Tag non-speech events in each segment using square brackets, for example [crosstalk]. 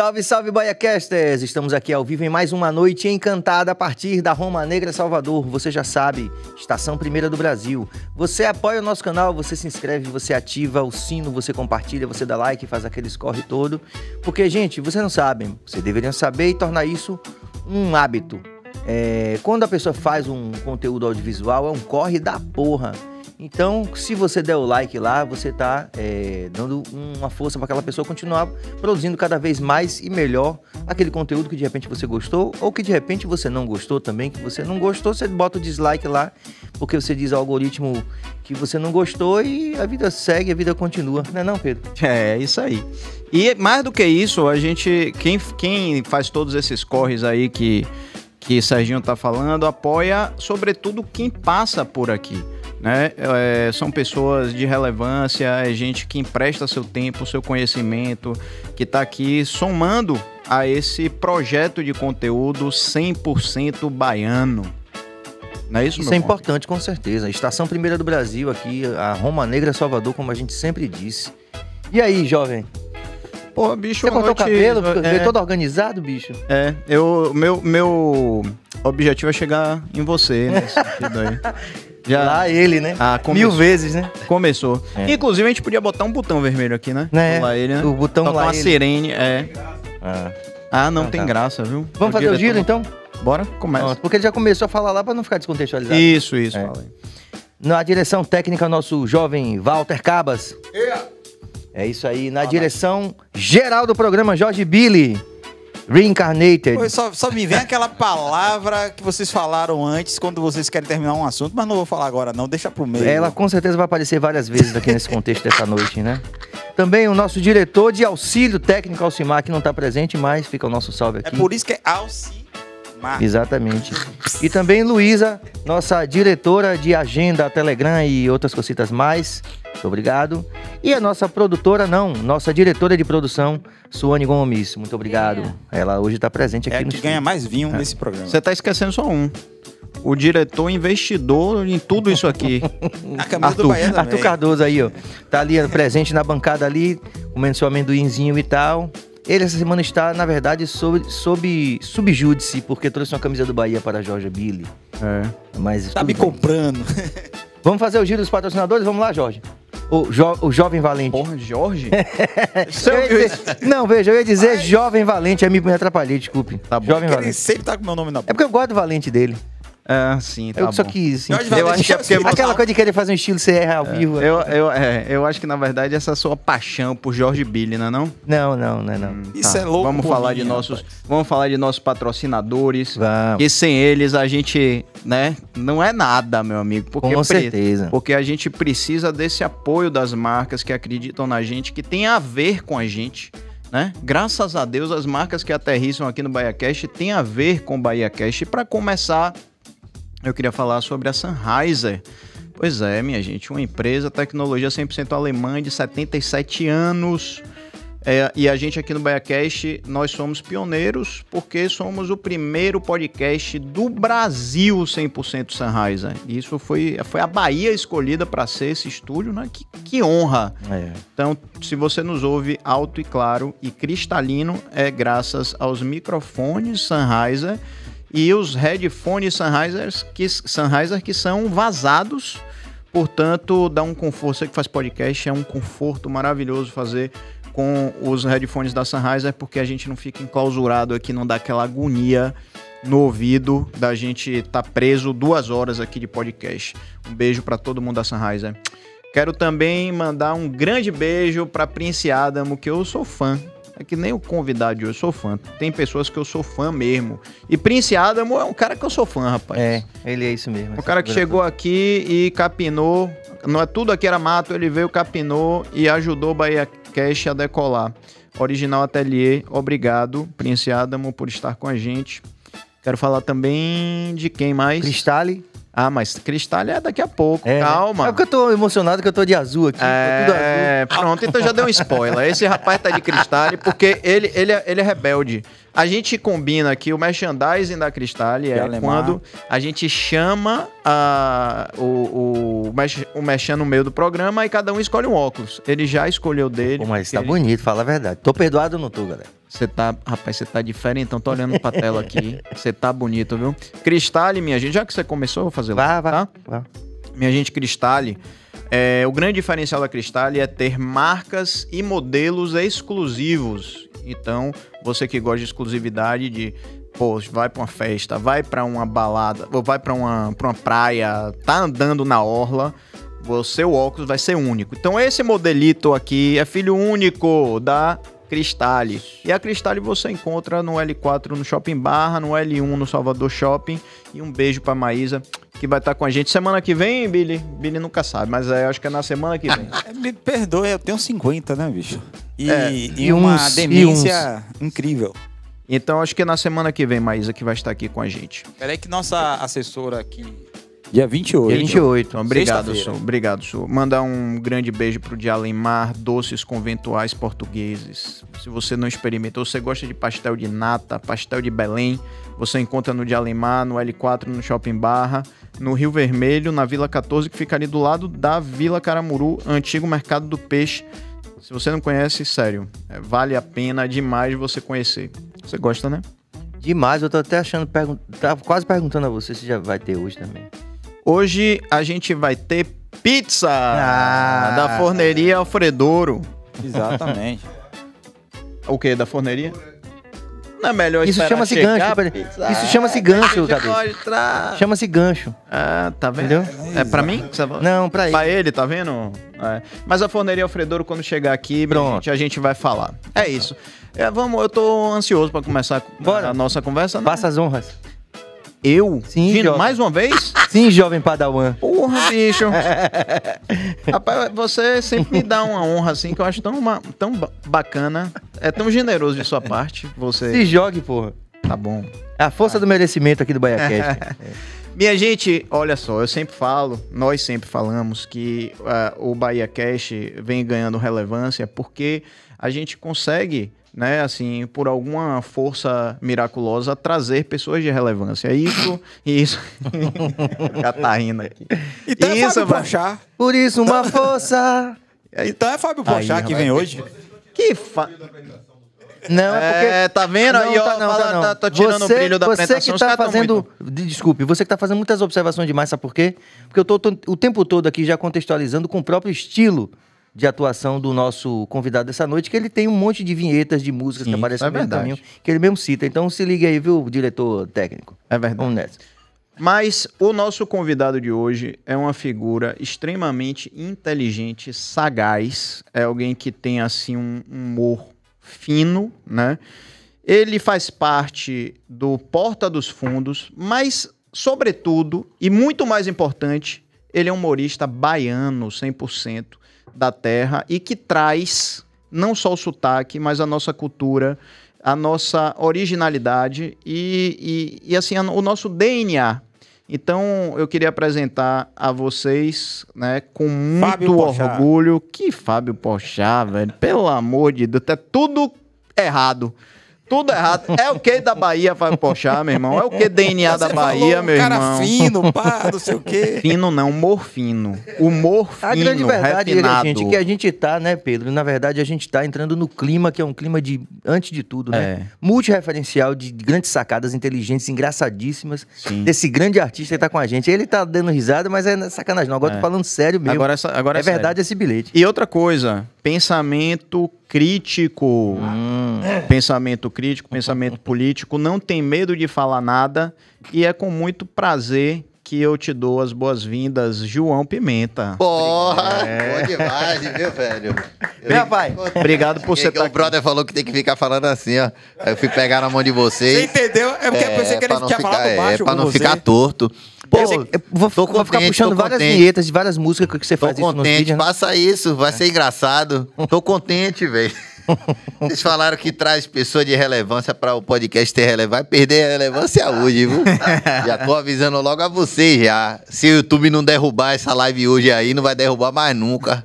Salve, salve, Baiacasters! Estamos aqui ao vivo em mais uma noite encantada a partir da Roma Negra Salvador. Você já sabe, Estação Primeira do Brasil. Você apoia o nosso canal, você se inscreve, você ativa o sino, você compartilha, você dá like, faz aquele corre todo. Porque, gente, você não sabe, você deveria saber e tornar isso um hábito. É, quando a pessoa faz um conteúdo audiovisual, é um corre da porra. Então, se você der o like lá, você está é, dando uma força para aquela pessoa continuar produzindo cada vez mais e melhor aquele conteúdo que de repente você gostou ou que de repente você não gostou também, que você não gostou, você bota o dislike lá, porque você diz ao algoritmo que você não gostou e a vida segue, a vida continua, né não, é não, Pedro? É, isso aí. E mais do que isso, a gente, quem, quem faz todos esses corres aí que que Serginho tá falando, apoia sobretudo quem passa por aqui né? É, são pessoas de relevância, é gente que empresta seu tempo, seu conhecimento, que está aqui somando a esse projeto de conteúdo 100% baiano. Não é isso, isso é importante, com certeza. Estação Primeira do Brasil aqui, a Roma Negra Salvador, como a gente sempre disse. E aí, jovem? Pô, bicho, Você cortou noite... o cabelo? É... Veio é todo organizado, bicho? É, eu... Meu... meu o objetivo é chegar em você, né? [laughs] Já... Lá ele, né? Ah, come... Mil vezes, né? Começou. É. Inclusive, a gente podia botar um botão vermelho aqui, né? né? Lá ele, né? O botão Tocar lá uma ele. sirene, é. Ah, ah não ah, tem tá. graça, viu? Vamos fazer o giro, então? Bora, começa. Nossa, porque ele já começou a falar lá para não ficar descontextualizado. Isso, isso. É. Na direção técnica, nosso jovem Walter Cabas. Yeah. É isso aí. Na ah, direção geral do programa, Jorge Billy. Reincarnated. só, só, me vem aquela palavra que vocês falaram antes quando vocês querem terminar um assunto, mas não vou falar agora, não. Deixa pro meio. Ela com certeza vai aparecer várias vezes aqui nesse contexto dessa noite, né? Também o nosso diretor de auxílio técnico, Alcimar, que não está presente, mas fica o nosso salve é aqui. É por isso que é Alcimar. Exatamente. E também Luísa, nossa diretora de agenda, Telegram e outras cositas mais. Muito obrigado. E a nossa produtora, não, nossa diretora de produção, Suane Gomes. Muito obrigado. É. Ela hoje está presente é aqui é no que ganha mais vinho é. nesse programa. Você está esquecendo só um. O diretor investidor em tudo isso aqui. [laughs] Arthur, Arthur Cardoso aí, ó. Tá ali presente na bancada ali, comendo seu amendoinzinho e tal. Ele essa semana está, na verdade, sob, sob subjúdice, porque trouxe uma camisa do Bahia para a Jorge Billy. É. Mas tá me bem. comprando. Vamos fazer o giro dos patrocinadores? Vamos lá, Jorge. O, jo, o Jovem Valente. Porra, Jorge? [laughs] dizer, não, veja, eu ia dizer Jovem Valente, aí me atrapalhei, desculpe. Tá bom. Jovem Valente. Ele sempre tá com meu nome na boca. É porque eu gosto do Valente dele. Ah, sim, tá eu bom. só quis. Eu, eu acho que é porque emoção... aquela coisa de querer fazer um estilo CR ao é, vivo. Eu, eu, é, eu acho que na verdade essa sua paixão por Jorge Billy, não é não? Não, não, não, é não. Hum, Isso tá. é louco. Vamos falar de nossos, vamos falar de nossos patrocinadores. Vamos. E sem eles a gente, né, não é nada, meu amigo, porque Com certeza. Porque a gente precisa desse apoio das marcas que acreditam na gente, que tem a ver com a gente. Né? Graças a Deus, as marcas que aterrissam aqui no BahiaCast têm a ver com o BahiaCast. Para começar, eu queria falar sobre a Sennheiser. Pois é, minha gente, uma empresa, tecnologia 100% alemã de 77 anos. É, e a gente aqui no BaiaCast, nós somos pioneiros porque somos o primeiro podcast do Brasil 100% Sennheiser. Isso foi, foi a Bahia escolhida para ser esse estúdio, né? Que, que honra! É. Então, se você nos ouve alto e claro e cristalino, é graças aos microfones Sennheiser e os headphones Sennheiser que, Sennheiser que são vazados. Portanto, dá um conforto. Você que faz podcast, é um conforto maravilhoso fazer com os headphones da Sennheiser, porque a gente não fica enclausurado aqui, não dá aquela agonia no ouvido da gente estar tá preso duas horas aqui de podcast. Um beijo para todo mundo da Sennheiser. Quero também mandar um grande beijo para Prince Adamo, que eu sou fã é que nem o convidado de hoje, eu sou fã. Tem pessoas que eu sou fã mesmo. E Prince Adamo é, é um cara que eu sou fã, rapaz. É, ele é isso mesmo. Um cara que chegou aqui e capinou. Não é tudo aqui era mato, ele veio, capinou e ajudou o Bahia Cash a decolar. Original Atelier, obrigado, Prince Adamo, por estar com a gente. Quero falar também de quem mais? Cristale. Ah, mas Cristal é daqui a pouco, é, né? calma. É porque eu tô emocionado que eu tô de azul aqui. É, azul. pronto, então já deu um spoiler. Esse rapaz tá de Cristal porque ele, ele, é, ele é rebelde. A gente combina aqui o merchandising da Cristal é quando a gente chama a, ah, o, o, o merchan no meio do programa e cada um escolhe um óculos. Ele já escolheu dele. Pô, mas tá ele... bonito, fala a verdade. Tô perdoado ou não tô, galera? Você tá, rapaz, você tá diferente. Então Tô olhando pra tela aqui. Você tá bonito, viu? Cristale, minha gente, já que você começou, vou fazer lá. Vá, tá? vá. Minha gente, Cristale. É, o grande diferencial da Cristale é ter marcas e modelos exclusivos. Então, você que gosta de exclusividade, de pô, vai para uma festa, vai para uma balada, ou vai para uma, pra uma praia, tá andando na orla, o seu óculos vai ser único. Então esse modelito aqui é filho único da Cristale. E a Cristale você encontra no L4 no Shopping Barra, no L1 no Salvador Shopping. E um beijo pra Maísa, que vai estar tá com a gente semana que vem, Billy. Billy nunca sabe, mas é, acho que é na semana que vem. [laughs] Me perdoe, eu tenho 50, né, bicho? E, é, e uma uns, demência e incrível. Então acho que é na semana que vem, Maísa, que vai estar aqui com a gente. Peraí que nossa assessora aqui Dia 28. Dia 28. Então, obrigado, senhor. Obrigado, senhor. Mandar um grande beijo pro Dialemar, doces conventuais portugueses. Se você não experimentou, você gosta de pastel de nata, pastel de Belém, você encontra no Dialemar, no L4, no Shopping Barra, no Rio Vermelho, na Vila 14, que fica ali do lado da Vila Caramuru, antigo mercado do peixe. Se você não conhece, sério, é, vale a pena demais você conhecer. Você gosta, né? Demais, eu tô até achando, pergun tava quase perguntando a você se já vai ter hoje também. Hoje a gente vai ter pizza ah, da Forneria Alfredouro. Exatamente. [laughs] o que? Da Forneria? Não é melhor Isso chama-se gancho. Pizza. Isso chama-se gancho, Tadeu. Ah, chama-se gancho. Ah, tá vendo? Entendeu? É pra mim? Não, pra ele. Pra ele, tá vendo? É. Mas a forneria Alfredouro, quando chegar aqui, gente, a gente vai falar. É isso. É, vamos, eu tô ansioso pra começar Bora. a nossa conversa. Faça né? Passa as honras. Eu? Sim, Gino, jovem. mais uma vez? [laughs] Sim, jovem padawan. Porra, bicho. [laughs] Rapaz, você sempre me dá uma honra assim que eu acho tão, uma, tão bacana. É tão generoso de sua parte. Você... Se jogue, porra. Tá bom. É a força ah. do merecimento aqui do BaiaCast. [laughs] é. Minha gente, olha só, eu sempre falo, nós sempre falamos que uh, o Bahia Cash vem ganhando relevância porque a gente consegue né, assim, por alguma força miraculosa, trazer pessoas de relevância. Isso, isso. [laughs] Já tá rindo aqui. Então é isso, Fábio Pochá. Por isso, uma força. Então é Fábio Pochá que vem hoje. Que fa... Não, é porque. É, tá vendo não, aí, ó, tá, não, fala, tá, não. Tá, tirando você, o brilho da você apresentação. Você que tá fazendo. Muito... Desculpe, você que tá fazendo muitas observações demais, sabe por quê? Porque eu tô, tô o tempo todo aqui já contextualizando com o próprio estilo de atuação do nosso convidado dessa noite, que ele tem um monte de vinhetas de músicas Sim, que aparecem é no caminho, que ele mesmo cita. Então se liga aí, viu, diretor técnico. É verdade. Vamos nessa. Mas o nosso convidado de hoje é uma figura extremamente inteligente, sagaz, é alguém que tem assim um humor fino, né? Ele faz parte do Porta dos Fundos, mas sobretudo e muito mais importante, ele é um humorista baiano 100% da terra e que traz não só o sotaque, mas a nossa cultura, a nossa originalidade e, e, e assim, o nosso DNA. Então, eu queria apresentar a vocês, né, com muito orgulho, que Fábio Pochá, velho, pelo amor de Deus, é tudo errado tudo errado. É o que da Bahia, vai Pochá, meu irmão? É o que DNA Você da Bahia, meu um cara irmão? cara fino, pá, não sei o quê. Fino não, morfino. O morfino, A grande verdade, é gente, que a gente tá, né, Pedro? Na verdade, a gente tá entrando no clima, que é um clima de, antes de tudo, né? É. Multireferencial de grandes sacadas inteligentes, engraçadíssimas. Sim. Desse grande artista que tá com a gente. Ele tá dando risada, mas é sacanagem não. Agora é. tô falando sério mesmo. Agora, essa, agora é, é sério. verdade esse bilhete. E outra coisa, pensamento crítico, hum. É. pensamento crítico, pensamento [laughs] político, não tem medo de falar nada e é com muito prazer que eu te dou as boas-vindas, João Pimenta. Porra! É. Bom demais, viu, velho? Meu [laughs] pai, obrigado por você é estar. Tá o brother falou que tem que ficar falando assim, ó. Aí eu fui pegar na mão de vocês. Você entendeu? É porque é, eu pensei que ele tinha ficar, falado baixo. É, pra não você. ficar torto. Pô, eu, vou, tô vou contente, ficar puxando várias contente. vinhetas de várias músicas que você faz tô isso contente, vídeos, contente. Né? Faça isso, vai é. ser engraçado. Tô contente, velho. Vocês falaram que traz pessoa de relevância para o podcast ter relevância. vai Perder a relevância hoje, viu? já tô avisando logo a vocês já. Se o YouTube não derrubar essa live hoje aí, não vai derrubar mais nunca.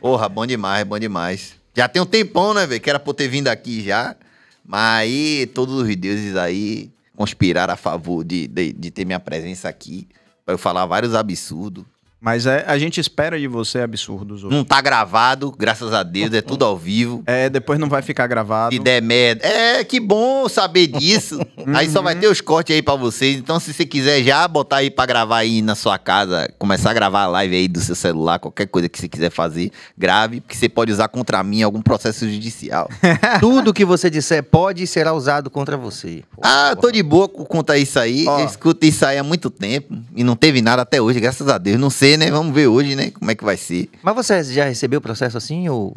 Porra, bom demais, bom demais. Já tem um tempão, né, velho? Que era por ter vindo aqui já. Mas aí todos os deuses aí conspiraram a favor de, de, de ter minha presença aqui. Pra eu falar vários absurdos. Mas é, a gente espera de você absurdos hoje. Não tá gravado, graças a Deus, é tudo ao vivo. É, depois não vai ficar gravado. Se der merda. É, que bom saber disso. [laughs] aí só vai uhum. ter os cortes aí para vocês. Então, se você quiser já botar aí para gravar aí na sua casa, começar a gravar a live aí do seu celular, qualquer coisa que você quiser fazer, grave, porque você pode usar contra mim algum processo judicial. [laughs] tudo que você disser pode e será usado contra você. ah, tô de boa contra isso aí. Ó. Eu escuto isso aí há muito tempo e não teve nada até hoje, graças a Deus. Não sei ver, né? Vamos ver hoje, né? Como é que vai ser. Mas você já recebeu o processo assim ou...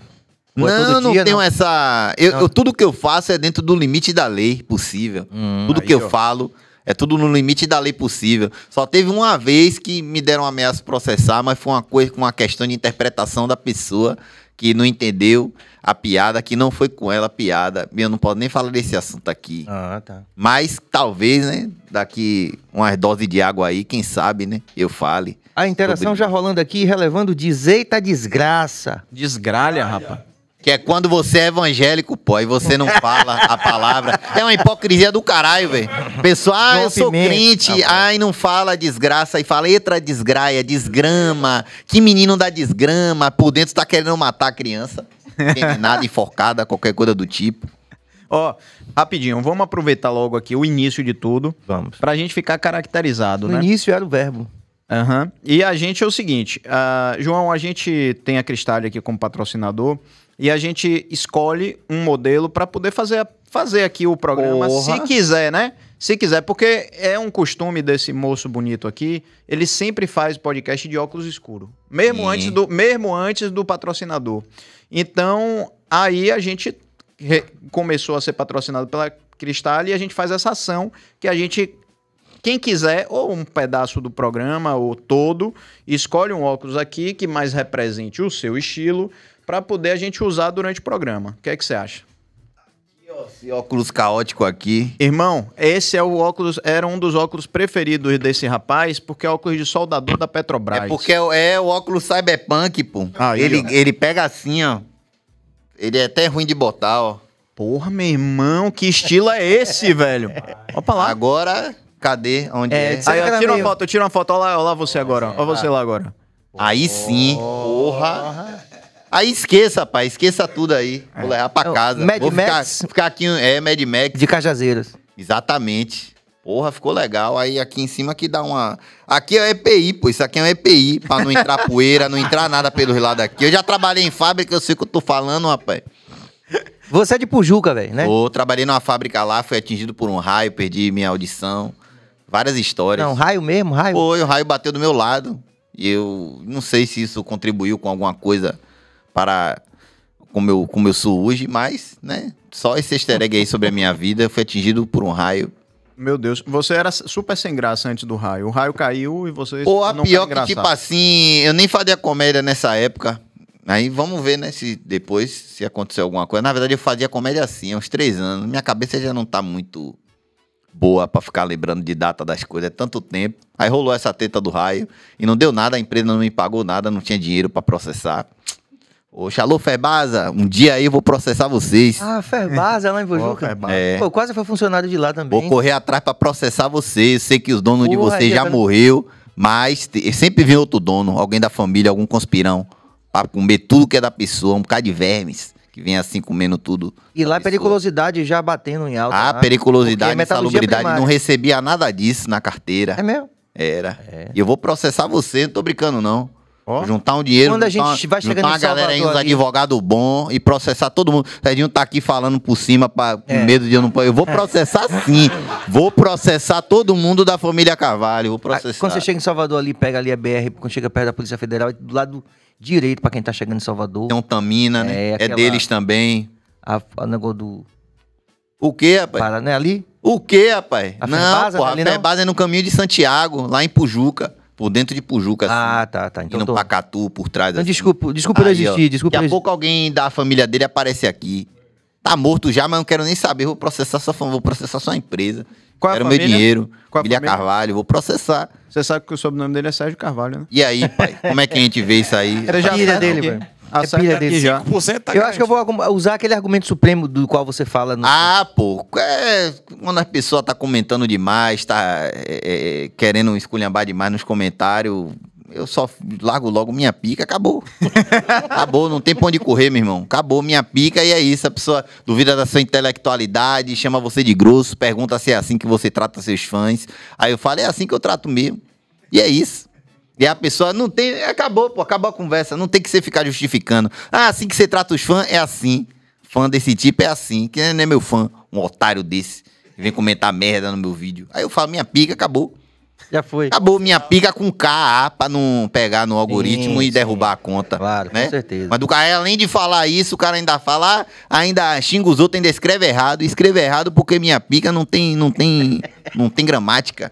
Ou é não, é não dia, tenho não? essa. Eu, não. eu, tudo que eu faço é dentro do limite da lei possível. Hum, tudo aí, que eu ó. falo é tudo no limite da lei possível. Só teve uma vez que me deram ameaça processar, mas foi uma coisa com uma questão de interpretação da pessoa que não entendeu a piada que não foi com ela, a piada. Eu não posso nem falar desse assunto aqui. Ah, tá. Mas talvez, né? Daqui umas doses de água aí, quem sabe, né? Eu fale. A interação sobre... já rolando aqui, relevando dizeita desgraça. Desgralha, rapaz. Que é quando você é evangélico, pô, e você não fala a palavra. É uma hipocrisia do caralho, velho. Pessoal, ah, eu sou crente, ai, não fala desgraça. E fala, letra desgraia, desgrama. Que menino da desgrama, por dentro tá querendo matar a criança envenenada, enforcada, qualquer coisa do tipo. Ó, rapidinho, vamos aproveitar logo aqui o início de tudo. Vamos. Pra gente ficar caracterizado, no né? início era o verbo. Aham. Uhum. E a gente é o seguinte, uh, João, a gente tem a Cristalha aqui como patrocinador e a gente escolhe um modelo para poder fazer, fazer aqui o programa, Porra. se quiser, né? Se quiser, porque é um costume desse moço bonito aqui, ele sempre faz podcast de óculos escuro, mesmo antes do mesmo antes do patrocinador. Então, aí a gente começou a ser patrocinado pela Cristal e a gente faz essa ação que a gente quem quiser, ou um pedaço do programa, ou todo, escolhe um óculos aqui que mais represente o seu estilo, para poder a gente usar durante o programa. O que é que você acha? Esse óculos caótico aqui. Irmão, esse é o óculos, era um dos óculos preferidos desse rapaz, porque é óculos de soldador da Petrobras. É porque é o é óculos cyberpunk, pô. Aí, ele, ele pega assim, ó. Ele é até ruim de botar, ó. Porra, meu irmão, que estilo é esse, [laughs] velho? Opa lá. Agora, cadê? Onde é? é? Aí, ó, tira uma foto, tira uma foto. Olha lá, olha lá você agora, Olha você lá agora. Aí sim. Porra. Aí esqueça, pai, esqueça tudo aí. É. Vou levar pra casa. Mad Vou Max. Ficar, ficar aqui, é, Mad Max. De Cajazeiras. Exatamente. Porra, ficou legal. Aí aqui em cima que dá uma. Aqui é EPI, pô. Isso aqui é um EPI, pra não entrar [laughs] poeira, não entrar nada pelo lado aqui. Eu já trabalhei em fábrica, eu sei o que eu tô falando, rapaz. Você é de Pujuca, velho, né? Pô, trabalhei numa fábrica lá, fui atingido por um raio, perdi minha audição. Várias histórias. Não, raio mesmo, raio? Foi, o raio bateu do meu lado. E eu não sei se isso contribuiu com alguma coisa para como eu, como eu sou hoje, mas, né? Só esse easter egg aí sobre a minha vida foi atingido por um raio. Meu Deus, você era super sem graça antes do raio. O raio caiu e você. Ou a tá pior que, tipo assim, eu nem fazia comédia nessa época. Aí vamos ver, né, se depois se aconteceu alguma coisa. Na verdade, eu fazia comédia assim, há uns três anos. Minha cabeça já não tá muito boa para ficar lembrando de data das coisas, é tanto tempo. Aí rolou essa teta do raio e não deu nada, a empresa não me pagou nada, não tinha dinheiro para processar. Ô, Xalô Febasa, um dia aí eu vou processar vocês. Ah, Ferbaza, lá em Bojuca. Oh, é. Pô, quase foi funcionário de lá também. Vou correr atrás para processar vocês. Sei que os donos Porra, de vocês já morreu, mas sempre vem outro dono, alguém da família, algum conspirão, para comer tudo que é da pessoa, um bocado de vermes que vem assim comendo tudo. E lá é periculosidade já batendo em alta. Ah, né? periculosidade, é insalubridade, não recebia nada disso na carteira. É mesmo? Era. É. E eu vou processar você, não tô brincando não. Oh. Juntar um dinheiro, Quando a gente juntar, vai chegando juntar uma galera aí, uns advogados bons e processar todo mundo. O Serginho tá aqui falando por cima, pra, é. com medo de eu não... Eu vou é. processar é. sim. Vou processar todo mundo da família Carvalho, vou ah, processar. Quando você chega em Salvador ali, pega ali a BR, quando chega perto da Polícia Federal, é do lado direito pra quem tá chegando em Salvador. Tem um Tamina, né? É, é aquela, é deles também. A, a negócio do... O que, rapaz? ali? O que, rapaz? A não, Ferbasa, pô, tá a é no caminho de Santiago, lá em Pujuca por dentro de Pujuca. Assim, ah, tá, tá. Então, no tô... Pacatu, por trás. Então, assim. Desculpa, desculpa Aí, existir, desculpa. Daqui a pouco alguém da família dele aparece aqui. Tá morto já, mas não quero nem saber. Vou processar sua vou processar sua empresa. Qual quero é meu dinheiro. Qual a família Carvalho, vou processar. Você sabe que o sobrenome dele é Sérgio Carvalho, né? E aí, pai, como é que a gente vê isso aí? Era já filha dele, velho. É pilha dele. já. tá eu acho que eu vou usar aquele argumento supremo do qual você fala. No... Ah, pô. É, quando a pessoa tá comentando demais, tá é, é, é, querendo esculhambar demais nos comentários, eu só largo logo minha pica, acabou. [laughs] acabou, não tem pra de correr, meu irmão. Acabou minha pica e é isso. A pessoa duvida da sua intelectualidade, chama você de grosso, pergunta se é assim que você trata seus fãs. Aí eu falo, é assim que eu trato mesmo. E é isso. E a pessoa não tem. Acabou, pô, acabou a conversa. Não tem que você ficar justificando. Ah, assim que você trata os fãs, é assim. Fã desse tipo é assim. que não é meu fã? Um otário desse. Vem comentar merda no meu vídeo. Aí eu falo, minha pica, acabou. Já foi. Acabou minha pica com KA pra não pegar no algoritmo sim, e derrubar sim. a conta. Claro, né? com certeza. Mas do cara, além de falar isso, o cara ainda fala, ah, ainda xinga os outros, ainda escreve errado. Escreve errado porque minha pica não tem, não tem, não tem gramática.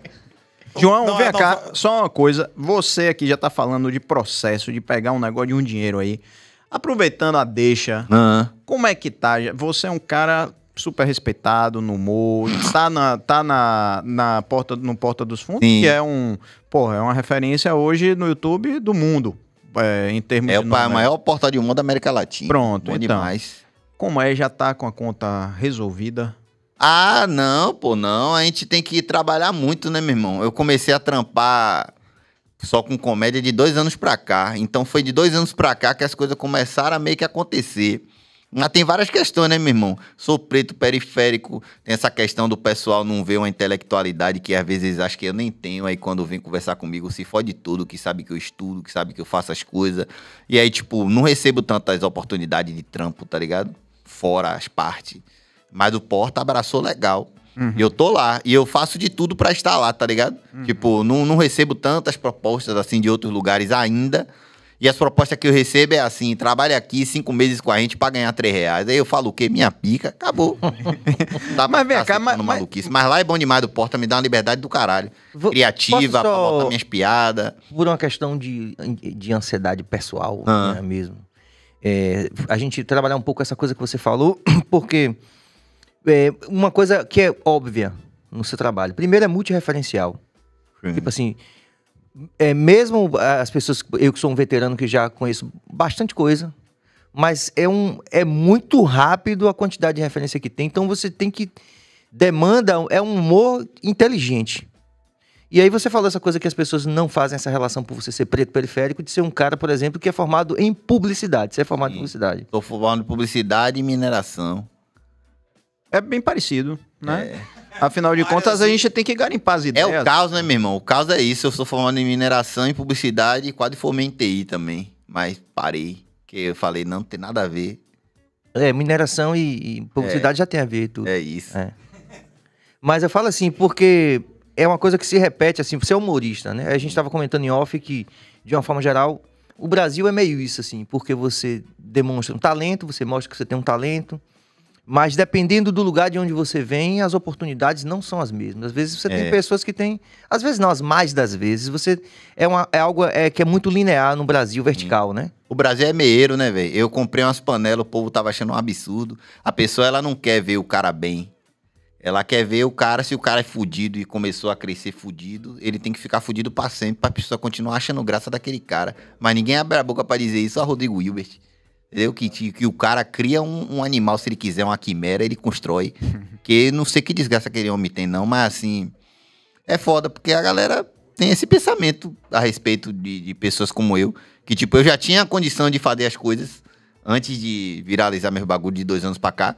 João, não, vem não, cá, não... só uma coisa. Você aqui já tá falando de processo, de pegar um negócio de um dinheiro aí. Aproveitando a deixa, uhum. como é que tá? Você é um cara super respeitado no humor, tá na, tá na, na porta, no Porta dos Fundos, Sim. que é um, porra, é uma referência hoje no YouTube do mundo. É, em termos é de o nome, né? maior porta de humor da América Latina. Pronto, Bom então. Demais. Como é, já tá com a conta resolvida. Ah, não, pô, não. A gente tem que trabalhar muito, né, meu irmão? Eu comecei a trampar só com comédia de dois anos pra cá. Então foi de dois anos pra cá que as coisas começaram a meio que acontecer. Mas ah, tem várias questões, né, meu irmão? Sou preto periférico, tem essa questão do pessoal não ver uma intelectualidade que às vezes acho que eu nem tenho. Aí quando vem conversar comigo, se fode tudo, que sabe que eu estudo, que sabe que eu faço as coisas. E aí, tipo, não recebo tantas oportunidades de trampo, tá ligado? Fora as partes. Mas o Porta abraçou legal. Uhum. Eu tô lá e eu faço de tudo para estar lá, tá ligado? Uhum. Tipo, não, não recebo tantas propostas assim de outros lugares ainda. E as propostas que eu recebo é assim: trabalha aqui cinco meses com a gente pra ganhar três reais. Aí eu falo o quê? Minha pica, acabou. Tá [laughs] mas vem cá, assim, mas, maluquice. Mas... mas lá é bom demais do Porta, me dá uma liberdade do caralho. Vou, Criativa, só... pra botar minhas piadas. Por uma questão de, de ansiedade pessoal, ah. né, mesmo. É, a gente trabalhar um pouco essa coisa que você falou, [clears throat] porque é, uma coisa que é óbvia no seu trabalho. Primeiro é multireferencial. Tipo assim, é, mesmo as pessoas, eu que sou um veterano que já conheço bastante coisa, mas é, um, é muito rápido a quantidade de referência que tem. Então você tem que. Demanda, é um humor inteligente. E aí você falou essa coisa que as pessoas não fazem essa relação por você ser preto periférico, de ser um cara, por exemplo, que é formado em publicidade. Você é formado Sim. em publicidade. Estou formado em publicidade e mineração. É bem parecido, né? É. Afinal de Mas contas, assim, a gente tem que garimpar as ideias. É o caos, né, meu irmão? O caos é isso. Eu sou formado em mineração e publicidade e quase formei em TI também. Mas parei, que eu falei, não, não tem nada a ver. É, mineração e, e publicidade é, já tem a ver tudo. É isso. É. Mas eu falo assim, porque é uma coisa que se repete, assim, você é humorista, né? A gente estava comentando em off que, de uma forma geral, o Brasil é meio isso, assim, porque você demonstra um talento, você mostra que você tem um talento, mas dependendo do lugar de onde você vem, as oportunidades não são as mesmas. Às vezes você é. tem pessoas que têm, às vezes não, as mais das vezes você é, uma, é algo é, que é muito linear no Brasil vertical, hum. né? O Brasil é meieiro, né, velho? Eu comprei umas panelas, o povo tava achando um absurdo. A pessoa ela não quer ver o cara bem. Ela quer ver o cara, se o cara é fudido e começou a crescer fudido, ele tem que ficar fudido para sempre pra pessoa continuar achando graça daquele cara. Mas ninguém abre a boca para dizer isso, só Rodrigo Hilbert. Entendeu? Que, que o cara cria um, um, animal, se ele quiser, uma quimera, ele constrói. [laughs] que não sei que desgraça aquele homem tem, não, mas assim. É foda, porque a galera tem esse pensamento a respeito de, de pessoas como eu. Que, tipo, eu já tinha a condição de fazer as coisas antes de viralizar meus bagulho de dois anos pra cá.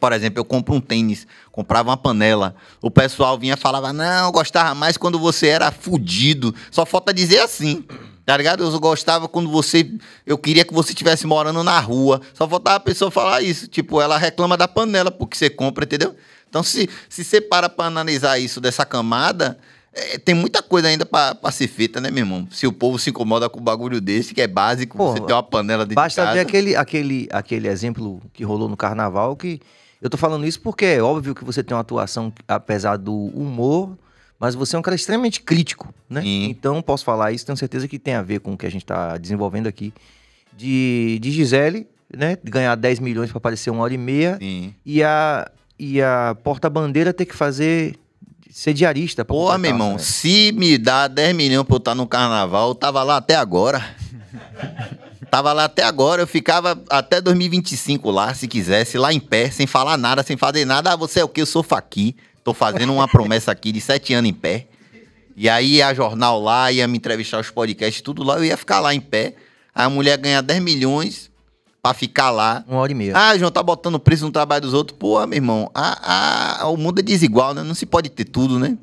Por exemplo, eu compro um tênis, comprava uma panela. O pessoal vinha e falava: Não, eu gostava mais quando você era fudido. Só falta dizer assim. Tá ligado? Eu gostava quando você. Eu queria que você estivesse morando na rua. Só faltava a pessoa falar isso. Tipo, ela reclama da panela porque você compra, entendeu? Então, se, se você para pra analisar isso dessa camada, é, tem muita coisa ainda pra, pra ser feita, né, meu irmão? Se o povo se incomoda com um bagulho desse, que é básico, você tem uma panela de basta de Basta ver aquele, aquele, aquele exemplo que rolou no carnaval que. Eu tô falando isso porque é óbvio que você tem uma atuação, apesar do humor, mas você é um cara extremamente crítico, né? Sim. Então, posso falar isso, tenho certeza que tem a ver com o que a gente está desenvolvendo aqui. De, de Gisele, né? Ganhar 10 milhões para aparecer uma hora e meia. Sim. E a, e a porta-bandeira ter que fazer ser diarista. Pra Porra, meu irmão, né? se me dá 10 milhões pra eu estar no carnaval, eu tava lá até agora. [laughs] tava lá até agora, eu ficava até 2025 lá, se quisesse, lá em pé, sem falar nada, sem fazer nada. Ah, você é o quê? Eu sou faqui. Tô fazendo uma promessa aqui de sete anos em pé. E aí ia jornal lá, ia me entrevistar os podcasts, tudo lá, eu ia ficar lá em pé. Aí a mulher ganha 10 milhões pra ficar lá. Uma hora e meia. Ah, João, tá botando preço no trabalho dos outros. Pô, meu irmão, a, a, o mundo é desigual, né? Não se pode ter tudo, né?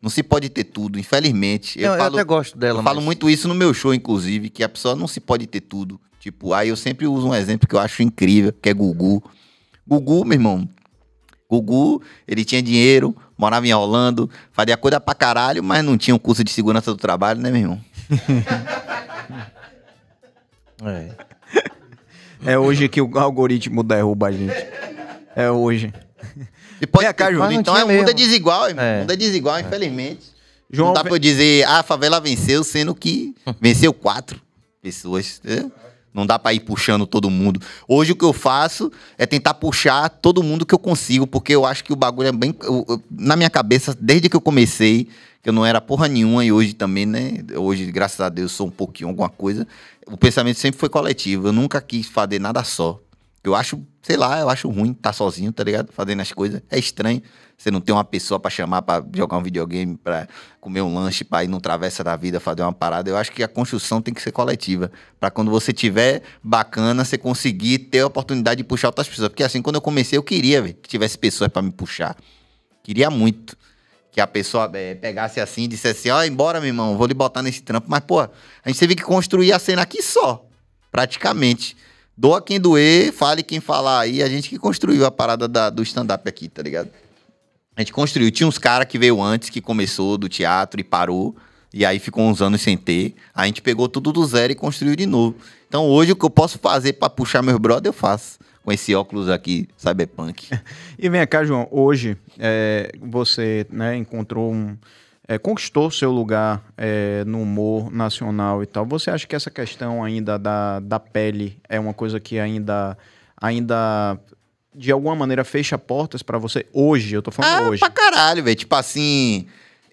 Não se pode ter tudo, infelizmente. Não, eu, falo, eu até gosto dela. Eu mas... falo muito isso no meu show, inclusive, que a pessoa não se pode ter tudo. Tipo, aí eu sempre uso um exemplo que eu acho incrível, que é Gugu. Gugu, meu irmão, Gugu, ele tinha dinheiro, morava em Orlando, fazia coisa pra caralho, mas não tinha um curso de segurança do trabalho, né, meu irmão? [laughs] é. é hoje que o algoritmo derruba a gente. É hoje. E pode então é, cá, Júlio, então é um é. mundo é desigual, É. mundo é desigual, infelizmente. João não dá pra eu dizer, ah, a favela venceu, sendo que [laughs] venceu quatro pessoas. Entendeu? Não dá para ir puxando todo mundo. Hoje o que eu faço é tentar puxar todo mundo que eu consigo, porque eu acho que o bagulho é bem. Eu, eu, na minha cabeça, desde que eu comecei, que eu não era porra nenhuma, e hoje também, né? Hoje, graças a Deus, sou um pouquinho alguma coisa. O pensamento sempre foi coletivo. Eu nunca quis fazer nada só. Eu acho, sei lá, eu acho ruim estar tá sozinho, tá ligado? Fazendo as coisas. É estranho. Você não tem uma pessoa para chamar para jogar um videogame, para comer um lanche, para ir num travessa da vida, fazer uma parada. Eu acho que a construção tem que ser coletiva. para quando você tiver bacana, você conseguir ter a oportunidade de puxar outras pessoas. Porque assim, quando eu comecei, eu queria véio, que tivesse pessoas para me puxar. Queria muito que a pessoa é, pegasse assim e dissesse: assim, Ó, assim, oh, embora, meu irmão, vou lhe botar nesse trampo. Mas, pô, a gente teve que construir a cena aqui só, praticamente. Doa quem doer, fale quem falar aí. A gente que construiu a parada da, do stand-up aqui, tá ligado? A gente construiu. Tinha uns caras que veio antes, que começou do teatro e parou. E aí ficou uns anos sem ter. A gente pegou tudo do zero e construiu de novo. Então hoje o que eu posso fazer para puxar meu brother, eu faço. Com esse óculos aqui, cyberpunk. [laughs] E vem cá, João. Hoje é, você né, encontrou um é, conquistou seu lugar é, no humor nacional e tal. Você acha que essa questão ainda da, da pele é uma coisa que ainda, ainda de alguma maneira fecha portas para você hoje? Eu tô falando ah, hoje. Pra caralho, velho. Tipo assim.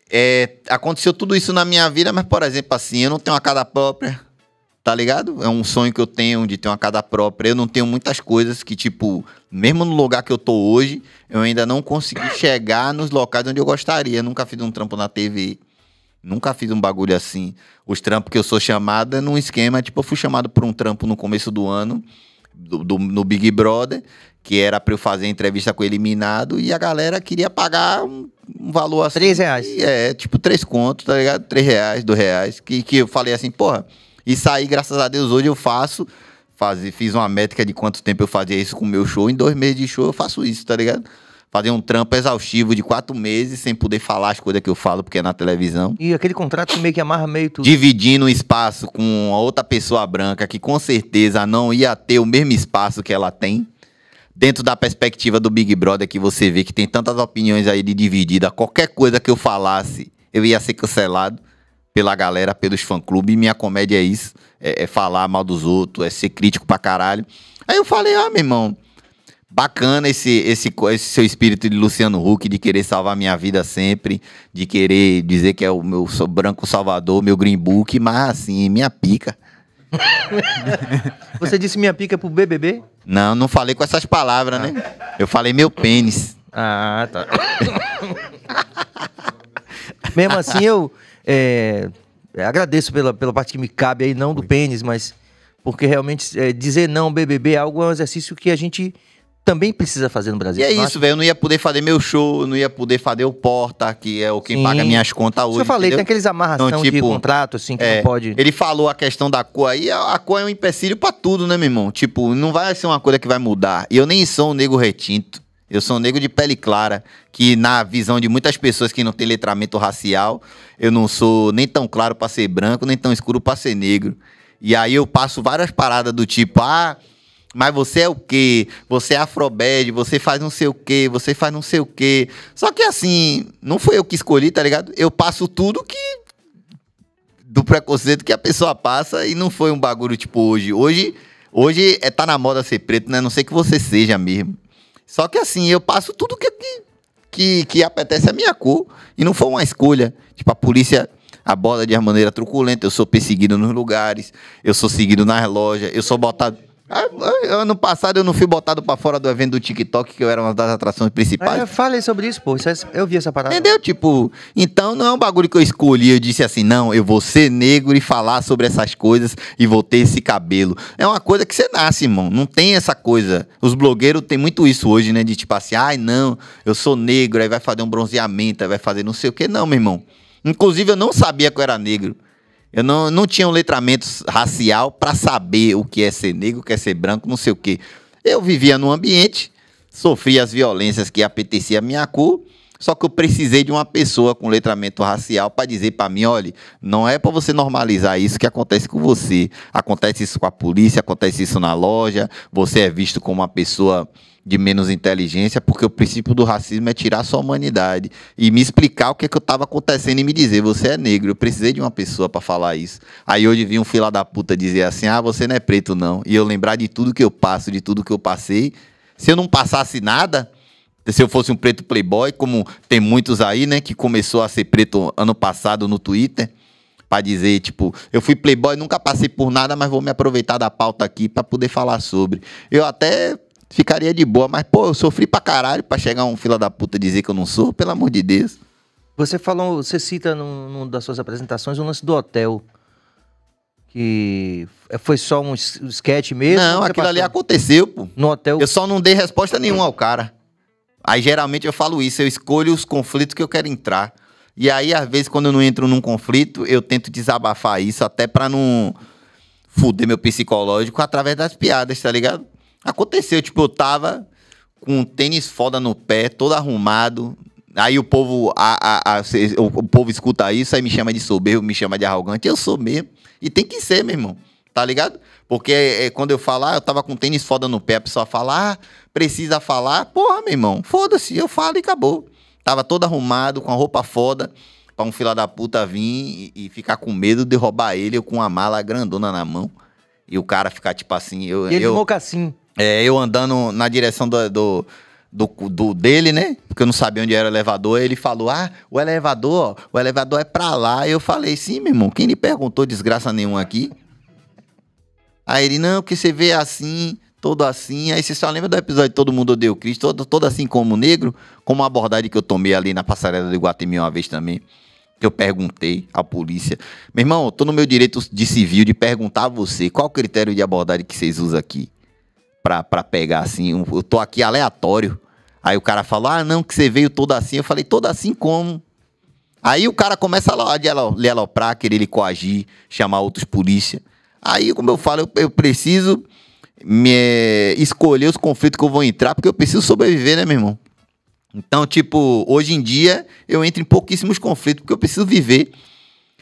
É, aconteceu tudo isso na minha vida, mas, por exemplo, assim, eu não tenho uma casa própria tá ligado? É um sonho que eu tenho de ter uma casa própria. Eu não tenho muitas coisas que, tipo, mesmo no lugar que eu tô hoje, eu ainda não consegui chegar nos locais onde eu gostaria. Eu nunca fiz um trampo na TV. Nunca fiz um bagulho assim. Os trampos que eu sou chamada num esquema, tipo, eu fui chamado por um trampo no começo do ano, do, do no Big Brother, que era pra eu fazer entrevista com o eliminado, e a galera queria pagar um, um valor assim. Três reais. É, tipo, três contos, tá ligado? Três reais, dois reais. Que, que eu falei assim, porra, isso aí, graças a Deus, hoje eu faço. Fazer, fiz uma métrica de quanto tempo eu fazia isso com o meu show. Em dois meses de show eu faço isso, tá ligado? Fazer um trampo exaustivo de quatro meses sem poder falar as coisas que eu falo, porque é na televisão. E aquele contrato que meio que amarra meio tudo. Dividindo um espaço com outra pessoa branca que com certeza não ia ter o mesmo espaço que ela tem. Dentro da perspectiva do Big Brother, que você vê que tem tantas opiniões aí de dividida, qualquer coisa que eu falasse, eu ia ser cancelado pela galera, pelos fã-clubes. Minha comédia é isso: é, é, falar mal dos outros, é ser crítico pra caralho. Aí eu falei, ah, meu irmão, bacana esse, esse, esse seu espírito de Luciano Huck, de querer salvar minha vida sempre, de querer dizer que é o meu branco salvador, meu green book, mas assim, minha pica. [laughs] Você disse minha pica pro BBB? Não, não falei com essas palavras, né? Ah. Eu falei meu pênis. Ah, tá. [laughs] Mesmo assim, eu, é, é, agradeço pela, pela parte que me cabe aí, não do pênis, mas porque realmente é, dizer não BBB é algo, é um exercício que a gente também precisa fazer no Brasil. E é isso, velho. Eu não ia poder fazer meu show, não ia poder fazer o Porta, que é o quem Sim. paga minhas contas hoje. Isso eu falei, entendeu? tem aqueles amarração então, tipo, de contrato, assim, que é, não pode. Ele falou a questão da cor aí, a, a cor é um empecilho pra tudo, né, meu irmão? Tipo, não vai ser uma coisa que vai mudar. E eu nem sou um nego retinto. Eu sou um negro de pele clara, que na visão de muitas pessoas que não tem letramento racial, eu não sou nem tão claro para ser branco, nem tão escuro para ser negro. E aí eu passo várias paradas do tipo, ah, mas você é o quê? Você é afrobed? você faz não sei o quê, você faz não sei o quê. Só que assim, não foi eu que escolhi, tá ligado? Eu passo tudo que do preconceito que a pessoa passa e não foi um bagulho tipo hoje. Hoje, hoje é tá na moda ser preto, né? Não sei que você seja mesmo. Só que assim, eu passo tudo que, que, que apetece a minha cor. E não foi uma escolha. Tipo, a polícia aborda de uma maneira truculenta. Eu sou perseguido nos lugares, eu sou seguido nas lojas, eu sou botado. Ah, ah, ano passado eu não fui botado pra fora do evento do TikTok, que eu era uma das atrações principais. É, eu falei sobre isso, pô. É, eu vi essa parada. Entendeu? Tipo, então não é um bagulho que eu escolhi. Eu disse assim, não, eu vou ser negro e falar sobre essas coisas e vou ter esse cabelo. É uma coisa que você nasce, irmão. Não tem essa coisa. Os blogueiros têm muito isso hoje, né? De tipo assim, ai não, eu sou negro, aí vai fazer um bronzeamento, aí vai fazer não sei o que. Não, meu irmão. Inclusive, eu não sabia que eu era negro. Eu não, não tinha um letramento racial para saber o que é ser negro, o que é ser branco, não sei o quê. Eu vivia num ambiente, sofria as violências que apetecia a minha cor, só que eu precisei de uma pessoa com letramento racial para dizer para mim, olha, não é para você normalizar isso que acontece com você. Acontece isso com a polícia, acontece isso na loja, você é visto como uma pessoa de menos inteligência, porque o princípio do racismo é tirar sua humanidade e me explicar o que, é que eu estava acontecendo e me dizer, você é negro, eu precisei de uma pessoa para falar isso. Aí hoje vi um fila da puta dizer assim, ah, você não é preto não, e eu lembrar de tudo que eu passo, de tudo que eu passei, se eu não passasse nada, se eu fosse um preto playboy, como tem muitos aí, né, que começou a ser preto ano passado no Twitter, para dizer, tipo, eu fui playboy, nunca passei por nada, mas vou me aproveitar da pauta aqui para poder falar sobre. Eu até ficaria de boa. Mas, pô, eu sofri pra caralho pra chegar um fila da puta dizer que eu não sou, pelo amor de Deus. Você falou, você cita num, das suas apresentações o lance do hotel. Que é, foi só um sketch mesmo? Não, aquilo passou? ali aconteceu, pô. No hotel. Eu só não dei resposta nenhuma ao cara. Aí geralmente eu falo isso, eu escolho os conflitos que eu quero entrar. E aí, às vezes, quando eu não entro num conflito, eu tento desabafar isso até pra não fuder meu psicológico através das piadas, tá ligado? Aconteceu, tipo, eu tava com um tênis foda no pé, todo arrumado. Aí o povo, a, a, a, o, povo escuta isso, aí me chama de soberbo, me chama de arrogante. Eu sou mesmo. E tem que ser, meu irmão. Tá ligado? Porque é, é quando eu falar, eu tava com tênis foda no pé, a pessoa fala, ah, precisa falar. Porra, meu irmão, foda-se, eu falo e acabou. Tava todo arrumado, com a roupa foda, pra um fila da puta vir e, e ficar com medo de roubar ele, com uma mala grandona na mão. E o cara ficar tipo assim. Eu, e ele eu, mocassim. É, eu andando na direção do, do do, do, dele, né? Porque eu não sabia onde era o elevador. Ele falou: Ah, o elevador, o elevador é pra lá. Eu falei: Sim, meu irmão, quem lhe perguntou desgraça nenhuma aqui? Aí ele: Não, porque você vê assim, todo assim. Aí você só lembra do episódio Todo Mundo Odeia o Cristo, todo, todo assim como negro, como a abordagem que eu tomei ali na passarela do Iguatemi uma vez também. Que eu perguntei à polícia: Meu irmão, tô no meu direito de civil de perguntar a você qual o critério de abordagem que vocês usam aqui pra, pra pegar, assim. Um, eu tô aqui aleatório. Aí o cara falou, ah, não, que você veio todo assim. Eu falei, todo assim como? Aí o cara começa a lhe aloprar, querer ele coagir, chamar outros polícia. Aí, como eu falo, eu, eu preciso me, é, escolher os conflitos que eu vou entrar, porque eu preciso sobreviver, né, meu irmão? Então, tipo, hoje em dia eu entro em pouquíssimos conflitos, porque eu preciso viver.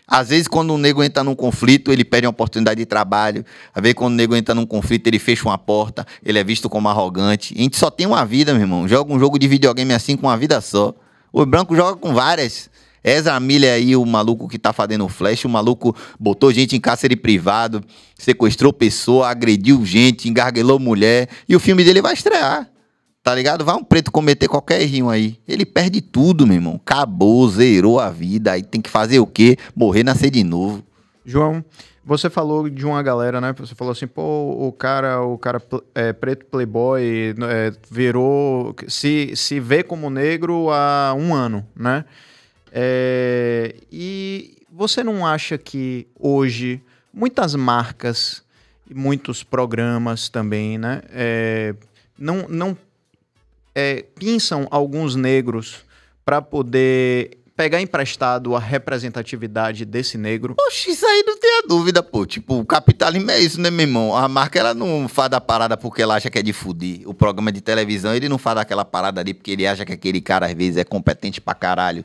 Às vezes, quando um nego entra num conflito, ele perde uma oportunidade de trabalho. Às vezes, quando um nego entra num conflito, ele fecha uma porta, ele é visto como arrogante. A gente só tem uma vida, meu irmão. Joga um jogo de videogame assim com uma vida só. O branco joga com várias. Ezra Miller aí, o maluco que tá fazendo flash, o maluco botou gente em cárcere privado, sequestrou pessoa, agrediu gente, engarguelou mulher. E o filme dele vai estrear. Tá ligado? Vai um preto cometer qualquer errinho aí. Ele perde tudo, meu irmão. Acabou, zerou a vida. Aí tem que fazer o quê? Morrer, nascer de novo. João, você falou de uma galera, né? Você falou assim, pô, o cara, o cara é, preto playboy é, virou, se, se vê como negro há um ano, né? É, e você não acha que hoje muitas marcas e muitos programas também, né? É, não, não é, pinçam alguns negros para poder pegar emprestado a representatividade desse negro. Poxa, isso aí não tem a dúvida, pô. Tipo, o capitalismo é isso, né, meu irmão? A marca, ela não faz a parada porque ela acha que é de fudir. O programa de televisão, ele não faz aquela parada ali porque ele acha que aquele cara, às vezes, é competente pra caralho.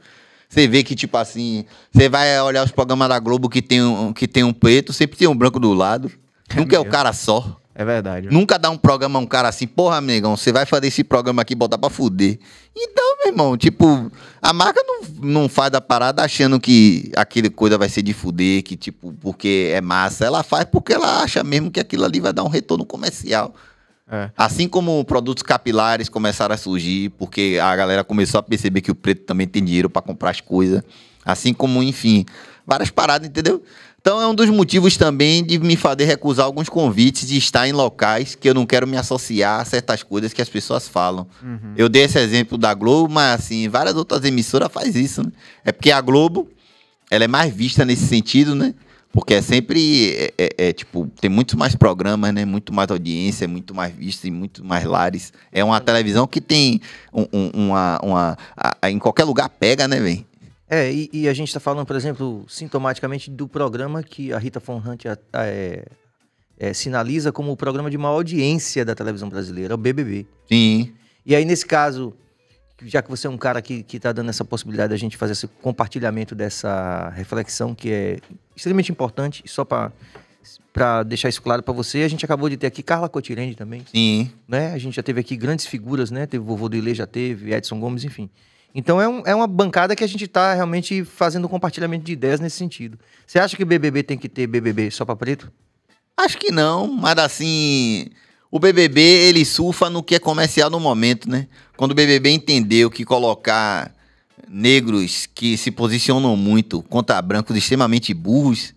Você vê que, tipo assim, você vai olhar os programas da Globo que tem um, que tem um preto, sempre tem um branco do lado. É Nunca é o cara só. É verdade. Nunca dá um programa a um cara assim, porra, amigão, você vai fazer esse programa aqui e botar pra fuder. Então, meu irmão, tipo, a marca não, não faz a parada achando que aquele coisa vai ser de fuder, que, tipo, porque é massa. Ela faz porque ela acha mesmo que aquilo ali vai dar um retorno comercial. É. Assim como produtos capilares começaram a surgir, porque a galera começou a perceber que o preto também tem dinheiro para comprar as coisas. Assim como, enfim, várias paradas, entendeu? Então é um dos motivos também de me fazer recusar alguns convites de estar em locais que eu não quero me associar a certas coisas que as pessoas falam. Uhum. Eu dei esse exemplo da Globo, mas assim, várias outras emissoras faz isso, né? É porque a Globo, ela é mais vista nesse sentido, né? Porque é sempre, é, é, é tipo, tem muito mais programas, né? Muito mais audiência, muito mais vista e muito mais lares. É uma é. televisão que tem um, um, uma, uma a, a, em qualquer lugar pega, né, velho? É, e, e a gente está falando, por exemplo, sintomaticamente do programa que a Rita Von Hunt é, é, sinaliza como o programa de maior audiência da televisão brasileira, o BBB. Sim. E aí, nesse caso, já que você é um cara que está dando essa possibilidade da gente fazer esse compartilhamento dessa reflexão, que é extremamente importante, só para para deixar isso claro para você, a gente acabou de ter aqui Carla Cotirende também. Sim. Né? A gente já teve aqui grandes figuras, né? Teve o Vovô do Ilê, já teve, Edson Gomes, enfim. Então é, um, é uma bancada que a gente está realmente fazendo um compartilhamento de ideias nesse sentido. Você acha que BBB tem que ter BBB só para preto? Acho que não, mas assim, o BBB ele surfa no que é comercial no momento, né? Quando o BBB entendeu que colocar negros que se posicionam muito contra brancos extremamente burros,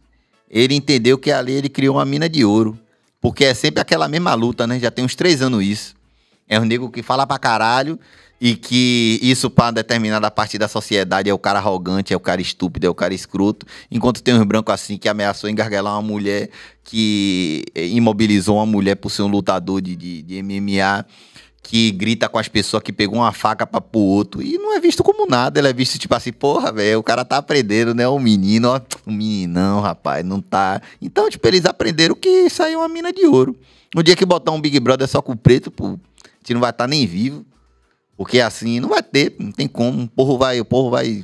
ele entendeu que ali ele criou uma mina de ouro. Porque é sempre aquela mesma luta, né? Já tem uns três anos isso. É um negro que fala pra caralho, e que isso para determinada parte da sociedade é o cara arrogante, é o cara estúpido, é o cara escroto, enquanto tem uns brancos assim que ameaçou engargalar uma mulher, que imobilizou uma mulher por ser um lutador de, de, de MMA que grita com as pessoas que pegou uma faca para pro outro. E não é visto como nada, ele é visto tipo assim, porra, velho, o cara tá aprendendo, né? O menino, ó, o meninão, rapaz, não tá. Então, tipo, eles aprenderam que saiu é uma mina de ouro. No dia que botar um Big Brother só com o preto, pô, a gente não vai estar tá nem vivo. Porque assim, não vai ter, não tem como. O povo vai, o povo vai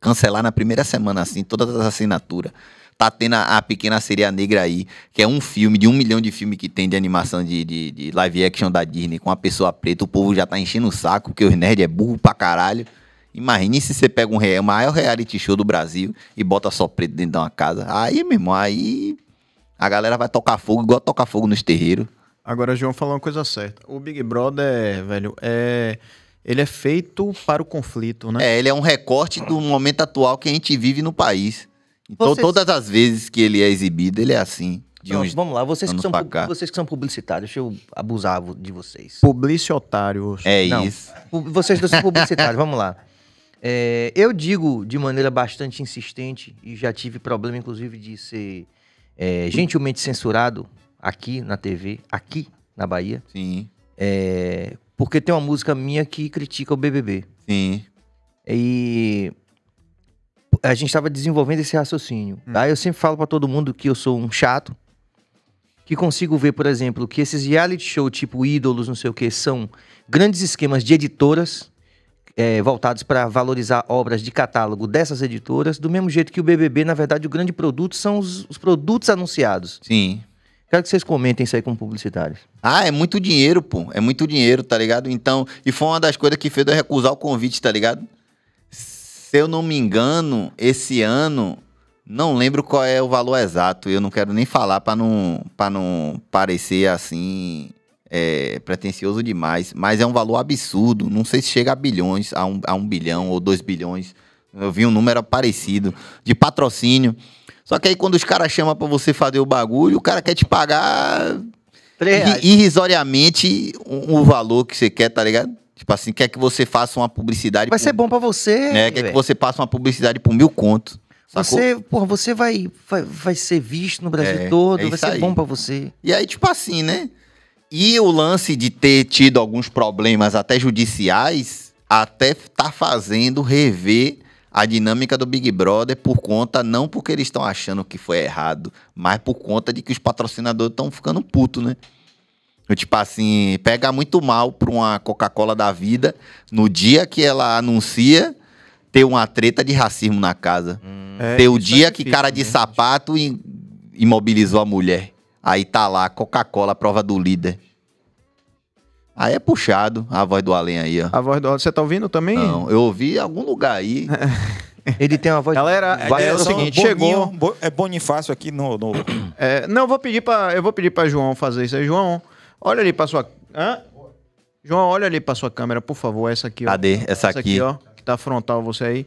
cancelar na primeira semana, assim, todas as assinaturas. Tá tendo a, a Pequena seria Negra aí, que é um filme, de um milhão de filmes que tem de animação de, de, de, live action da Disney com a pessoa preta. O povo já tá enchendo o saco, porque os nerds é burro pra caralho. Imagine se você pega um real, o maior reality show do Brasil e bota só preto dentro de uma casa. Aí, meu irmão, aí a galera vai tocar fogo, igual tocar fogo nos terreiros. Agora, João falou uma coisa certa. O Big Brother, velho, é ele é feito para o conflito, né? É, ele é um recorte do momento atual que a gente vive no país. Então, vocês... todas as vezes que ele é exibido, ele é assim. Não, uns... vamos lá, vocês que, são vocês que são publicitários, deixa eu abusar de vocês. Publicitários. É Não, isso. Vocês dois são publicitários, vamos lá. É, eu digo de maneira bastante insistente, e já tive problema, inclusive, de ser é, gentilmente censurado aqui na TV, aqui na Bahia. Sim. É, porque tem uma música minha que critica o BBB. Sim. E a gente estava desenvolvendo esse raciocínio. Hum. Eu sempre falo para todo mundo que eu sou um chato, que consigo ver, por exemplo, que esses reality show tipo ídolos, não sei o que, são grandes esquemas de editoras é, voltados para valorizar obras de catálogo dessas editoras, do mesmo jeito que o BBB, na verdade, o grande produto são os, os produtos anunciados. Sim. Quero que vocês comentem isso aí com publicitários. Ah, é muito dinheiro, pô. É muito dinheiro, tá ligado? Então, e foi uma das coisas que fez eu recusar o convite, tá ligado? Se eu não me engano, esse ano, não lembro qual é o valor exato. Eu não quero nem falar para não, pra não parecer assim é, pretencioso demais, mas é um valor absurdo. Não sei se chega a bilhões, a um, a um bilhão ou dois bilhões. Eu vi um número parecido de patrocínio. Só que aí quando os caras chamam para você fazer o bagulho, o cara quer te pagar irrisoriamente o, valor que você quer, tá ligado? Tipo assim, quer que você faça uma publicidade. Vai por... ser bom para você. É, quer que você faça uma publicidade por mil contos. Você, porra, você vai, vai, vai ser visto no Brasil é, é todo, é vai ser aí. bom para você. E aí, tipo assim, né? E o lance de ter tido alguns problemas até judiciais, até tá fazendo rever a dinâmica do Big Brother por conta, não porque eles estão achando que foi errado, mas por conta de que os patrocinadores estão ficando putos, né? Tipo assim, pega muito mal para uma Coca-Cola da vida no dia que ela anuncia ter uma treta de racismo na casa. Hum, é, ter o é dia é que cara de né? sapato imobilizou a mulher. Aí tá lá, Coca-Cola, prova do líder. Aí é puxado a voz do além aí, ó. A voz do além. Você tá ouvindo também? Não, eu ouvi em algum lugar aí. [laughs] Ele tem uma voz. Galera, vai é, é o seguinte, Boninho, chegou. Bo, é Bonifácio aqui no. no... [clears throat] É, não, vou pedir para, eu vou pedir para João fazer isso aí. João, olha ali para sua. Hã? João, olha ali para sua câmera, por favor. Essa aqui, ó. Cadê? Essa, essa aqui. ó. Que tá frontal você aí.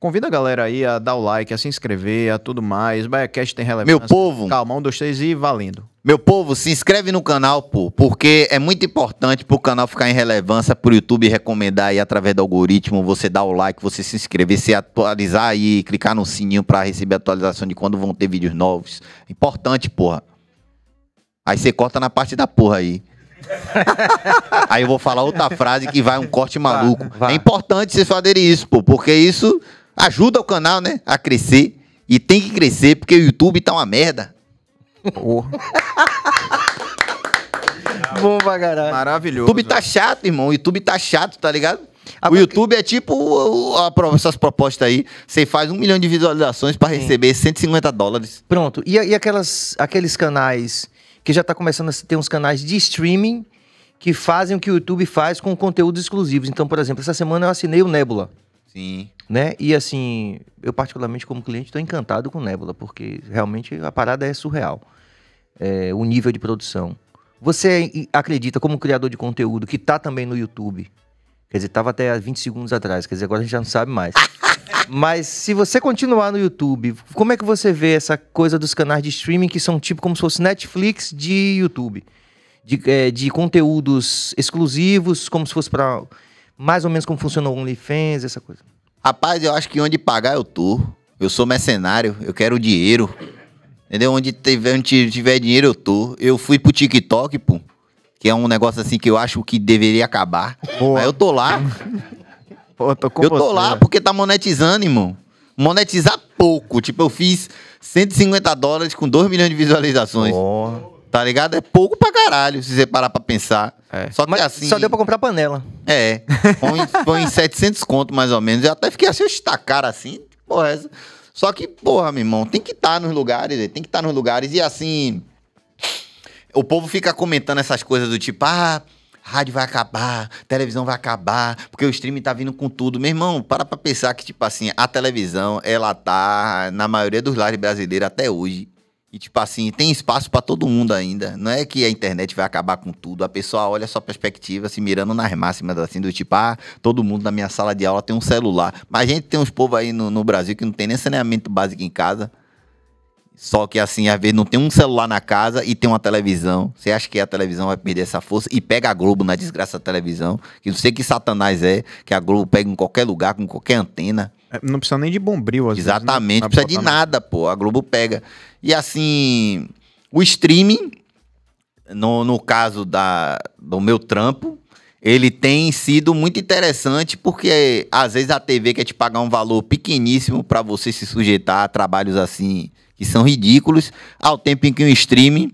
Convida a galera aí a dar o like, a se inscrever, a tudo mais. cast tem relevância. Meu povo! Calma, um, dois, três e valendo. Meu povo, se inscreve no canal, pô, porque é muito importante pro canal ficar em relevância, pro YouTube recomendar aí através do algoritmo, você dar o like, você se inscrever, se atualizar aí, clicar no sininho para receber atualização de quando vão ter vídeos novos. Importante, porra. Aí você corta na parte da porra aí. [laughs] aí eu vou falar outra frase que vai um corte maluco. É importante vocês fazerem isso, pô, porque isso ajuda o canal, né, a crescer. E tem que crescer, porque o YouTube tá uma merda. Porra. [laughs] Bom pra caralho. Maravilhoso. YouTube tá chato, irmão. O YouTube tá chato, tá ligado? o YouTube é tipo a, a, essas propostas aí. Você faz um milhão de visualizações para receber 150 dólares. Pronto. E, e aquelas, aqueles canais que já tá começando a ter uns canais de streaming que fazem o que o YouTube faz com conteúdos exclusivos. Então, por exemplo, essa semana eu assinei o Nebula. Sim. Né? E assim, eu particularmente como cliente estou encantado com Nebula, porque realmente a parada é surreal é, o nível de produção. Você acredita, como criador de conteúdo, que tá também no YouTube? Quer dizer, tava até 20 segundos atrás, quer dizer, agora a gente já não sabe mais. [laughs] Mas se você continuar no YouTube, como é que você vê essa coisa dos canais de streaming que são tipo como se fosse Netflix de YouTube? De, é, de conteúdos exclusivos, como se fosse para mais ou menos como funciona o OnlyFans, essa coisa. Rapaz, eu acho que onde pagar eu tô. Eu sou mercenário, eu quero dinheiro. Entendeu? Onde tiver, onde tiver dinheiro, eu tô. Eu fui pro TikTok, pô. Que é um negócio assim que eu acho que deveria acabar. Boa. Aí eu tô lá. [laughs] Pô, tô eu tô lá né? porque tá monetizando, irmão. Monetizar pouco. Tipo, eu fiz 150 dólares com 2 milhões de visualizações. Porra. Tá ligado? É pouco pra caralho, se você parar pra pensar. É. Só que Mas assim. Só deu pra comprar panela. É. Foi, [laughs] foi em 700 conto, mais ou menos. Eu até fiquei assim, eu estacar assim. Porra, essa. Só que, porra, meu irmão, tem que estar tá nos lugares, tem que estar tá nos lugares. E assim, o povo fica comentando essas coisas do tipo, ah, rádio vai acabar, televisão vai acabar, porque o streaming tá vindo com tudo. Meu irmão, para pra pensar que, tipo assim, a televisão, ela tá, na maioria dos lares brasileiros até hoje, e, tipo assim, tem espaço para todo mundo ainda. Não é que a internet vai acabar com tudo. A pessoa olha sua perspectiva, se mirando nas máximas, assim, do tipo, ah, todo mundo na minha sala de aula tem um celular. Mas a gente tem uns povos aí no, no Brasil que não tem nem saneamento básico em casa. Só que, assim, às vezes não tem um celular na casa e tem uma televisão. Você acha que a televisão vai perder essa força? E pega a Globo na desgraça da televisão. Que não sei que satanás é, que a Globo pega em qualquer lugar, com qualquer antena. É, não precisa nem de bombril, às né? Exatamente, não precisa de nada, pô. A Globo pega. E assim, o streaming, no, no caso da, do meu trampo, ele tem sido muito interessante porque às vezes a TV quer te pagar um valor pequeníssimo para você se sujeitar a trabalhos assim que são ridículos, ao tempo em que o streaming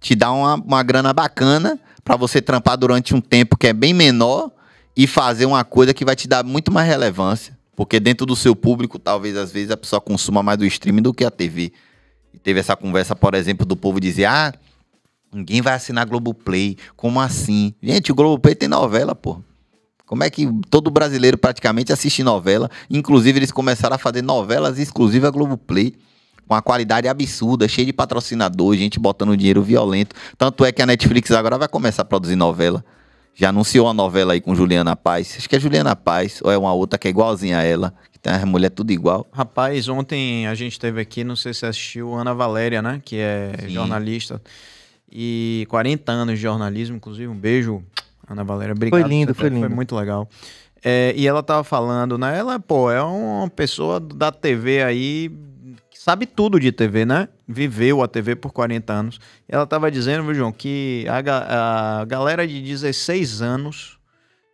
te dá uma, uma grana bacana para você trampar durante um tempo que é bem menor e fazer uma coisa que vai te dar muito mais relevância. Porque dentro do seu público, talvez às vezes a pessoa consuma mais do streaming do que a TV. E teve essa conversa, por exemplo, do povo dizer: ah, ninguém vai assinar Globoplay. Como assim? Gente, o Globoplay tem novela, pô. Como é que todo brasileiro praticamente assiste novela? Inclusive, eles começaram a fazer novelas exclusivas Globoplay. Com uma qualidade absurda, cheia de patrocinador, gente botando dinheiro violento. Tanto é que a Netflix agora vai começar a produzir novela já anunciou uma novela aí com Juliana Paz. Acho que é Juliana Paz, ou é uma outra que é igualzinha a ela, que tem as mulheres tudo igual. Rapaz, ontem a gente teve aqui, não sei se assistiu, Ana Valéria, né? Que é Sim. jornalista. E 40 anos de jornalismo, inclusive. Um beijo, Ana Valéria. Obrigado. Foi lindo, foi lindo. Foi muito legal. É, e ela tava falando, né? Ela, pô, é uma pessoa da TV aí sabe tudo de TV, né? Viveu a TV por 40 anos. Ela estava dizendo, viu, João, que a, a galera de 16 anos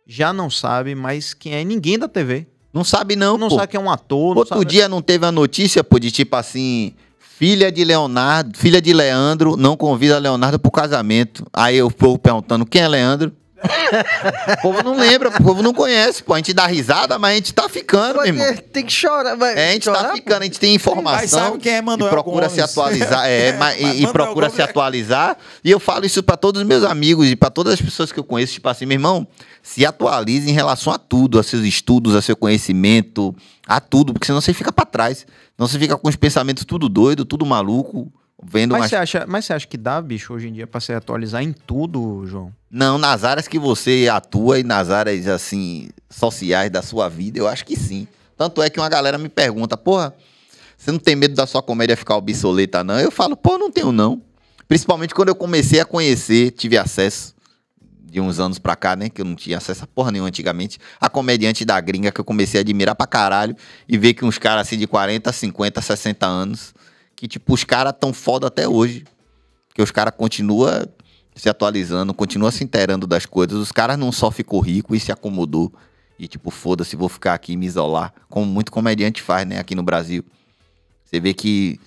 já não sabe mais quem é ninguém da TV. Não sabe, não. Não pô. sabe que é um ator. Outro sabe... dia não teve a notícia, pô, de tipo assim. Filha de Leonardo, filha de Leandro, não convida Leonardo pro casamento. Aí eu fui perguntando quem é Leandro o povo não lembra, o povo não conhece, pô. A gente dá risada, mas a gente tá ficando, meu irmão. Tem que chorar, É, a gente tá chorar, tá ficando, a gente tem informação. sabe quem é Manuel é, [laughs] e procura Gomes. se atualizar. É, é, e, procura Gomes se atualizar. E eu falo isso para todos os meus amigos e para todas as pessoas que eu conheço, tipo assim, meu irmão, se atualize em relação a tudo, a seus estudos, a seu conhecimento, a tudo, porque senão você fica para trás. Não você fica com os pensamentos tudo doido, tudo maluco. Vendo mas, você acha, mas você acha que dá, bicho, hoje em dia, para se atualizar em tudo, João? Não, nas áreas que você atua e nas áreas, assim, sociais da sua vida, eu acho que sim. Tanto é que uma galera me pergunta, porra, você não tem medo da sua comédia ficar obsoleta, não? Eu falo, pô, não tenho, não. Principalmente quando eu comecei a conhecer, tive acesso de uns anos pra cá, né? Que eu não tinha acesso a porra nenhuma antigamente. A comediante da gringa que eu comecei a admirar pra caralho e ver que uns caras assim de 40, 50, 60 anos que, tipo, os caras tão foda até hoje. Que os caras continuam se atualizando, continuam se inteirando das coisas. Os caras não só ficou rico e se acomodou. E tipo, foda-se, vou ficar aqui e me isolar. Como muito comediante faz, né, aqui no Brasil. Você vê que,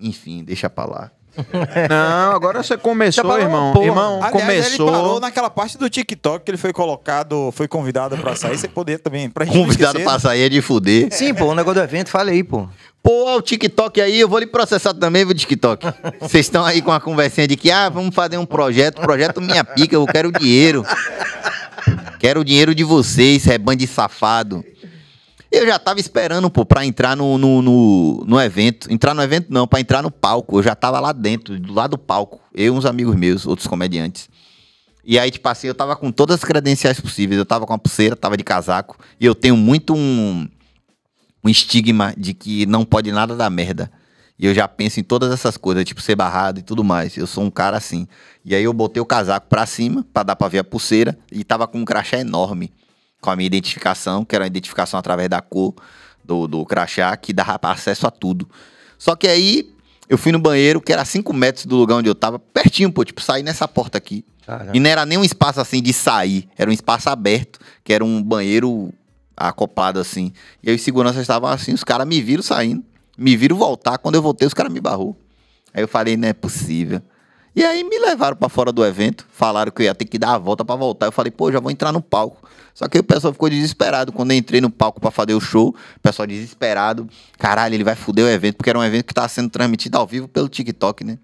enfim, deixa pra lá. [laughs] Não, agora você começou, irmão. Porra. Irmão, Aliás, começou. Ele parou naquela parte do TikTok que ele foi colocado, foi convidado pra sair. Você poderia também. Pra convidado pra né? sair é de fuder. Sim, pô, o negócio do evento, fala aí, pô. Pô, o TikTok aí, eu vou lhe processar também, viu, TikTok? Vocês estão aí com a conversinha de que, ah, vamos fazer um projeto, projeto minha pica, eu quero dinheiro. Quero o dinheiro de vocês, rebanho de safado. Eu já tava esperando, pô, pra entrar no, no, no, no evento. Entrar no evento não, pra entrar no palco. Eu já tava lá dentro, do lado do palco. Eu e uns amigos meus, outros comediantes. E aí, tipo assim, eu tava com todas as credenciais possíveis. Eu tava com a pulseira, tava de casaco. E eu tenho muito um, um estigma de que não pode nada dar merda. E eu já penso em todas essas coisas, tipo ser barrado e tudo mais. Eu sou um cara assim. E aí eu botei o casaco pra cima, pra dar pra ver a pulseira, e tava com um crachá enorme com a minha identificação, que era uma identificação através da cor do, do crachá, que dava [laughs] acesso a tudo. Só que aí eu fui no banheiro, que era 5 metros do lugar onde eu tava, pertinho, pô, tipo, saí nessa porta aqui. Caramba. E não era nem um espaço assim de sair, era um espaço aberto, que era um banheiro acoplado assim. E aí os seguranças estavam assim, os caras me viram saindo, me viram voltar, quando eu voltei os caras me barrou. Aí eu falei, não é possível. E aí me levaram para fora do evento, falaram que eu ia ter que dar a volta para voltar. Eu falei, pô, já vou entrar no palco. Só que o pessoal ficou desesperado quando eu entrei no palco para fazer o show. O pessoal desesperado. Caralho, ele vai foder o evento, porque era um evento que estava sendo transmitido ao vivo pelo TikTok, né?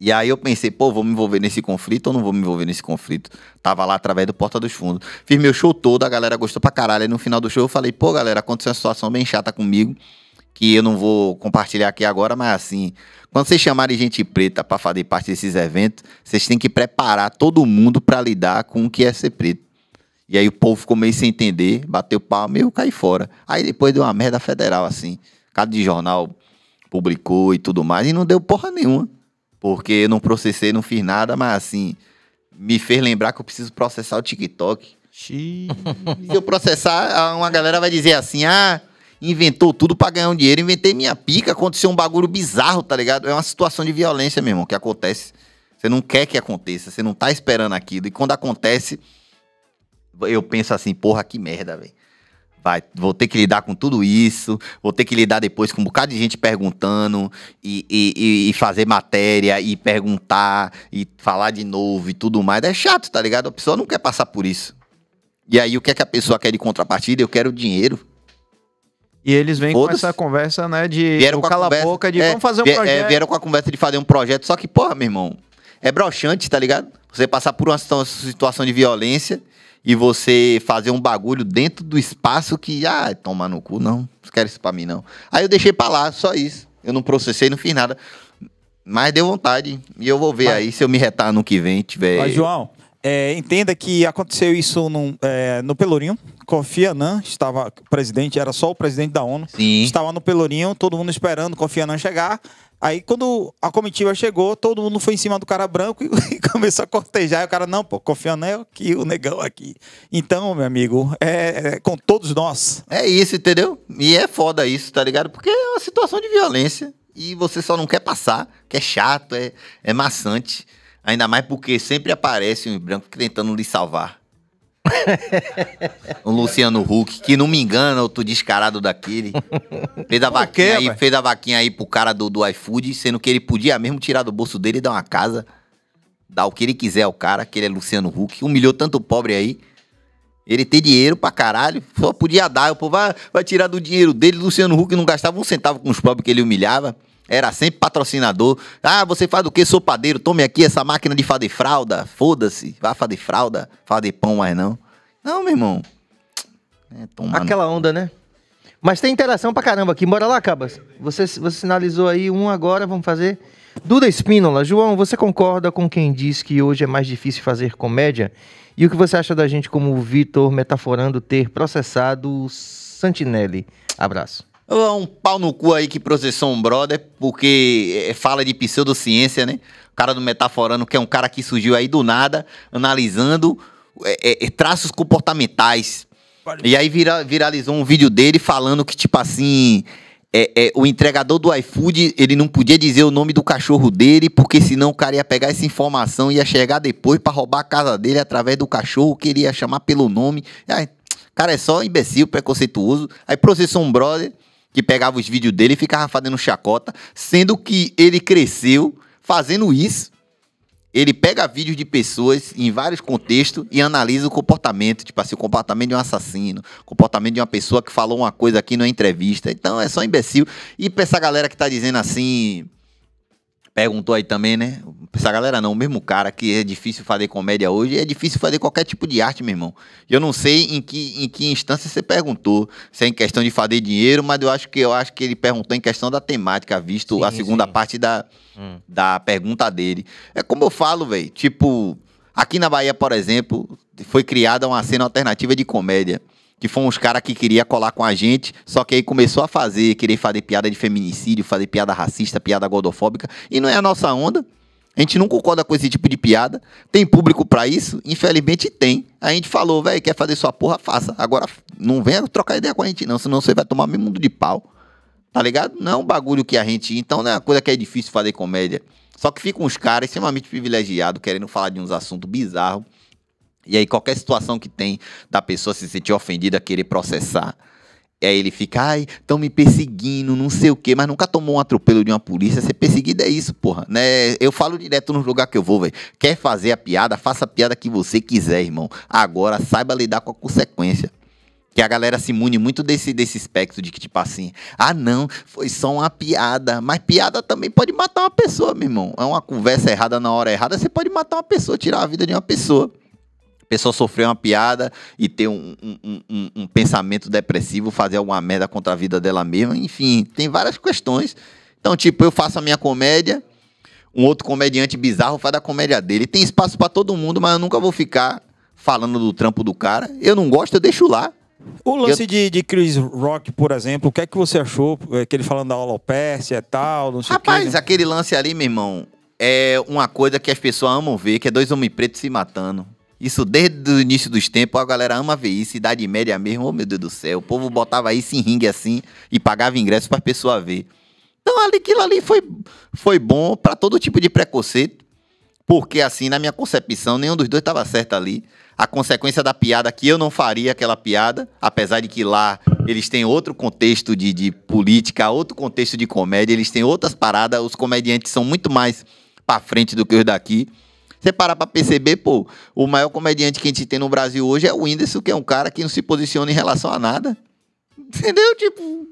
E aí eu pensei, pô, vou me envolver nesse conflito ou não vou me envolver nesse conflito? Tava lá através do Porta dos Fundos. Fiz meu show todo, a galera gostou pra caralho. Aí no final do show eu falei, pô, galera, aconteceu uma situação bem chata comigo que eu não vou compartilhar aqui agora, mas assim, quando vocês chamarem gente preta para fazer parte desses eventos, vocês têm que preparar todo mundo para lidar com o que é ser preto. E aí o povo ficou meio sem entender, bateu palma e eu caí fora. Aí depois deu uma merda federal, assim. Cada de jornal publicou e tudo mais, e não deu porra nenhuma. Porque eu não processei, não fiz nada, mas assim, me fez lembrar que eu preciso processar o TikTok. Xiii. Se eu processar, uma galera vai dizer assim, ah inventou tudo para ganhar um dinheiro, inventei minha pica, aconteceu um bagulho bizarro, tá ligado? É uma situação de violência, meu irmão, que acontece. Você não quer que aconteça, você não tá esperando aquilo. E quando acontece, eu penso assim, porra, que merda, velho. Vai, vou ter que lidar com tudo isso, vou ter que lidar depois com um bocado de gente perguntando e, e, e, fazer matéria e perguntar e falar de novo e tudo mais. É chato, tá ligado? A pessoa não quer passar por isso. E aí, o que é que a pessoa quer de contrapartida? Eu quero dinheiro. E eles vêm com essa conversa, né, de vieram o cala conversa, boca de é, vamos fazer um é, projeto. É, vieram com a conversa de fazer um projeto, só que, porra, meu irmão, é broxante, tá ligado? Você passar por uma situação de violência e você fazer um bagulho dentro do espaço que, ah, toma no cu, não, não quero isso pra mim, não. Aí eu deixei pra lá, só isso. Eu não processei, não fiz nada. Mas deu vontade. E eu vou ver aí se eu me retar no que vem, tiver. Mas, João, é, entenda que aconteceu isso num, é, no Pelourinho. Kofi Annan né? estava presidente, era só o presidente da ONU. Sim. Estava no Pelourinho, todo mundo esperando Kofi Annan chegar. Aí, quando a comitiva chegou, todo mundo foi em cima do cara branco e, [laughs] e começou a cortejar. E o cara, não, pô, Kofi Annan é aqui, o negão aqui. Então, meu amigo, é, é, com todos nós. É isso, entendeu? E é foda isso, tá ligado? Porque é uma situação de violência e você só não quer passar, que é chato, é, é maçante. Ainda mais porque sempre aparece um branco tentando lhe salvar. o [laughs] Luciano Huck, que não me engana, outro descarado daquele. Fez a vaquinha, quê, aí, fez a vaquinha aí pro cara do, do iFood, sendo que ele podia mesmo tirar do bolso dele e dar uma casa. Dar o que ele quiser ao cara, que ele é Luciano Huck. Humilhou tanto pobre aí. Ele tem dinheiro pra caralho, só podia dar. O povo vai, ah, vai tirar do dinheiro dele. Luciano Huck não gastava um centavo com os pobres que ele humilhava. Era sempre patrocinador. Ah, você faz do quê Sou padeiro. Tome aqui essa máquina de fazer fralda. Foda-se. Vá fazer fralda. Fazer pão mais não. Não, meu irmão. É, Aquela no... onda, né? Mas tem interação pra caramba aqui. Bora lá, Cabas. Você, você sinalizou aí um agora, vamos fazer. Duda Espínola. João, você concorda com quem diz que hoje é mais difícil fazer comédia? E o que você acha da gente como o Vitor metaforando ter processado o Santinelli? Abraço. É um pau no cu aí que processou um brother, porque é, é fala de pseudociência, né? O cara do Metaforando, que é um cara que surgiu aí do nada, analisando é, é, traços comportamentais. E aí vira, viralizou um vídeo dele falando que, tipo assim, é, o entregador do iFood, ele não podia dizer o nome do cachorro dele, porque senão o cara ia pegar essa informação e ia chegar depois para roubar a casa dele através do cachorro que ele ia chamar pelo nome. Aí, cara é só imbecil, preconceituoso. Aí processou um brother que pegava os vídeos dele e ficava fazendo chacota, sendo que ele cresceu fazendo isso. Ele pega vídeos de pessoas em vários contextos e analisa o comportamento, tipo assim, o comportamento de um assassino, o comportamento de uma pessoa que falou uma coisa aqui numa entrevista. Então é só imbecil. E pra essa galera que tá dizendo assim, perguntou aí também, né? Essa galera não, o mesmo cara que é difícil fazer comédia hoje, é difícil fazer qualquer tipo de arte, meu irmão. Eu não sei em que, em que instância você perguntou, se é em questão de fazer dinheiro, mas eu acho que eu acho que ele perguntou em questão da temática, visto sim, a segunda sim. parte da, hum. da pergunta dele. É como eu falo, velho, tipo, aqui na Bahia, por exemplo, foi criada uma cena alternativa de comédia que foram os caras que queria colar com a gente, só que aí começou a fazer, querer fazer piada de feminicídio, fazer piada racista, piada gordofóbica, e não é a nossa onda. A gente não concorda com esse tipo de piada. Tem público para isso? Infelizmente tem. A gente falou, velho, quer fazer sua porra, faça. Agora não venha trocar ideia com a gente não, senão você vai tomar meio mundo de pau. Tá ligado? Não é um bagulho que a gente, então não é uma coisa que é difícil fazer comédia. Só que ficam uns caras extremamente privilegiados querendo falar de uns assuntos bizarros e aí qualquer situação que tem da pessoa se sentir ofendida, querer processar, aí ele fica, ai, estão me perseguindo, não sei o quê, mas nunca tomou um atropelo de uma polícia. Ser perseguido é isso, porra. Né? Eu falo direto nos lugares que eu vou, velho. Quer fazer a piada? Faça a piada que você quiser, irmão. Agora saiba lidar com a consequência. Que a galera se imune muito desse, desse espectro de que, tipo assim, ah não, foi só uma piada. Mas piada também pode matar uma pessoa, meu irmão. É uma conversa errada na hora errada, você pode matar uma pessoa, tirar a vida de uma pessoa pessoa sofrer uma piada e ter um, um, um, um, pensamento depressivo, fazer alguma merda contra a vida dela mesma, enfim, tem várias questões. Então, tipo, eu faço a minha comédia, um outro comediante bizarro faz a comédia dele. Tem espaço para todo mundo, mas eu nunca vou ficar falando do trampo do cara. Eu não gosto, eu deixo lá. O lance eu... de, de Chris Rock, por exemplo, o que é que você achou? Aquele é falando da holopécia e tal, não sei Rapaz, o que, né? aquele lance ali, meu irmão, é uma coisa que as pessoas amam ver, que é dois homens pretos se matando. Isso desde o início dos tempos, a galera ama ver isso, Idade Média mesmo, oh meu Deus do céu, o povo botava isso em ringue assim e pagava ingresso para a pessoa ver. Então ali, aquilo ali foi, foi bom para todo tipo de preconceito, porque assim, na minha concepção, nenhum dos dois estava certo ali. A consequência da piada que eu não faria aquela piada, apesar de que lá eles têm outro contexto de, de política, outro contexto de comédia, eles têm outras paradas, os comediantes são muito mais para frente do que os daqui. Você parar para perceber, pô, o maior comediante que a gente tem no Brasil hoje é o Whindersson, que é um cara que não se posiciona em relação a nada. Entendeu? Tipo.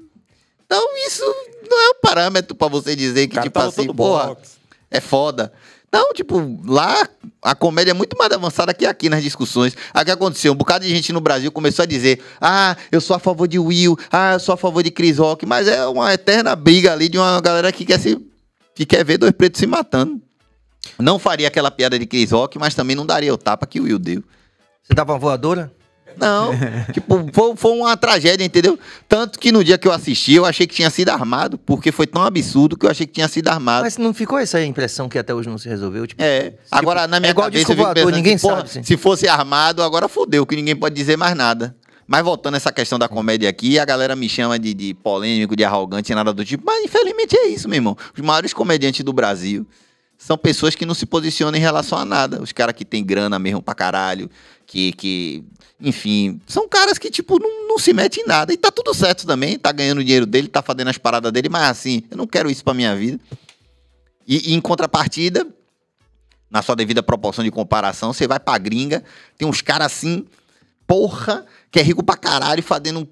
Então, isso não é um parâmetro para você dizer que, tipo assim, porra, box. é foda. Não, tipo, lá a comédia é muito mais avançada que aqui nas discussões. Aí o que aconteceu? Um bocado de gente no Brasil começou a dizer: ah, eu sou a favor de Will, ah, eu sou a favor de Chris Rock, mas é uma eterna briga ali de uma galera que quer, se, que quer ver dois pretos se matando. Não faria aquela piada de Chris Rock, mas também não daria o tapa que o Will deu. Você dava uma voadora? Não, [laughs] tipo, foi, foi, uma tragédia, entendeu? Tanto que no dia que eu assisti, eu achei que tinha sido armado, porque foi tão absurdo que eu achei que tinha sido armado. Mas não ficou essa impressão que até hoje não se resolveu? Tipo, é, tipo, agora na minha é cabeça eu fico pensando, assim, ninguém que, sabe, se fosse armado, agora fodeu, que ninguém pode dizer mais nada. Mas voltando a essa questão da comédia aqui, a galera me chama de, de polêmico, de arrogante, nada do tipo, mas infelizmente é isso, meu irmão. Os maiores comediantes do Brasil são pessoas que não se posicionam em relação a nada. Os caras que tem grana mesmo pra caralho, que, que enfim, são caras que, tipo, não, não se metem em nada. E tá tudo certo também, tá ganhando o dinheiro dele, tá fazendo as paradas dele, mas assim, eu não quero isso pra minha vida. E, e em contrapartida, na sua devida proporção de comparação, você vai pra gringa, tem uns caras assim, porra, que é rico pra caralho, fazendo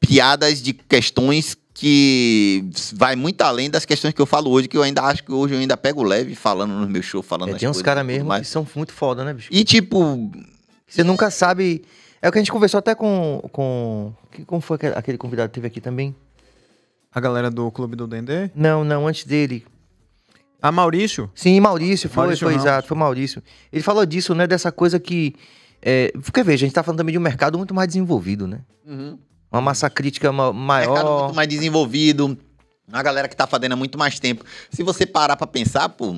piadas de questões que vai muito além das questões que eu falo hoje, que eu ainda acho que hoje eu ainda pego leve falando no meu show falando é, Tem uns caras mesmo mais. que são muito foda, né, bicho? E tipo. Você nunca sabe. É o que a gente conversou até com. com... Como foi aquele convidado que teve aqui também? A galera do Clube do Dendê? Não, não, antes dele. A ah, Maurício? Sim, Maurício, foi, Maurício foi exato, foi Maurício. Ele falou disso, né? Dessa coisa que. É, porque veja, a gente tá falando também de um mercado muito mais desenvolvido, né? Uhum. Uma massa crítica ma maior. Mercado muito mais desenvolvido. uma galera que tá fazendo há muito mais tempo. Se você parar pra pensar, pô,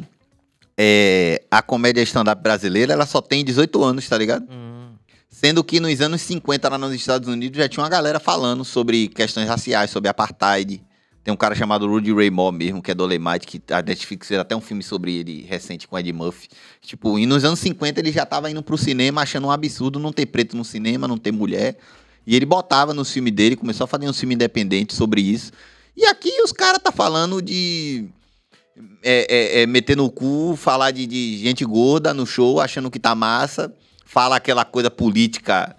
é, a comédia stand-up brasileira, ela só tem 18 anos, tá ligado? Hum. Sendo que nos anos 50, lá nos Estados Unidos, já tinha uma galera falando sobre questões raciais, sobre apartheid. Tem um cara chamado Rudy Ray Moore mesmo, que é do que a Netflix fez até um filme sobre ele recente com Ed Murphy. Tipo, e nos anos 50 ele já tava indo pro cinema achando um absurdo não ter preto no cinema, não ter mulher. E ele botava no filme dele, começou a fazer um filme independente sobre isso. E aqui os caras tá falando de. É, é, é, meter no cu, falar de, de, gente gorda no show, achando que tá massa, fala aquela coisa política.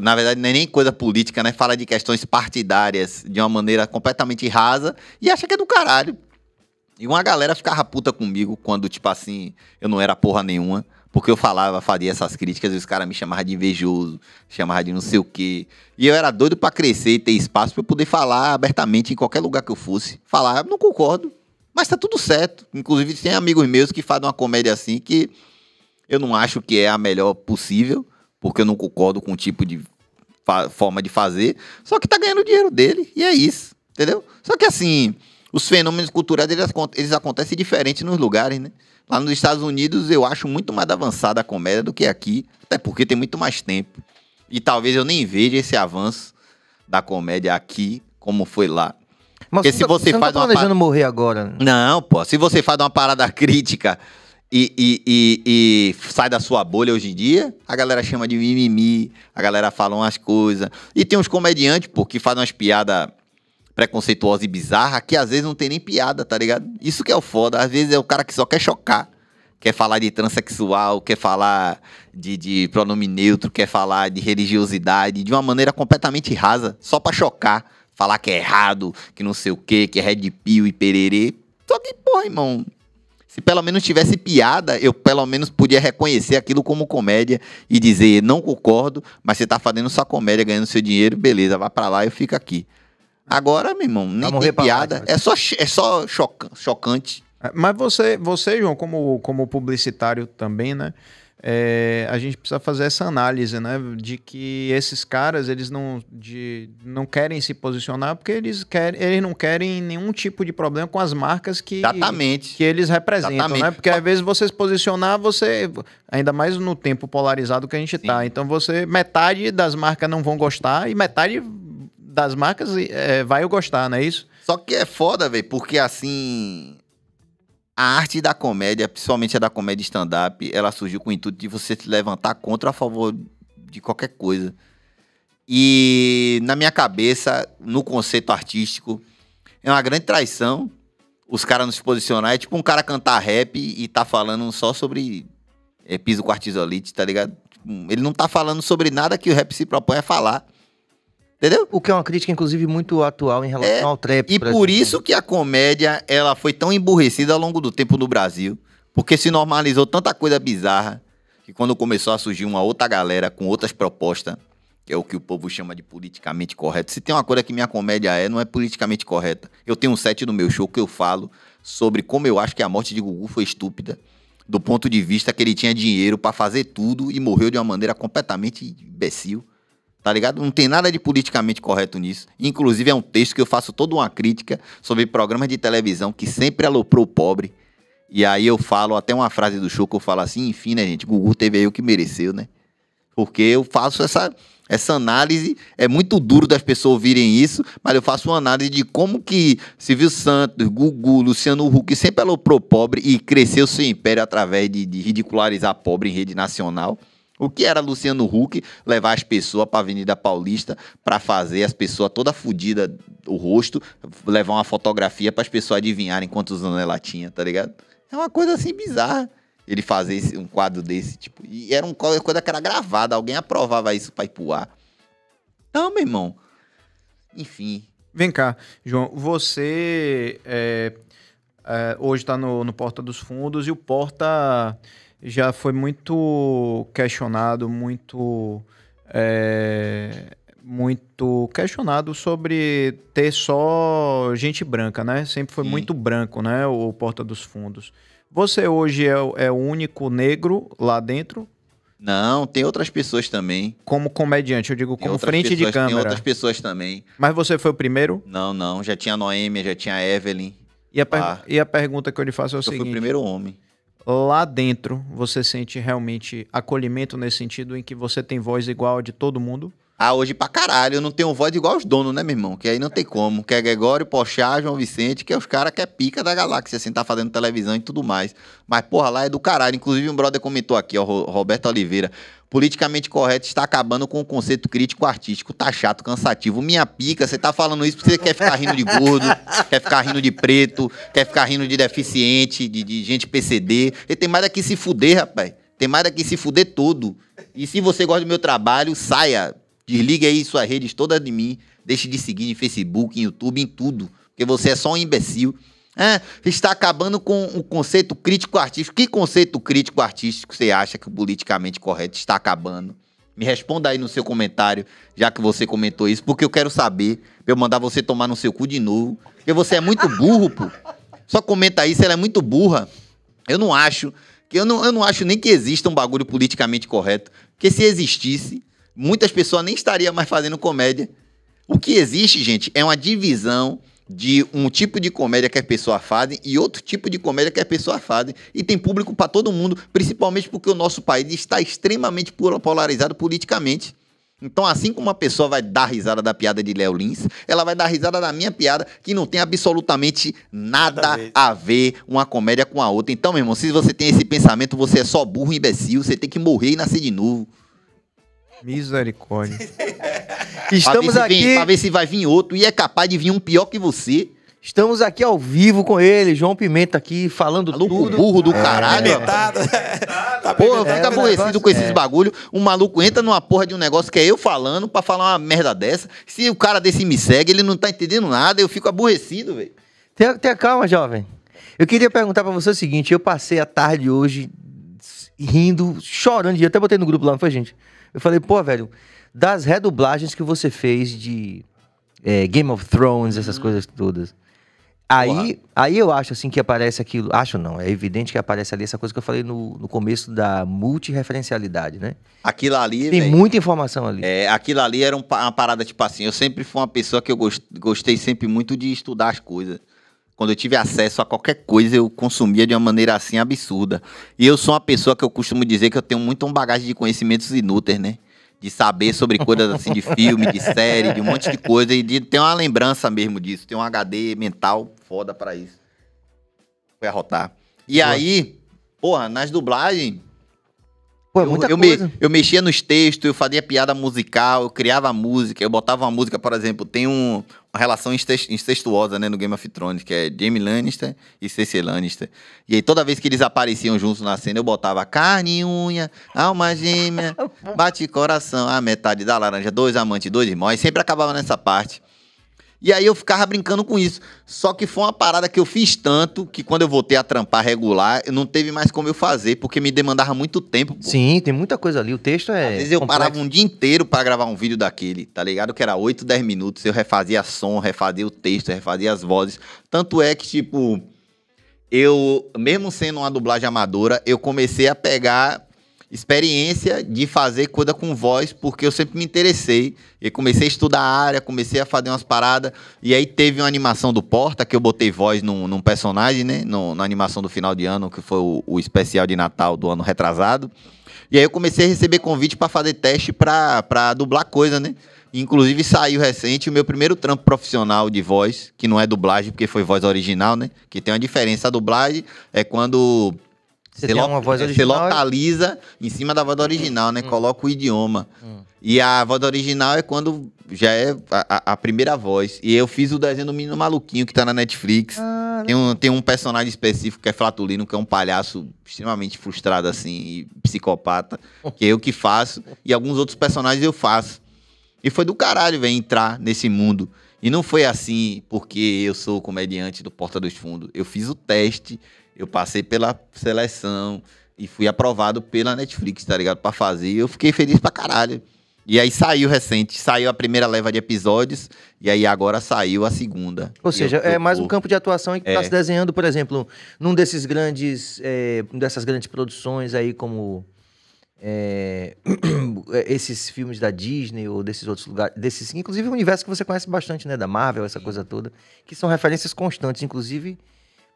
Na verdade, não é nem coisa política, né? Fala de questões partidárias de uma maneira completamente rasa e acha que é do caralho. E uma galera ficava puta comigo quando, tipo assim, eu não era porra nenhuma. Porque eu falava, fazia essas críticas e os caras me chamavam de invejoso, chamavam de não sei o quê. E eu era doido para crescer e ter espaço para poder falar abertamente em qualquer lugar que eu fosse. Falar, ah, não concordo, mas tá tudo certo. Inclusive, tem amigos meus que fazem uma comédia assim que eu não acho que é a melhor possível, porque eu não concordo com o tipo de forma de fazer. Só que tá ganhando dinheiro dele e é isso, entendeu? Só que assim, os fenômenos culturais eles, eles acontecem diferente nos lugares, né? Lá nos Estados Unidos eu acho muito mais avançada a comédia do que aqui, até porque tem muito mais tempo. E talvez eu nem veja esse avanço da comédia aqui como foi lá. Mas se tá- você, você faz não tá planejando uma... morrer agora. Né? Não, pô. Se você faz uma parada [laughs] crítica e, e, e, e, sai da sua bolha hoje em dia, a galera chama de mimimi, a galera fala umas coisas. E tem uns comediantes, pô, que fazem umas piadas preconceituosa e bizarra que às vezes não tem nem piada, tá ligado? Isso que é o foda. Às vezes é o cara que só quer chocar. Quer falar de transexual, quer falar de, de pronome neutro, quer falar de religiosidade de uma maneira completamente rasa, só pra chocar. Falar que é errado, que não sei o quê, que é red pill e pererê. Só que, pô, irmão, se pelo menos tivesse piada, eu pelo menos podia reconhecer aquilo como comédia e dizer, não concordo, mas você tá fazendo sua comédia, ganhando seu dinheiro, beleza, vá para lá, eu fico aqui. Agora, meu irmão, nem tem piada. Lá, então, é, é só, é só chocante. Mas você, você João, como, como publicitário também, né? É, a gente precisa fazer essa análise, né? De que esses caras, eles não, de, não querem se posicionar porque eles, querem, eles não querem nenhum tipo de problema com as marcas que, Exatamente. que eles representam, né? Exatamente. né? Porque às vezes você se posicionar, você... Ainda mais no tempo polarizado que a gente está Então você... Metade das marcas não vão gostar e metade das marcas é, vai gostar, não é isso? Só que é foda, velho, porque assim. A arte da comédia, principalmente a da comédia stand-up, ela surgiu com o intuito de você se levantar contra ou a favor de qualquer coisa. E na minha cabeça, no conceito artístico, é uma grande traição os caras não se posicionar. É tipo um cara cantar rap e tá falando só sobre é, piso quartzolite, tá ligado? Tipo, ele não tá falando sobre nada que o rap se propõe a falar. Entendeu? O que é uma crítica, inclusive, muito atual em relação é, ao trap. E por, isso que a comédia ela foi tão emburrecida ao longo do tempo no Brasil. Porque se normalizou tanta coisa bizarra que quando começou a surgir uma outra galera com outras propostas, que é o que o povo chama de politicamente correto. Se tem uma coisa que minha comédia é, não é politicamente correta. Eu tenho um set no meu show que eu falo sobre como eu acho que a morte de Gugu foi estúpida, do ponto de vista que ele tinha dinheiro para fazer tudo e morreu de uma maneira completamente imbecil tá ligado? Não tem nada de politicamente correto nisso. Inclusive, é um texto que eu faço toda uma crítica sobre programas de televisão que sempre aloprou o pobre. E aí eu falo até uma frase do show que eu falo assim, enfim, né, gente? Gugu teve aí o que mereceu, né? Porque eu faço essa, essa análise. É muito duro das pessoas ouvirem isso, mas eu faço uma análise de como que Silvio Santos, Gugu, Luciano Huck sempre aloprou pobre e cresceu seu império através de, de ridicularizar pobre em rede nacional. O que era Luciano Huck levar as pessoas para a Avenida Paulista para fazer as pessoas toda fodida o rosto, levar uma fotografia para as pessoas adivinharem quantos anos ela tinha, tá ligado? É uma coisa assim bizarra. Ele fazer esse, um quadro desse, tipo. E era uma coisa que era gravada, alguém aprovava isso para ir pro ar. Então, meu irmão. Enfim. Vem cá, João, você é, é, hoje tá no, no Porta dos Fundos e o Porta já foi muito questionado, muito. É, muito questionado sobre ter só gente branca, né? Sempre foi Sim. muito branco, né? O Porta dos Fundos. Você hoje é, é o único negro lá dentro? Não, tem outras pessoas também. Como comediante, eu digo tem como frente pessoas, de câmera. Tem outras pessoas também. Mas você foi o primeiro? Não, não. Já tinha a Noêmia, já tinha a Evelyn. E a, per... Ah. e a pergunta que eu lhe faço é o eu seguinte. Eu fui o primeiro homem lá dentro você sente realmente acolhimento nesse sentido em que você tem voz igual a de todo mundo? Ah, hoje pra caralho, eu não tenho voz igual os donos, né, meu irmão? Que aí não tem como. Que é Gregório, Pochá, João Vicente, que é os caras que é pica da galáxia, assim, tá fazendo televisão e tudo mais. Mas, porra, lá é do caralho. Inclusive, um brother comentou aqui, ó, Roberto Oliveira. Politicamente correto está acabando com o conceito crítico artístico. Tá chato, cansativo. Minha pica, você tá falando isso porque você quer ficar rindo de gordo, [laughs] quer ficar rindo de preto, quer ficar rindo de deficiente, de, de gente PCD. E tem mais daqui é se fuder, rapaz. Tem mais daqui é se fuder todo. E se você gosta do meu trabalho, saia. Desligue aí suas redes todas de mim. Deixe de seguir em Facebook, em YouTube, em tudo. Porque você é só um imbecil. está acabando com o conceito crítico artístico. Que conceito crítico artístico você acha que o politicamente correto está acabando? Me responda aí no seu comentário, já que você comentou isso, porque eu quero saber. Pra eu mandar você tomar no seu cu de novo. Porque você é muito burro, pô. Só comenta aí se ela é muito burra. Eu não acho. Eu não, eu não acho nem que exista um bagulho politicamente correto. Porque se existisse, muitas pessoas nem estariam mais fazendo comédia. O que existe, gente, é uma divisão de um tipo de comédia que as pessoas fazem e outro tipo de comédia que as pessoas fazem. E tem público para todo mundo, principalmente porque o nosso país está extremamente polarizado politicamente. Então, assim como uma pessoa vai dar risada da piada de Léo Lins, ela vai dar risada da minha piada, que não tem absolutamente nada, a, ver. uma comédia com a outra. Então, meu irmão, se você tem esse pensamento, você é só burro, imbecil, você tem que morrer e nascer de novo. Misericórdia. [laughs] Estamos pra aqui. Para ver se vai vir outro e é capaz de vir um pior que você. Estamos aqui ao vivo com ele, João Pimenta aqui, falando maluco tudo. burro do é, caralho. É, tá [laughs] porra, fica é, aborrecido com é. esses bagulho. Um maluco entra numa porra de um negócio que é eu falando pra falar uma merda dessa. Se o cara desse me segue, ele não tá entendendo nada, eu fico aborrecido, velho. Tenha, tenha calma, jovem. Eu queria perguntar para você o seguinte, eu passei a tarde hoje rindo, chorando, eu até botei no grupo lá, não foi, gente? Eu falei, pô, velho, das redublagens que você fez de é, Game of Thrones, essas uhum. coisas todas. Aí, aí eu acho assim que aparece aquilo. Acho não, é evidente que aparece ali essa coisa que eu falei no, no começo da multireferencialidade, né? Aquilo ali. Tem véio, muita informação ali. É, aquilo ali era um, uma parada tipo assim. Eu sempre fui uma pessoa que eu gost, gostei sempre muito de estudar as coisas. Quando eu tive acesso a qualquer coisa, eu consumia de uma maneira assim absurda. E eu sou uma pessoa que eu costumo dizer que eu tenho muito um bagagem de conhecimentos inúteis, né? De saber sobre coisas assim de filme, de série, de um monte de coisa. E de ter uma lembrança mesmo disso. Tem um HD mental foda para isso. Foi arrotar. E Boa. aí, porra, nas dublagens, Pô, é muita eu, eu coisa. Me, eu mexia nos textos, eu fazia piada musical, eu criava música, eu botava uma música, por exemplo, tem um, uma relação incestuosa, né, no Game of Thrones, que é Jaime Lannister e Cersei Lannister. E aí toda vez que eles apareciam juntos na cena, eu botava carne e unha, alma gêmea, [laughs] bate coração, a metade da laranja, dois amantes, dois irmãos, e sempre acabava nessa parte. E aí eu ficava brincando com isso. Só que foi uma parada que eu fiz tanto que quando eu voltei a trampar regular, não teve mais como eu fazer, porque me demandava muito tempo. Pô. Sim, tem muita coisa ali. O texto é. Às vezes eu complexo. parava um dia inteiro para gravar um vídeo daquele, tá ligado? Que era 8, 10 minutos. Eu refazia som, refazia o texto, refazia as vozes. Tanto é que, tipo, eu, mesmo sendo uma dublagem amadora, eu comecei a pegar experiência de fazer coisa com voz, porque eu sempre me interessei. E comecei a estudar a área, comecei a fazer umas paradas. E aí teve uma animação do Porta, que eu botei voz num, num personagem, né? No, na animação do final de ano, que foi o, o especial de Natal do ano retrasado. E aí eu comecei a receber convite para fazer teste para dublar coisa, né? Inclusive saiu recente o meu primeiro trampo profissional de voz, que não é dublagem, porque foi voz original, né? Que tem uma diferença. A dublagem é quando você tem lo... uma voz é, original. Você é? localiza e... em cima da voz hum. original, né? Hum. Coloca o idioma. Hum. E a voz original é quando já é a, a, primeira voz. E eu fiz o desenho do menino maluquinho que tá na Netflix. Ah, tem, um, tem um personagem específico que é Flatulino, que é um palhaço extremamente frustrado, assim, e psicopata. [laughs] Que é eu que faço. E alguns outros personagens eu faço. E foi do caralho, velho, entrar nesse mundo. E não foi assim porque eu sou comediante do Porta dos Fundos. Eu fiz o teste, eu passei pela seleção e fui aprovado pela Netflix, tá ligado? Pra fazer. Eu fiquei feliz pra caralho. E aí saiu recente, saiu a primeira leva de episódios, e aí agora saiu a segunda. Ou seja, eu, eu, é mais um campo de atuação em que está é. se desenhando, por exemplo, num desses grandes, é, dessas grandes produções aí como é, [clears throat] esses filmes da Disney ou desses outros lugares, desses, inclusive o universo que você conhece bastante, né, da Marvel, essa coisa toda, que são referências constantes, inclusive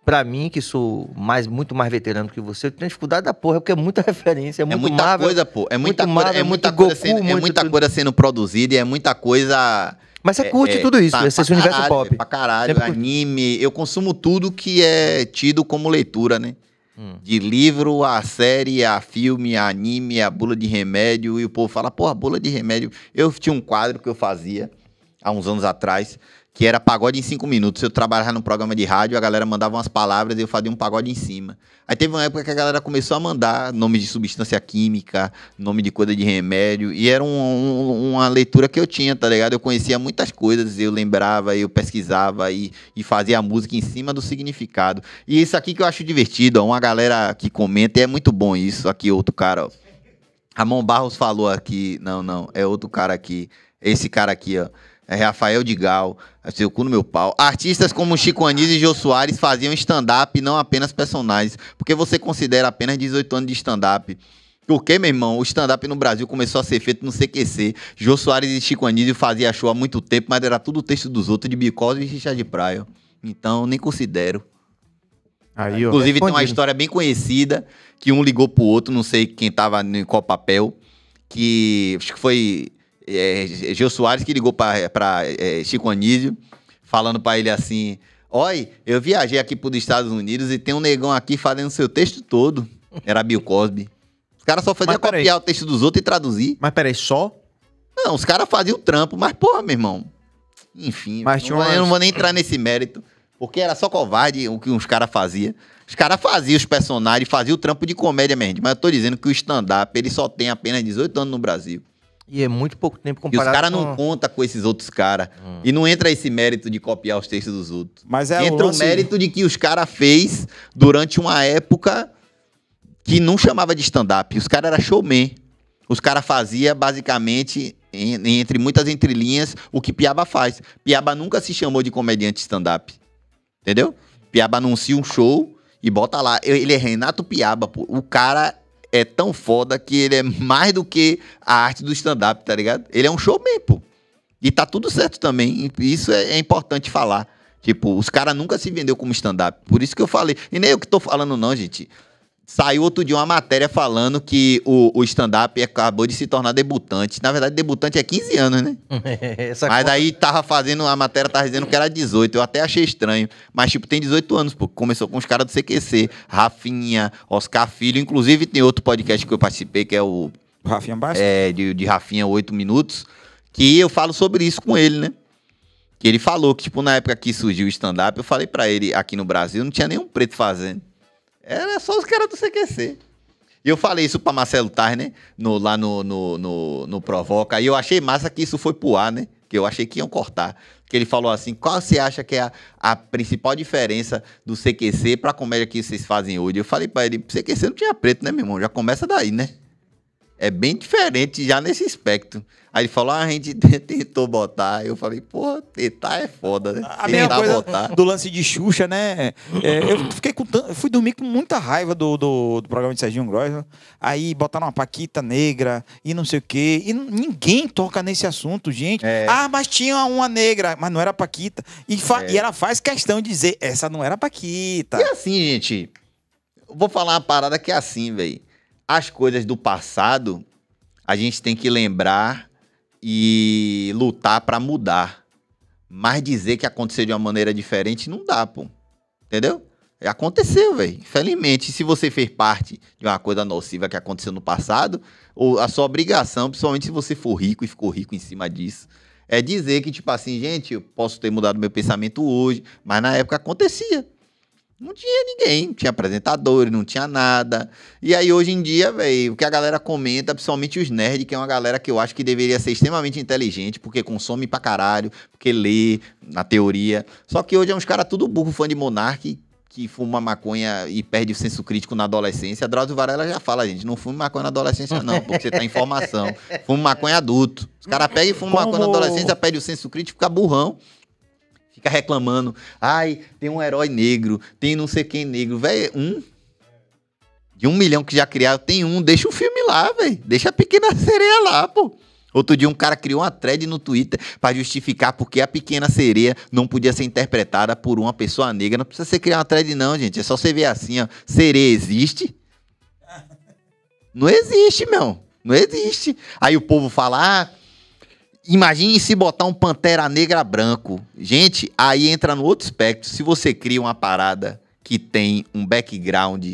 Pra mim, que sou mais, muito mais veterano que você, eu tenho dificuldade da porra, porque é muita [laughs] referência, é, é muito é muita Marvel, coisa, pô. É muita, coisa, é Marvel, é muita, coisa, sendo, é muita coisa sendo produzida e é muita coisa. Mas você é, curte é, tudo isso, tá, esse pra universo pop. Pra caralho, Sempre anime. Eu consumo tudo que é tido como leitura, né? Hum. De livro a série, a filme, a anime, a bula de remédio. E o povo fala, porra, bula de remédio. Eu tinha um quadro que eu fazia há uns anos atrás que era pagode em cinco minutos. Eu trabalhava num programa de rádio, a galera mandava umas palavras e eu fazia um pagode em cima. Aí teve uma época que a galera começou a mandar nome de substância química, nome de coisa de remédio, e era um, um, uma leitura que eu tinha, tá ligado? Eu conhecia muitas coisas, eu lembrava, eu pesquisava e, e fazia a música em cima do significado. E isso aqui que eu acho divertido, ó, uma galera que comenta, e é muito bom isso. Aqui outro cara, ó. Ramon Barros falou aqui, não, não, é outro cara aqui, esse cara aqui, ó. É Rafael de Gal, é seu cu no meu pau. Artistas como Chico Anísio e Jô Soares faziam stand-up, não apenas personagens. Porque você considera apenas 18 anos de stand-up. Porque, meu irmão, o stand-up no Brasil começou a ser feito no CQC. Jô Soares e Chico Anísio faziam show há muito tempo, mas era tudo texto dos outros, de Bicose e Richard de Praia. Então, nem considero. Aí, Inclusive, tem uma história bem conhecida, que um ligou pro outro, não sei quem tava em qual papel, que acho que foi é, Gil Soares que ligou para é, Chico Anísio, falando para ele assim: Oi, eu viajei aqui para os Estados Unidos e tem um negão aqui fazendo seu texto todo. Era Bill Cosby. Os caras só faziam copiar o texto dos outros e traduzir. Mas peraí, só? Não, os caras faziam o trampo, mas porra, meu irmão. Enfim, mas não, umas... eu não vou nem entrar nesse mérito. Porque era só covarde o que os caras faziam. Os caras faziam os personagens, faziam o trampo de comédia mesmo. Mas eu tô dizendo que o stand-up, ele só tem apenas 18 anos no Brasil. E é muito pouco tempo comparado. E os caras com... não conta com esses outros caras. Hum. E não entra esse mérito de copiar os textos dos outros. Mas é entra o, lance... o mérito de que os caras fez durante uma época que não chamava de stand-up. Os caras eram showman. Os caras faziam basicamente, em, entre muitas entrelinhas, o que Piaba faz. Piaba nunca se chamou de comediante stand-up. Entendeu? Piaba anuncia um show e bota lá. Ele é Renato Piaba, pô. O cara é tão foda que ele é mais do que a arte do stand-up, tá ligado? Ele é um showman, pô. E tá tudo certo também. Isso é, é importante falar. Tipo, os caras nunca se vendeu como stand-up. Por isso que eu falei. E nem eu que tô falando, não, gente. Saiu outro dia uma matéria falando que o, o stand-up acabou de se tornar debutante. Na verdade, debutante é 15 anos, né? [laughs] Essa Mas daí tava fazendo, a matéria tava dizendo que era 18. Eu até achei estranho. Mas, tipo, tem 18 anos, pô. Começou com os caras do CQC. Rafinha, Oscar Filho. Inclusive, tem outro podcast que eu participei, que é o. o Rafinha Baixo? É, de, de Rafinha 8 Minutos. Que eu falo sobre isso com ele, né? Que ele falou que, tipo, na época que surgiu o stand-up, eu falei para ele aqui no Brasil, não tinha nenhum preto fazendo. Era só os caras do CQC. E eu falei isso pra Marcelo Tarnes, né? No, lá no, no, no, no Provoca. E eu achei massa que isso foi pro ar, né? Que eu achei que iam cortar. Que ele falou assim: qual você acha que é a, a principal diferença do CQC pra comédia que vocês fazem hoje? Eu falei pra ele: CQC não tinha preto, né, meu irmão? Já começa daí, né? É bem diferente já nesse espectro Aí ele falou, ah, a gente [laughs] tentou botar. Eu falei, porra, tentar é foda, né? A tentar coisa botar. Do lance de Xuxa, né? É, eu fiquei com eu fui dormir com muita raiva do, do, do programa de Serginho Grosso. Aí botaram uma Paquita negra e não sei o quê. E ninguém toca nesse assunto, gente. É. Ah, mas tinha uma negra, mas não era Paquita. E, é. e ela faz questão de dizer, essa não era Paquita. E assim, gente, vou falar uma parada que é assim, velho. As coisas do passado, a gente tem que lembrar e lutar para mudar. Mas dizer que aconteceu de uma maneira diferente não dá, pô. Entendeu? É, aconteceu, velho. Infelizmente, se você fez parte de uma coisa nociva que aconteceu no passado, ou a sua obrigação, principalmente se você for rico e ficou rico em cima disso, é dizer que, tipo assim, gente, eu posso ter mudado meu pensamento hoje, mas na época acontecia. Não tinha ninguém, não tinha apresentadores, não tinha nada. E aí hoje em dia, velho, o que a galera comenta, principalmente os nerds, que é uma galera que eu acho que deveria ser extremamente inteligente, porque consome pra caralho, porque lê na teoria. Só que hoje é uns caras tudo burro, fã de Monark, que fuma maconha e perde o senso crítico na adolescência. A Drauzio Varela já fala, gente, não fume maconha na adolescência não, porque você tá em formação. [laughs] Fume maconha adulto. Os caras pegam e fumam Como... maconha na adolescência, perde o senso crítico, fica burrão fica reclamando. Ai, tem um herói negro, tem não sei quem negro. Velho, um. De um milhão que já criaram, tem um. Deixa o filme lá, velho. Deixa a pequena [laughs] sereia lá, pô. Outro dia um cara criou uma thread no Twitter para justificar porque a pequena sereia não podia ser interpretada por uma pessoa negra. Não precisa você criar uma thread, não, gente. É só você ver assim, ó. Sereia existe? Não existe, meu. Não existe. Aí o povo fala. Ah, Imagine se botar um Pantera Negra branco. Gente, aí entra no outro espectro. Se você cria uma parada que tem um background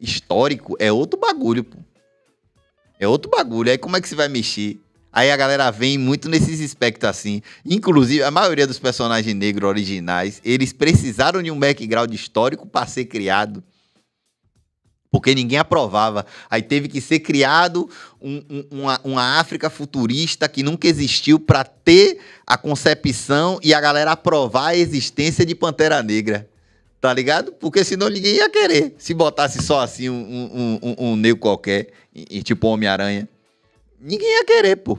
histórico, é outro bagulho, pô. É outro bagulho. Aí como é que você vai mexer? Aí a galera vem muito nesses espectros assim. Inclusive, a maioria dos personagens negros originais, eles precisaram de um background histórico para ser criado porque ninguém aprovava. Aí teve que ser criado um, um, uma, uma, África futurista que nunca existiu para ter a concepção e a galera aprovar a existência de Pantera Negra. Tá ligado? Porque senão ninguém ia querer se botasse só assim um, um, um, um negro qualquer, e, e tipo Homem-Aranha. Ninguém ia querer, pô.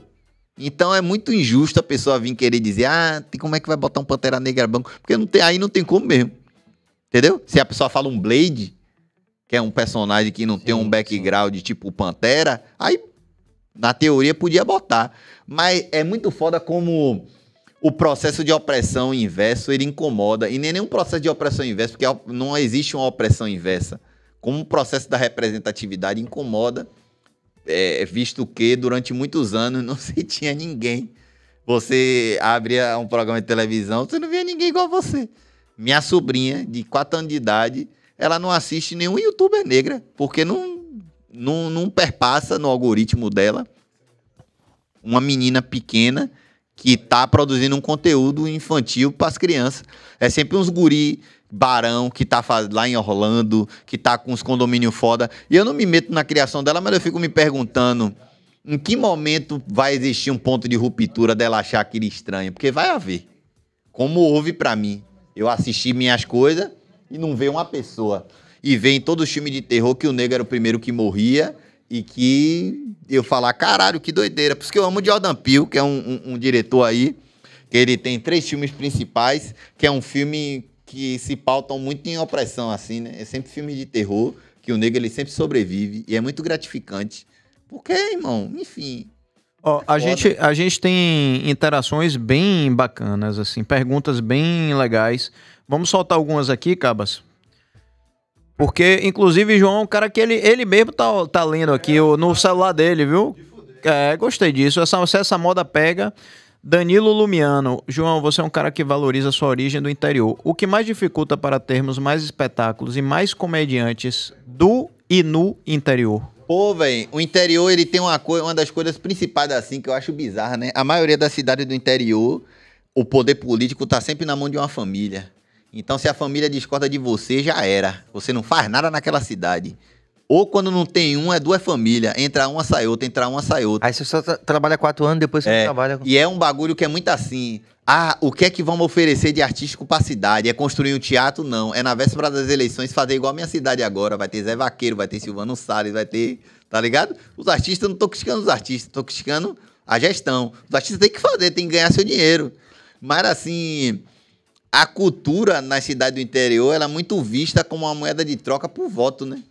Então é muito injusto a pessoa vir querer dizer, ah, como é que vai botar um Pantera Negra branco? Porque não tem, aí não tem como mesmo. Entendeu? Se a pessoa fala um Blade, que é um personagem que não sim, tem um background sim. tipo Pantera, aí na teoria podia botar. Mas é muito foda como o processo de opressão inverso ele incomoda. E nem é nenhum processo de opressão inverso, porque não existe uma opressão inversa. Como o processo da representatividade incomoda, é, é visto que durante muitos anos não [laughs] se tinha ninguém. Você abria um programa de televisão, você não via ninguém igual a você. Minha sobrinha, de 4 anos de idade, ela não assiste nenhum youtuber negra, porque não, não, não perpassa no algoritmo dela uma menina pequena que tá produzindo um conteúdo infantil para as crianças. É sempre uns guri barão que tá lá em Orlando, que tá com os condomínios foda. E eu não me meto na criação dela, mas eu fico me perguntando em que momento vai existir um ponto de ruptura dela achar aquilo estranho, porque vai haver. Como houve para mim. Eu assisti minhas coisas e não vê uma pessoa. E vê em todo o time de terror que o negro era o primeiro que morria e que eu falar, caralho, que doideira. Por isso que eu amo o Jordan Peele, que é um, um, um diretor aí, que ele tem três filmes principais, que é um filme que se pautam muito em opressão, assim, né? É sempre filme de terror, que o negro ele sempre sobrevive e é muito gratificante. Porque, irmão, enfim, é a, gente, a gente tem interações bem bacanas, assim, perguntas bem legais. Vamos soltar algumas aqui, Cabas. Porque, inclusive, João o é cara que ele, ele mesmo tá, tá lendo aqui é, no celular dele, viu? É, gostei disso. Essa, se essa moda pega. Danilo Lumiano, João, você é um cara que valoriza sua origem do interior. O que mais dificulta para termos mais espetáculos e mais comediantes do e no interior? Pô, velho, o interior ele tem uma, uma das coisas principais assim que eu acho bizarra, né? A maioria das cidades do interior, o poder político tá sempre na mão de uma família. Então, se a família discorda de você, já era. Você não faz nada naquela cidade. Ou quando não tem um, é duas famílias. Entra uma, sai outra, entra uma, sai outra. Aí você só tra trabalha quatro anos, depois você é, trabalha. E é um bagulho que é muito assim. Ah, o que é que vamos oferecer de artístico pra cidade? É construir um teatro? Não. É na véspera das eleições fazer igual a minha cidade agora. Vai ter Zé Vaqueiro, vai ter Silvano Salles, vai ter. Tá ligado? Os artistas, não tô criticando os artistas, tô criticando a gestão. Os artistas têm que fazer, têm que ganhar seu dinheiro. Mas assim, a cultura na cidade do interior ela é muito vista como uma moeda de troca por voto, né?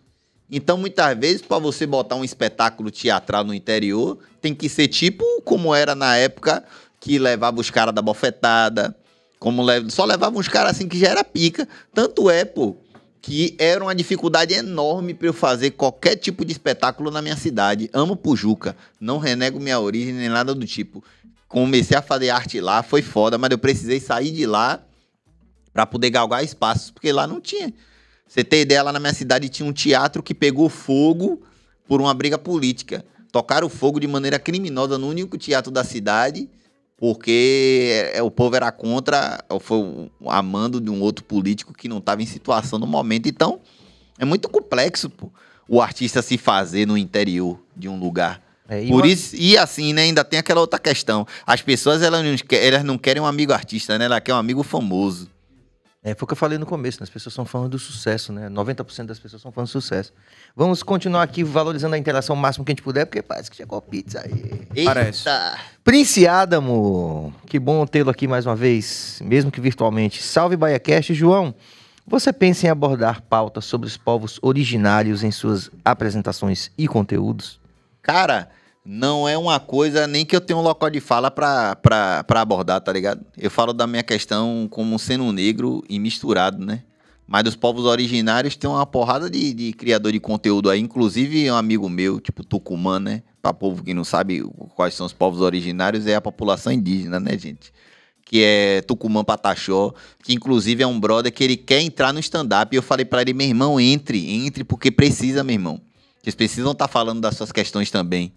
Então, muitas vezes, para você botar um espetáculo teatral no interior, tem que ser tipo como era na época que levava os caras da bofetada, como le... só levava uns caras assim que já era pica. Tanto é, pô, que era uma dificuldade enorme para eu fazer qualquer tipo de espetáculo na minha cidade. Amo Pujuca, não renego minha origem nem nada do tipo. Comecei a fazer arte lá, foi foda, mas eu precisei sair de lá para poder galgar espaços, porque lá não tinha. Você tem ideia, lá na minha cidade tinha um teatro que pegou fogo por uma briga política. Tocaram fogo de maneira criminosa no único teatro da cidade, porque é, o povo era contra, foi a mando de um outro político que não estava em situação no momento. Então, é muito complexo pô, o artista se fazer no interior de um lugar. É, e Por uma... isso, e assim, né, ainda tem aquela outra questão. As pessoas, elas não, elas não querem um amigo artista, né? Ela quer um amigo famoso. É, foi o que eu falei no começo, né? as pessoas são fãs do sucesso, né? 90% das pessoas são fãs do sucesso. Vamos continuar aqui valorizando a interação o máximo que a gente puder, porque parece que chegou pizza aí. Eita. Parece. Prince Adamo, que bom tê-lo aqui mais uma vez, mesmo que virtualmente. Salve BaiaCast, João. Você pensa em abordar pautas sobre os povos originários em suas apresentações e conteúdos? Cara, não é uma coisa nem que eu tenho um local de fala pra, abordar, tá ligado? Eu falo da minha questão como sendo um negro e misturado, né? Mas dos povos originários tem uma porrada de, de criador de conteúdo aí, inclusive um amigo meu, tipo Tucumã, né? Pra povo que não sabe quais são os povos originários, é a população indígena, né, gente? que é Tucumã Pataxó, que inclusive é um brother que ele quer entrar no stand-up. E eu falei para ele, meu irmão, entre, entre, porque precisa, meu irmão. Vocês precisam estar tá falando das suas questões também.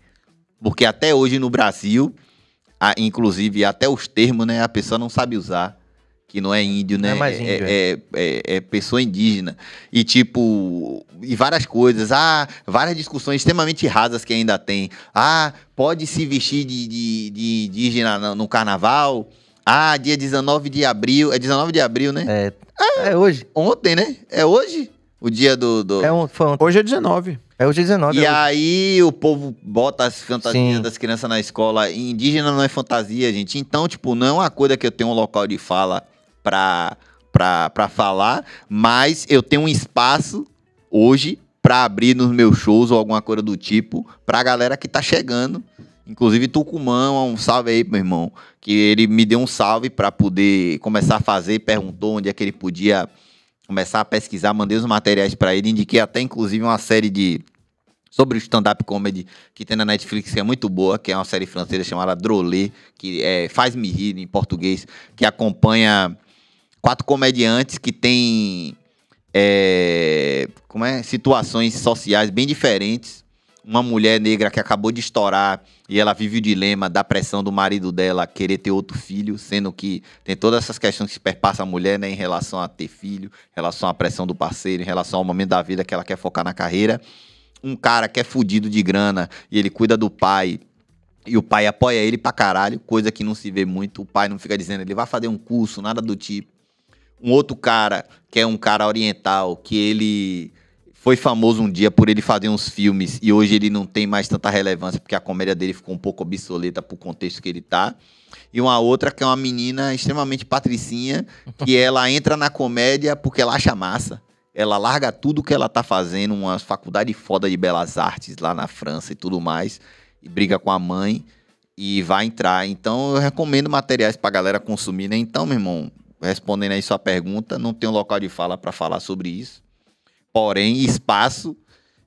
Porque até hoje no Brasil, a, inclusive até os termos, né, a pessoa não sabe usar. Que não é índio, né? Não é, né, índio, é, é, é, é, pessoa indígena. E tipo, e várias coisas. Ah, várias discussões extremamente rasas que ainda tem. Ah, pode se vestir de, de, de indígena no, no carnaval. Ah, dia 19 de abril. É 19 de abril, né? É, ah, é hoje. Ontem, né? É hoje? O dia do. do... É on, foi ontem. Hoje é 19. É o 19. É e é aí o povo bota as fantasias Sim. das crianças na escola. E indígena não é fantasia, gente. Então, tipo, não é uma coisa que eu tenho um local de fala pra, pra, pra falar, mas eu tenho um espaço hoje pra abrir nos meus shows ou alguma coisa do tipo pra galera que tá chegando. Inclusive Tucumã, um salve aí, meu irmão. Que ele me deu um salve pra poder começar a fazer, perguntou onde é que ele podia começar a pesquisar, mandei os materiais para ele, indiquei até inclusive uma série de sobre o stand-up comedy que tem na Netflix, que é muito boa, que é uma série francesa chamada Drolê, que é Faz-me Rir em português, que acompanha quatro comediantes que têm é, como é, situações sociais bem diferentes. Uma mulher negra que acabou de estourar e ela vive o dilema da pressão do marido dela querer ter outro filho, sendo que tem todas essas questões que se perpassa a mulher né, em relação a ter filho, em relação à pressão do parceiro, em relação ao momento da vida que ela quer focar na carreira um cara que é fudido de grana e ele cuida do pai e o pai apoia ele pra caralho, coisa que não se vê muito, o pai não fica dizendo ele vai fazer um curso, nada do tipo. Um outro cara, que é um cara oriental, que ele foi famoso um dia por ele fazer uns filmes e hoje ele não tem mais tanta relevância porque a comédia dele ficou um pouco obsoleta pro contexto que ele tá. E uma outra que é uma menina extremamente patricinha, que ela entra na comédia porque ela acha massa ela larga tudo que ela tá fazendo, uma faculdade foda de belas artes lá na França e tudo mais, e briga com a mãe e vai entrar. Então eu recomendo materiais pra galera consumir, né? Então, meu irmão, respondendo aí sua pergunta, não tem um local de fala para falar sobre isso. Porém, espaço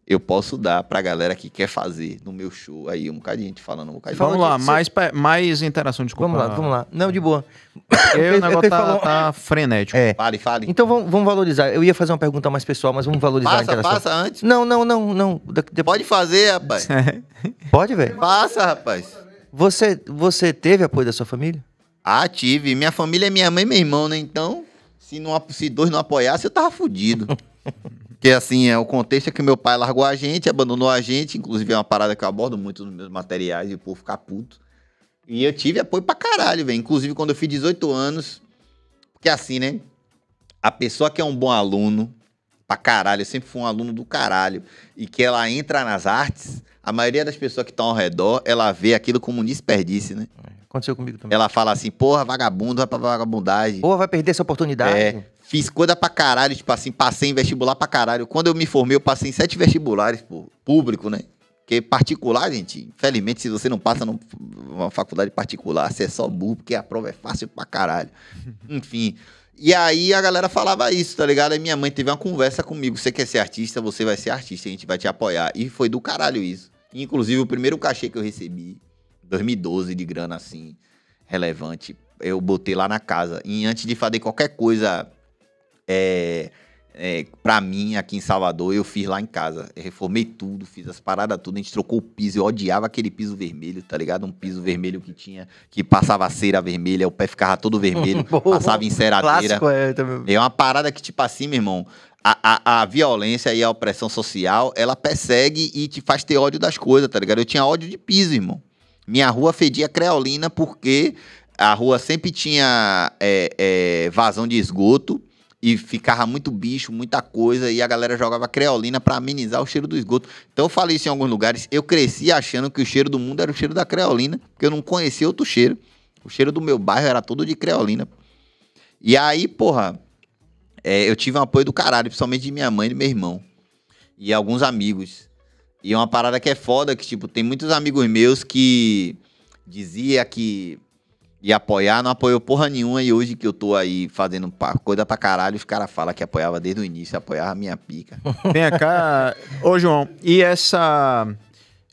eu posso dar para a galera que quer fazer no meu show aí, um bocadinho de gente falando um bocadinho. Vamos lá, mais, você... mais interação, desculpa. Vamos lá, vamos lá. Não, de boa. [laughs] Eu, o negócio tá, falou... tá frenético. É. Fale, fale. Então vamos, vamos, valorizar. Eu ia fazer uma pergunta mais pessoal, mas vamos valorizar passa, a interação. Passa, antes. Não, não, não, não. De... Pode fazer, rapaz. [laughs] Pode, velho. Passa, rapaz. Você, você teve apoio da sua família? Ah, tive. Minha família é minha mãe e meu irmão, né? Então, se, não, se dois não apoiassem, eu tava fudido. [laughs] Porque, assim, é o contexto é que meu pai largou a gente, abandonou a gente, inclusive é uma parada que eu abordo muito nos meus materiais e o povo ficar puto. E eu tive apoio pra caralho, velho. Inclusive, quando eu fiz 18 anos, porque assim, né? A pessoa que é um bom aluno, pra caralho, eu sempre fui um aluno do caralho, e que ela entra nas artes, a maioria das pessoas que estão ao redor, ela vê aquilo como um desperdício, né? Aconteceu comigo também. Ela fala assim, porra, vagabundo, vai pra vagabundagem. Porra, vai perder essa oportunidade. É. Fiz coisa pra caralho, tipo assim, passei em vestibular pra caralho. Quando eu me formei, eu passei em sete vestibulares, pô, público, né? Porque particular, gente, infelizmente, se você não passa numa faculdade particular, você é só burro, porque a prova é fácil pra caralho. [laughs] Enfim. E aí a galera falava isso, tá ligado? Aí minha mãe teve uma conversa comigo. Você quer ser artista, você vai ser artista, a gente vai te apoiar. E foi do caralho isso. Inclusive, o primeiro cachê que eu recebi, 2012, de grana assim, relevante, eu botei lá na casa. E antes de fazer qualquer coisa é, é, pra mim, aqui em Salvador, eu fiz lá em casa. Eu reformei tudo, fiz as paradas tudo, a gente trocou o piso. Eu odiava aquele piso vermelho, tá ligado? Um piso uhum. vermelho que tinha, que passava cera vermelha, o pé ficava todo vermelho, [laughs] passava enceradeira. Clássico, é, é uma parada que, tipo assim, meu irmão, a, a, a, violência e a opressão social, ela persegue e te faz ter ódio das coisas, tá ligado? Eu tinha ódio de piso, irmão. Minha rua fedia creolina porque a rua sempre tinha é, é, vazão de esgoto e ficava muito bicho, muita coisa, e a galera jogava creolina para amenizar o cheiro do esgoto. Então eu falei isso em alguns lugares, eu cresci achando que o cheiro do mundo era o cheiro da creolina, porque eu não conhecia outro cheiro. O cheiro do meu bairro era todo de creolina. E aí, porra, é, eu tive um apoio do caralho, principalmente de minha mãe e do meu irmão. E alguns amigos. E é uma parada que é foda, que, tipo, tem muitos amigos meus que dizia que e apoiar, não apoiou porra nenhuma. E hoje que eu tô aí fazendo coisa pra caralho, os caras falam que apoiava desde o início, apoiava a minha pica. [laughs] Vem cá, ô João, e essa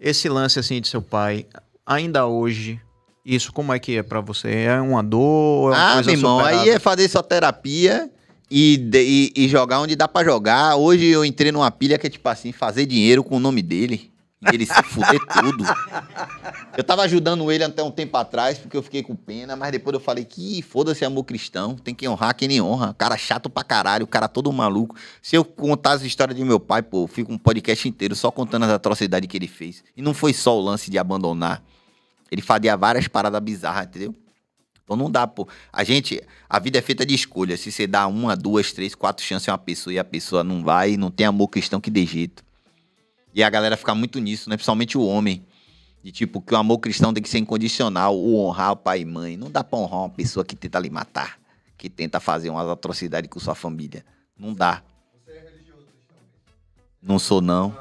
esse lance assim de seu pai, ainda hoje, isso como é que é pra você? É uma dor? É uma ah, coisa meu irmão, superada? aí é fazer só terapia e, de, e, e jogar onde dá pra jogar. Hoje eu entrei numa pilha que é tipo assim, fazer dinheiro com o nome dele ele se fuder tudo. Eu tava ajudando ele até um tempo atrás, porque eu fiquei com pena, mas depois eu falei que foda-se amor cristão, tem que honrar quem nem honra. Cara chato pra caralho, cara todo maluco. Se eu contar as histórias de meu pai, pô, eu fico um podcast inteiro só contando as atrocidades que ele fez. E não foi só o lance de abandonar. Ele fazia várias paradas bizarras, entendeu? Então não dá, pô. A gente, a vida é feita de escolhas. Se você dá uma, duas, três, quatro chances a uma pessoa e a pessoa não vai, não tem amor cristão que dê jeito. E a galera fica muito nisso, né? Principalmente o homem. De tipo, que o amor cristão tem que ser incondicional, o honrar o pai e mãe. Não dá pra honrar uma pessoa que tenta lhe matar, que tenta fazer umas atrocidades com sua família. Não dá. Você é religioso, Não sou, não.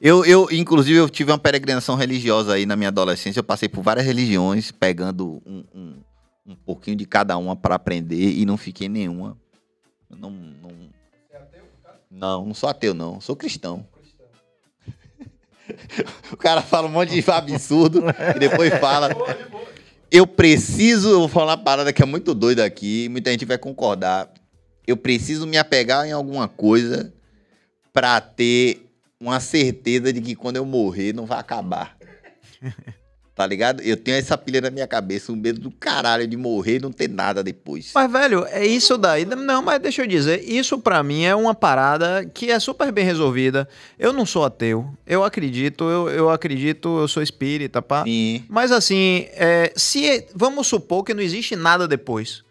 Eu, eu, inclusive, eu tive uma peregrinação religiosa aí na minha adolescência. Eu passei por várias religiões, pegando um, um, um pouquinho de cada uma para aprender e não fiquei nenhuma. Eu não, É ateu? Não, não sou ateu, não. Sou cristão. [laughs] O cara fala um monte de absurdo e depois fala. Eu preciso, eu vou falar uma parada que é muito doida aqui, muita gente vai concordar. Eu preciso me apegar em alguma coisa para ter uma certeza de que quando eu morrer não vai acabar. Tá ligado? Eu tenho essa pilha na minha cabeça, um medo do caralho de morrer e não ter nada depois. Mas, velho, é isso daí. Não, mas deixa eu dizer, isso para mim é uma parada que é super bem resolvida. Eu não sou ateu, eu acredito, eu, eu acredito, eu sou espírita, pá. Sim. Mas assim, é, se vamos supor que não existe nada depois.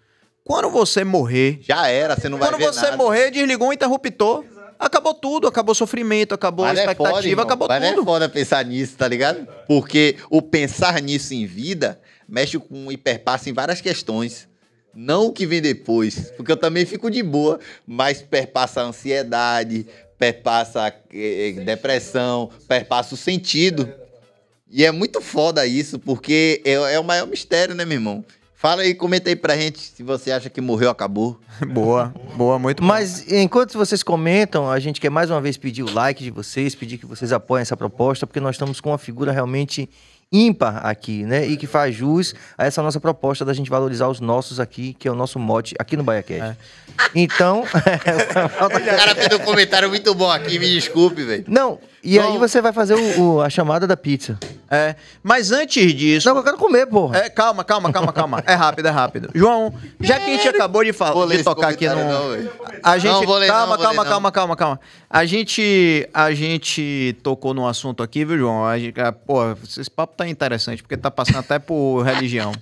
Quando você morrer. Já era, você não vai Quando ver. Quando você nada. morrer, desligou o interruptor acabou tudo, acabou sofrimento, acabou Mas expectativa, é foda, acabou Mas é tudo. É foda pensar nisso, tá ligado? Porque o pensar nisso em vida mexe com hiperpassa em várias questões. Não o que vem depois, porque eu também fico de boa, mas perpassa a ansiedade, perpassa a eh, eh, depressão, perpassa o sentido. E é muito foda isso, porque é, é, o maior mistério, né, meu irmão? Fala aí, comenta aí pra gente se você acha que morreu acabou. [laughs] Boa, boa, muito boa. Mas enquanto vocês comentam, a gente quer mais uma vez pedir o like de vocês, pedir que vocês apoiem essa proposta, porque nós estamos com uma figura realmente ímpar aqui, né? E que faz jus a essa nossa proposta da gente valorizar os nossos aqui, que é o nosso mote aqui no BaiaCast. É. Então... [laughs] o cara fez um comentário muito bom aqui, me desculpe, velho. Não, e então, aí você vai fazer o, o, a chamada da pizza. É. Mas antes disso. Não, eu quero comer, porra. É, calma, calma, calma, calma. É rápido, é rápido. João, já que a gente acabou de falar, de tocar aqui no. Não, a gente. Não, ler, calma, não, calma, ler, calma, calma, calma. A gente, a gente tocou num assunto aqui, viu, João? A gente, a, porra, esse papo tá interessante, porque tá passando até por religião.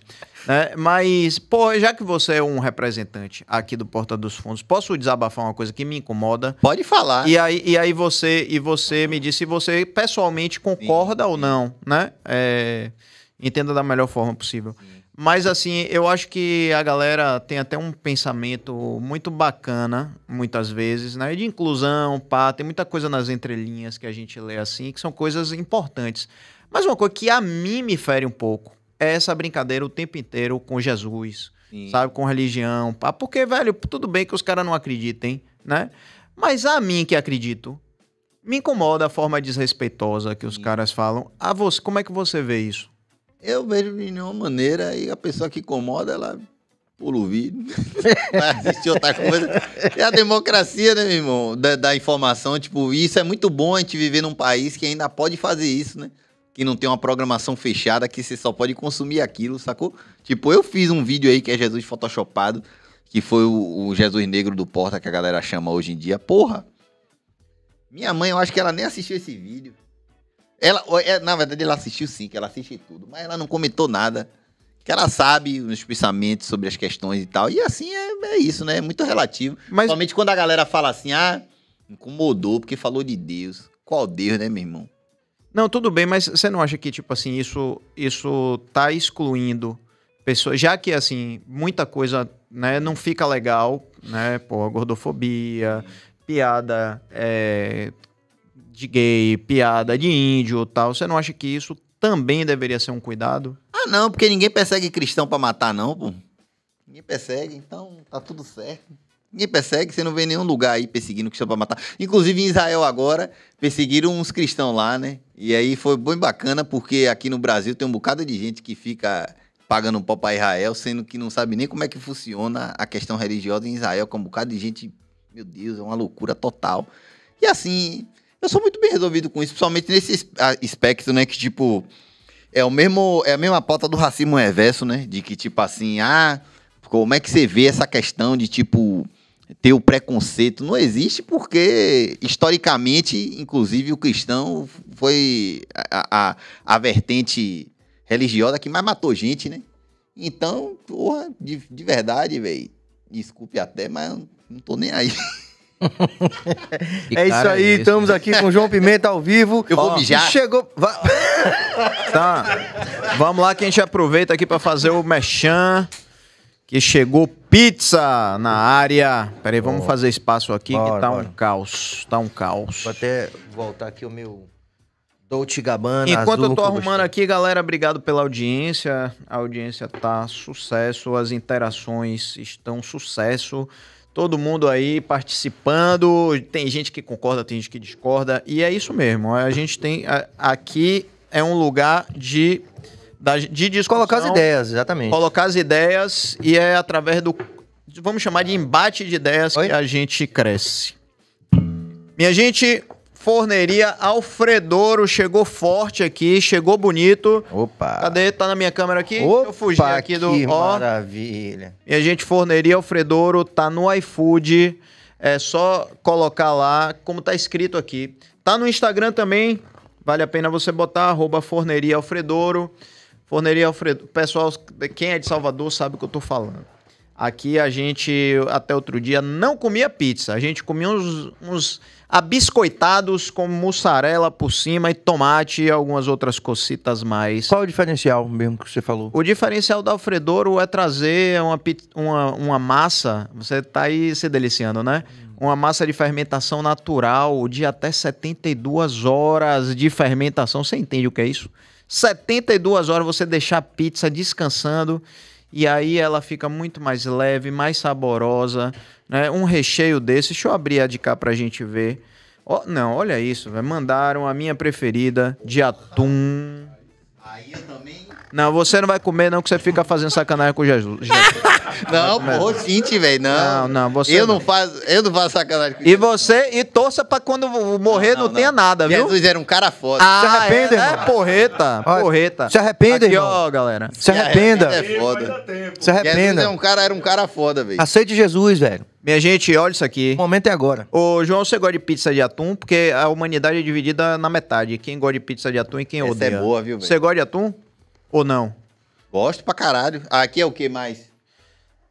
Né? Mas, pô, já que você é um representante aqui do Porta dos Fundos, posso desabafar uma coisa que me incomoda? Pode falar. E aí, e aí você e você me diz se você pessoalmente concorda sim, sim. ou não, né? É, entenda da melhor forma possível. Sim. Mas assim, eu acho que a galera tem até um pensamento muito bacana, muitas vezes, né? De inclusão, pá, tem muita coisa nas entrelinhas que a gente lê assim, que são coisas importantes. Mas uma coisa que a mim me fere um pouco, é essa brincadeira o tempo inteiro com Jesus, Sim. sabe? Com religião. Pá. Porque, velho, tudo bem que os caras não acreditem, né? Mas a mim que acredito, me incomoda a forma desrespeitosa que os caras falam. A você, como é que você vê isso? Eu vejo de nenhuma maneira e a pessoa que incomoda, ela pula o vídeo, [laughs] vai assistir outra coisa. É a democracia, né, meu irmão? Da, da, informação, tipo, isso é muito bom a gente viver num país que ainda pode fazer isso, né? que não tem uma programação fechada, que você só pode consumir aquilo, sacou? Tipo, eu fiz um vídeo aí que é Jesus Photoshopado, que foi o, o Jesus Negro do Porta, que a galera chama hoje em dia. Porra! Minha mãe, eu acho que ela nem assistiu esse vídeo. Ela, é, na verdade, ela assistiu sim, que ela assiste tudo, mas ela não comentou nada. Que ela sabe os pensamentos sobre as questões e tal. E assim é, é isso, né? É muito relativo. Mas... quando a galera fala assim, ah, incomodou porque falou de Deus. Qual Deus, né, meu irmão? Não, tudo bem, mas você não acha que, tipo assim, isso, isso tá excluindo pessoas. Já que, assim, muita coisa né, não fica legal, né? Pô, gordofobia, piada é, de gay, piada de índio tal. Você não acha que isso também deveria ser um cuidado? Ah, não, porque ninguém persegue cristão para matar, não, pô. Ninguém persegue, então tá tudo certo. Ninguém persegue, você não vê nenhum lugar aí perseguindo cristão para matar. Inclusive em Israel agora, perseguiram uns cristãos lá, né? E aí foi bem bacana, porque aqui no Brasil tem um bocado de gente que fica pagando um pau pra Israel, sendo que não sabe nem como é que funciona a questão religiosa em Israel, com é um bocado de gente, meu Deus, é uma loucura total. E assim, eu sou muito bem resolvido com isso, principalmente nesse aspecto, né, que tipo é o mesmo é a mesma pauta do racismo reverso, né? De que tipo assim, ah, como é que você vê essa questão de tipo ter o preconceito. Não existe porque, historicamente, inclusive, o cristão foi a, a, a vertente religiosa que mais matou gente, né? Então, porra, de, de verdade, velho. Desculpe até, mas não tô nem aí. [laughs] é isso aí, é estamos aqui com o João Pimenta ao vivo. Eu vou mijar. Chegou. Va... tá. Vamos lá que a gente aproveita aqui para fazer o mechan que chegou pizza na área. Peraí, vamos oh. fazer espaço aqui bora, que tá bora. um caos. Tá um caos. Vou até voltar aqui o meu Dolce Gabbana. Enquanto azul, eu tô arrumando aqui, galera, obrigado pela audiência. A audiência tá sucesso, as interações estão sucesso. Todo mundo aí participando. Tem gente que concorda, tem gente que discorda. E é isso mesmo. A gente tem. Aqui é um lugar de da, de discussão. Colocar as ideias, exatamente. Colocar as ideias e é através do, vamos chamar de embate de ideias Oi? que a gente cresce. Minha gente, Forneria Alfredouro chegou forte aqui, chegou bonito. Opa. Cadê? Tá na minha câmera aqui? Opa, Eu fugi aqui do. Que maravilha. minha gente, Forneria Alfredouro tá no iFood. É só colocar lá como tá escrito aqui. Tá no Instagram também. Vale a pena você botar, arroba Forneria Forneria Alfredo, pessoal, quem é de Salvador sabe o que eu tô falando. Aqui a gente, até outro dia, não comia pizza. A gente comia uns, uns abiscoitados com mussarela por cima e tomate e algumas outras cocitas mais. Qual o diferencial mesmo que você falou? O diferencial da Alfredo é trazer uma, uma, uma massa, você tá aí se deliciando, né? Uma massa de fermentação natural de até 72 horas de fermentação. Você entende o que é isso? 72 horas você deixar a pizza descansando e aí ela fica muito mais leve, mais saborosa, né? Um recheio desse, deixa eu abrir a de cá pra gente ver. Oh, não, olha isso, véio. mandaram a minha preferida de atum. Aí eu também não, você não vai comer, não, que você fica fazendo sacanagem com Jesus. [laughs] não, pô, gente, velho, não. Não, não, você. Eu não, faço, eu não faço sacanagem com E você, e torça pra quando morrer não, não, não tenha nada, viu? Jesus era um cara foda. Ah, se arrependa, é, é irmão. É porreta, Olha, porreta. Se arrependa, Aqui, irmão. ó, galera. Se arrependa. Se arrependa. É foda. Se arrependa. Jesus é um cara, era um cara foda, velho. Aceite Jesus, velho. Minha gente, olha isso aqui. O momento é agora. Ô, João, você gosta de pizza de atum? Porque a humanidade é dividida na metade. Quem gosta de pizza de atum e quem Essa é odeia. é boa, viu, velho? Você gosta de atum? Ou não? Gosto pra caralho. Ah, aqui é o que mais?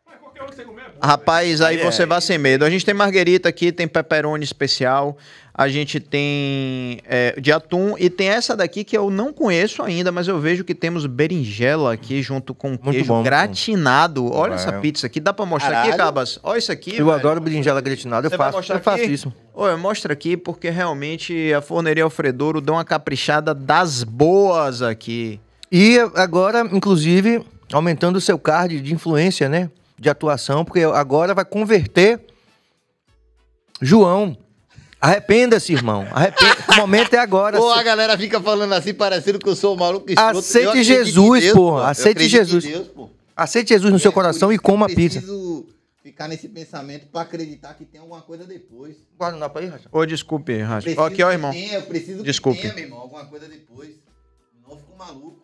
Mas qualquer um que você é né? Rapaz, aí é, você é. vai sem medo. A gente tem marguerita aqui, tem pepperoni especial, a gente tem é, de atum e tem essa daqui que eu não conheço ainda, mas eu vejo que temos berinjela aqui junto com Muito queijo bom, gratinado. Olha essa pizza aqui, dá pra mostrar caralho. aqui, Cabas? Olha isso aqui. Eu velho. adoro berinjela gratinada, eu faço, eu aqui? faço isso. Olha, mostra aqui porque realmente a Forneria Alfredouro deu uma caprichada das boas aqui. E agora, inclusive, aumentando o seu card de influência, né? De atuação, porque agora vai converter João. Arrependa-se, irmão. Arrependa o momento é agora. Pô, a galera fica falando assim, parecendo que eu sou um maluco escroto. Aceite Jesus, Deus, porra. Aceite Jesus. Deus, porra. Aceite Jesus no é, seu coração e coma a pizza. preciso ficar nesse pensamento para acreditar que tem alguma coisa depois. Guarda não para ir, Racha? Ô, desculpe, Racha. Aqui, ó, irmão. Tenha, eu preciso desculpe. que tenha, meu irmão, alguma coisa depois. Não fico maluco.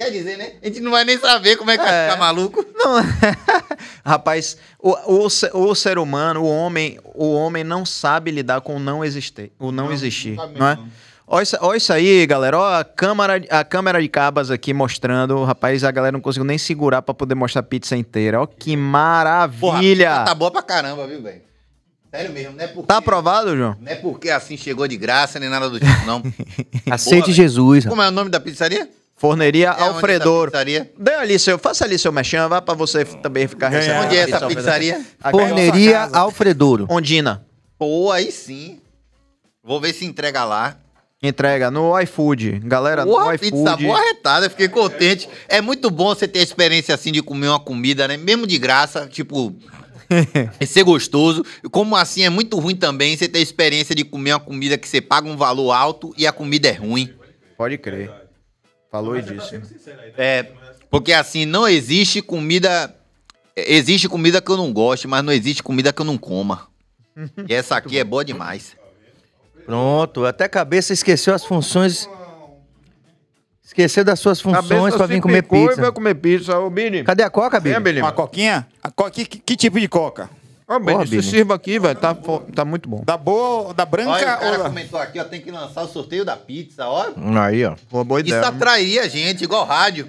Quer dizer, né? A gente não vai nem saber como é que é. maluco. [laughs] Não. [laughs] Rapaz, o, o, o, ser humano, o homem, o homem não sabe lidar com o não existir, o não, não existir, não, é? Olha isso, olha isso aí, galera. Olha a câmera, a câmera de cabas aqui mostrando. Rapaz, a galera não conseguiu nem segurar para poder mostrar a pizza inteira. Olha que maravilha! Porra, tá boa pra caramba, viu, velho? Sério mesmo, é porque. Tá aprovado, João? Não é porque assim chegou de graça nem nada do tipo, não. [laughs] Aceite Jesus. Como é o nome da pizzaria? Forneria é, é Alfredouro. Tá Dê ali seu, faça ali seu mexão, vá para você também ficar recebendo. Onde é essa pizzaria? É Forneria Alfredouro. Ondina. Pô, aí sim. Vou ver se entrega lá. Entrega no iFood. Galera, Porra, no iFood. Pizza boa retada, fiquei contente. É muito bom você ter a experiência assim de comer uma comida, né? Mesmo de graça, tipo, [laughs] é ser gostoso. Como assim é muito ruim também você ter a experiência de comer uma comida que você paga um valor alto e a comida é ruim. Pode crer. Falou e disse. Né? É, porque assim, não existe comida. Existe comida que eu não gosto, mas não existe comida que eu não coma. E essa aqui é boa demais. Pronto, até cabeça esqueceu as funções. Esqueceu das suas funções para vir comer pizza. vai comer pizza, ô Bini. Cadê a coca, Bini? Uma coquinha? A co que, que tipo de coca? Ó, oh, isso sirva aqui, velho. Tá, tá muito bom. Da boa, da branca. Olha, o cara ou... comentou aqui, ó, tem que lançar o sorteio da pizza, ó. Aí, ó. Uma boa ideia. Isso atrairia a gente, igual rádio.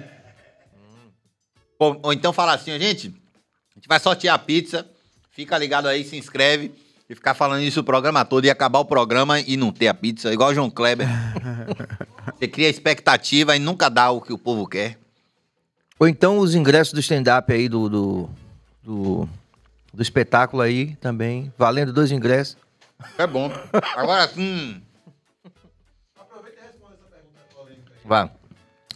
Ou, ou então falar assim, gente, a gente vai sortear a pizza. Fica ligado aí, se inscreve. E ficar falando isso o programa todo e acabar o programa e não ter a pizza, igual o João Kleber. [laughs] Você cria expectativa e nunca dá o que o povo quer. Ou então os ingressos do stand-up aí do, do, do do espetáculo aí também, valendo dois ingressos. É bom. Agora sim. Aproveita e essa pergunta Vá.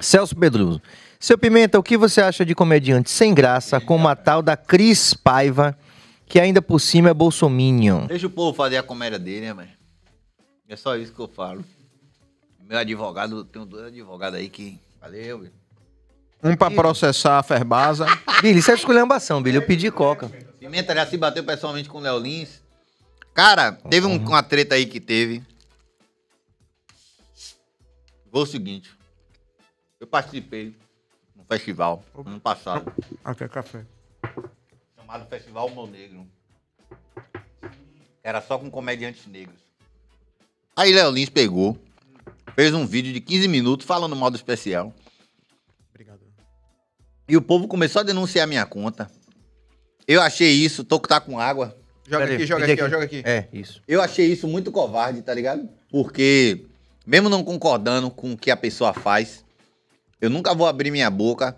Celso Pedroso. Seu Pimenta, o que você acha de comediante sem graça, como a tal da Cris Paiva, que ainda por cima é bolsominion? Deixa o povo fazer a comédia dele, né, mãe É só isso que eu falo. Meu advogado, tenho dois advogados aí que. Valeu, Billy. Um pra processar a Ferbasa. Billy, isso é esculhambação, Billy. Eu pedi coca. Pimenta já se bateu pessoalmente com o Léo Lins. Cara, teve um- uhum. uma treta aí que teve. Foi o seguinte. Eu participei num festival ano passado, Aqui ah, é café. chamado Festival Monegro. Era só com comediantes negros. Aí Léo Lins pegou, fez um vídeo de 15 minutos falando mal do especial. Obrigado. E o povo começou a denunciar minha conta. Eu achei isso, tô tá com água. Joga Pera aqui, aí, joga aqui, aqui. Ó, joga aqui. É, isso. Eu achei isso muito covarde, tá ligado? Porque, mesmo não concordando com o que a pessoa faz, eu nunca vou abrir minha boca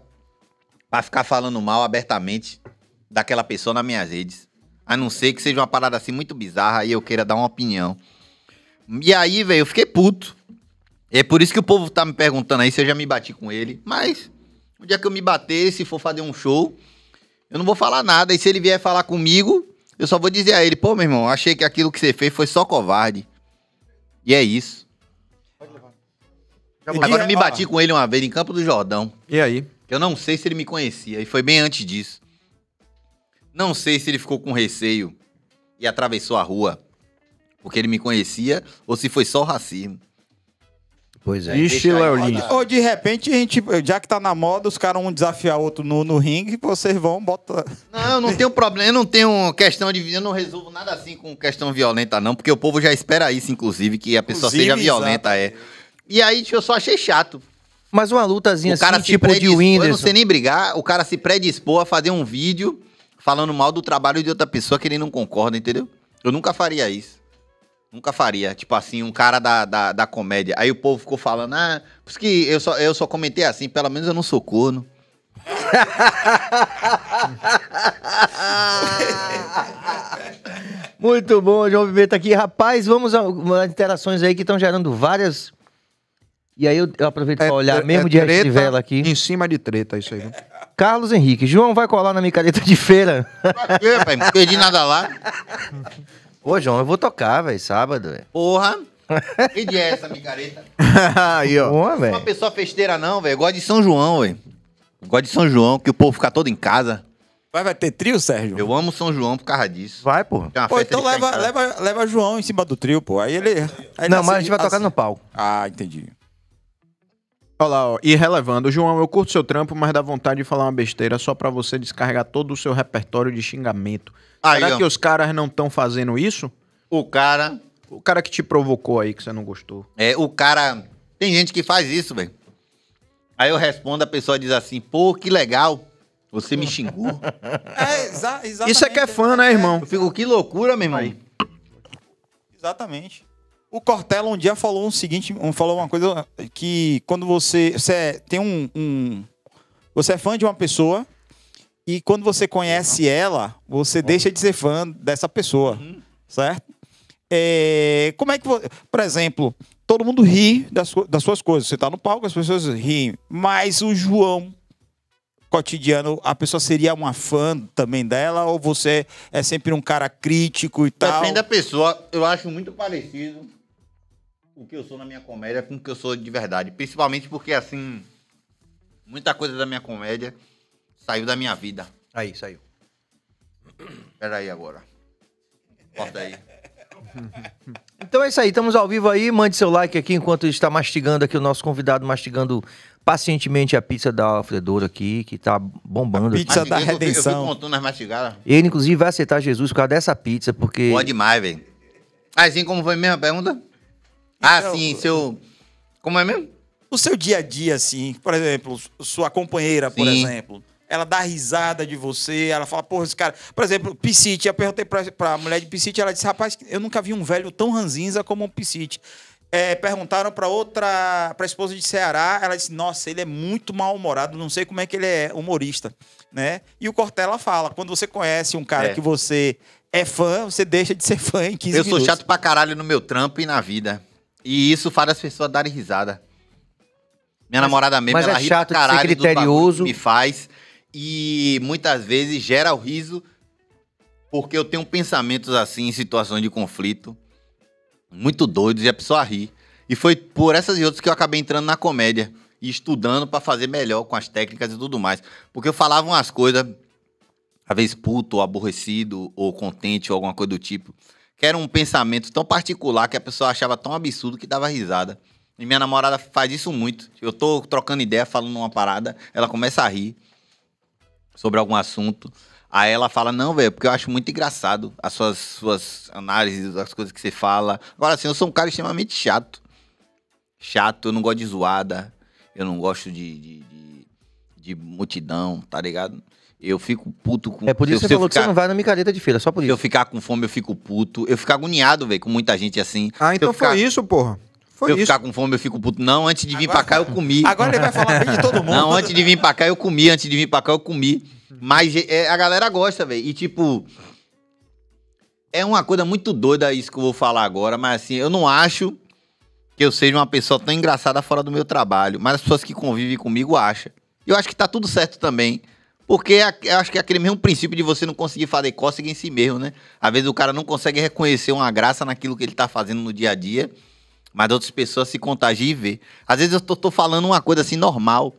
pra ficar falando mal abertamente daquela pessoa nas minhas redes. A não ser que seja uma parada assim muito bizarra e eu queira dar uma opinião. E aí, velho, eu fiquei puto. É por isso que o povo tá me perguntando aí se eu já me bati com ele. Mas, onde é que eu me bater, se for fazer um show, eu não vou falar nada. E se ele vier falar comigo, eu só vou dizer a ele: pô, meu irmão, achei que aquilo que você fez foi só covarde. E é isso. Agora me é- bati com ele uma vez em Campo do Jordão. E aí? Eu não sei se ele me conhecia. E foi bem antes disso. Não sei se ele ficou com receio e atravessou a rua porque ele me conhecia ou se foi só racismo. Pois é. Ixi, Léo Ou de repente, a gente, já que tá na moda, os caras um desafiar outro no, no ringue, vocês vão, botar. Não, eu não tenho problema, eu não tenho questão de. Eu não resolvo nada assim com questão violenta, não, porque o povo já espera isso, inclusive, que a pessoa inclusive, seja violenta, é. E aí, eu só achei chato. Mas uma lutazinha o cara assim, tipo predispor, de Windows Eu não sei nem brigar, o cara se predispor a fazer um vídeo falando mal do trabalho de outra pessoa que ele não concorda, entendeu? Eu nunca faria isso. Nunca faria. Tipo assim, um cara da, da, da comédia. Aí o povo ficou falando, ah, por isso que eu só, eu só comentei assim, pelo menos eu não sou corno. [laughs] Muito bom, João Pimenta tá aqui. Rapaz, vamos a, interações aí que estão gerando várias. E aí eu, eu aproveito pra para é, olhar é, mesmo é de vela aqui. Em cima de treta, isso aí. Né? Carlos Henrique, João vai colar na minha caneta de feira. Pra quê, pai? Não perdi nada lá. [laughs] Pô, João, eu vou tocar, velho, sábado, velho. Porra! [laughs] dia é essa, micareta? [laughs] Aí, ó. Boa, velho. Uma pessoa festeira, não, velho. Gosto de São João, velho. Gosto de São João, que o povo fica todo em casa. Vai, vai ter trio, Sérgio? Eu amo São João por causa disso. Vai, pô. Pô, então leva, leva, leva João em cima do trio, pô. Aí ele. Aí não, mas a gente vai assim. tocar no palco. Ah, entendi. Olá, lá, e relevando, João, eu curto seu trampo, mas dá vontade de falar uma besteira só para você descarregar todo o seu repertório de xingamento. Aí, Será que os caras não estão fazendo isso? O cara. O cara que te provocou aí, que você não gostou. É, o cara. Tem gente que faz isso, velho. Aí eu respondo, a pessoa diz assim, pô, que legal. Você me xingou. [laughs] é, exa exatamente. Isso é que é fã, né, irmão? Eu fico, que loucura, meu irmão. Aí. Exatamente. O Cortella um dia falou o um seguinte, falou uma coisa que quando você, você é, tem um, um, você é fã de uma pessoa e quando você conhece ela, você deixa de ser fã dessa pessoa, certo? É, como é que, por exemplo, todo mundo ri das, das suas coisas. Você está no palco, as pessoas riem, mas o João cotidiano, a pessoa seria uma fã também dela ou você é sempre um cara crítico e tal? Depende da pessoa. Eu acho muito parecido o que eu sou na minha comédia com o que eu sou de verdade. Principalmente porque, assim, muita coisa da minha comédia saiu da minha vida. Aí, saiu. Peraí agora. Corta aí. [laughs] Então é isso aí, estamos ao vivo aí. Mande seu like aqui enquanto está mastigando aqui o nosso convidado, mastigando pacientemente a pizza da alfredora aqui, que está bombando. A pizza aqui. da eu redenção. fui, eu fui Ele, inclusive, vai aceitar Jesus por causa dessa pizza, porque. Boa demais, velho. Assim como foi a mesma pergunta? Ah, então, sim, seu. Como é mesmo? O seu dia a dia, assim, por exemplo, sua companheira, por exemplo. Ela dá risada de você, ela fala, porra, esse cara. Por exemplo, Piscite, eu perguntei pra, pra mulher de Piscite, ela disse, rapaz, eu nunca vi um velho tão ranzinza como o Piscite. É, perguntaram para outra, para esposa de Ceará, ela disse: "Nossa, ele é muito mal-humorado, não sei como é que ele é humorista", né? E o Cortella fala: "Quando você conhece um cara é. que você é fã, você deixa de ser fã em 15 Eu minutos. sou chato pra caralho no meu trampo e na vida. E isso faz as pessoas darem risada. Minha mas, namorada mesmo, mas ela é ri chato pra caralho criterioso. me faz. E muitas vezes gera o riso porque eu tenho pensamentos assim em situações de conflito muito doidos e a pessoa ri. E foi por essas e outras que eu acabei entrando na comédia e estudando para fazer melhor com as técnicas e tudo mais. Porque eu falava umas coisas, às vezes puto, ou aborrecido, ou contente, ou alguma coisa do tipo que era um pensamento tão particular que a pessoa achava tão absurdo que dava risada. E minha namorada faz isso muito. Eu tô trocando ideia, falando uma parada, ela começa a rir sobre algum assunto. Aí ela fala, não, velho, porque eu acho muito engraçado as suas, suas análises, as coisas que você fala. Agora, assim, eu sou um cara extremamente chato. Chato, eu não gosto de zoada, eu não gosto de, de, de de multidão, tá ligado? Eu fico puto com. É por isso que você falou ficar... que você não vai na micareta de feira, só por isso. Se eu ficar com fome, eu fico puto. Eu fico agoniado, velho, com muita gente assim. Ah, então ficar... foi isso, porra. Foi eu isso. ficar com fome, eu fico puto. Não, antes de vir agora, pra cá, eu comi. [laughs] Agora ele vai falar bem de todo mundo. Não, antes de vir pra cá, eu comi. Antes de vir pra cá, eu comi. Mas é, a galera gosta, velho. E tipo. É uma coisa muito doida isso que eu vou falar agora, mas assim, eu não acho que eu seja uma pessoa tão engraçada fora do meu trabalho, mas as pessoas que convivem comigo acham. Eu acho que tá tudo certo também. Porque é eu acho que é aquele mesmo princípio de você não conseguir fazer cócega em si mesmo, né? Às vezes o cara não consegue reconhecer uma graça naquilo que ele tá fazendo no dia a dia, mas outras pessoas se contagiam e vê. Às vezes eu tô, tô falando uma coisa assim normal.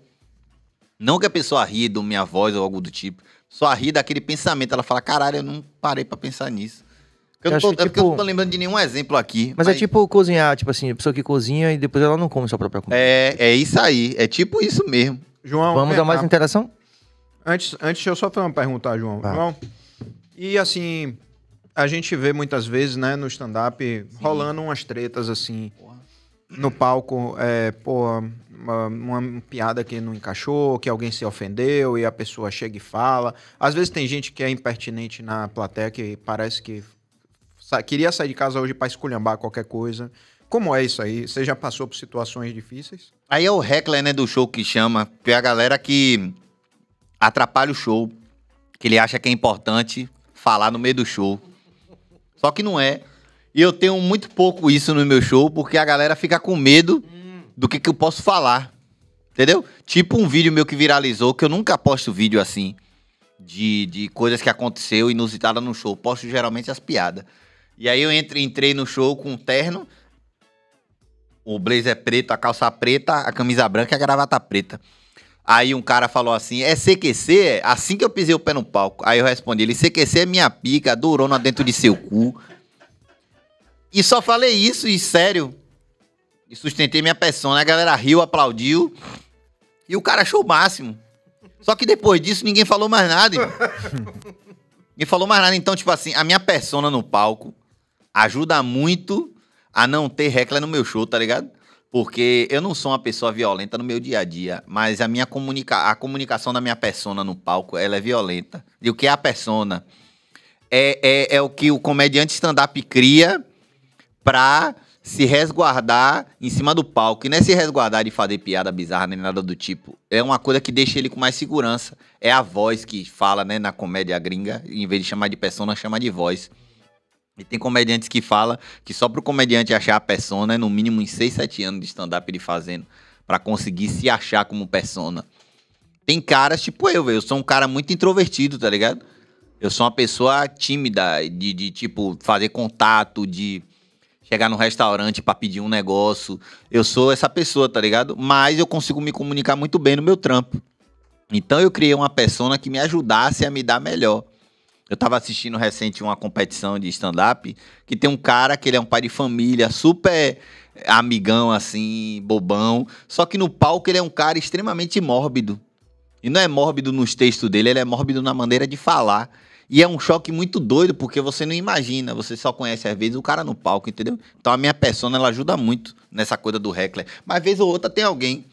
Não que a pessoa ri da minha voz ou algo do tipo. Só ri daquele pensamento. Ela fala, caralho, eu não parei para pensar nisso. Eu, eu tô, que, é tipo, eu não tô é tipo lembrando de nenhum exemplo aqui. Mas, é mas, é tipo cozinhar, tipo assim, a pessoa que cozinha e depois ela não come sua própria comida. É, é isso aí. É tipo isso mesmo. João. Vamos dar mais interação? Antes, antes, eu só fazer uma pergunta, João. Ah. João, e assim, a gente vê muitas vezes, né, no stand-up, rolando umas tretas assim. Porra. No palco, é, pô, uma, uma, piada que não encaixou, que alguém se ofendeu e a pessoa chega e fala. Às vezes tem gente que é impertinente na plateia que parece que sa queria sair de casa hoje para esculhambar qualquer coisa. Como é isso aí? Você já passou por situações difíceis? Aí é o heckler, né, do show que chama. Que é a galera que atrapalha o show. Que ele acha que é importante falar no meio do show. Só que não é. E eu tenho muito pouco isso no meu show, porque a galera fica com medo do que, que eu posso falar. Entendeu? Tipo um vídeo meu que viralizou, que eu nunca posto vídeo assim. De, de coisas que aconteceu inusitada no show. Posto geralmente as piadas. E aí eu entrei no show com um terno o blazer é preto, a calça preta, a camisa branca e a gravata preta. Aí um cara falou assim: é CQC? É, assim que eu pisei o pé no palco. Aí eu respondi: ele, CQC é minha pica, no dentro de seu cu. E só falei isso, e sério. E sustentei minha persona. A galera riu, aplaudiu. E o cara achou o máximo. Só que depois disso ninguém falou mais nada. ninguém falou mais nada. Então, tipo assim, a minha persona no palco ajuda muito a não ter recla no meu show, tá ligado? Porque eu não sou uma pessoa violenta no meu dia a dia, mas a minha comunica a comunicação da minha persona no palco, ela é violenta. E o que é a persona? É, é, é o que o comediante stand-up cria pra se resguardar em cima do palco. E não é se resguardar de fazer piada bizarra nem nada do tipo. É uma coisa que deixa ele com mais segurança. É a voz que fala, né, na comédia gringa, em vez de chamar de persona, chama de voz. E tem comediantes que fala que só pro comediante achar a persona é no mínimo uns 6, 7 anos de stand-up ele fazendo para conseguir se achar como persona. Tem caras tipo eu, velho. Eu sou um cara muito introvertido, tá ligado? Eu sou uma pessoa tímida, de, de tipo, fazer contato, de chegar no restaurante para pedir um negócio. Eu sou essa pessoa, tá ligado? Mas eu consigo me comunicar muito bem no meu trampo. Então eu criei uma persona que me ajudasse a me dar melhor. Eu estava assistindo recente uma competição de stand-up que tem um cara que ele é um pai de família, super amigão, assim, bobão. Só que no palco ele é um cara extremamente mórbido. E não é mórbido nos textos dele, ele é mórbido na maneira de falar. E é um choque muito doido, porque você não imagina, você só conhece às vezes o cara no palco, entendeu? Então a minha persona, ela ajuda muito nessa coisa do heckler. Mas vez ou outra tem alguém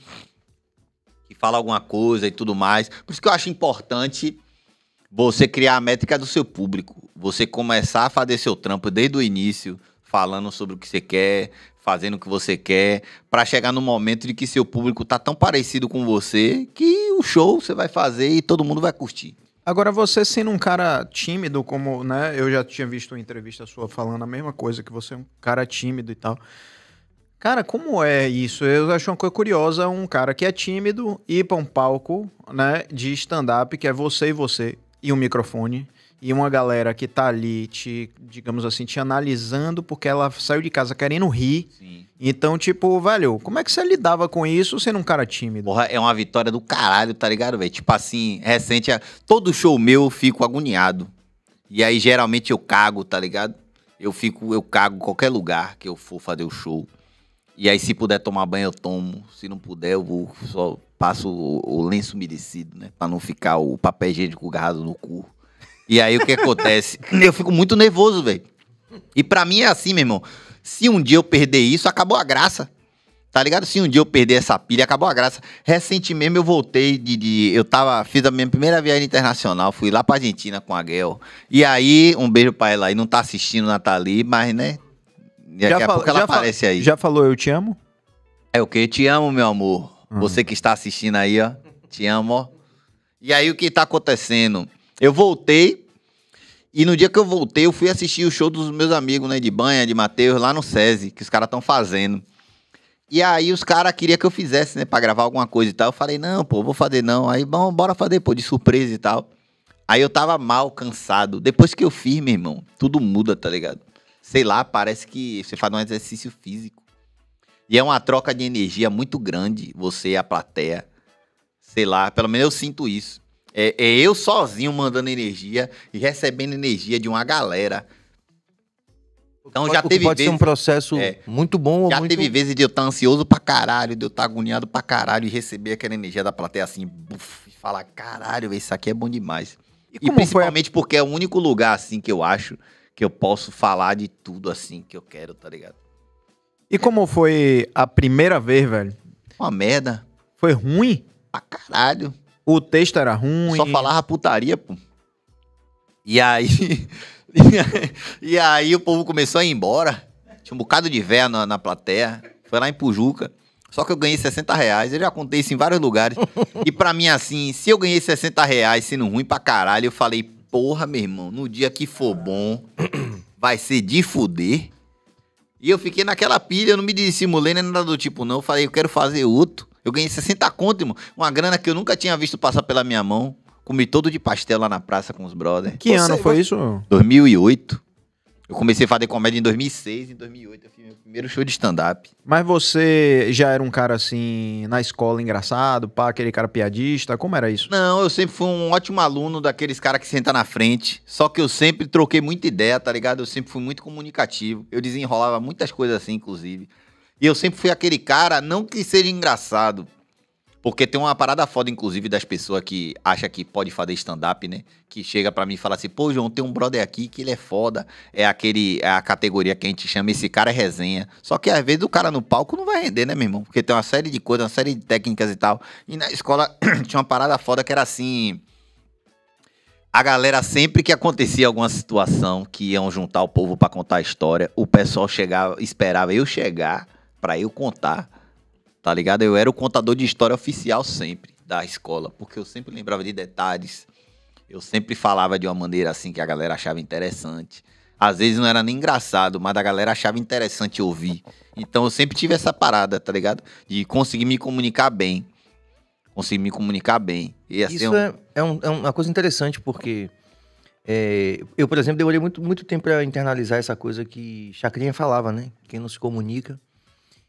que fala alguma coisa e tudo mais. Por isso que eu acho importante você criar a métrica do seu público, você começar a fazer seu trampo desde o início, falando sobre o que você quer, fazendo o que você quer, para chegar no momento de que seu público tá tão parecido com você que o show você vai fazer e todo mundo vai curtir. Agora, você sendo um cara tímido, como, né? Eu já tinha visto uma entrevista sua falando a mesma coisa, que você é um cara tímido e tal. Cara, como é isso? Eu acho uma coisa curiosa um cara que é tímido ir para um palco, né, de stand-up, que é você e você e um microfone e uma galera que tá ali te, digamos assim, te analisando porque ela saiu de casa querendo rir. Sim. Então, tipo, velho, como é que você lidava com isso sendo um cara tímido? Porra, é uma vitória do caralho, tá ligado, velho? Tipo assim, recente, é, todo show meu eu fico agoniado. E aí geralmente eu cago, tá ligado? Eu fico, eu cago qualquer lugar que eu for fazer o show. E aí se puder tomar banho eu tomo, se não puder eu vou só passa o, o lenço umedecido, né? Pra não ficar o papel higiênico agarrado no cu. E aí o que acontece? [laughs] eu fico muito nervoso, velho. E para mim é assim, meu irmão. Se um dia eu perder isso, acabou a graça. Tá ligado? Se um dia eu perder essa pilha, acabou a graça. Recentemente eu voltei de, de, Eu tava. Fiz a minha primeira viagem internacional, fui lá pra Argentina com a Gel. E aí, um beijo pra ela aí. Não tá assistindo, Nathalie, mas né. Daqui já a pouco ela aparece aí. Já falou Eu Te Amo? É o que? Te amo, meu amor. Uhum. Você que está assistindo aí, ó. Te amo. E aí o que tá acontecendo? Eu voltei. E no dia que eu voltei, eu fui assistir o show dos meus amigos, né? De Banha, de Matheus, lá no SESI, que os caras estão fazendo. E aí os caras queriam que eu fizesse, né? Pra gravar alguma coisa e tal. Eu falei, não, pô, vou fazer não. Aí, bom, bora fazer, pô, de surpresa e tal. Aí eu tava mal, cansado. Depois que eu fiz, meu irmão, tudo muda, tá ligado? Sei lá, parece que você faz um exercício físico. E é uma troca de energia muito grande, você, a plateia. Sei lá, pelo menos eu sinto isso. É, é eu sozinho mandando energia e recebendo energia de uma galera. Então já teve pode vezes, ser um processo é, muito bom. Já muito... teve vezes de eu estar ansioso pra caralho, de eu estar agoniado pra caralho e receber aquela energia da plateia assim, buf, e falar, caralho, isso aqui é bom demais. E, e principalmente a... porque é o único lugar assim que eu acho que eu posso falar de tudo assim que eu quero, tá ligado? E como foi a primeira vez, velho? Uma merda. Foi ruim? Pra caralho. O texto era ruim. Só falava putaria, pô. E aí. [laughs] e aí o povo começou a ir embora. Tinha um bocado de véia na, na plateia. Foi lá em Pujuca. Só que eu ganhei 60 reais. Eu já contei isso em vários lugares. e para mim, assim, se eu ganhei 60 reais sendo ruim pra caralho, eu falei, porra, meu irmão, no dia que for bom, vai ser de fuder. E eu fiquei naquela pilha, eu não me dissimulei nem nada do tipo, não. Eu falei, eu quero fazer outro. Eu ganhei 60 conto, irmão. Uma grana que eu nunca tinha visto passar pela minha mão. Comi todo de pastel lá na praça com os brothers. Que Você, ano foi isso? 2008. Eu comecei a fazer comédia em 2006, em 2008 eu fiz meu primeiro show de stand-up. Mas você já era um cara assim, na escola engraçado, pá, aquele cara piadista, como era isso? Não, eu sempre fui um ótimo aluno daqueles cara que senta na frente, só que eu sempre troquei muita ideia, tá ligado? Eu sempre fui muito comunicativo, eu desenrolava muitas coisas assim, inclusive. E eu sempre fui aquele cara, não que seja engraçado, porque tem uma parada foda, inclusive, das pessoas que acha que pode fazer stand-up, né? Que chega para mim e fala assim, pô, João, tem um brother aqui que ele é foda. É aquele, é a categoria que a gente chama, esse cara é resenha. Só que às vezes o cara no palco não vai render, né, meu irmão? Porque tem uma série de coisas, uma série de técnicas e tal. E na escola [clears throat] tinha uma parada foda que era assim a galera sempre que acontecia alguma situação que iam juntar o povo para contar a história, o pessoal chegava, esperava eu chegar para eu contar tá ligado? Eu era o contador de história oficial sempre da escola, porque eu sempre lembrava de detalhes. Eu sempre falava de uma maneira assim que a galera achava interessante. Às vezes não era nem engraçado, mas a galera achava interessante ouvir. Então eu sempre tive essa parada, tá ligado? De conseguir me comunicar bem. Conseguir me comunicar bem. E, assim, Isso um... É, é, um, é, uma coisa interessante, porque é, eu, por exemplo, demorei muito, muito tempo para internalizar essa coisa que Chacrinha falava, né? Quem não se comunica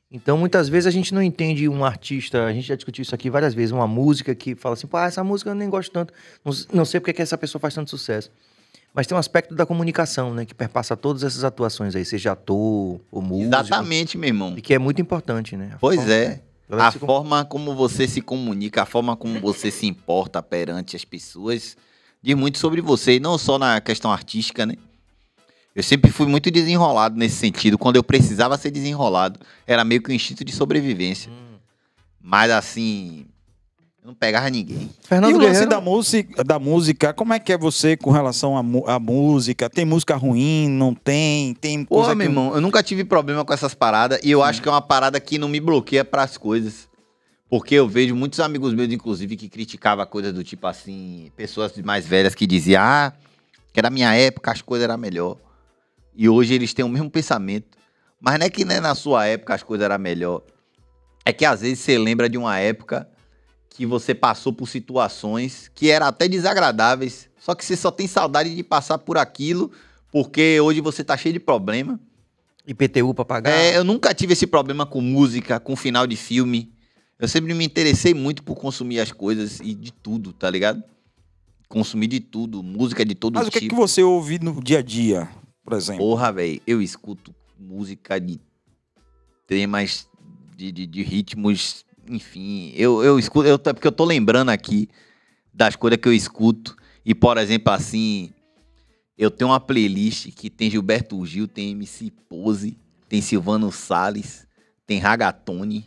então, muitas vezes a gente não entende um artista, a gente já discutiu isso aqui várias vezes, uma música que fala assim, pô, ah, essa música eu nem gosto tanto, não, não sei porque que essa pessoa faz tanto sucesso. Mas tem um aspecto da comunicação, né, que perpassa todas essas atuações aí, seja ator ou músico. Exatamente, meu irmão. E que é muito importante, né? A pois forma, é. Né? A forma com... como você se comunica, a forma como você se importa perante as pessoas, diz muito sobre você, e não só na questão artística, né? Eu sempre fui muito desenrolado nesse sentido. Quando eu precisava ser desenrolado, era meio que um instinto de sobrevivência. Hum. Mas assim, eu não pegava ninguém. Fernando e o Guerreiro... da música, da música, como é que é você com relação à música? Tem música ruim? Não tem? Tem Pô, coisa meu irmão, eu nunca tive problema com essas paradas e eu hum. acho que é uma parada que não me bloqueia para as coisas. Porque eu vejo muitos amigos meus, inclusive, que criticavam coisas do tipo assim, pessoas mais velhas que diziam, ah, que era minha época, as coisas eram melhor. E hoje eles têm o mesmo pensamento. Mas não é que né, na sua época as coisas eram melhor. É que às vezes você lembra de uma época que você passou por situações que eram até desagradáveis, só que você só tem saudade de passar por aquilo, porque hoje você tá cheio de problema. IPTU pra pagar? É, eu nunca tive esse problema com música, com final de filme. Eu sempre me interessei muito por consumir as coisas e de tudo, tá ligado? Consumir de tudo, música de todo Mas tipo. Mas o que, é que tipo. você ouve no dia a dia? por exemplo? Porra, velho, eu escuto música de temas, de, de, de, ritmos, enfim. Eu, eu escuto, eu, porque eu tô lembrando aqui das coisas que eu escuto. E, por exemplo, assim, eu tenho uma playlist que tem Gilberto Gil, tem MC Pose, tem Silvano Salles, tem Ragatone,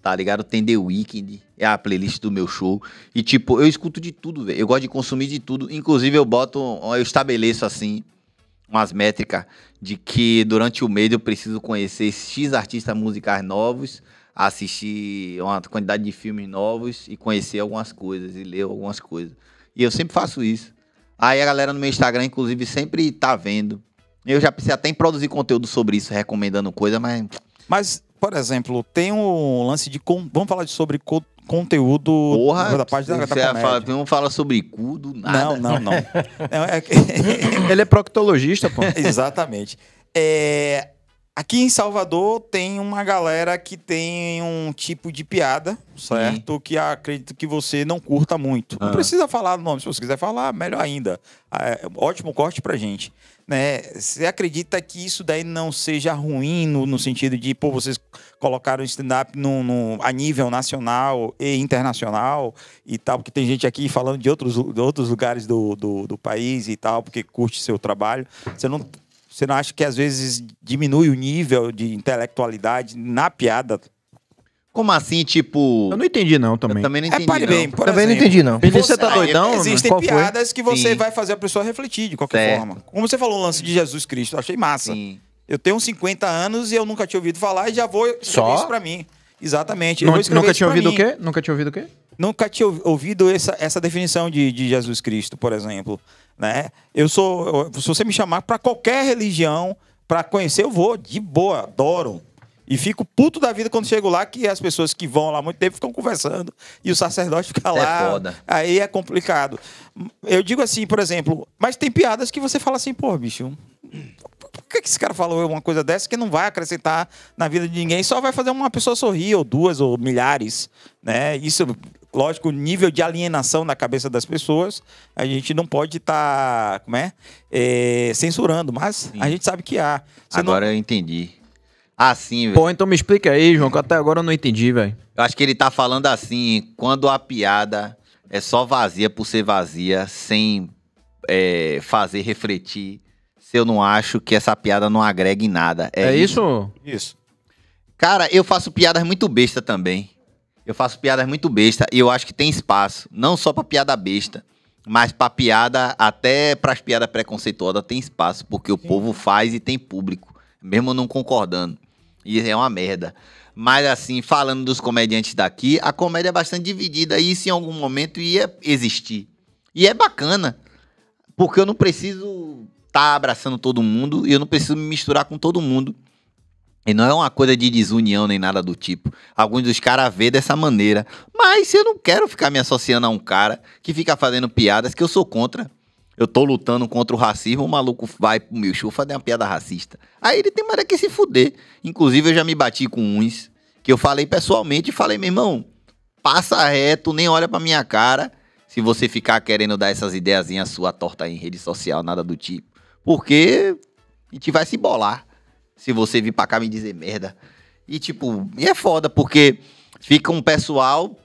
tá ligado? Tem The Weeknd, é a playlist do meu show. E, tipo, eu escuto de tudo, velho. Eu gosto de consumir de tudo. Inclusive, eu boto, eu estabeleço assim umas métricas de que durante o mês eu preciso conhecer X artistas musicais novos, assistir uma quantidade de filmes novos e conhecer algumas coisas e ler algumas coisas. E eu sempre faço isso. Aí a galera no meu Instagram, inclusive, sempre tá vendo. Eu já pensei até em produzir conteúdo sobre isso, recomendando coisa, mas. Mas, por exemplo, tem um lance de. Vamos falar sobre conteúdo Porra, da parte da, da comédia. Fala, tem fala sobre cu do nada. Não, não, não. [laughs] não é... [laughs] Ele é proctologista, pô. [laughs] Exatamente. É... Aqui em Salvador tem uma galera que tem um tipo de piada, certo? Sim. Que acredito que você não curta muito. Ah. Não precisa falar o nome, se você quiser falar, melhor ainda. Ah, é, ótimo corte pra gente. Né? Você acredita que isso daí não seja ruim no, no sentido de, pô, vocês colocaram o stand-up no a nível nacional e internacional e tal, porque tem gente aqui falando de outros, de outros lugares do, do, do país e tal, porque curte seu trabalho. Você não você não acha que às vezes diminui o nível de intelectualidade na piada? Como assim, tipo. Eu não entendi, não, também. Eu também não é, entendi. É, pare não. bem, também exemplo, não entendi, não. Você, você tá, tá- doidão? Existem Qual piadas foi? que você Sim. vai fazer a pessoa refletir, de qualquer certo. forma. Como você falou o lance de Jesus Cristo, eu achei massa. Sim. Eu tenho 50 anos e eu nunca tinha ouvido falar e já vou escrever Só? isso pra mim. Exatamente. Não, nunca tinha ouvido mim. o quê? Nunca tinha ouvido o quê? Nunca tinha ouvido essa, essa definição de, de Jesus Cristo, por exemplo. Né? Eu sou. Se você me chamar para qualquer religião, para conhecer, eu vou, de boa, adoro. E fico puto da vida quando chego lá, que as pessoas que vão lá muito tempo ficam conversando e o sacerdote fica é lá. É foda. Aí é complicado. Eu digo assim, por exemplo, mas tem piadas que você fala assim, pô, bicho, que, que esse cara falou uma coisa dessa que não vai acrescentar na vida de ninguém, só vai fazer uma pessoa sorrir, ou duas, ou milhares, né? Isso, lógico, o nível de alienação na cabeça das pessoas, a gente não pode estar, tá, como é? é censurando, mas sim. a gente sabe que há. Você Agora não... eu entendi. Assim, velho. Pô, então me explica aí, João, que até agora eu não entendi, velho. Eu acho que ele tá falando assim, quando a piada é só vazia por ser vazia, sem é, fazer refletir se eu não acho que essa piada não agrega em nada. É, é isso? Isso. Cara, eu faço piadas muito besta também. Eu faço piadas muito besta e eu acho que tem espaço, não só para piada besta, mas para piada até para as piadas preconceituosas tem espaço, porque o Sim. povo faz e tem público, mesmo não concordando. E é uma merda. Mas assim, falando dos comediantes daqui, a comédia é bastante dividida e isso em algum momento ia existir. E é bacana, porque eu não preciso tá abraçando todo mundo e eu não preciso me misturar com todo mundo. E não é uma coisa de desunião nem nada do tipo. Alguns dos caras vê dessa maneira. Mas eu não quero ficar me associando a um cara que fica fazendo piadas que eu sou contra. Eu tô lutando contra o racismo, o maluco vai pro meu show fazer uma piada racista. Aí ele tem mais que se fuder. Inclusive eu já me bati com uns que eu falei pessoalmente e falei, meu irmão, passa reto, nem olha pra minha cara. Se você ficar querendo dar essas ideiazinhas sua torta em rede social, nada do tipo. Porque a gente vai se bolar se você vir pra cá me dizer merda. E tipo, e é foda, porque fica um pessoal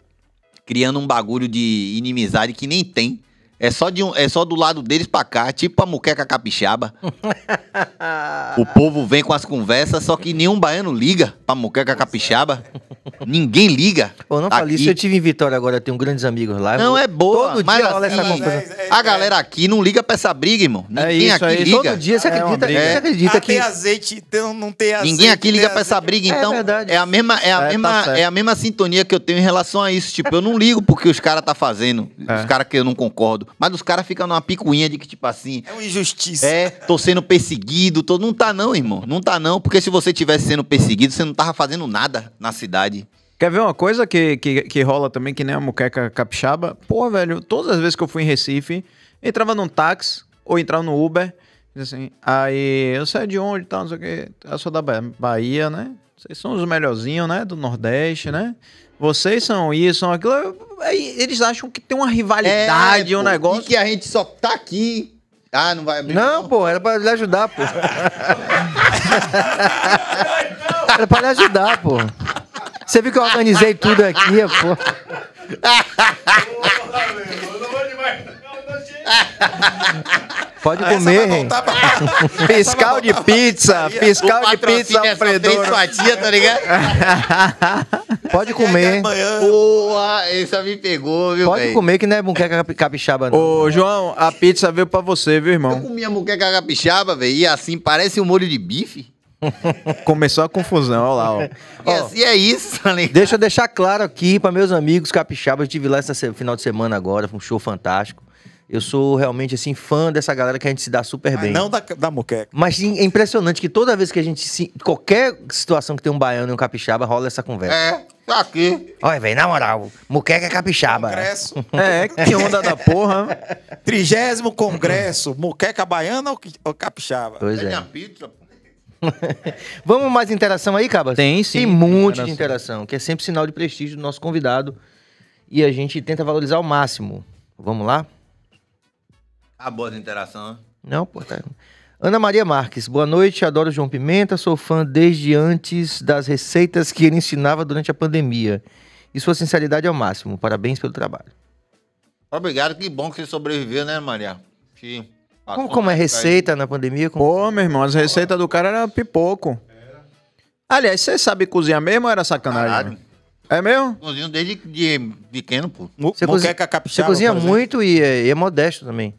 criando um bagulho de inimizade que nem tem. É só, de um, é só do lado deles pra cá, tipo a muqueca capixaba. [laughs] o povo vem com as conversas, só que nenhum baiano liga pra muqueca capixaba. Ninguém liga. Pô, não falei isso, eu tive em Vitória agora, tenho grandes amigos lá. Não, é boa. Todo mas dia assim, essa É, é, a galera aqui não liga pra essa briga, irmão. É Ninguém é isso, aqui liga. Todo dia você é acredita, você acredita ah, que... Tem azeite, não tem azeite. Ninguém aqui liga pra essa briga, é então... É É a mesma, é a tá mesma, tá é a mesma sintonia que eu tenho em relação a isso. Tipo, eu não ligo porque os caras tá fazendo, os caras que eu não concordo. Mas os caras ficam numa picuinha de que, tipo assim. É uma injustiça. É, tô sendo perseguido. Tô... Não tá, não, irmão. Não tá, não. Porque se você tivesse sendo perseguido, você não tava fazendo nada na cidade. Quer ver uma coisa que, que, que rola também, que nem a muqueca capixaba? Pô, velho, todas as vezes que eu fui em Recife, entrava num táxi ou entrava no Uber, assim, aí eu sei de onde, tal, tá, não sei o quê. Eu sou da Bahia, né? Vocês são os melhorzinhos, né? Do Nordeste, né? vocês são isso, são aquilo. Eles acham que tem uma rivalidade, é, um pô, negócio. E que a gente só tá aqui. Ah, não vai abrir. Não, não. pô, era pra lhe ajudar, pô. era pra lhe ajudar, pô. Você viu que eu organizei tudo aqui, pô. [laughs] Pode ah, comer, hein? pra... [laughs] fiscal de pizza, fiscal de pizza, é Alfredo. fatia, tá ligado? [laughs] Pode comer. Boa, essa me pegou, viu, Pode véio? comer que não é muqueca capixaba, não. Ô, João, a pizza veio pra você, viu, irmão? Eu comi a muqueca capixaba, velho, e assim, parece um molho de bife. [laughs] Começou a confusão, olha lá, ó. e assim é isso, tá Deixa eu deixar claro aqui para meus amigos capixabas. Eu estive lá esse final de semana agora, foi um show fantástico. Eu sou realmente, assim, fã dessa galera que a gente se dá super Mas bem. Não da, da moqueca. Mas sim, é impressionante que toda vez que a gente se. Qualquer situação que tem um baiano e um capixaba, rola essa conversa. É. Tá aqui. Olha, velho, na moral, muqueca é capixaba. Congresso. [laughs] É, que onda da porra. Trigésimo congresso, muqueca baiana ou capixaba? Pois é. é. Minha pizza. [laughs] Vamos mais interação aí, Cabas? Tem, sim. Tem um monte interação. de interação, que é sempre sinal de prestígio do nosso convidado. E a gente tenta valorizar ao máximo. Vamos lá? A boa interação. Né? Não, pô, tá. Ana Maria Marques, boa noite, adoro João Pimenta, sou fã desde antes das receitas que ele ensinava durante a pandemia. E sua sinceridade é o máximo. Parabéns pelo trabalho. Obrigado, que bom que você sobreviveu, né, Maria? Que como, como é receita na pandemia? Como... Pô, meu irmão, as receitas do cara eram pipoco. Era. Aliás, você sabe cozinhar mesmo ou era sacanagem? Caralho. É mesmo? Cozinho desde de pequeno, pô. Você cozinha, capixaba, cozinha muito e é, e é modesto também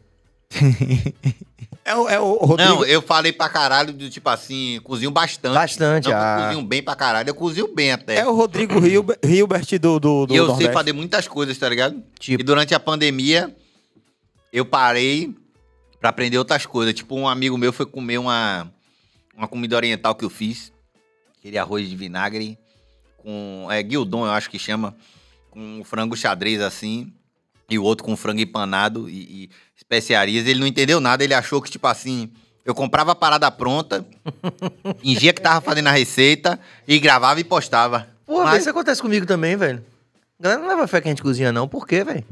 é o, é o Rodrigo... Não, eu falei pra caralho do tipo assim, cozinho bastante. Bastante, Não, ah. cozinho bem pra caralho. Eu cozinho bem até. É o Rodrigo Hilbert do, do, do E eu Nordeste. sei fazer muitas coisas, tá ligado? Tipo. E durante a pandemia, eu parei pra aprender outras coisas. Tipo, um amigo meu foi comer uma, uma comida oriental que eu fiz. Aquele arroz de vinagre com... É, guildon, eu acho que chama. Com frango xadrez, assim e o outro com frango empanado e, e especiarias. Ele não entendeu nada, ele achou que, tipo assim, eu comprava a parada pronta, [laughs] fingia que tava fazendo a receita e gravava e postava. Porra, Mas... isso acontece comigo também, velho. A galera não leva fé que a gente cozinha, não. Por quê, velho?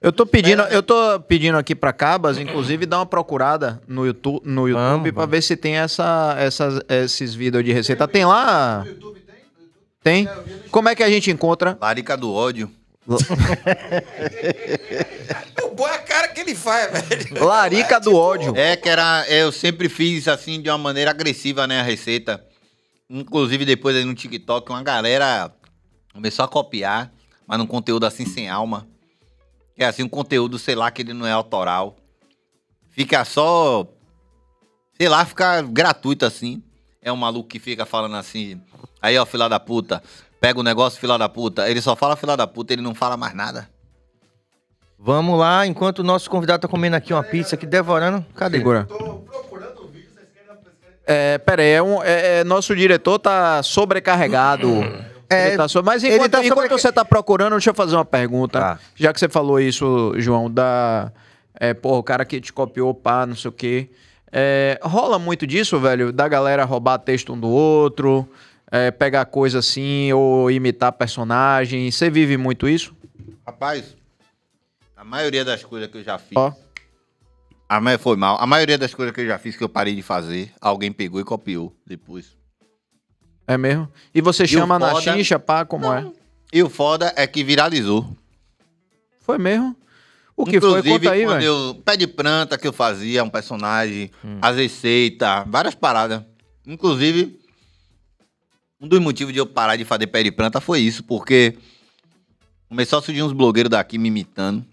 Eu tô pedindo, é. eu tô pedindo aqui para Cabas, inclusive, dar uma procurada no YouTube, no YouTube para ver se tem essa, essas, esses vídeos de receita. Tem lá? Tem? É, Como é que a gente encontra? Larica do ódio o bom é a cara que ele faz, velho. Larica do tipo, ódio. É que era. É, eu sempre fiz assim de uma maneira agressiva, né? A receita. Inclusive, depois aí no TikTok, uma galera começou a copiar, mas num conteúdo assim sem alma. É assim, um conteúdo, sei lá, que ele não é autoral. Fica só. Sei lá, fica gratuito assim. É um maluco que fica falando assim. Aí, ó, filha da puta, Pega o negócio, fila da puta. Ele só fala fila da puta, ele não fala mais nada. Vamos lá, enquanto o nosso convidado tá comendo aqui uma pizza, aqui devorando. Cadê? Segura. É, pera aí, é um, é, é, nosso diretor tá sobrecarregado. [laughs] É, ele tá so... Mas enquanto, tá enquanto sobre... você tá procurando, deixa eu fazer uma pergunta. Tá. Já que você falou isso, João, da. É, porra, o cara que te copiou, pá, não sei o quê. É, rola muito disso, velho, da galera roubar texto um do outro é, pegar coisa assim ou imitar personagem? Você vive muito isso? Rapaz, a maioria das coisas que eu já fiz. Ó. A, ah, ma- foi mal. A maioria das coisas que eu já fiz que eu parei de fazer, alguém pegou e copiou depois. É mesmo? E você chama foda- na xincha, pá, como é? E o foda é que viralizou. Foi mesmo? O que foi? Conta aí, velho. Pé de planta que eu fazia, um personagem, hum. as receitas, várias paradas. Inclusive, um dos motivos de eu parar de fazer pé de planta foi isso, porque começou a surgir uns blogueiros daqui me imitando.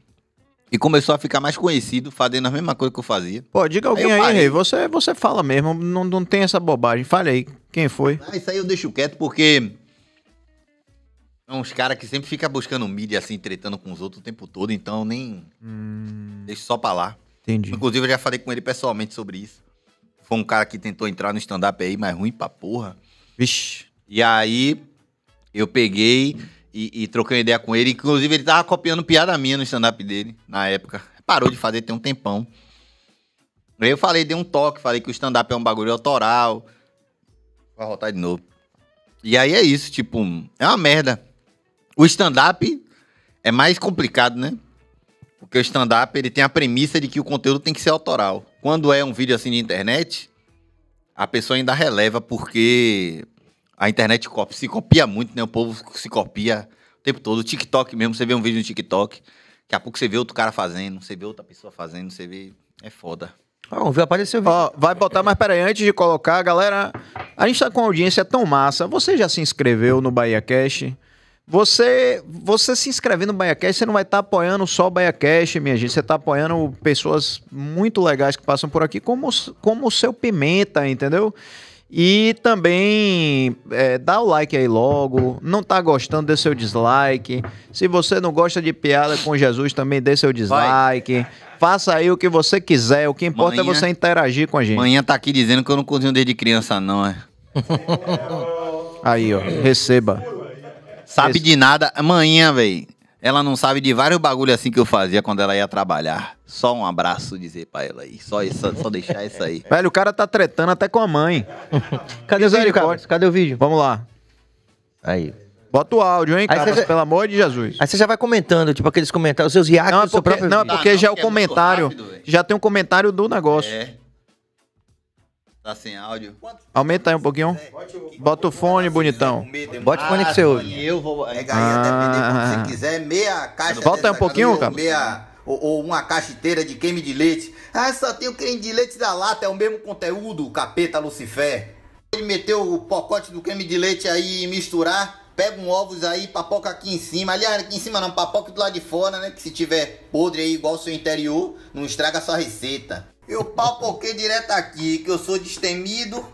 E começou a ficar mais conhecido fazendo a mesma coisa que eu fazia. Pô, diga alguém aí, aí Rei. Você, você fala mesmo, não, não tem essa bobagem. Fale aí, quem foi? Ah, isso aí eu deixo quieto porque. É uns caras que sempre ficam buscando mídia, assim, tretando com os outros o tempo todo, então nem. Hum... Deixo só pra lá. Entendi. Inclusive, eu já falei com ele pessoalmente sobre isso. Foi um cara que tentou entrar no stand-up aí, mas ruim pra porra. Vixe. E aí eu peguei e, e troquei uma ideia com ele. Inclusive, ele tava copiando piada minha no stand-up dele, na época. Parou de fazer tem um tempão. Aí eu falei, dei um toque, falei que o stand-up é um bagulho autoral. Vou rotar de novo. E aí é isso, tipo, é uma merda. O stand-up é mais complicado, né? Porque o stand-up ele tem a premissa de que o conteúdo tem que ser autoral. Quando é um vídeo assim de internet, a pessoa ainda releva porque a internet copia, se copia muito, né? O povo se copia o tempo todo. O TikTok mesmo, você vê um vídeo no TikTok, daqui a pouco você vê outro cara fazendo, você vê outra pessoa fazendo, você vê. É foda. Vamos ver, apareceu. Ó, vai botar, mas peraí, antes de colocar, galera, a gente tá com uma audiência tão massa. Você já se inscreveu no Bahia Cash? Você, você se inscrever no Cash, você não vai estar tá apoiando só o Cash, minha gente. Você está apoiando pessoas muito legais que passam por aqui, como, como o seu Pimenta, entendeu? E também é, dá o like aí logo. Não tá gostando, dê seu dislike. Se você não gosta de piada com Jesus, também dê seu dislike. Vai. Faça aí o que você quiser. O que importa é Manhã... é você interagir com a gente. Manhã tá aqui dizendo que eu não cozinho desde criança, não, é. aí, ó. Receba. Sabe de nada. Amanhã, velho. Ela não sabe de vários bagulho assim que eu fazia quando ela ia trabalhar. Só um abraço dizer pra ela aí. Só, isso, só deixar isso aí. Velho, o cara tá tretando até com a mãe. Cadê o vídeo, cara? Cadê o vídeo? Vamos lá. Aí. Bota o áudio, hein, cara? Já... Pelo amor de Jesus. Aí você já vai comentando, tipo aqueles comentários, seus reacts não, é, é porque, não, é porque não, já é o é comentário. Rápido, já tem um comentário do negócio. É. Tá sem assim, áudio. Aumenta aí um pouquinho. Bota o fone, bonitão. Bota o fone que você ah, ouve. Eu vou. É, aí, se ah. quiser, é meia caixa. Volta aí um pouquinho, cara. Meia ou, ou uma caixa inteira de creme de leite. Ah, só tem o creme de leite da lata, é o mesmo conteúdo, capeta Lucifer. Ele meteu o pacote do creme de leite aí e misturar. Pega um ovos aí, papoca aqui em cima. Aliás, aqui em cima não, papoca do lado de fora, né? Que se tiver podre aí igual o seu interior, não estraga a sua receita. Eu palpoquei direto aqui, que eu sou destemido.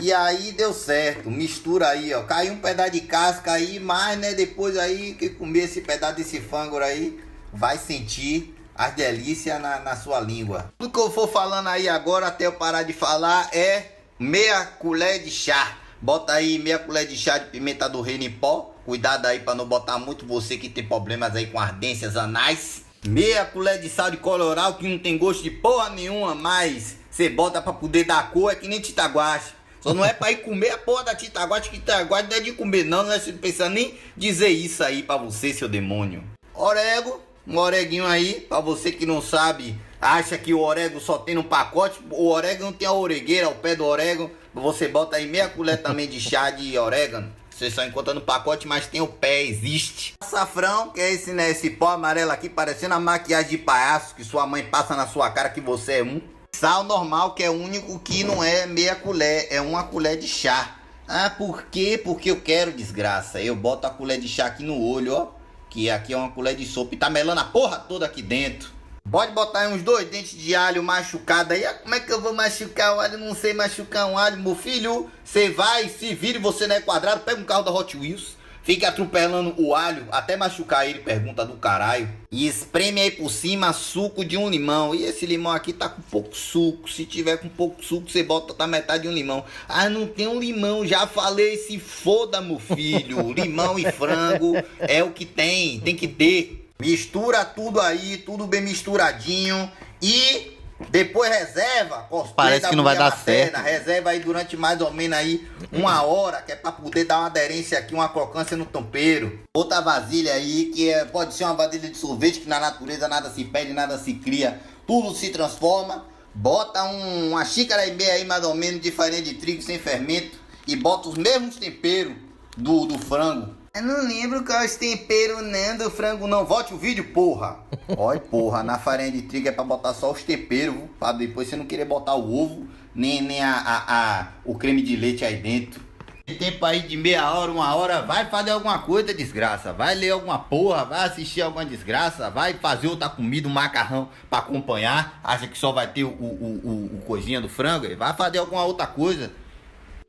E aí deu certo, mistura aí, ó. Caiu um pedaço de casca aí, mas né, depois aí que comer esse pedaço desse fango aí, vai sentir as delícias na, na sua língua. Tudo que eu for falando aí agora, até eu parar de falar, é meia colher de chá. Bota aí meia colher de chá de pimenta do reino em pó. Cuidado aí para não botar muito você que tem problemas aí com ardências anais. Meia colher de sal de coloral que não tem gosto de porra nenhuma mas Você bota pra poder dar cor, é que nem titaguache. Só não é pra ir comer a porra da titaguache, que titaguache não é de comer não. Não é pensar nem dizer isso aí pra você, seu demônio. Orego, um oreguinho aí, pra você que não sabe acha que o orégano só tem no pacote, o orégano tem a oregueira, o pé do orégano, você bota aí meia colher também de chá de orégano, você só encontra no pacote, mas tem o pé, existe. Açafrão, que é esse, né? Esse pó amarelo aqui, parecendo a maquiagem de palhaço que sua mãe passa na sua cara que você é um. Sal normal, que é o único que não é meia colher, é uma colher de chá. Ah, por quê? Porque eu quero desgraça. Eu boto a colher de chá aqui no olho, ó. Que aqui é uma colher de sopa e tá melando a porra toda aqui dentro. Pode botar uns dois dentes de alho machucado aí. Ah, como é que eu vou machucar o alho? Não sei machucar um alho, meu filho. Você vai, se vire, você não é quadrado. Pega um carro da Hot Wheels. Fica atropelando o alho até machucar ele, pergunta do caralho. E espreme aí por cima suco de um limão. E esse limão aqui tá com pouco suco. Se tiver com pouco suco, você bota da metade de um limão. Ah, não tem um limão, já falei. Se foda, meu filho. Limão e frango é o que tem, tem que ter. Mistura tudo aí, tudo bem misturadinho. E depois reserva. Parece que não vai dar certo. Reserva aí durante mais ou menos aí uma hora, que é pra poder dar uma aderência aqui, uma crocância no tampeiro. Outra vasilha aí, que é, pode ser uma vasilha de sorvete, que na natureza nada se perde, nada se cria. Tudo se transforma. Bota um, uma xícara e meia aí, mais ou menos, de farinha de trigo sem fermento. E bota os mesmos temperos do, do frango eu não lembro qual é os temperos não do frango não. Volte o vídeo, porra. Olha, porra, na farinha de trigo é pra botar só os temperos, pra depois você não querer botar o ovo, nem, nem a, a, a o creme de leite aí dentro. Tem tempo aí de meia hora, uma hora, vai fazer alguma coisa, desgraça. Vai ler alguma porra, vai assistir alguma desgraça, vai fazer outra comida, um macarrão pra acompanhar. Acha que só vai ter o, o, o, o coisinha do frango, vai fazer alguma outra coisa.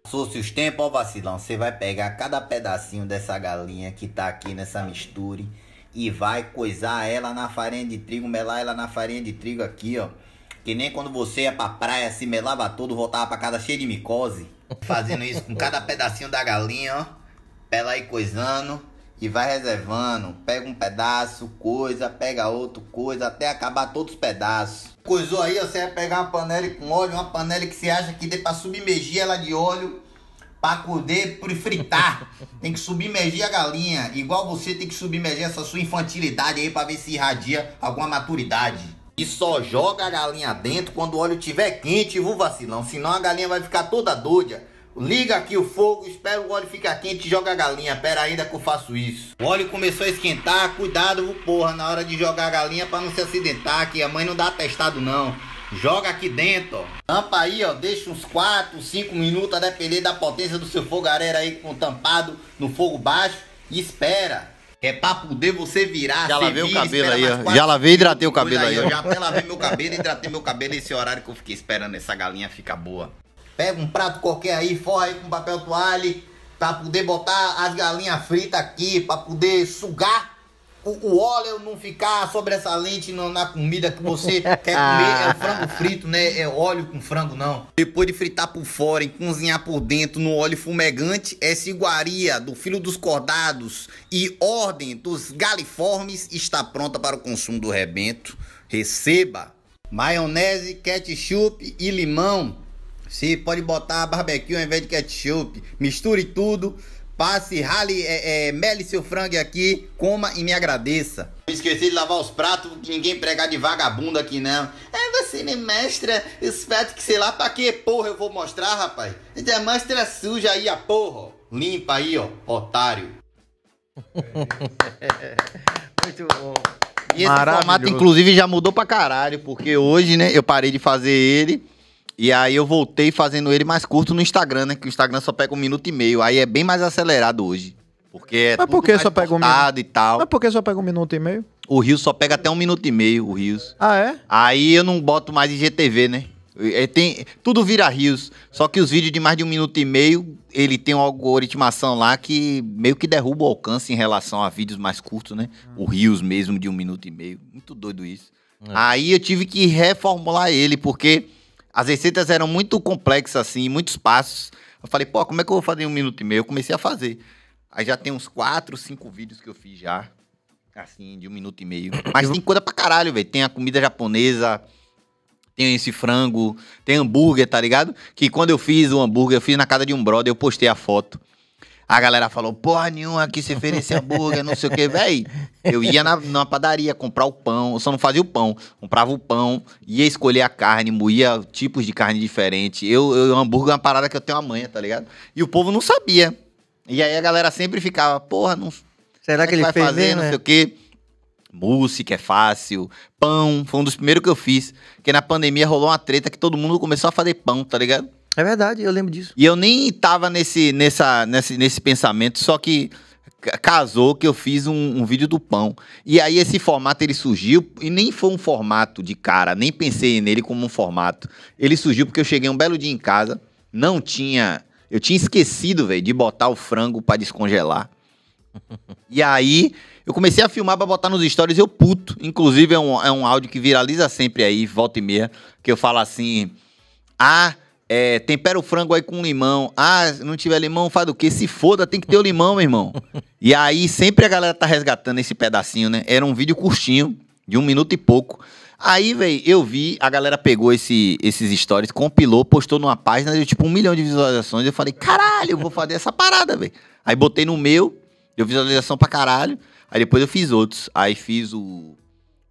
Fosse os tempos, vacilão, você vai pegar cada pedacinho dessa galinha que tá aqui nessa misture e vai coisar ela na farinha de trigo, melar ela na farinha de trigo aqui, ó. Que nem quando você ia pra praia, se melava todo, voltava pra casa cheio de micose. Fazendo isso com cada pedacinho da galinha, ó. Pra ela ir coisando e vai reservando. Pega um pedaço, coisa, pega outro, coisa, até acabar todos os pedaços coisou aí, você vai pegar uma panela com óleo, uma panela que você acha que dê para submergir ela de óleo para poder fritar. [laughs] tem que submergir a galinha, igual você tem que submergir essa sua infantilidade aí para ver se irradia alguma maturidade. E só joga a galinha dentro quando o óleo estiver quente, viu vacilão? Senão a galinha vai ficar toda doida. Liga aqui o fogo, espera o óleo ficar quente e joga a galinha. Pera ainda que eu faço isso. O óleo começou a esquentar, cuidado, porra, na hora de jogar a galinha para não se acidentar, que a mãe não dá atestado não. Joga aqui dentro, ó. Tampa aí, ó. Deixa uns 4, 5 minutos a depender da potência do seu fogareiro aí com tampado no fogo baixo e espera. É pra poder você virar. Já lavei o cabelo aí, ó. Já lavei e hidratei o cabelo aí, ó. Já até lavei meu cabelo, hidratei meu cabelo. nesse horário que eu fiquei esperando essa galinha ficar boa. Pega um prato qualquer aí, forra aí com papel toalha, para poder botar as galinhas fritas aqui, para poder sugar o, o, óleo não ficar sobressalente no, na comida que você [laughs] quer comer. É o frango frito, né? É óleo com frango, não. Depois de fritar por fora e cozinhar por dentro no óleo fumegante, essa iguaria do filho dos cordados e ordem dos galiformes está pronta para o consumo do rebento. Receba! Maionese, ketchup e limão se pode botar barbecue ao invés de ketchup. Misture tudo. Passe, rale, é, é, mele seu frango aqui, coma e me agradeça. Esqueci de lavar os pratos, ninguém pregar de vagabundo aqui não. É, você me né, mestra Espeto que sei lá pra que porra eu vou mostrar, rapaz. Já é mostra suja aí a porra, Limpa aí, ó, otário. [laughs] Muito bom. E esse formato, inclusive, já mudou pra caralho, porque hoje, né, eu parei de fazer ele e aí eu voltei fazendo ele mais curto no Instagram, né? Que o Instagram só pega um minuto e meio. Aí é bem mais acelerado hoje. Porque é Mas por que só pega um minuto? e tal. Mas por que só pega um minuto e meio? O Rios só pega até um minuto e meio, o Rios. Ah, é? Aí eu não boto mais IGTV, né? É, tem, tudo vira rios. Só que os vídeos de mais de um minuto e meio, ele tem uma algoritmação lá que meio que derruba o alcance em relação a vídeos mais curtos, né? O rios mesmo de um minuto e meio. Muito doido isso. É. Aí eu tive que reformular ele, porque as receitas eram muito complexas, assim, muitos passos. Eu falei, pô, como é que eu vou fazer em um minuto e meio? Eu comecei a fazer. Aí já tem uns quatro, cinco vídeos que eu fiz já. Assim, de um minuto e meio. [coughs] Mas tem coisa pra caralho, velho. Tem a comida japonesa, tem esse frango, tem hambúrguer, tá ligado? Que quando eu fiz o hambúrguer, eu fiz na casa de um brother, eu postei a foto. A galera falou, porra nenhuma, aqui se fez esse hambúrguer, não sei o que, velho. Eu ia na, padaria comprar o pão, eu só não fazia o pão. Comprava o pão, ia escolher a carne, moía tipos de carne diferente. Eu, eu, hambúrguer é uma parada que eu tenho a manha, tá ligado? E o povo não sabia. E aí a galera sempre ficava, porra, não. Será é que, ele vai fez fazer, bem, né? não sei o quê. Mousse, que é fácil. Pão, foi um dos primeiros que eu fiz. Porque na pandemia rolou uma treta que todo mundo começou a fazer pão, tá ligado? É verdade, eu lembro disso. E eu nem tava nesse, nessa, nesse, nesse pensamento, só que casou que eu fiz um, um, vídeo do pão. E aí esse formato ele surgiu e nem foi um formato de cara, nem pensei nele como um formato. Ele surgiu porque eu cheguei um belo dia em casa, não tinha, eu tinha esquecido, velho, de botar o frango para descongelar. e aí eu comecei a filmar para botar nos stories, eu puto. Inclusive é um, é um áudio que viraliza sempre aí, volta e meia, que eu falo assim: "Ah, é, tempera o frango aí com limão. Ah, não tiver limão, faz o quê? Se foda, tem que ter o limão, meu irmão. [laughs] e aí sempre a galera tá resgatando esse pedacinho, né? Era um vídeo curtinho, de um minuto e pouco. Aí, velho, eu vi, a galera pegou esse, esses stories, compilou, postou numa página, deu tipo um milhão de visualizações. Eu falei, caralho, eu vou fazer essa parada, velho. Aí botei no meu, deu visualização pra caralho. Aí depois eu fiz outros. Aí fiz o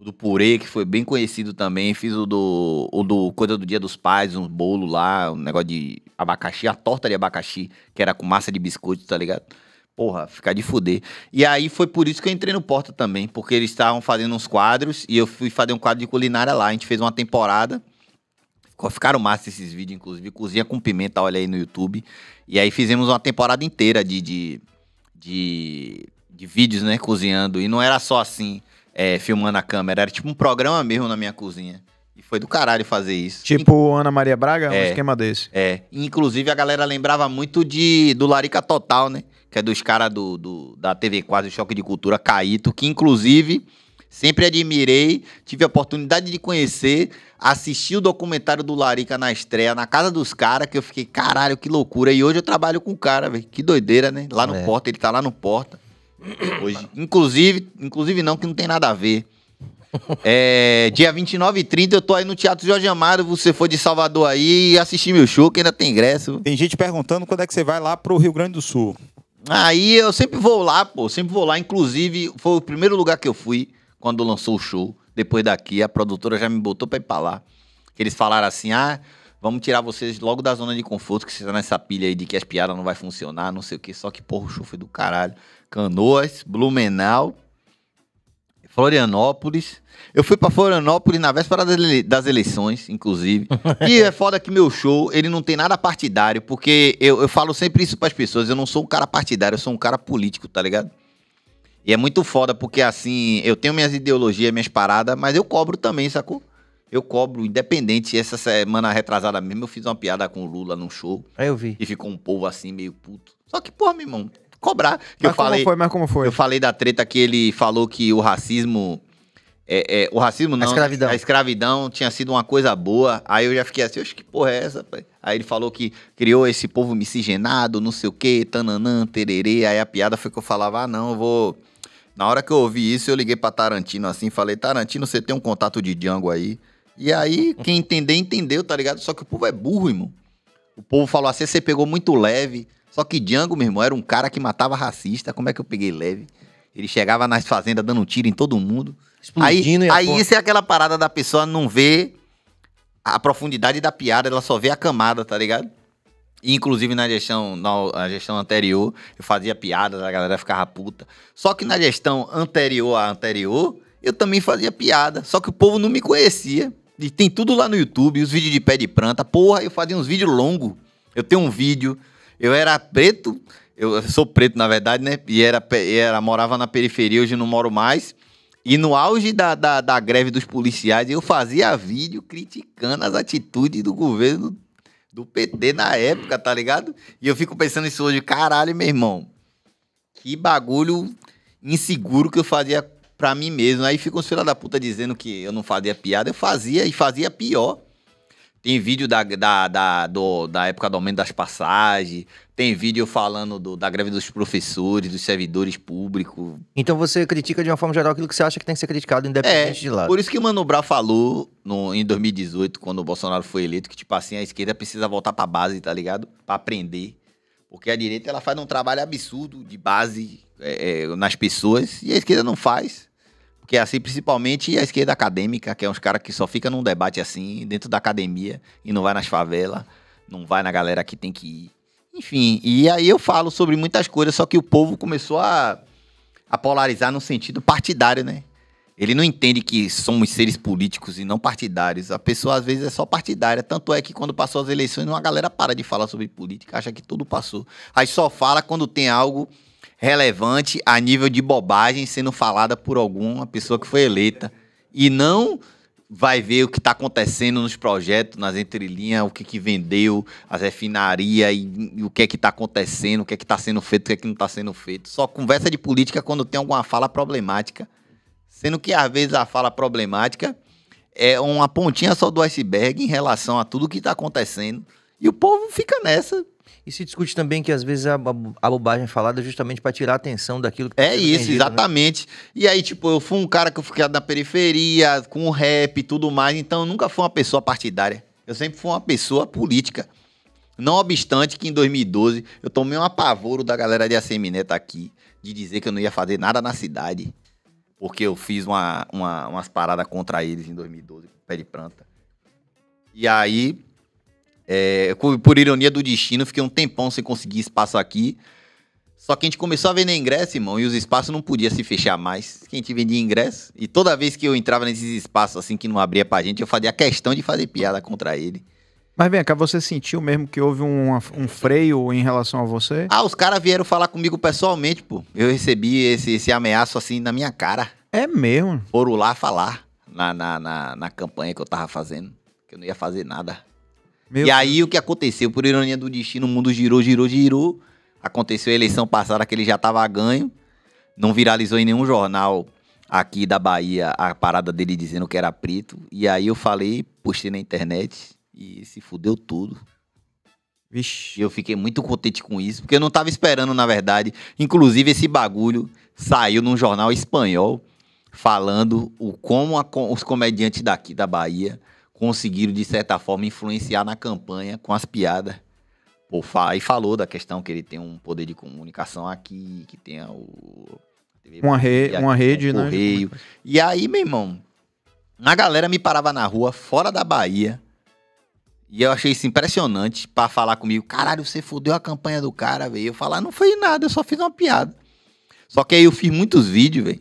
o do purê, que foi bem conhecido também. Fiz o do, o do Coisa do Dia dos Pais, um bolo lá, um negócio de abacaxi, a torta de abacaxi, que era com massa de biscoito, tá ligado? Porra, ficar de fuder. E aí foi por isso que eu entrei no Porta também, porque eles estavam fazendo uns quadros e eu fui fazer um quadro de culinária lá. A gente fez uma temporada. Ficaram massa esses vídeos, inclusive. Cozinha com pimenta, olha aí no YouTube. E aí fizemos uma temporada inteira de, de, de, de vídeos, né? Cozinhando. E não era só assim é, filmando a câmera. Era tipo um programa mesmo na minha cozinha. E foi do caralho fazer isso. Tipo Ana Maria Braga, é, um esquema desse. É. Inclusive a galera lembrava muito de do Larica Total, né? Que é dos caras do, do, da TV Quase Choque de Cultura, Caíto, que inclusive sempre admirei, tive a oportunidade de conhecer, assisti o documentário do Larica na estreia, na casa dos caras, que eu fiquei, caralho, que loucura. E hoje eu trabalho com o cara, velho. Que doideira, né? Lá no é. Porta, ele tá lá no Porta. [coughs] Hoje, inclusive, inclusive não, que não tem nada a ver. É, dia 29 e 30 eu tô aí no Teatro Jorge Amado. Você for de Salvador aí e assistir meu show, que ainda tem ingresso. Tem gente perguntando quando é que você vai lá pro Rio Grande do Sul. Aí eu sempre vou lá, pô, sempre vou lá. Inclusive, foi o primeiro lugar que eu fui quando lançou o show. Depois daqui, a produtora já me botou pra ir pra lá. Eles falaram assim: ah, vamos tirar vocês logo da zona de conforto, que você tá nessa pilha aí de que as piadas não vai funcionar, não sei o que. Só que, porra, o show foi do caralho. Canoas, Blumenau, Florianópolis. Eu fui para Florianópolis na véspera das eleições, inclusive. [laughs] e é foda que meu show, ele não tem nada partidário, porque eu, eu falo sempre isso para as pessoas, eu não sou um cara partidário, eu sou um cara político, tá ligado? E é muito foda, porque assim, eu tenho minhas ideologias, minhas paradas, mas eu cobro também, sacou? Eu cobro, independente. Essa semana retrasada mesmo, eu fiz uma piada com o Lula num show. Aí é, eu vi. E ficou um povo assim, meio puto. Só que, porra, meu irmão, cobrar. Que mas eu como falei, foi, mas como foi? Eu falei da treta que ele falou que o racismo. É, é, o racismo não. A escravidão. A escravidão tinha sido uma coisa boa. Aí eu já fiquei assim, acho que porra é essa, pai? Aí ele falou que criou esse povo miscigenado, não sei o quê, tananã, tererê. Aí a piada foi que eu falava, ah, não, eu vou. Na hora que eu ouvi isso, eu liguei pra Tarantino assim, falei, Tarantino, você tem um contato de Django aí? E aí, quem entender, entendeu, tá ligado? Só que o povo é burro, irmão. O povo falou assim, você pegou muito leve. Só que Django, meu irmão, era um cara que matava racista. Como é que eu peguei leve? Ele chegava nas fazendas dando um tiro em todo mundo. Explodindo aí, aí isso é aquela parada da pessoa não ver a profundidade da piada, ela só vê a camada, tá ligado? E, inclusive na gestão, na, gestão anterior, eu fazia piadas, a galera ficava puta. Só que na gestão anterior à anterior, eu também fazia piada. Só que o povo não me conhecia. E tem tudo lá no YouTube, os vídeos de pé de planta. Porra, eu fazia uns vídeos longos. Eu tenho um vídeo eu era preto, eu sou preto na verdade, né? E era, era morava na periferia, hoje não moro mais. E no auge da, da, da greve dos policiais, eu fazia vídeo criticando as atitudes do governo do PT na época, tá ligado? E eu fico pensando isso hoje, caralho, meu irmão. Que bagulho inseguro que eu fazia pra mim mesmo. Aí fica os filhos da puta dizendo que eu não fazia piada, eu fazia e fazia pior. Tem vídeo da, da, da, do, da época do aumento das passagens, tem vídeo falando do, da greve dos professores, dos servidores públicos. Então você critica de uma forma geral aquilo que você acha que tem que ser criticado, independente é, de lado. Por isso que o Mano Brau falou no, em 2018, quando o Bolsonaro foi eleito, que tipo assim, a esquerda precisa voltar pra base, tá ligado? Pra aprender. Porque a direita ela faz um trabalho absurdo de base é, é nas pessoas e a esquerda não faz é assim, principalmente a esquerda acadêmica, que é uns caras que só fica num debate assim, dentro da academia, e não vai nas favelas, não vai na galera que tem que ir. Enfim, e aí eu falo sobre muitas coisas, só que o povo começou a, a polarizar no sentido partidário, né? Ele não entende que somos seres políticos e não partidários. A pessoa às vezes é só partidária. Tanto é que quando passou as eleições, uma galera para de falar sobre política, acha que tudo passou. Aí só fala quando tem algo relevante a nível de bobagem sendo falada por alguma pessoa que foi eleita e não vai ver o que está acontecendo nos projetos, nas entrelinhas, o que, que vendeu, as refinarias e, e, o que é que está acontecendo, o que é que está sendo feito, o que é que não está sendo feito. Só conversa de política quando tem alguma fala problemática, sendo que às vezes a fala problemática é uma pontinha só do iceberg em relação a tudo que está acontecendo e o povo fica nessa. E se discute também que às vezes é a, a bobagem é falada justamente para tirar a atenção daquilo que tá É tá isso, vendido, né? exatamente. Né? E aí, tipo, eu fui um cara que eu fiquei na periferia, com o rap e tudo mais, então eu nunca fui uma pessoa partidária. Eu sempre fui uma pessoa política. Não obstante que em 2012 eu tomei um apavoro da galera de Assemineto aqui, de dizer que eu não ia fazer nada na cidade, porque eu fiz uma, uma, umas paradas contra eles em 2012, pé de planta. E aí, é, por ironia do destino, fiquei um tempão sem conseguir espaço aqui. Só que a gente começou a vender ingresso, irmão, e os espaços não podia se fechar mais. Que a gente vendia ingresso. E toda vez que eu entrava nesses espaços assim que não abria pra gente, eu fazia questão de fazer piada contra ele. Mas vem cá, você sentiu mesmo que houve um, um freio em relação a você? Ah, os caras vieram falar comigo pessoalmente, pô. Eu recebi esse, esse ameaço assim na minha cara. É mesmo? Foram lá falar na, na, na, na campanha que eu tava fazendo. Que eu não ia fazer nada. Meu e aí o que aconteceu? Por ironia do destino, o mundo girou, girou, girou. Aconteceu a eleição passada que ele já estava ganho. Não viralizou em nenhum jornal aqui da Bahia a parada dele dizendo que era preto. E aí eu falei, postei na internet e se fudeu tudo. Vixe. E eu fiquei muito contente com isso, porque eu não estava esperando, na verdade. Inclusive, esse bagulho saiu num jornal espanhol falando o como a, os comediantes daqui da Bahia conseguiram, de certa forma, influenciar na campanha com as piadas. Pô, fa e falou da questão que ele tem um poder de comunicação aqui, que tem o. Uma, re uma rede, um né? Correio. E aí, meu irmão, a galera me parava na rua, fora da Bahia. E eu achei isso impressionante para falar comigo. Caralho, você fudeu a campanha do cara, velho. Eu falar, não foi nada, eu só fiz uma piada. Só que aí eu fiz muitos vídeos, velho.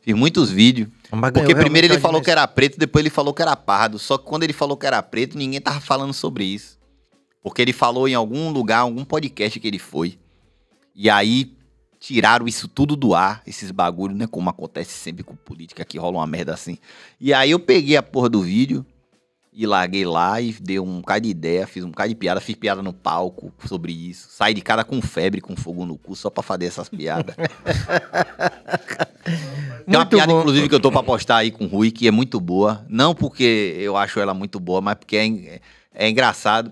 Fiz muitos vídeos. É Porque primeiro ele é falou que era preto, depois ele falou que era pardo. Só que quando ele falou que era preto, ninguém tava falando sobre isso. Porque ele falou em algum lugar, algum podcast que ele foi. E aí tiraram isso tudo do ar, esses bagulhos, né? Como acontece sempre com política, que rola uma merda assim. E aí eu peguei a porra do vídeo, e larguei lá e dei um cara de ideia, fiz um cara de piada, fiz piada no palco sobre isso. Saí de cara com febre, com fogo no cu, só pra fazer essas piadas. [laughs] Tem uma muito piada, bom. inclusive, que eu tô pra postar aí com o Rui, que é muito boa. Não porque eu acho ela muito boa, mas porque é, é engraçado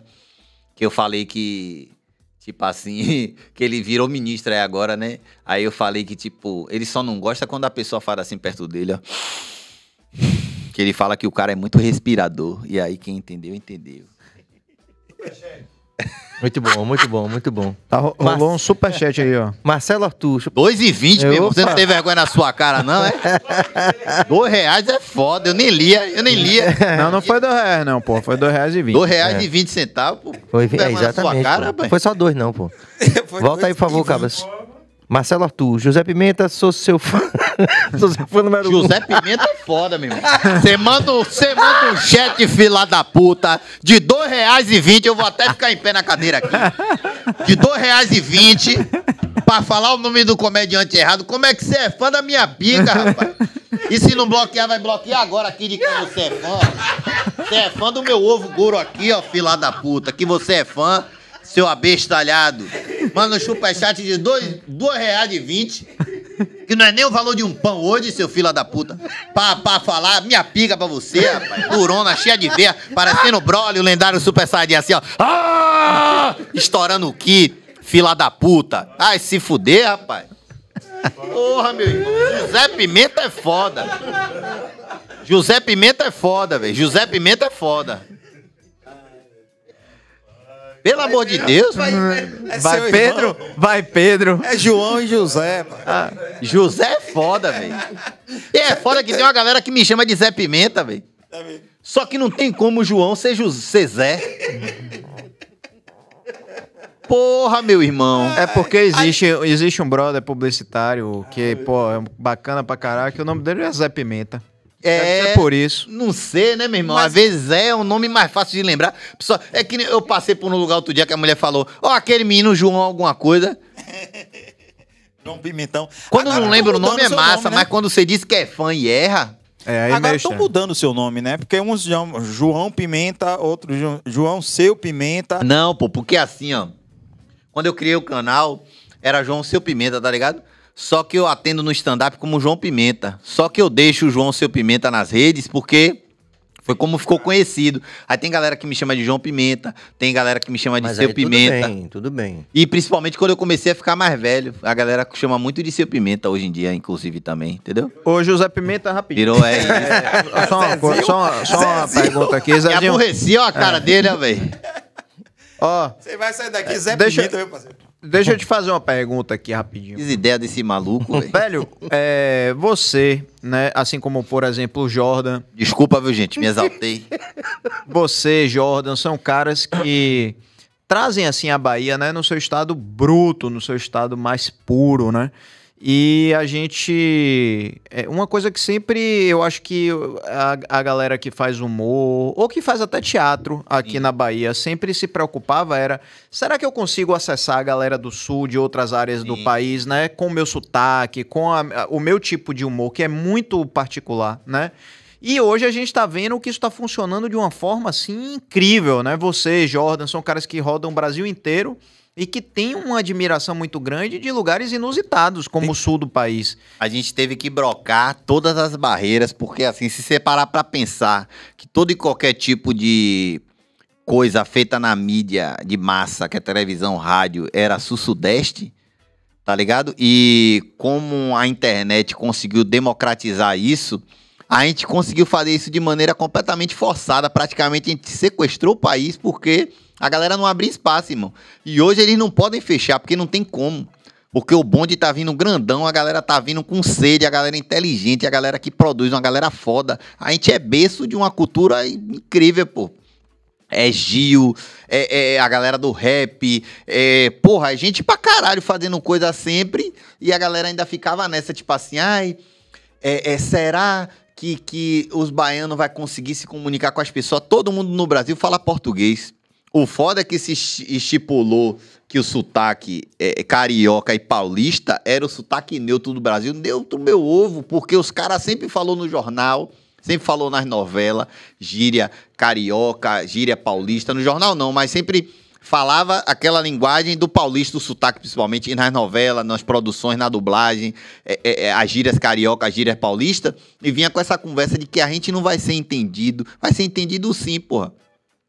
que eu falei que, tipo assim, [laughs] que ele virou ministro aí agora, né? Aí eu falei que, tipo, ele só não gosta quando a pessoa fala assim perto dele, ó. Que ele fala que o cara é muito respirador. E aí quem entendeu, entendeu. [laughs] Muito bom, muito bom, muito bom. Tá, rolou um superchat aí, ó. Marcelo Arthur. 2,20 eu... mesmo. Você não tem vergonha na sua cara, não, é? [laughs] dois reais é foda. Eu nem lia, eu nem lia. Não, não foi dois reais, não, pô. Foi dois reais e vinte. Dois reais é. e vinte centavos, pô. Foi, é, exatamente. Cara, pô. Foi só dois, não, pô. [laughs] Volta aí, por favor, Cabas. Marcelo Artur, José Pimenta, sou seu fã. [laughs] número José um. Pimenta é foda, meu irmão. Você manda, você manda um chat, fila da puta, de dois reais e vinte, eu vou até ficar em pé na cadeira aqui. De dois reais e vinte, pra falar o nome do comediante errado. Como é que você é fã da minha bica, rapaz? E se não bloquear, vai bloquear agora aqui de quem você é fã. Você é fã do meu ovo goro aqui, ó, fila da puta. Que você é fã seu abestalhado. Manda um superchat de dois, dois reais e vinte, que não é nem o valor de um pão hoje, seu fila da puta. Pra, pra falar, minha pica pra você, rapaz. Durona, cheia de ver, parecendo Broly, o lendário Super Saiyajin, assim, ó. Ah! Estourando o Ki, fila da puta. Ai, se fuder, rapaz. Porra, meu irmão. José Pimenta é foda. José Pimenta é foda, velho. José Pimenta é foda. Pelo vai, amor de Deus. Vai, é vai Pedro, irmão. vai Pedro. É João e José. Ah, José é foda, velho. E é foda que tem uma galera que me chama de Zé Pimenta, velho. Tá Só que não tem como João ser, ser Zé. Porra, meu irmão. É porque existe, existe um brother publicitário que, pô, é bacana pra caralho, que o nome dele é Zé Pimenta. É, é por isso. Não sei, né, meu irmão? Mas... Às vezes é um nome mais fácil de lembrar. Pessoal, é que eu passei por um lugar outro dia que a mulher falou: Ó, oh, aquele menino João alguma coisa. [laughs] João Pimentão. Quando Agora, não lembro o nome é massa, nome, né? mas quando você diz que é fã e erra. É, Agora estão né? mudando o seu nome, né? Porque uns João, João Pimenta, outros João, João Seu Pimenta. Não, pô, porque assim, ó. Quando eu criei o canal, era João Seu Pimenta, tá ligado? Só que eu atendo no stand-up como João Pimenta. Só que eu deixo o João Seu Pimenta nas redes porque foi como ficou conhecido. Aí tem galera que me chama de João Pimenta, tem galera que me chama de Mas Seu aí, Pimenta. Tudo bem, tudo bem. E principalmente quando eu comecei a ficar mais velho, a galera chama muito de Seu Pimenta hoje em dia, inclusive também, entendeu? Ô, José Pimenta, rapidinho. Virou, é. é. [laughs] só uma, só uma, só uma pergunta aqui, Zé. Me aborreci, ó, a cara é. dele, ó, velho. Ó. Você vai sair daqui, Zé deixa, Pimenta, meu parceiro. Deixa eu te fazer uma pergunta aqui rapidinho. Que ideia desse maluco, velho. Velho, é, você, né, assim como, por exemplo, o Jordan. Desculpa, viu, gente, me exaltei. você, Jordan, são caras que trazem assim a Bahia, né, no seu estado bruto, no seu estado mais puro, né? E a gente. É, uma coisa que sempre eu acho que a, a galera que faz humor, ou que faz até teatro aqui Sim. na Bahia, sempre se preocupava era: será que eu consigo acessar a galera do sul, de outras áreas Sim. do país, né? Com o meu sotaque, com a, o meu tipo de humor, que é muito particular, né? E hoje a gente está vendo que isso está funcionando de uma forma assim incrível, né? Você, Jordan, são caras que rodam o Brasil inteiro e que tem uma admiração muito grande de lugares inusitados, como o sul do país. A gente teve que brocar todas as barreiras, porque assim, se separar para pensar que todo e qualquer tipo de coisa feita na mídia de massa, que é televisão, rádio, era sul-sudeste, tá ligado? E como a internet conseguiu democratizar isso, a gente conseguiu fazer isso de maneira completamente forçada, praticamente a gente sequestrou o país porque a galera não abria espaço, irmão. E hoje eles não podem fechar, porque não tem como. Porque o bonde tá vindo grandão, a galera tá vindo com sede, a galera inteligente, a galera que produz, uma galera foda. A gente é berço de uma cultura incrível, pô. É Gil, é, é, a galera do rap, é, porra, a é gente pra caralho fazendo coisa sempre e a galera ainda ficava nessa, tipo assim, ai, é, é será que, que os baianos vai conseguir se comunicar com as pessoas? Todo mundo no Brasil fala português. O foda é que se estipulou que o sotaque é, é, carioca e paulista era o sotaque neutro do Brasil. Neutro meu ovo, porque os caras sempre falou no jornal, sempre falou nas novelas, gíria carioca, gíria paulista. No jornal não, mas sempre falava aquela linguagem do paulista, o sotaque principalmente, nas novelas, nas produções, na dublagem, é, é, é, as gírias carioca, as gírias paulista, e vinha com essa conversa de que a gente não vai ser entendido. Vai ser entendido sim, porra.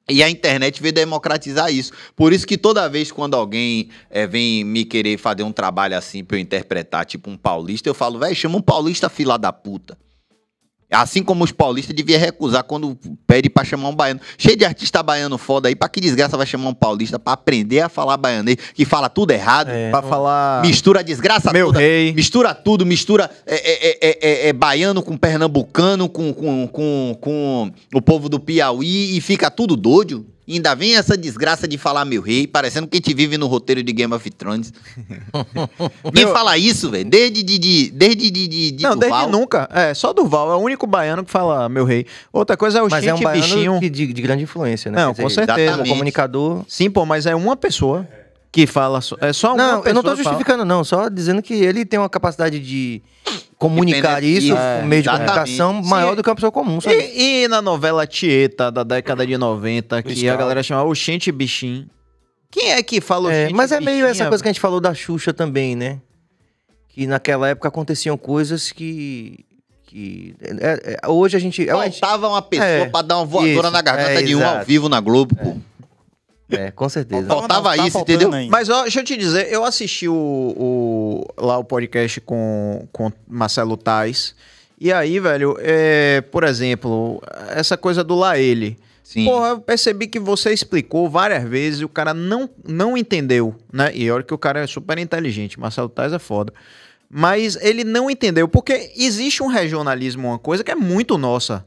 E a internet veio democratizar isso. Por isso que toda vez quando alguém é, vem me querer fazer um trabalho assim pra eu interpretar, tipo um paulista, eu falo, velho, chama um paulista fila da puta. Assim como os paulistas devia recusar quando pede para chamar um baiano. Cheio de artista baiano foda aí, para que desgraça vai chamar um paulista para aprender a falar baianês, que fala tudo errado, é, para falar mistura desgraça Meu toda, rei. mistura tudo, mistura é é é, é, é, é, baiano com pernambucano, com, com, com, com o povo do Piauí e fica tudo doido. Ainda vem essa desgraça de falar meu rei, parecendo que a gente vive no roteiro de Game of Thrones. [laughs] Quem meu... fala isso, velho? Desde de, de, desde de, de, de Não, Duval. desde nunca. É, só Duval. É o único baiano que fala meu rei. Outra coisa é o mas é um bichinho. De, de grande influência, né? Não, dizer, com certeza. Um comunicador. Sim, pô, mas é uma pessoa. É que fala é só Não, eu não estou justificando fala. não, só dizendo que ele tem uma capacidade de comunicar isso, é, meio de comunicação maior Sim. do que uma pessoa comum, sabe? E, e, na novela Tieta da década de 90, que a galera chamava o Xente Bichim. Quem é que falou é, Mas é meio essa coisa que a gente falou da Xuxa também, né? Que naquela época aconteciam coisas que que é, é, hoje a gente é, faltava uma pessoa é, para dar uma voadora isso, na garganta é, de um ao vivo na Globo, pô. É. É, com certeza. Faltava tá isso, entendeu? Mas ó, deixa eu te dizer, eu assisti o, o, lá o podcast com, com Marcelo Tais. E aí, velho, é, por exemplo, essa coisa do lá ele. Sim. Porra, eu percebi que você explicou várias vezes e o cara não, não entendeu, né? E olha que o cara é super inteligente, Marcelo Tais é foda. Mas ele não entendeu, porque existe um regionalismo, uma coisa que é muito nossa.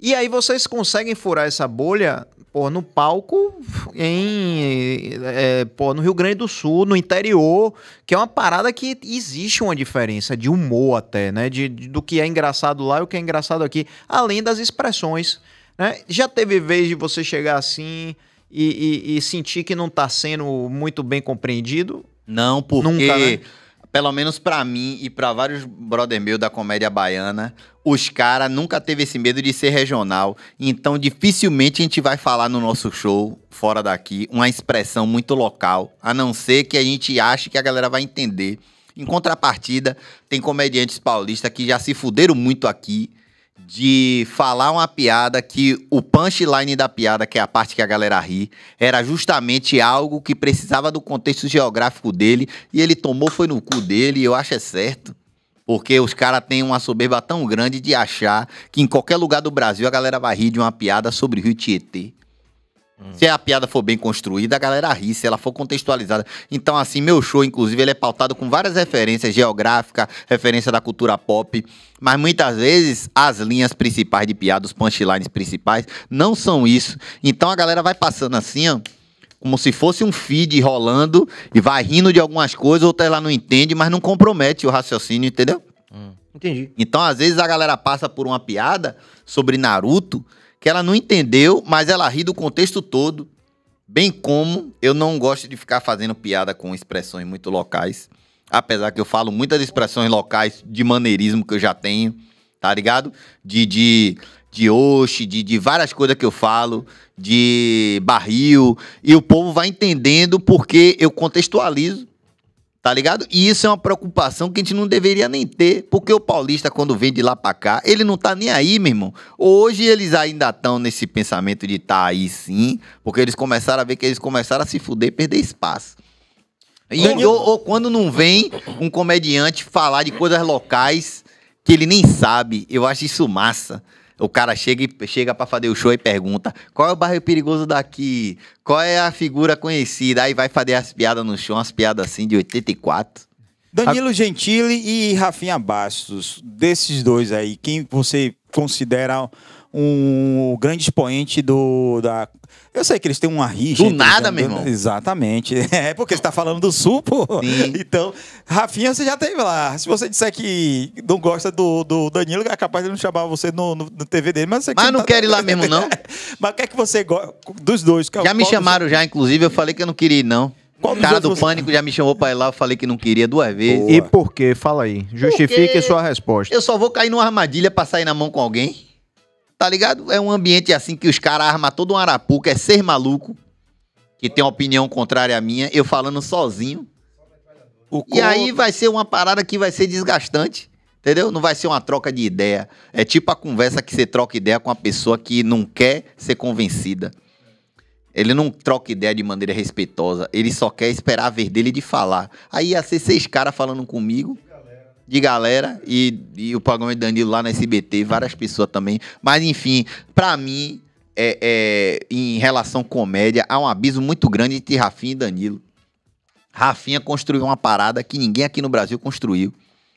E aí vocês conseguem furar essa bolha pô, no palco em, é, pô, no Rio Grande do Sul, no interior, que é uma parada que existe uma diferença de humor até, né? De, de do que é engraçado lá e o que é engraçado aqui, além das expressões, né? Já teve vez de você chegar assim e, e, e sentir que não tá sendo muito bem compreendido? Não, porque Nunca, né? pelo menos para mim e para vários brother meu da comédia baiana, os caras nunca teve esse medo de ser regional. Então, dificilmente a gente vai falar no nosso show, fora daqui, uma expressão muito local, a não ser que a gente ache que a galera vai entender. Em contrapartida, tem comediantes paulistas que já se fuderam muito aqui de falar uma piada que o punchline da piada, que é a parte que a galera ri, era justamente algo que precisava do contexto geográfico dele e ele tomou foi no cu dele, e eu acho é certo. Porque os caras têm uma soberba tão grande de achar que em qualquer lugar do Brasil a galera vai rir de uma piada sobre o Rio Tietê. Hum. Se a piada for bem construída, a galera ri, se ela for contextualizada. Então, assim, meu show, inclusive, ele é pautado com várias referências geográficas, referência da cultura pop, mas muitas vezes as linhas principais de piada, os punchlines principais, não são isso. Então a galera vai passando assim, ó como se fosse um feed rolando e vai rindo de algumas coisas, outras ela não entende, mas não compromete o raciocínio, entendeu? Hum, entendi. Então, às vezes, a galera passa por uma piada sobre Naruto que ela não entendeu, mas ela ri do contexto todo. Bem como eu não gosto de ficar fazendo piada com expressões muito locais. Apesar que eu falo muitas expressões locais de maneirismo que eu já tenho, tá ligado? De, de, de oxe, de, de várias coisas que eu falo, de barril. E o povo vai entendendo porque eu contextualizo Tá ligado? E isso é uma preocupação que a gente não deveria nem ter, porque o paulista, quando vem de lá pra cá, ele não tá nem aí, meu irmão. Hoje eles ainda estão nesse pensamento de tá aí sim, porque eles começaram a ver que eles começaram a se fuder e perder espaço. E, ou, ou, ou quando não vem um comediante falar de coisas locais que ele nem sabe, eu acho isso massa. O cara chega, e, chega pra fazer o show e pergunta: qual é o bairro perigoso daqui? Qual é a figura conhecida? Aí vai fazer as piadas no show, umas piadas assim de 84. Danilo Gentili e Rafinha Bastos, desses dois aí, quem você considera um grande expoente do, da eu sei que eles têm uma rixa. Do nada, né? meu irmão. Exatamente. [laughs] É porque você tá falando do Sul, pô. Sim. [laughs] Então, Rafinha, você já teve lá. Se você disser que não gosta do, do Danilo, é capaz de não chamar você no, no, no TV dele. Mas, você mas não, tá... quer ir lá mesmo, não? [laughs] mas o que é que você gosta dos dois? Já me chamaram, já, inclusive. Eu falei que eu não queria ir, não. Qual cara do você... pânico já me chamou pra ir lá, eu falei que não queria duas vezes. Boa. E por quê? Fala aí. Justifique Porque sua resposta. Eu só vou cair numa armadilha pra sair na mão com alguém. Tá ligado? É um ambiente assim que os caras armam todo um arapuca, é ser maluco, que tem uma opinião contrária à minha, eu falando sozinho. O e co... aí vai ser uma parada que vai ser desgastante, entendeu? Não vai ser uma troca de ideia. É tipo a conversa que você troca ideia com uma pessoa que não quer ser convencida. Ele não troca ideia de maneira respeitosa. Ele só quer esperar a vez dele de falar. Aí ia ser seis caras falando comigo de galera e, e o programa de Danilo lá na SBT, várias pessoas também. Mas enfim, para mim, é, é, em relação comédia, há um abismo muito grande entre Rafinha e Danilo. Rafinha construiu uma parada que ninguém aqui no Brasil construiu.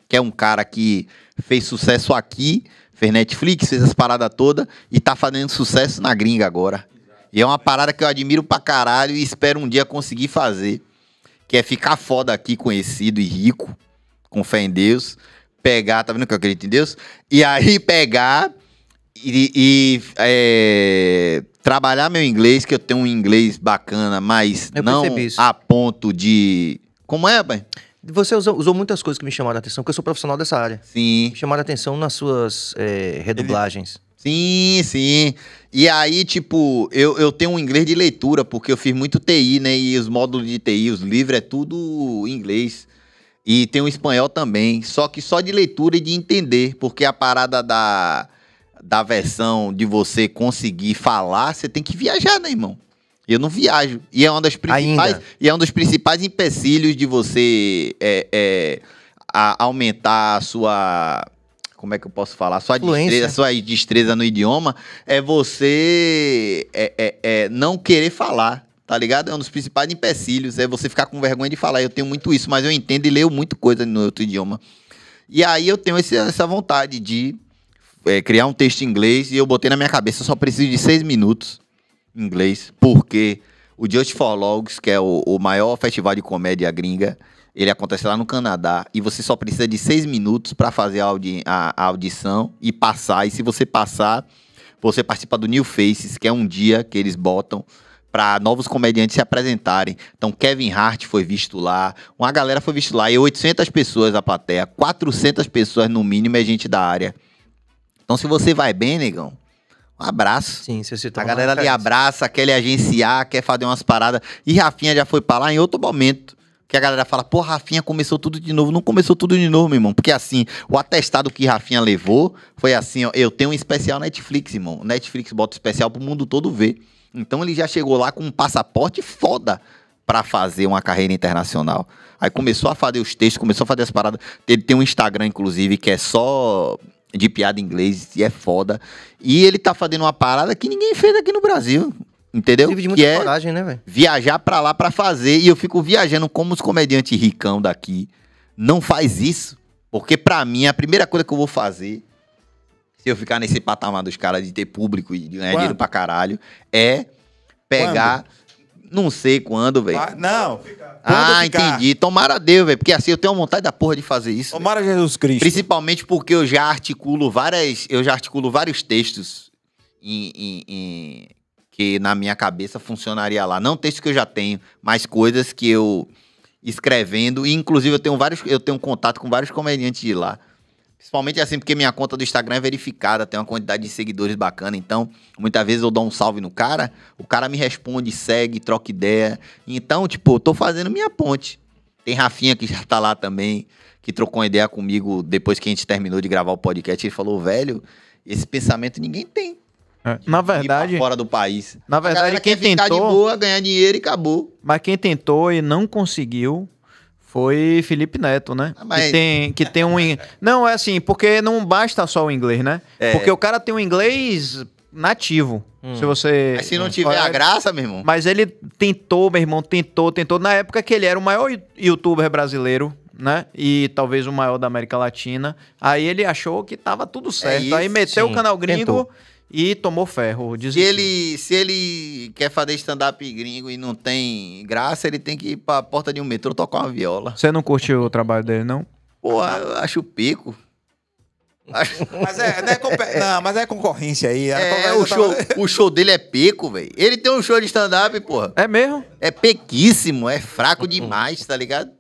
Que é um cara que fez sucesso aqui, fez Netflix, fez essa parada toda e tá fazendo sucesso na gringa agora. E é uma parada que eu admiro pra caralho e espero um dia conseguir fazer. Que é ficar foda aqui, conhecido e rico com fé em Deus, pegar, tá vendo que eu acredito em Deus? E aí [laughs] pegar e, e é, trabalhar meu inglês, que eu tenho um inglês bacana, mas eu não a ponto de. Como é, bem Você usou, usou, muitas coisas que me chamaram a atenção, porque eu sou profissional dessa área. Sim. Me chamaram a atenção nas suas é, redublagens. Sim, sim. E aí, tipo, eu, eu tenho um inglês de leitura, porque eu fiz muito TI, né? E os módulos de TI, os livros, é tudo inglês. E tem o espanhol também, só que só de leitura e de entender, porque a parada da, da versão de você conseguir falar, você tem que viajar, né, irmão? Eu não viajo. E é um dos principais, e é um dos principais empecilhos de você é, é, a aumentar a sua. Como é que eu posso falar? Sua Fluência. destreza, sua destreza no idioma é você é, é, é não querer falar tá ligado? É um dos principais empecilhos, é você ficar com vergonha de falar. Eu tenho muito isso, mas eu entendo e leio muito coisa no outro idioma. E aí eu tenho esse, essa vontade de é, criar um texto em inglês e eu botei na minha cabeça, eu só preciso de seis minutos em inglês, porque o Just for Logs, que é o, o maior festival de comédia gringa, ele acontece lá no Canadá e você só precisa de seis minutos para fazer a, audi a, a, audição e passar. E se você passar, você participa do New Faces, que é um dia que eles botam para novos comediantes se apresentarem. Então, Kevin Hart foi visto lá, uma galera foi visto lá, e 800 pessoas na plateia, 400 pessoas no mínimo é gente da área. Então, se você vai bem, negão, um abraço. Sim, você tá. A galera lhe abraça, quer lhe agenciar, quer fazer umas paradas. E Rafinha já foi para lá em outro momento. Que a galera fala, pô, Rafinha começou tudo de novo. Não começou tudo de novo, meu irmão. Porque assim, o atestado que Rafinha levou foi assim, ó. Eu tenho um especial Netflix, irmão. Netflix bota especial pro mundo todo ver. Então ele já chegou lá com um passaporte foda para fazer uma carreira internacional. Aí começou a fazer os textos, começou a fazer as paradas. Ele tem um Instagram, inclusive, que é só de piada em inglês e é foda. E ele tá fazendo uma parada que ninguém fez aqui no Brasil. Entendeu? Tive de muita que é coragem, é né, velho? Viajar pra lá pra fazer. E eu fico viajando como os comediantes ricão daqui. Não faz isso. Porque pra mim, a primeira coisa que eu vou fazer se eu ficar nesse patamar dos caras de ter público e de ganhar Quando? dinheiro pra caralho, é pegar. Quando? Não sei quando, velho. Ah, não. ah, ficar? entendi. Tomara Deus, velho. Porque assim eu tenho vontade da porra de fazer isso. Tomara véio. Jesus Cristo. Principalmente porque eu já articulo várias. Eu já articulo vários textos em, em, em, que na minha cabeça funcionaria lá. Não texto que eu já tenho, mas coisas que eu escrevendo. E inclusive eu tenho vários. Eu tenho contato com vários comediantes de lá. Principalmente assim, porque minha conta do Instagram é verificada, tem uma quantidade de seguidores bacana, então muitas vezes eu dou um salve no cara, o cara me responde, segue, troca ideia. Então, tipo, eu tô fazendo minha ponte. Tem Rafinha que já tá lá também, que trocou uma ideia comigo depois que a gente terminou de gravar o podcast. Ele falou, velho, esse pensamento ninguém tem. É. Na verdade. fora do país. Na verdade, quem tentou. Ficar de boa, ganhar dinheiro e acabou. Mas quem tentou e não conseguiu, foi Felipe Neto, né? Ah, mas... Que tem, que tem um. Não, é assim, porque não basta só o inglês, né? É. Porque o cara tem um inglês nativo. Hum. Se você. Mas se não tiver olha, a graça, meu irmão. Mas ele tentou, meu irmão, tentou, tentou. Na época que ele era o maior youtuber brasileiro, né? E talvez o maior da América Latina. Aí ele achou que tava tudo é certo. É Aí meteu sim. o canal gringo. Tentou e tomou ferro. Desistiu. Se ele, se ele quer fazer stand-up gringo e não tem graça, ele tem que ir pra porta de um metrô tocar uma viola. Você não curtiu o trabalho dele, não? Pô, acho pico. [laughs] mas é, não, é não, mas é concorrência aí. É, é o, show, tava... o show dele é pico, velho. Ele tem um show de stand-up, porra. É mesmo? É pequíssimo, é fraco demais, tá ligado?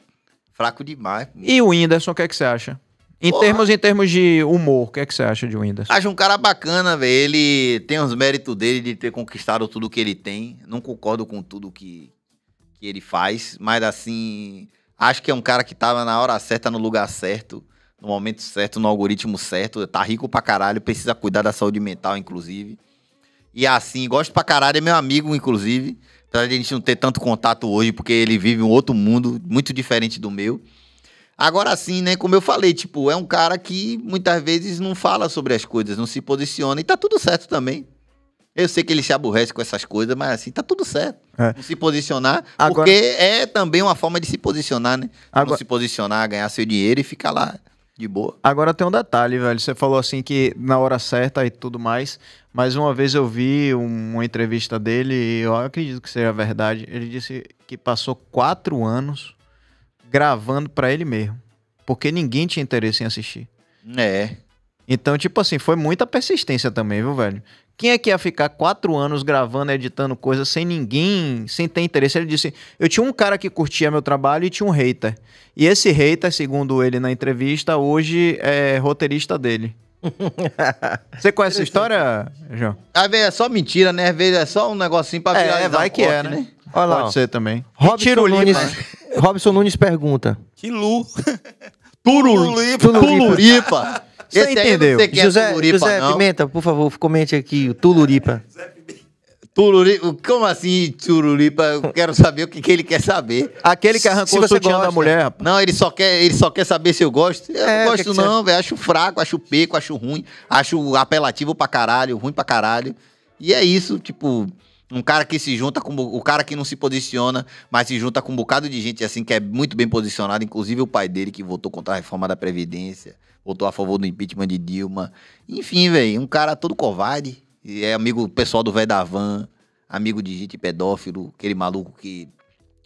Fraco demais. E o Whindersson, o que, é que você acha? Em termos, em termos de humor, o que, é que você acha de Whindersson? Acho um cara bacana, velho. Ele tem os méritos dele de ter conquistado tudo que ele tem. Não concordo com tudo que, que ele faz, mas assim, acho que é um cara que tava na hora certa, no lugar certo, no momento certo, no algoritmo certo. Tá rico pra caralho, precisa cuidar da saúde mental, inclusive. E assim, gosto pra caralho, é meu amigo, inclusive. Apesar de a gente não ter tanto contato hoje, porque ele vive um outro mundo muito diferente do meu. Agora sim, né? Como eu falei, tipo, é um cara que muitas vezes não fala sobre as coisas, não se posiciona. E tá tudo certo também. Eu sei que ele se aborrece com essas coisas, mas assim, tá tudo certo. É. Não se posicionar, agora... porque é também uma forma de se posicionar, né? Agora... Não se posicionar, ganhar seu dinheiro e ficar lá de boa. Agora tem um detalhe, velho. Você falou assim que na hora certa e tudo mais. Mas uma vez eu vi uma entrevista dele, e eu acredito que seja verdade. Ele disse que passou quatro anos gravando para ele mesmo. Porque ninguém tinha interesse em assistir. É. Então, tipo assim, foi muita persistência também, viu, velho? Quem é que ia ficar quatro anos gravando, editando coisas sem ninguém, sem ter interesse? Ele disse: Eu tinha um cara que curtia meu trabalho e tinha um hater. E esse hater, segundo ele na entrevista, hoje é roteirista dele. [laughs] Você conhece essa história, João? Às vezes é só mentira, né? Às vezes é só um negocinho pra é, virar. É, vai um que corte, é, né? né? Olha lá, Pode ser também. Robson Nunes, [laughs] Robson Nunes pergunta. Que lu. [laughs] Tururipa. Tururipa. Você entendeu? É José, José Pimenta, por favor, comente aqui. Tuluripa. José Tururi, como assim Tururipa? Eu quero saber o que, que ele quer saber. Aquele que arrancou o sutiã da mulher. Rapaz. Não, ele só, quer, ele só quer saber se eu gosto. Eu é, não gosto que que não, velho. Acho fraco, acho peco, acho ruim. Acho apelativo pra caralho, ruim pra caralho. E é isso, tipo... Um cara que se junta com... O cara que não se posiciona, mas se junta com um bocado de gente assim que é muito bem posicionado. Inclusive o pai dele que votou contra a reforma da Previdência. Votou a favor do impeachment de Dilma. Enfim, velho. Um cara todo covarde e é amigo pessoal do velho da van, amigo de gente pedófilo, aquele maluco que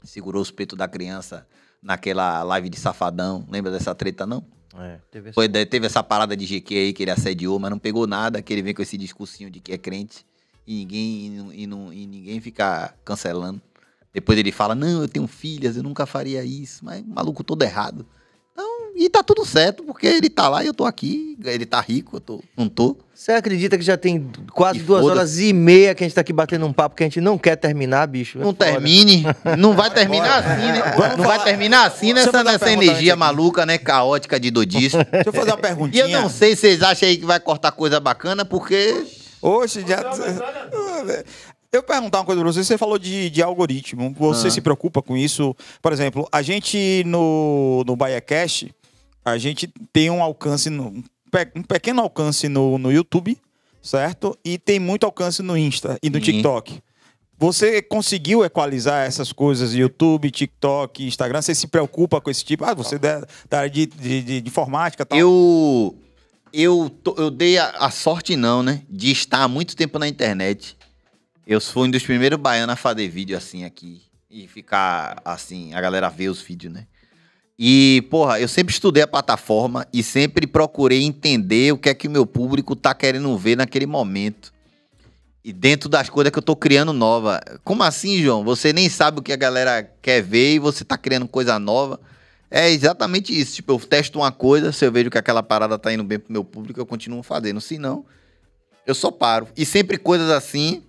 segurou os peitos da criança naquela live de safadão. Lembra dessa treta, não? É, teve, essa... Foi, teve essa parada de GQ aí que ele assediou, mas não pegou nada, que ele vem com esse discursinho de que é crente e ninguém, e, não, e ninguém fica cancelando. Depois ele fala, não, eu tenho filhas, eu nunca faria isso, mas maluco todo errado. Então, e tá tudo certo, porque ele tá lá e eu tô aqui, ele tá rico, eu tô, não tô. Você acredita que já tem quase e duas horas e meia que a gente tá aqui batendo um papo que a gente não quer terminar, bicho? É não fora. termine. Não vai terminar assim, né? Vamos não falar. vai terminar assim nessa, nessa energia maluca, né? Caótica de Dodis. [laughs] Deixa eu fazer uma perguntinha. E eu não sei se vocês acham aí que vai cortar coisa bacana, porque. Oxe, já. Ah, eu perguntar uma coisa pra você, você falou de, de algoritmo. Você ah. se preocupa com isso? Por exemplo, a gente no, no BaiaCast, a gente tem um alcance no, um pequeno alcance no, no YouTube, certo? E tem muito alcance no Insta e no uhum. TikTok. Você conseguiu equalizar essas coisas, YouTube, TikTok, Instagram? Você se preocupa com esse tipo? Ah, você é da área de, de, de, de informática tal. Eu, eu, eu dei a, a, sorte, não, né? De estar há muito tempo na internet. Eu fui um dos primeiros baianos a fazer vídeo assim aqui. E ficar assim, a galera ver os vídeos, né? E, porra, eu sempre estudei a plataforma e sempre procurei entender o que é que o meu público tá querendo ver naquele momento. E dentro das coisas que eu tô criando nova. Como assim, João? Você nem sabe o que a galera quer ver e você tá criando coisa nova. É exatamente isso. Tipo, eu testo uma coisa, se eu vejo que aquela parada tá indo bem pro meu público, eu continuo fazendo. Se não, eu só paro. E sempre coisas assim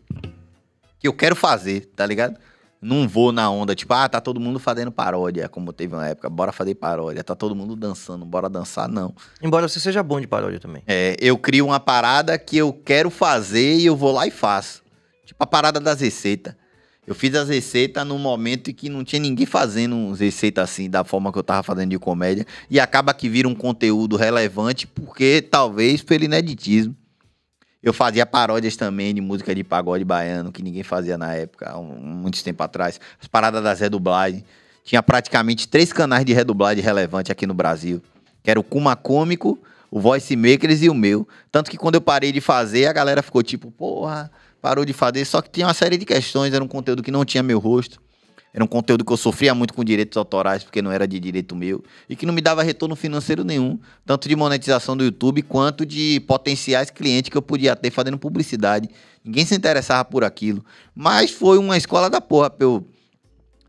que eu quero fazer, tá ligado? não vou na onda, tipo, ah, tá todo mundo fazendo paródia, como teve uma época, bora fazer paródia, tá todo mundo dançando, bora dançar, não. Embora você seja bom de paródia também. É, eu crio uma parada que eu quero fazer e eu vou lá e faço. Tipo a parada das receitas. Eu fiz as receitas num momento em que não tinha ninguém fazendo receitas assim, da forma que eu tava fazendo de comédia, e acaba que vira um conteúdo relevante, porque talvez pelo ineditismo. Eu fazia paródias também de música de pagode baiano, que ninguém fazia na época, um, muitos tempo atrás. As paradas das redublagens. Tinha praticamente três canais de redublagem relevante aqui no Brasil. Que era o Kuma Cômico, o Voice Makers e o meu. Tanto que quando eu parei de fazer, a galera ficou tipo, porra, parou de fazer. Só que tinha uma série de questões, era um conteúdo que não tinha meu rosto. Era um conteúdo que eu sofria muito com direitos autorais, porque não era de direito meu, e que não me dava retorno financeiro nenhum, tanto de monetização do YouTube quanto de potenciais clientes que eu podia ter fazendo publicidade. Ninguém se interessava por aquilo. Mas foi uma escola da porra pra eu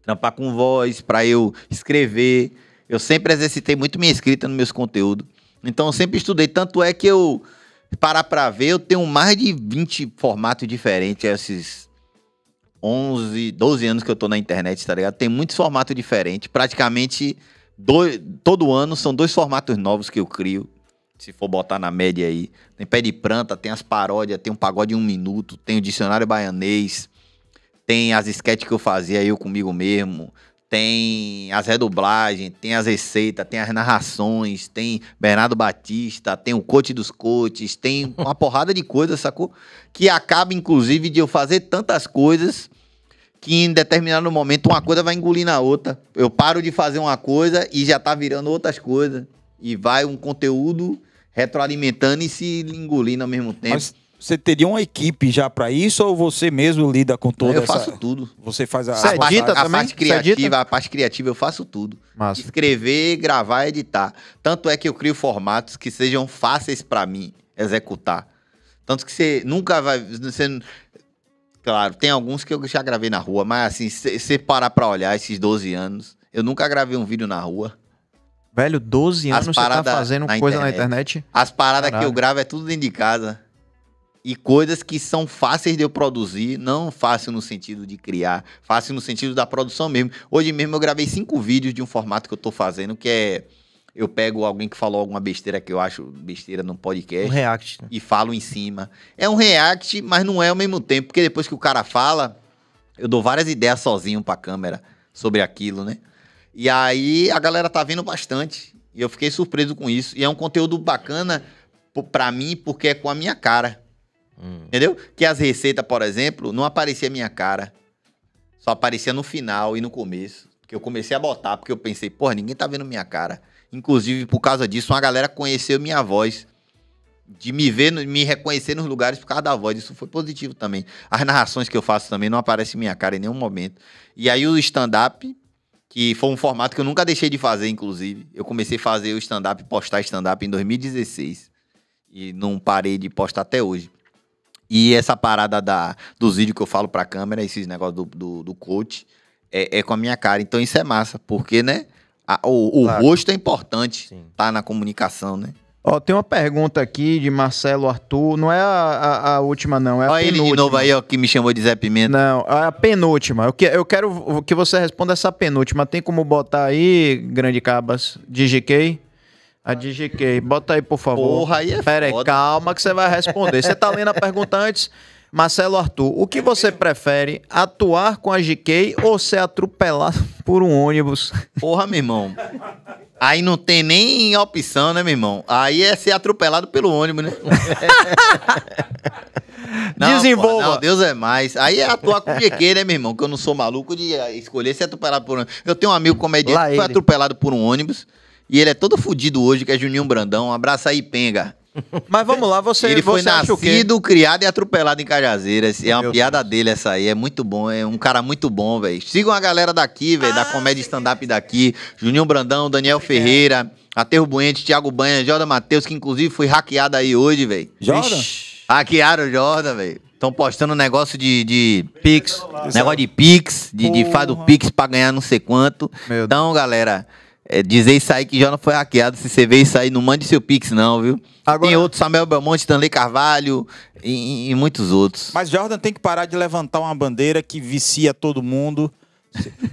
trampar com voz, pra eu escrever. Eu sempre exercitei muito minha escrita nos meus conteúdos. Então eu sempre estudei. Tanto é que eu, parar pra ver, eu tenho mais de 20 formatos diferentes esses 11, 12 anos que eu tô na internet, tá ligado? Tem muitos formatos diferentes. Praticamente dois, todo ano são dois formatos novos que eu crio. Se for botar na média aí. Tem pé de planta, tem as paródias, tem um pagode em um minuto, tem o dicionário baianês, tem as sketches que eu fazia eu comigo mesmo, tem as redublagens, tem as receitas, tem as narrações, tem Bernardo Batista, tem o coach dos coaches, tem uma [laughs] porrada de coisas, sacou? Que acaba, inclusive, de eu fazer tantas coisas que em determinado momento uma coisa vai engolir na outra. Eu paro de fazer uma coisa e já tá virando outras coisas. E vai um conteúdo retroalimentando e se engolindo ao mesmo tempo. Mas você teria uma equipe já para isso ou você mesmo lida com toda eu essa... Eu faço tudo. Você faz a, você edita a, a, também? parte criativa, a parte criativa eu faço tudo. Massa. Escrever, gravar, editar. Tanto é que eu crio formatos que sejam fáceis para mim executar. Tanto que você nunca vai, você Claro, tem alguns que eu já gravei na rua, mas assim, se você parar pra olhar esses 12 anos, eu nunca gravei um vídeo na rua. Velho, 12 anos você tá fazendo na coisa internet. na internet? As paradas que eu gravo é tudo dentro de casa. E coisas que são fáceis de eu produzir, não fácil no sentido de criar, fácil no sentido da produção mesmo. Hoje mesmo eu gravei cinco vídeos de um formato que eu tô fazendo, que é eu pego alguém que falou alguma besteira que eu acho besteira no podcast. Um react. Né? E falo em cima. É um react, mas não é ao mesmo tempo, porque depois que o cara fala, eu dou várias ideias sozinho pra câmera sobre aquilo, né? E aí a galera tá vendo bastante. E eu fiquei surpreso com isso. E é um conteúdo bacana pra mim, porque é com a minha cara. Hum. Entendeu? Que as receitas, por exemplo, não aparecia a minha cara. Só aparecia no final e no começo. Que eu comecei a botar, porque eu pensei, porra, ninguém tá vendo minha cara. Inclusive, por causa disso, uma galera conheceu minha voz. De me ver, me reconhecer nos lugares por causa da voz. Isso foi positivo também. As narrações que eu faço também não aparece minha cara em nenhum momento. E aí o stand-up, que foi um formato que eu nunca deixei de fazer, inclusive. Eu comecei a fazer o stand-up, postar stand-up em 2016. E não parei de postar até hoje. E essa parada da, dos vídeos que eu falo pra câmera, esses negócios do, do, do coach, é, é com a minha cara. Então isso é massa, porque, né? a, o, o claro. rosto é importante estar tá na comunicação, né? Ó, tem uma pergunta aqui de Marcelo Arthur. Não é a, a, a última, não. É Olha ele de novo aí, ó, que me chamou de Zé Pimenta. Não, é a penúltima. Eu, que, eu quero que você responda essa penúltima. Tem como botar aí, Grande Cabas, DGK? A DGK. Bota aí, por favor. Porra, aí é Pera aí, calma que você vai responder. Você tá lendo a pergunta antes? [laughs] Marcelo Arthur, o que é, você prefere, atuar com a GK ou ser atropelado [laughs] por um ônibus? Porra, meu irmão. Aí não tem nem opção, né, meu irmão? Aí é ser atropelado pelo ônibus, né? [laughs] não, Desenvolva. não, Deus é mais. Aí é atuar com o GK, né, meu irmão? Que eu não sou maluco de eh, escolher ser atropelado por um ônibus. Eu tenho um amigo comediante que foi atropelado por um ônibus. E ele é todo fodido hoje, que é Juninho Brandão. Um abraço aí, Penga. Mas vamos lá, você Ele você foi nascido, criado e atropelado em Cajazeiras. É uma Meu piada Deus. dele essa aí, é muito bom, é um cara muito bom, velho. Sigam a galera daqui, velho, da ah, comédia stand-up daqui. Juninho Brandão, Daniel é. Ferreira, Aterro Buente, Thiago Banha, Jordan Matheus, que inclusive foi hackeado aí hoje, velho. Jordan? Hackearam o Jordan, velho. Estão postando negócio de, de Pix, negócio é de Pix, de, de faz do Pix pra ganhar não sei quanto. Meu então, galera... É, dizer isso aí que já não foi hackeado. Se você vê isso aí, não mande seu pix, não, viu? Agora... Tem outros, Samuel Belmonte, Stanley Carvalho e, e, muitos outros. Mas Jordan tem que parar de levantar uma bandeira que vicia todo mundo,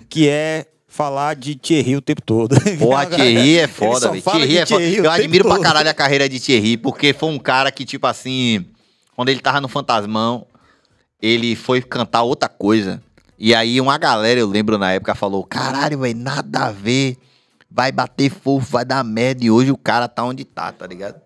que é falar de Thierry o tempo todo. Pô, a [laughs] Thierry é foda, velho. Thierry é foda. Eu admiro todo. pra caralho a carreira de Thierry, porque foi um cara que, tipo assim, quando ele tava no Fantasmão, ele foi cantar outra coisa. E aí uma galera, eu lembro na época, falou: caralho, velho, nada a ver vai bater fofo, vai dar merda. E hoje o cara tá onde tá, tá ligado?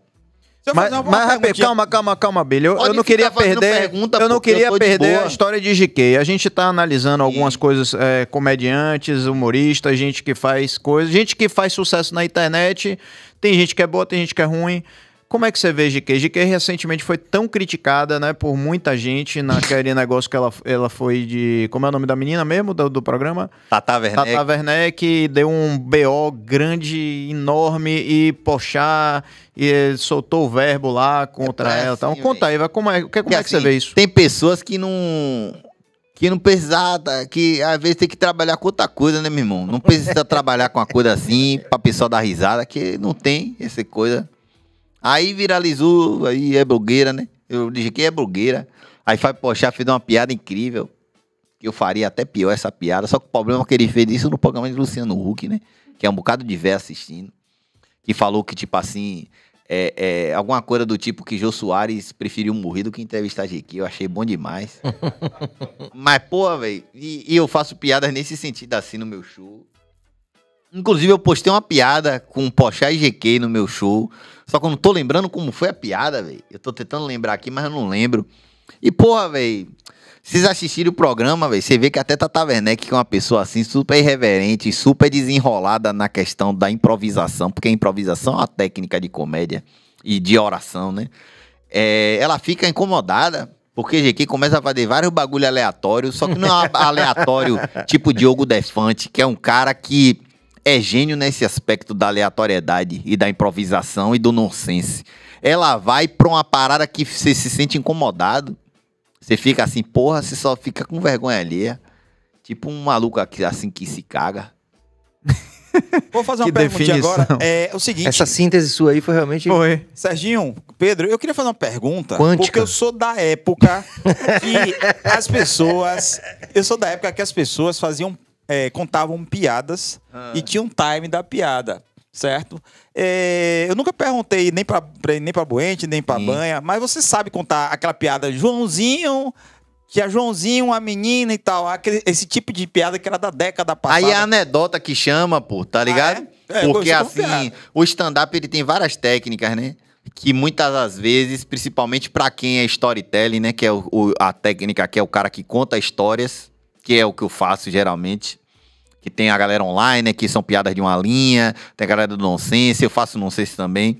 Mas, mas calma, calma, calma, Billy. Eu, eu não queria perder. Pergunta, eu não queria eu perder a história de GK. A gente tá analisando e... algumas coisas, é, comediantes, humoristas, gente que faz coisas, gente que faz sucesso na internet. Tem gente que é boa, tem gente que é ruim. Como é que você vê GK? GK recentemente foi tão criticada, né, por muita gente naquele [coughs] negócio que ela, ela foi de. Como é o nome da menina mesmo do, do programa? Tata Werneck. Tata Werneck deu um BO grande, enorme e poxa e soltou o verbo lá contra é ela. Assim, então, conta aí, vai, como é, que, como que é que você assim, vê isso? Tem pessoas que não que não precisa, que às vezes tem que trabalhar com outra coisa, né, meu irmão? Não precisa [laughs] trabalhar com uma coisa assim, pra pessoal dar risada, que não tem essa coisa. Aí viralizou, aí é blogueira, né? Eu disse que é blogueira. Aí Fábio Pochá fez uma piada incrível. que Eu faria até pior essa piada, só que o problema é que ele fez isso no programa de Luciano Huck, né? Que é um bocado de véia assistindo. Que falou que, tipo assim, é, é, alguma coisa do tipo que Jô Soares preferiu morrer do que entrevistar GQ. Eu achei bom demais. [laughs] Mas, pô, velho, e, e, eu faço piadas nesse sentido assim no meu show. Inclusive, eu postei uma piada com Pochá e GQ no meu show. Só que eu não tô lembrando como foi a piada, velho. Eu tô tentando lembrar aqui, mas eu não lembro. E, porra, velho, vocês assistiram o programa, velho, você vê que até Tata Werneck, que é uma pessoa assim, super irreverente, super desenrolada na questão da improvisação, porque a improvisação é uma técnica de comédia e de oração, né? É, ela fica incomodada porque GQ começa a fazer vários bagulho aleatório, só que não é [laughs] aleatório tipo Diogo Defante, que é um cara que é gênio nesse aspecto da aleatoriedade e da improvisação e do nonsense. Ela vai pra uma parada que você se sente incomodado. Você fica assim, porra, você só fica com vergonha alheia. Tipo um maluco aqui, assim que se caga. [laughs] Vou fazer uma pergunta agora. É, é o seguinte. Essa síntese sua aí foi realmente. Foi. Serginho, Pedro, eu queria fazer uma pergunta. Quântica. Porque eu sou da época que as pessoas. Eu sou da época que as pessoas faziam é, contavam piadas ah. e tinha um time da piada, certo? É, eu nunca perguntei nem pra, nem para Boente nem pra Banha, mas você sabe contar aquela piada Joãozinho que a Joãozinho, a menina e tal. Aquele, esse tipo de piada que era da década passada. Aí é a anedota que chama, pô, tá ligado? Ah, é? É, Porque assim, o stand-up ele tem várias técnicas, né? Que muitas das vezes, principalmente para quem é storytelling, né? Que é o, o, a técnica que é o cara que conta histórias que é o que eu faço geralmente. Que tem a galera online, né, que são piadas de uma linha, tem a galera do nonsense, eu faço nonsense também.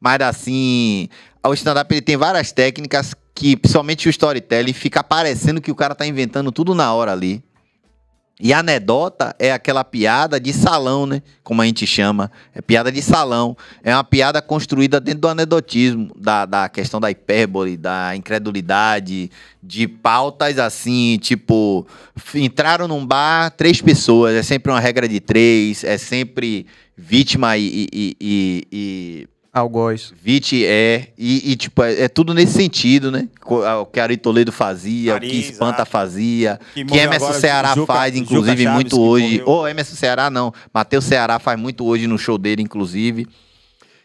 Mas assim, o stand-up tem várias técnicas que, principalmente o storytelling, fica parecendo que o cara tá inventando tudo na hora ali. E anedota é aquela piada de salão, né? Como a gente chama. É piada de salão. É uma piada construída dentro do anedotismo, da, da questão da hipérbole, da incredulidade, de pautas assim, tipo, entraram num bar três pessoas, é sempre uma regra de três, é sempre vítima e, e, e, e Algoz. Vite é. E, e, tipo, é, é, tudo nesse sentido, né? O que Ari Toledo fazia, Paris, o que Espanta ah, fazia, que, que MS agora, Ceará Juca, faz, inclusive, Chaves, muito hoje. Ou oh, Ceará, não. Matheus Ceará faz muito hoje no show dele, inclusive.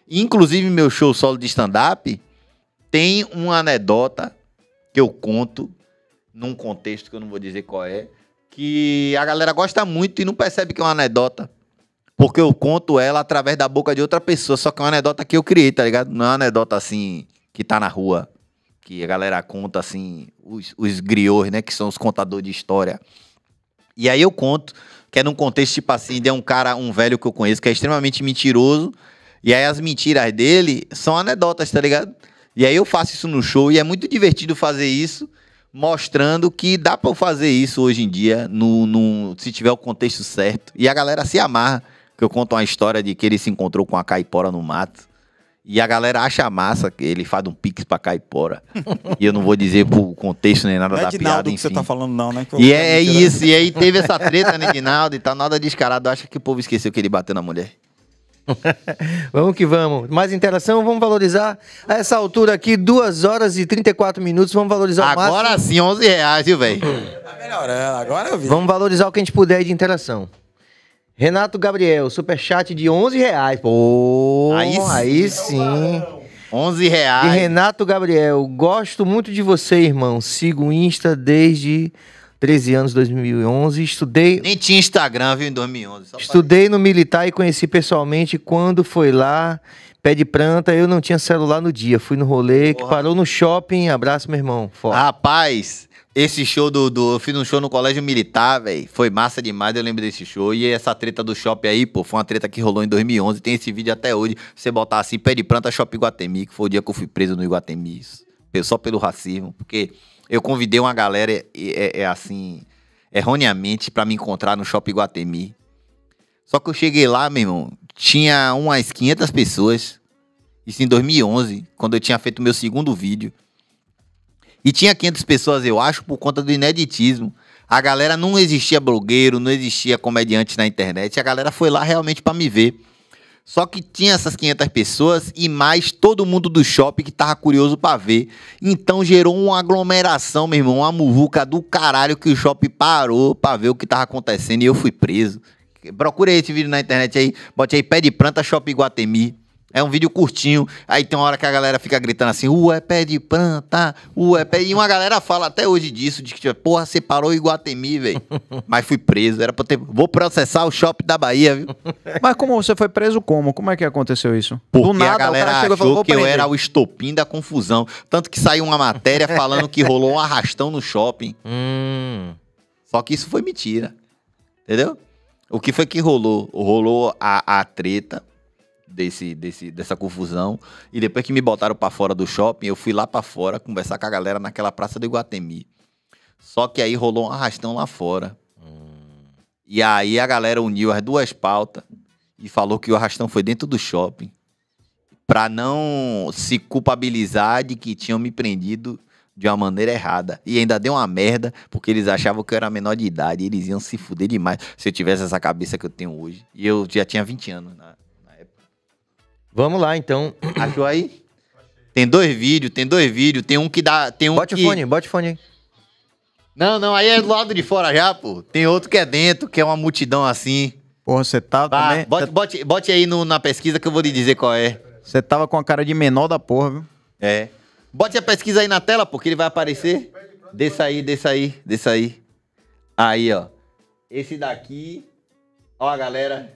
Inclusive, meu show solo de stand-up tem uma anedota que eu conto, num contexto que eu não vou dizer qual é, que a galera gosta muito e não percebe que é uma anedota porque eu conto ela através da boca de outra pessoa, só que é uma anedota que eu criei, tá ligado? Não é uma anedota assim que tá na rua, que a galera conta assim, os, os griots, né, que são os contadores de história. E aí eu conto, que é num contexto tipo assim, de um cara, um velho que eu conheço, que é extremamente mentiroso, e aí as mentiras dele são anedotas, tá ligado? E aí eu faço isso no show e é muito divertido fazer isso, mostrando que dá para fazer isso hoje em dia, no, no, se tiver o contexto certo. E a galera se amarra que eu conto uma história de que ele se encontrou com a caipora no mato. E a galera acha massa que ele faz um pix pra caipora. e eu não vou dizer pro contexto nem nada não é da piada, que enfim. que você tá falando não, né? E é, é isso, e aí teve essa treta, né, Dinaldo e tá nada descarado. Acha que o povo esqueceu que ele bateu na mulher. [laughs] vamos que vamos. Mais interação, vamos valorizar. A essa altura aqui, 2 horas e 34 minutos, vamos valorizar o Agora máximo. sim, 11 reais, viu, velho? Tá melhorando, agora eu vi. Vamos valorizar o que a gente puder de interação. Renato Gabriel, superchat de 11 reais. Pô, aí sim. Aí sim. 11 reais. Renato Gabriel, gosto muito de você, irmão. Sigo o Insta desde 13 anos, 2011. Estudei. Nem tinha Instagram, viu, em 2011. Estudei no militar e conheci pessoalmente quando foi lá. Pé de planta, eu não tinha celular no dia. Fui no rolê Porra. que parou no shopping. Abraço, meu irmão. Forte. Rapaz, esse show do, do. Eu fiz um show no colégio militar, velho. Foi massa demais, eu lembro desse show. E essa treta do shopping aí, pô, foi uma treta que rolou em 2011. Tem esse vídeo até hoje. Você botar assim, pé de planta, shopping Iguatemi, que foi o dia que eu fui preso no Iguatemi. Só pelo racismo. Porque eu convidei uma galera, é, é, é assim, erroneamente, para me encontrar no shopping Iguatemi. Só que eu cheguei lá, meu irmão, tinha umas 500 pessoas. Isso em 2011, quando eu tinha feito meu segundo vídeo. E tinha 500 pessoas, eu acho, por conta do ineditismo. A galera não existia blogueiro, não existia comediante na internet. A galera foi lá realmente para me ver. Só que tinha essas 500 pessoas e mais todo mundo do shopping que tava curioso para ver. Então gerou uma aglomeração, meu irmão, uma muvuca do caralho que o shopping parou para ver o que tava acontecendo e eu fui preso. Procure esse vídeo na internet aí, bote aí pé de planta shopping Guatemi. É um vídeo curtinho, aí tem uma hora que a galera fica gritando assim, ué, pé de planta, ué, pé... E uma galera fala até hoje disso, de que, tipo, porra, você parou Iguatemi, velho. [laughs] Mas fui preso, era pra ter... Vou processar o shopping da Bahia, viu? Mas como você foi preso como? Como é que aconteceu isso? Porque Do nada, a galera achou e falou, que eu era o estopim da confusão. Tanto que saiu uma matéria falando que rolou um arrastão no shopping. [laughs] Hum. Só que isso foi mentira, entendeu? O que foi que rolou? Rolou a, a treta desse, desse, dessa confusão. E depois que me botaram para fora do shopping, eu fui lá para fora conversar com a galera naquela praça do Iguatemi. Só que aí rolou um arrastão lá fora. Hum. E aí a galera uniu as duas pautas e falou que o arrastão foi dentro do shopping. Pra não se culpabilizar de que tinham me prendido de uma maneira errada. E ainda deu uma merda, porque eles achavam que eu era menor de idade. Eles iam se fuder demais se eu tivesse essa cabeça que eu tenho hoje. E eu já tinha 20 anos. Né? Vamos lá, então. Achou aí? Tem dois vídeos, tem dois vídeos, tem um que dá. Tem um bote que... o fone, bote o fone aí. Não, não, aí é do lado de fora já, pô. Tem outro que é dentro, que é uma multidão assim. Porra, você tá ah, também. Bote, bote, bote aí no, na pesquisa que eu vou lhe dizer qual é. Você tava com a cara de menor da porra, viu? É. Bote a pesquisa aí na tela, porque ele vai aparecer. Desça aí, desça aí, desça aí. Aí, ó. Esse daqui. Ó, a galera.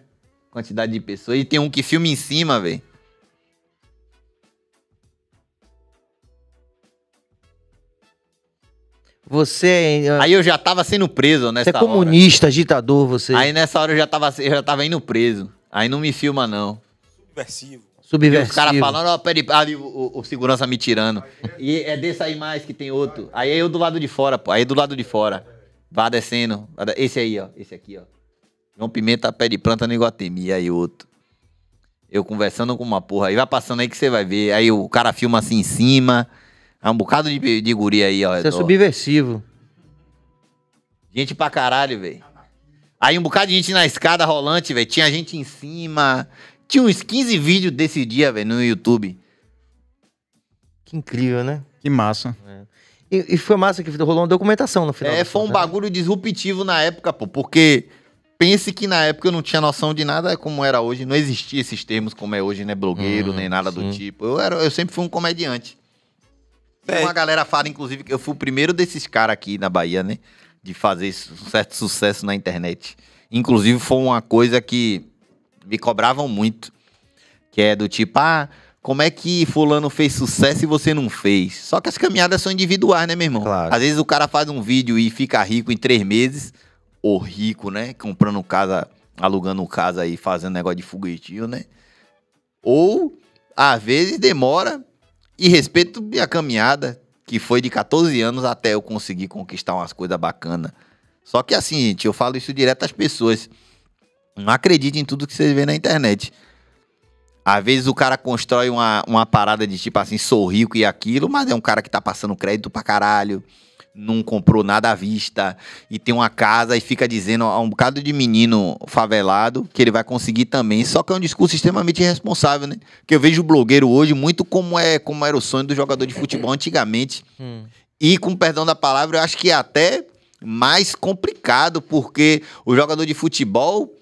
Quantidade de pessoas. E tem um que filma em cima, velho. Você é, Aí eu já tava sendo preso nessa você é comunista, hora. ditador, você. Aí nessa hora eu já tava, eu já tava indo preso. Aí não me filma, não. Subversivo. Subversivo. E os caras falando, ó, oh, peraí, ali o, o, segurança me tirando. E é desse aí mais que tem outro. Aí é eu do lado de fora, pô. Aí do lado de fora. Vá descendo. Esse aí, ó. Esse aqui, ó. João Pimenta, pé de planta no Iguatemi. Aí outro. Eu conversando com uma porra. Aí vai passando aí que você vai ver. Aí o cara filma assim em cima. É um bocado de, de guri aí, ó. Você é subversivo. Gente pra caralho, velho. Aí um bocado de gente na escada rolante, velho. Tinha gente em cima. Tinha uns 15 vídeos desse dia, velho, no YouTube. Que incrível, né? Que massa. É. E, e, foi massa que rolou uma documentação no final. É, foi um né? bagulho disruptivo na época, pô. Porque pense que na época eu não tinha noção de nada como era hoje. Não existia esses termos como é hoje, né? Blogueiro, hum, nem nada sim. do tipo. Eu, era, eu sempre fui um comediante. Uma galera fala, inclusive, que eu fui o primeiro desses caras aqui na Bahia, né? De fazer um certo sucesso na internet. Inclusive, foi uma coisa que me cobravam muito. Que é do tipo, ah, como é que fulano fez sucesso e você não fez? Só que as caminhadas são individuais, né, meu irmão? Claro. Às vezes o cara faz um vídeo e fica rico em três meses, ou rico, né? Comprando casa, alugando casa e fazendo negócio de foguetinho, né? Ou, às vezes, demora e respeito a caminhada, que foi de 14 anos até eu conseguir conquistar umas coisas bacanas. Só que assim, gente, eu falo isso direto às pessoas. Não acredite em tudo que vocês vê na internet. Às vezes o cara constrói uma, uma parada de tipo assim, sou rico e aquilo, mas é um cara que tá passando crédito pra caralho não comprou nada à vista e tem uma casa e fica dizendo a um bocado de menino favelado que ele vai conseguir também. Só que é um discurso extremamente irresponsável, né? Que eu vejo o blogueiro hoje muito como é como era o sonho do jogador de futebol antigamente. Hum. E com perdão da palavra, eu acho que é até mais complicado, porque o jogador de futebol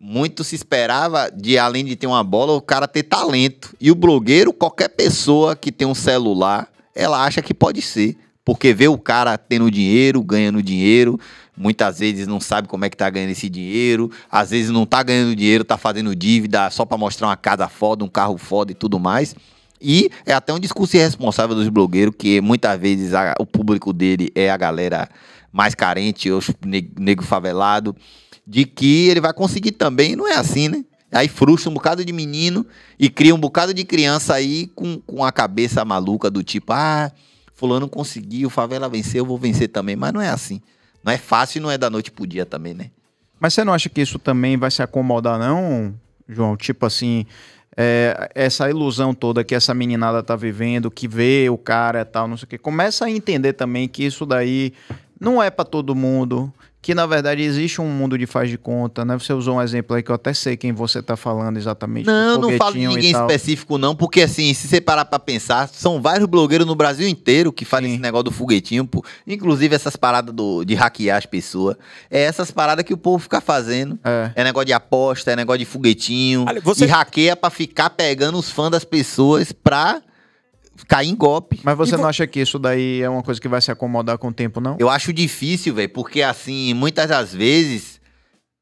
muito se esperava de além de ter uma bola, o cara ter talento. E o blogueiro, qualquer pessoa que tem um celular, ela acha que pode ser porque vê o cara tendo dinheiro, ganhando dinheiro, muitas vezes não sabe como é que tá ganhando esse dinheiro, às vezes não tá ganhando dinheiro, tá fazendo dívida só para mostrar uma casa foda, um carro foda e tudo mais. E é até um discurso irresponsável dos blogueiros, que muitas vezes a, o público dele é a galera mais carente, os negro favelado, de que ele vai conseguir também, não é assim, né? Aí frustra um bocado de menino e cria um bocado de criança aí com, com a cabeça maluca do tipo, ah, fulano conseguiu, favela venceu, eu vou vencer também. Mas não é assim. Não é fácil e não é da noite pro dia também, né? Mas você não acha que isso também vai se acomodar, não, João? Tipo assim, é, essa ilusão toda que essa meninada tá vivendo, que vê o cara e tal, não sei o quê, começa a entender também que isso daí não é para todo mundo, que na verdade existe um mundo de faz de conta, né? Você usou um exemplo aí que eu até sei quem você está falando exatamente. Não, não falo de ninguém específico não, porque assim, se você parar para pensar, são vários blogueiros no Brasil inteiro que fazem Sim. esse negócio do foguetinho, pô. Inclusive essas paradas do, de hackear as pessoas. É essas paradas que o povo fica fazendo. É, é negócio de aposta, é negócio de foguetinho. Ali, você... E hackeia para ficar pegando os fãs das pessoas pra cair em golpe. Mas você não acha que isso daí é uma coisa que vai se acomodar com o tempo, não? Eu acho difícil, velho, porque assim, muitas das vezes,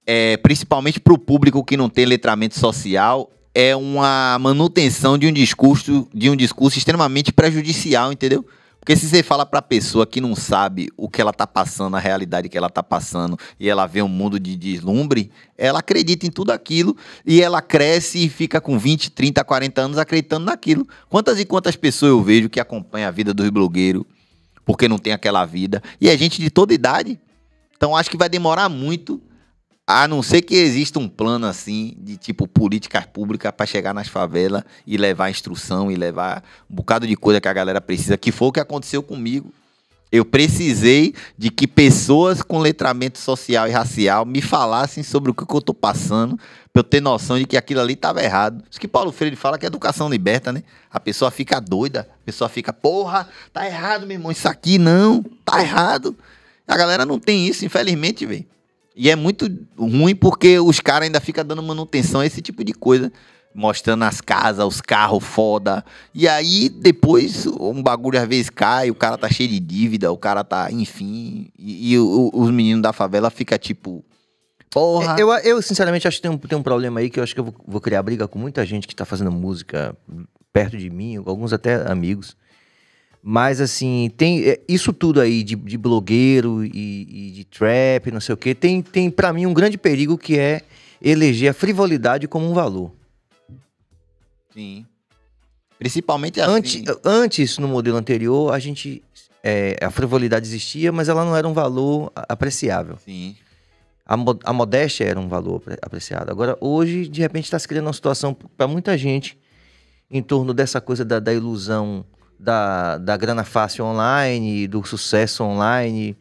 é, principalmente pro público que não tem letramento social, é uma manutenção de um discurso, de um discurso extremamente prejudicial, entendeu? Porque se você fala pra pessoa que não sabe o que ela tá passando, a realidade que ela tá passando, e ela vê um mundo de deslumbre, ela acredita em tudo aquilo e ela cresce e fica com 20, 30, 40 anos acreditando naquilo. Quantas e quantas pessoas eu vejo que acompanham a vida dos blogueiros porque não tem aquela vida? E é gente de toda idade. Então acho que vai demorar muito a não ser que exista um plano assim, de tipo políticas públicas para chegar nas favelas e levar instrução e levar um bocado de coisa que a galera precisa, que foi o que aconteceu comigo. Eu precisei de que pessoas com letramento social e racial me falassem sobre o que, que eu tô passando, para eu ter noção de que aquilo ali estava errado. Isso que Paulo Freire fala que é educação liberta, né? A pessoa fica doida, a pessoa fica, porra, tá errado, meu irmão, isso aqui não, tá errado. A galera não tem isso, infelizmente, velho. E é muito ruim porque os caras ainda ficam dando manutenção a esse tipo de coisa. Mostrando as casas, os carros foda. E aí depois um bagulho às vezes cai, o cara tá cheio de dívida, o cara tá, enfim. E, e o, os meninos da favela fica tipo. Porra. Eu, eu sinceramente acho que tem um, tem um problema aí que eu acho que eu vou, vou criar briga com muita gente que tá fazendo música perto de mim, alguns até amigos mas, assim, tem é, isso tudo aí de, de blogueiro e, e, de trap, não sei o quê, tem, tem para mim um grande perigo que é eleger a frivolidade como um valor. Sim. Principalmente assim. Antes, antes no modelo anterior, a gente. É, a frivolidade existia, mas ela não era um valor apreciável. Sim. A, a modéstia era um valor apreciado. Agora, hoje, de repente, está se criando uma situação para muita gente em torno dessa coisa da, da ilusão da, da grana fácil online, do sucesso online.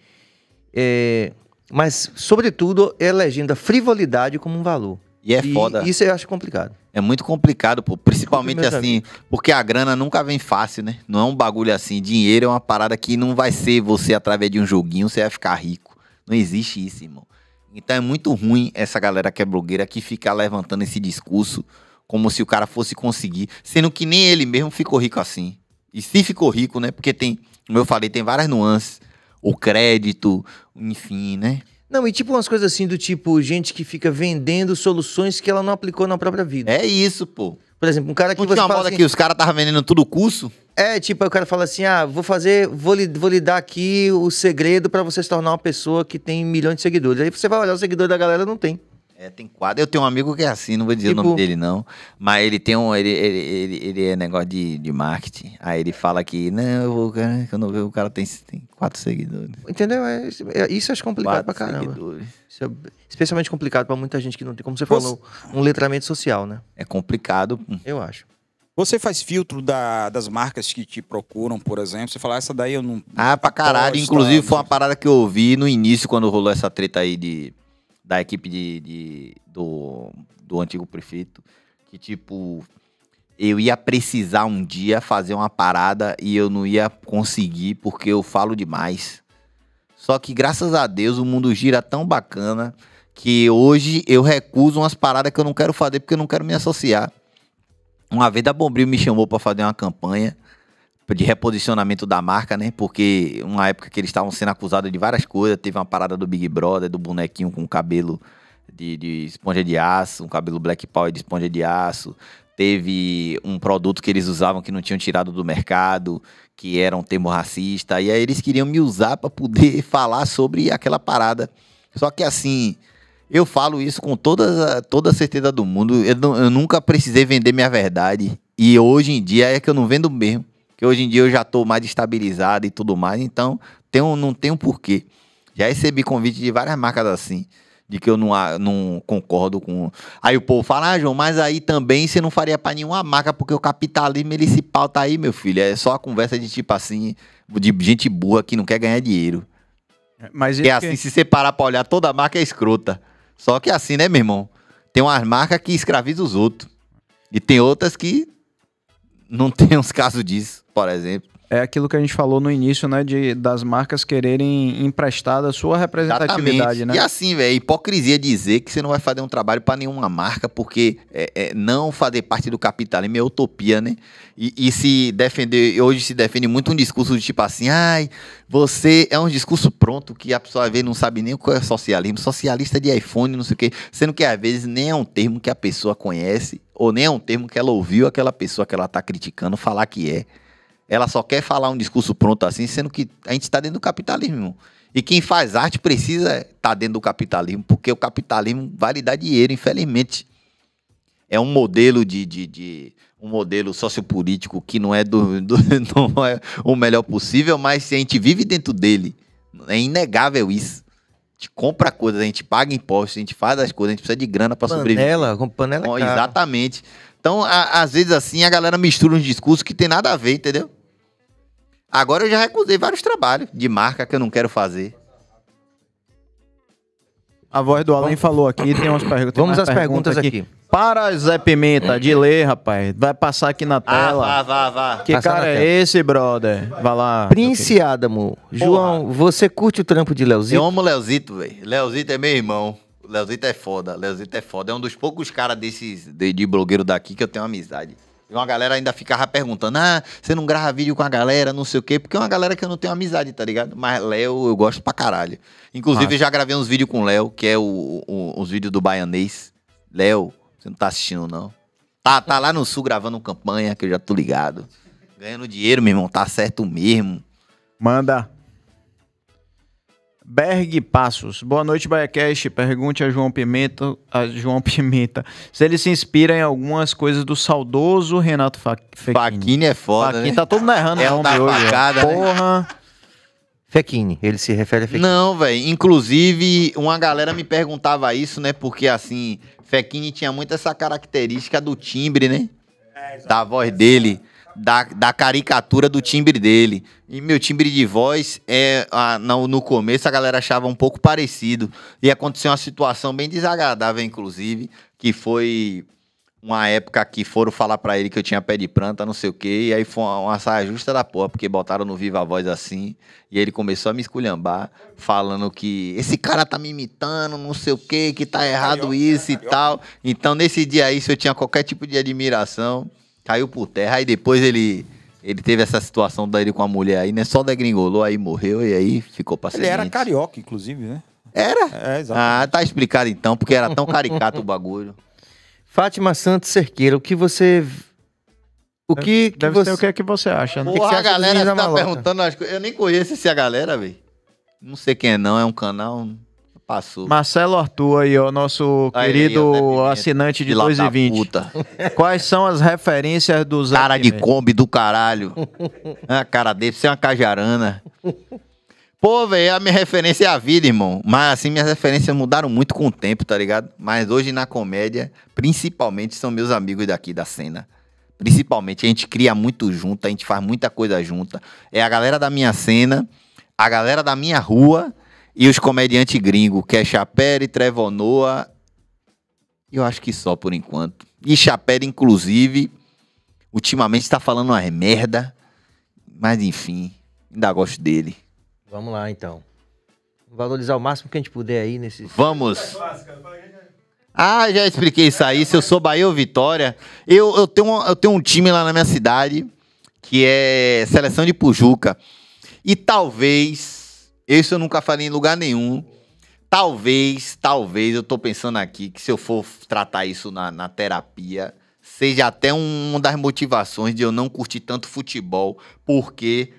É, mas, sobretudo, é legenda frivolidade como um valor. E é e foda. Isso eu acho complicado. É muito complicado, pô. Principalmente assim, porque a grana nunca vem fácil, né? Não é um bagulho assim. Dinheiro é uma parada que não vai ser você através de um joguinho, você vai ficar rico. Não existe isso, irmão. Então é muito ruim essa galera que é blogueira que fica levantando esse discurso como se o cara fosse conseguir, sendo que nem ele mesmo ficou rico assim. E se ficou rico, né? Porque tem, como eu falei, tem várias nuances. O crédito, enfim, né? Não, e tipo umas coisas assim do tipo gente que fica vendendo soluções que ela não aplicou na própria vida. É isso, pô. Por exemplo, um cara que Não você uma moda assim, que os caras estavam vendendo tudo o curso? É, tipo, aí o cara fala assim: "Ah, vou fazer, vou lhe, vou lhe dar aqui o segredo para você se tornar uma pessoa que tem milhões de seguidores". Aí você vai olhar o seguidor da galera não tem. É, tem quadro. Eu tenho um amigo que é assim, não vou dizer tipo... o nome tipo? dele, não. Mas ele tem um. Ele, ele, ele, ele, é negócio de, de marketing. Aí ele fala que, não, eu vou, eu não vejo, o cara tem, tem quatro seguidores. Entendeu? É, isso é complicado quatro pra caramba. Seguidores. Isso é especialmente complicado pra muita gente que não tem, como você Poxa. falou, um letramento social, né? É complicado. Eu acho. Você faz filtro da, das marcas que te procuram, por exemplo? Você fala, essa daí eu não. Ah, pra caralho. Inclusive, foi uma parada que eu ouvi no início, quando rolou essa treta aí de da equipe de, de do, do antigo prefeito, que tipo, eu ia precisar um dia fazer uma parada e eu não ia conseguir porque eu falo demais. Só que graças a Deus o mundo gira tão bacana que hoje eu recuso umas paradas que eu não quero fazer porque eu não quero me associar. Uma vez a Bombril me chamou para fazer uma campanha de reposicionamento da marca, né? Porque uma época que eles estavam sendo acusados de várias coisas, teve uma parada do Big Brother, do bonequinho com cabelo de, de esponja de aço, um cabelo Black Power de esponja de aço. Teve um produto que eles usavam que não tinham tirado do mercado, que era um termo racista. E aí eles queriam me usar para poder [laughs] falar sobre aquela parada. Só que assim, eu falo isso com toda, toda a certeza do mundo. Eu, eu nunca precisei vender minha verdade. E hoje em dia é que eu não vendo mesmo que hoje em dia eu já estou mais estabilizado e tudo mais, então tenho, não tenho porquê. Já recebi convite de várias marcas assim, de que eu não, não concordo com. Aí o povo fala, ah, João, mas aí também você não faria para nenhuma marca, porque o capitalismo ele se pauta aí, meu filho. É só a conversa de tipo assim, de gente burra que não quer ganhar dinheiro. É, mas é assim, que... se você parar pra olhar, toda marca é escrota. Só que é assim, né, meu irmão? Tem umas marcas que escravizam os outros. E tem outras que não tem uns [laughs] casos disso, por exemplo é aquilo que a gente falou no início, né? De, das marcas quererem emprestar da sua representatividade, Exatamente. né? E assim, velho, é hipocrisia dizer que você não vai fazer um trabalho para nenhuma marca, porque é, é, não fazer parte do capitalismo é utopia, né? E, e, se defender, hoje se defende muito um discurso de tipo assim, ai, você é um discurso pronto que a pessoa vê não sabe nem o que é socialismo, socialista de iPhone, não sei o quê, sendo que às vezes nem é um termo que a pessoa conhece, ou nem é um termo que ela ouviu aquela pessoa que ela tá criticando falar que é ela só quer falar um discurso pronto assim, sendo que a gente está dentro do capitalismo. E quem faz arte precisa estar tá dentro do capitalismo, porque o capitalismo vai lhe dar dinheiro, infelizmente. É um modelo de, de, de um modelo sociopolítico que não é, do, do, [laughs] não é o melhor possível, mas se a gente vive dentro dele, é inegável isso. A gente compra coisas, a gente paga impostos, a gente faz as coisas, a gente precisa de grana para sobreviver. Panela, com panela. Bom, é exatamente. Então, a, às vezes assim, a galera mistura uns discursos que tem nada a ver, entendeu? Agora eu já recusei vários trabalhos de marca que eu não quero fazer. A voz do Alan falou aqui, tem umas perguntas. Vamos às perguntas, perguntas aqui. aqui. Para, Zé Pimenta, de ler, rapaz. Vai passar aqui na ah, tela. Ah, vá, vá, vá. Que Passar cara é esse, brother? Vai lá. Prince Adamo. João, você curte o trampo de Eu Leozinho? amo o Leozito, velho. Leozito é meu irmão. Leozito é foda. Leozito é foda. É um dos poucos caras desses de, de blogueiro daqui que eu tenho amizade. E uma galera ainda ficava perguntando: ah, você não grava vídeo com a galera, não sei o quê, porque é uma galera que eu não tenho amizade, tá ligado? Mas Léo eu gosto pra caralho. Inclusive, ah. já gravei uns vídeos com o Léo, que é o, o, os vídeos do baianês. Léo, você não tá assistindo, não. Tá, tá lá no sul gravando campanha, que eu já tô ligado. Ganhando dinheiro, meu irmão, tá certo mesmo. Manda. Berg Passos. Boa noite, Baiacast. Pergunte a João Pimenta, a João Pimenta se ele se inspira em algumas coisas do saudoso Renato Fa Fechini. Faquini é foda, né? Faquini, né? tá todo mundo errando. É o nome hoje, facada, né? Porra. Fekini, ele se refere a Fekini. Não, velho. Inclusive, uma galera me perguntava isso, né? Porque, assim, Fekini tinha muito essa característica do timbre, né? É, da voz dele da, da caricatura do timbre dele. E meu timbre de voz, é a, no, no começo a galera achava um pouco parecido. E aconteceu uma situação bem desagradável, inclusive, que foi uma época que foram falar para ele que eu tinha pé de planta, não sei o quê, e aí foi uma, uma, saia justa da porra, porque botaram no Viva a Voz assim, e ele começou a me esculhambar, falando que esse cara tá me imitando, não sei o quê, que tá errado isso e tal. Então nesse dia aí, se eu tinha qualquer tipo de admiração, caiu por terra. Aí depois ele ele teve essa situação dele com a mulher aí, né? Só degringolou, aí morreu e aí ficou pra Ele era carioca, inclusive, né? Era? É, exato. Ah, tá explicado então, porque era tão caricato o bagulho. [laughs] Fátima Santos Cerqueira, o que você. O que, que você... ser o que é que você acha, né? Porra, a galera tá perguntando acho que Eu nem conheço essa galera, velho. Não sei quem é, não. É um canal. Passou. Marcelo Arthur aí, o nosso aí, querido aí, né, assinante de 2,20. [laughs] Quais são as referências dos. Cara de Kombi do caralho. É a cara dele, você é uma cajarana. Pô, velho, a minha referência é a vida, irmão. Mas assim, minhas referências mudaram muito com o tempo, tá ligado? Mas hoje na comédia, principalmente, são meus amigos daqui da cena. Principalmente, a gente cria muito junto, a gente faz muita coisa junta. É a galera da minha cena, a galera da minha rua e os comediantes gringos, que é Chapelle, Trevor Noah, eu acho que só por enquanto. E Chapelle, inclusive, ultimamente está falando umas merda, mas enfim, ainda gosto dele. Vamos lá, então. Valorizar o máximo que a gente puder aí nesses... Vamos! Ah, já expliquei isso aí. Se eu sou Bahia ou Vitória, eu, eu, tenho, eu tenho um time lá na minha cidade que é Seleção de Pujuca. E talvez esse eu nunca falei em lugar nenhum. Talvez, talvez, eu tô pensando aqui que se eu for tratar isso na, na terapia, seja até um, uma das motivações de eu não curtir tanto futebol, porque.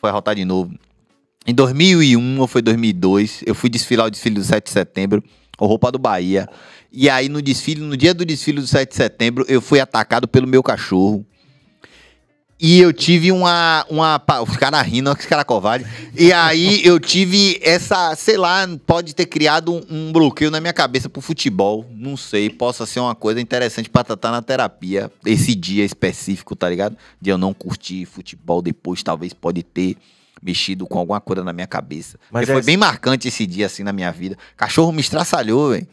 Foi rotar de novo. Em 2001 ou foi 2002, eu fui desfilar o desfile do 7 de setembro, com roupa do Bahia. E aí no desfile, no dia do desfile do 7 de setembro, eu fui atacado pelo meu cachorro. E eu tive uma. uma os caras rindo, que cara covarde. E aí eu tive essa, sei lá, pode ter criado um, um, bloqueio na minha cabeça pro futebol. Não sei, possa ser uma coisa interessante pra tratar na terapia. Esse dia específico, tá ligado? De eu não curtir futebol depois, talvez pode ter mexido com alguma coisa na minha cabeça. Mas é foi esse... bem marcante esse dia, assim, na minha vida. Cachorro me estraçalhou, velho.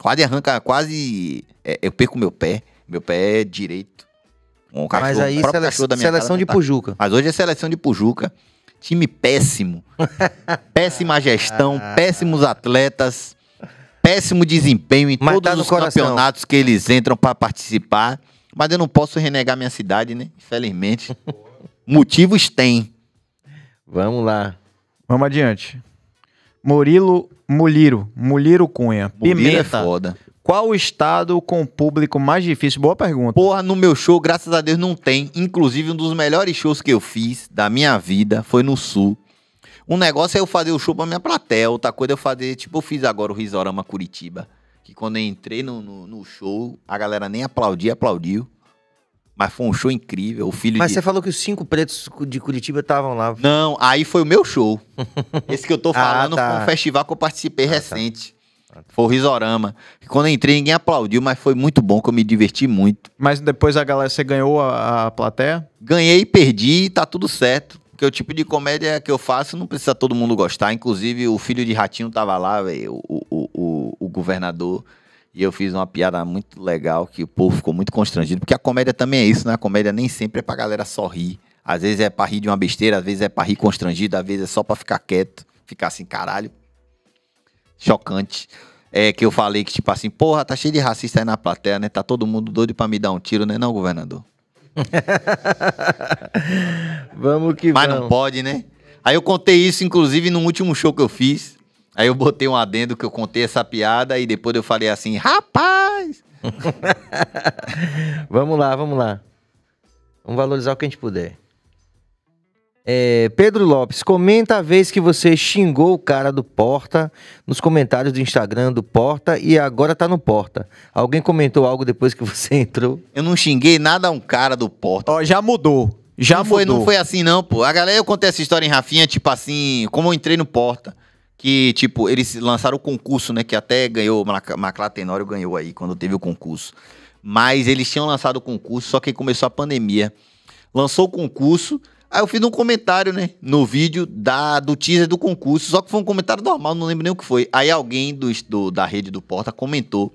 Quase arranca, quase. É, eu perco meu pé. Meu pé é direito cachorro. Mas aí, sele... da minha seleção de tá. Pujuca. Mas hoje é seleção de Pujuca. Time péssimo. [laughs] Péssima ah. gestão, péssimos atletas, péssimo desempenho em Mas todos tá os coração. campeonatos que eles entram para participar. Mas eu não posso renegar minha cidade, né? Infelizmente. [laughs] Motivos tem. Vamos lá. Vamos adiante. Murilo Muliro. Muliro Cunha. Muliro é Pimenta. é foda. Qual o estado com o público mais difícil? Boa pergunta. Porra, no meu show, graças a Deus, não tem. Inclusive, um dos melhores shows que eu fiz da minha vida foi no Sul. Um negócio é eu fazer o show pra minha plateia, outra coisa é eu fazer, tipo, eu fiz agora o Risorama Curitiba. Que quando eu entrei no, no, no show, a galera nem aplaudia, aplaudiu. Mas foi um show incrível. O filho Mas de... você falou que os cinco pretos de Curitiba estavam lá. Não, aí foi o meu show. [laughs] Esse que eu tô falando ah, tá. foi um festival que eu participei ah, tá. recente. Tá. Foi o risorama. Quando eu entrei, ninguém aplaudiu, mas foi muito bom, que eu me diverti muito. Mas depois a galera, você ganhou a, a plateia? Ganhei, perdi e tá tudo certo. Porque o tipo de comédia que eu faço não precisa todo mundo gostar. Inclusive, o filho de Ratinho tava lá, véio, o, o, o, o governador. E eu fiz uma piada muito legal que o povo ficou muito constrangido. Porque a comédia também é isso, né? A comédia nem sempre é pra galera só rir. Às vezes é pra rir de uma besteira, às vezes é pra rir constrangido, às vezes é só pra ficar quieto, ficar assim, caralho chocante. É que eu falei que, tipo assim, porra, tá cheio de racista aí na plateia, né? Tá todo mundo doido pra me dar um tiro, né, não, governador? [laughs] vamos que Mas vamos. não pode, né? Aí eu contei isso, inclusive, no último show que eu fiz. Aí eu botei um adendo que eu contei essa piada e depois eu falei assim, rapaz! [laughs] vamos lá, vamos lá. Vamos valorizar o que a gente puder. É, Pedro Lopes, comenta a vez que você xingou o cara do Porta nos comentários do Instagram do Porta e agora tá no Porta. Alguém comentou algo depois que você [laughs] entrou? Eu não xinguei nada a um cara do Porta. Ó, já mudou. Já não mudou. Foi, não foi assim, não, pô. A galera, eu contei essa história em Rafinha, tipo assim, como eu entrei no Porta. Que, tipo, eles lançaram o concurso, né? Que até ganhou, Maclá Tenório ganhou aí quando teve o concurso. Mas eles tinham lançado o concurso, só que começou a pandemia. Lançou o concurso. Aí eu fiz um comentário, né? No vídeo da, do teaser do concurso, só que foi um comentário normal, não lembro nem o que foi. Aí alguém do, do da rede do Porta comentou: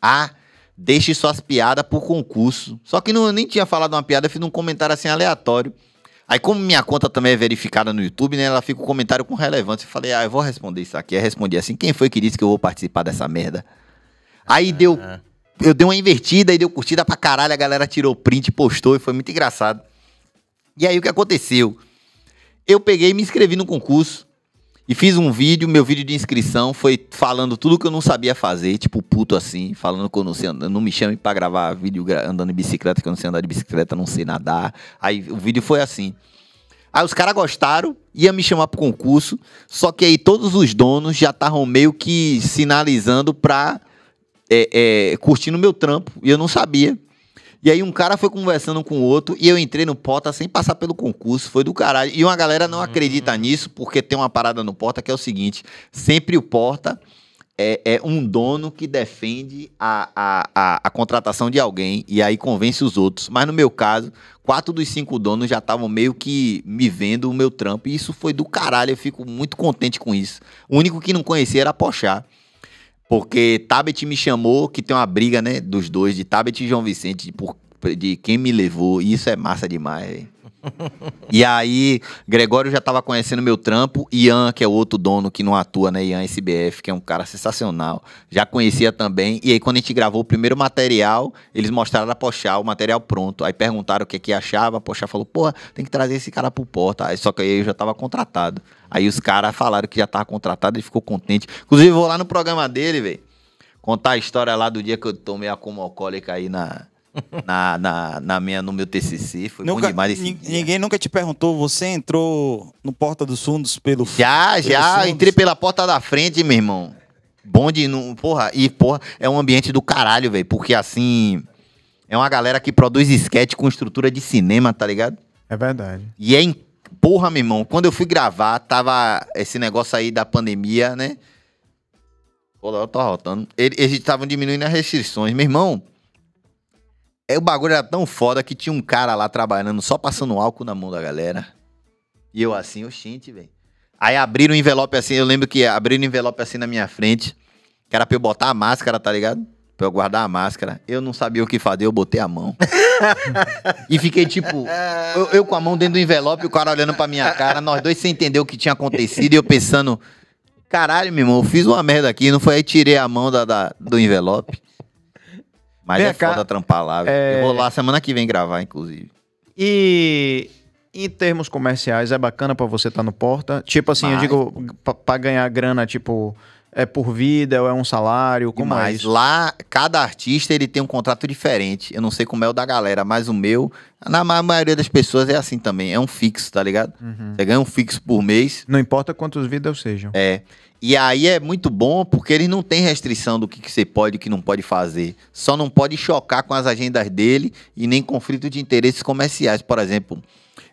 Ah, deixe suas piadas por concurso. Só que não, nem tinha falado uma piada, eu fiz um comentário assim aleatório. Aí, como minha conta também é verificada no YouTube, né? Ela fica o um comentário com relevância. Eu falei, ah, eu vou responder isso aqui. Aí respondi assim: quem foi que disse que eu vou participar dessa merda? Aí ah. deu. Eu dei uma invertida e deu curtida pra caralho. A galera tirou print, postou e foi muito engraçado. E aí o que aconteceu? Eu peguei e me inscrevi no concurso e fiz um vídeo. Meu vídeo de inscrição foi falando tudo que eu não sabia fazer, tipo puto assim, falando que eu não sei andar. Não me chame pra gravar vídeo andando de bicicleta, que eu não sei andar de bicicleta, não sei nadar. Aí o vídeo foi assim. Aí os caras gostaram, ia me chamar pro concurso, só que aí todos os donos já estavam meio que sinalizando pra. É, é, curtindo meu trampo, e eu não sabia. E aí um cara foi conversando com o outro e eu entrei no Porta sem passar pelo concurso, foi do caralho. E uma galera não acredita hum. nisso porque tem uma parada no Porta que é o seguinte, sempre o Porta é, é um dono que defende a, a, a, a, contratação de alguém e aí convence os outros. Mas no meu caso, quatro dos cinco donos já estavam meio que me vendo o meu trampo e isso foi do caralho, eu fico muito contente com isso. O único que não conhecia era Pochá. Porque Tabet me chamou, que tem uma briga, né, dos dois, de Tabet e João Vicente, de, por, de quem me levou. E isso é massa demais, velho e aí, Gregório já estava conhecendo meu trampo. Ian, que é o outro dono que não atua, né? Ian SBF, que é um cara sensacional. Já conhecia também. E aí, quando a gente gravou o primeiro material, eles mostraram a Pochá, o material pronto. Aí perguntaram o que que achava. A Pochá falou, porra, tem que trazer esse cara pro porta. Aí, só que aí eu já estava contratado. Aí os caras falaram que já tava contratado e ficou contente. Inclusive, vou lá no programa dele, velho. Contar a história lá do dia que eu tomei a comocólica aí na, [laughs] na, na, na minha, no meu TCC. Foi nunca, bom demais esse dia. Ninguém nunca te perguntou, você entrou no Porta dos Fundos pelo... Já, pelo já. Fundos? Entrei pela porta da frente, meu irmão. Bom de... Porra, e porra, é um ambiente do caralho, velho. Porque assim... É uma galera que produz esquete com estrutura de cinema, tá ligado? É verdade. E é Porra, meu irmão, quando eu fui gravar, tava esse negócio aí da pandemia, né? O Léo tá rotando. Eles estavam diminuindo as restrições. Meu irmão, é, o bagulho era tão foda que tinha um cara lá trabalhando, só passando álcool na mão da galera. E eu assim, oxente, velho. Aí abriram o um envelope assim, eu lembro que abriram o um envelope assim na minha frente, que era pra eu botar a máscara, tá ligado? Pra eu guardar a máscara. Eu não sabia o que fazer, eu botei a mão. [laughs] e fiquei tipo, eu, eu, com a mão dentro do envelope, o cara olhando pra minha cara, nós dois sem entender o que tinha acontecido, e eu pensando, caralho, meu irmão, eu fiz uma merda aqui, não foi aí tirei a mão da, da do envelope. Mas Vem é cá, foda trampar lá. É... Eu vou é. lá semana que vem gravar, inclusive. E em termos comerciais, é bacana para você estar tá no Porta? Tipo assim, Mas... eu digo, para ganhar grana, tipo é por vida, ou é um salário, como é Demais. é isso? Lá, cada artista ele tem um contrato diferente. Eu não sei como é o da galera, mas o meu, na maioria das pessoas é assim também. É um fixo, tá ligado? Uhum. Você ganha um fixo por mês. Não importa quantos vídeos sejam. É. E aí é muito bom porque eles não têm restrição do que, que você pode e que não pode fazer. Só não pode chocar com as agendas dele e nem conflito de interesses comerciais, por exemplo.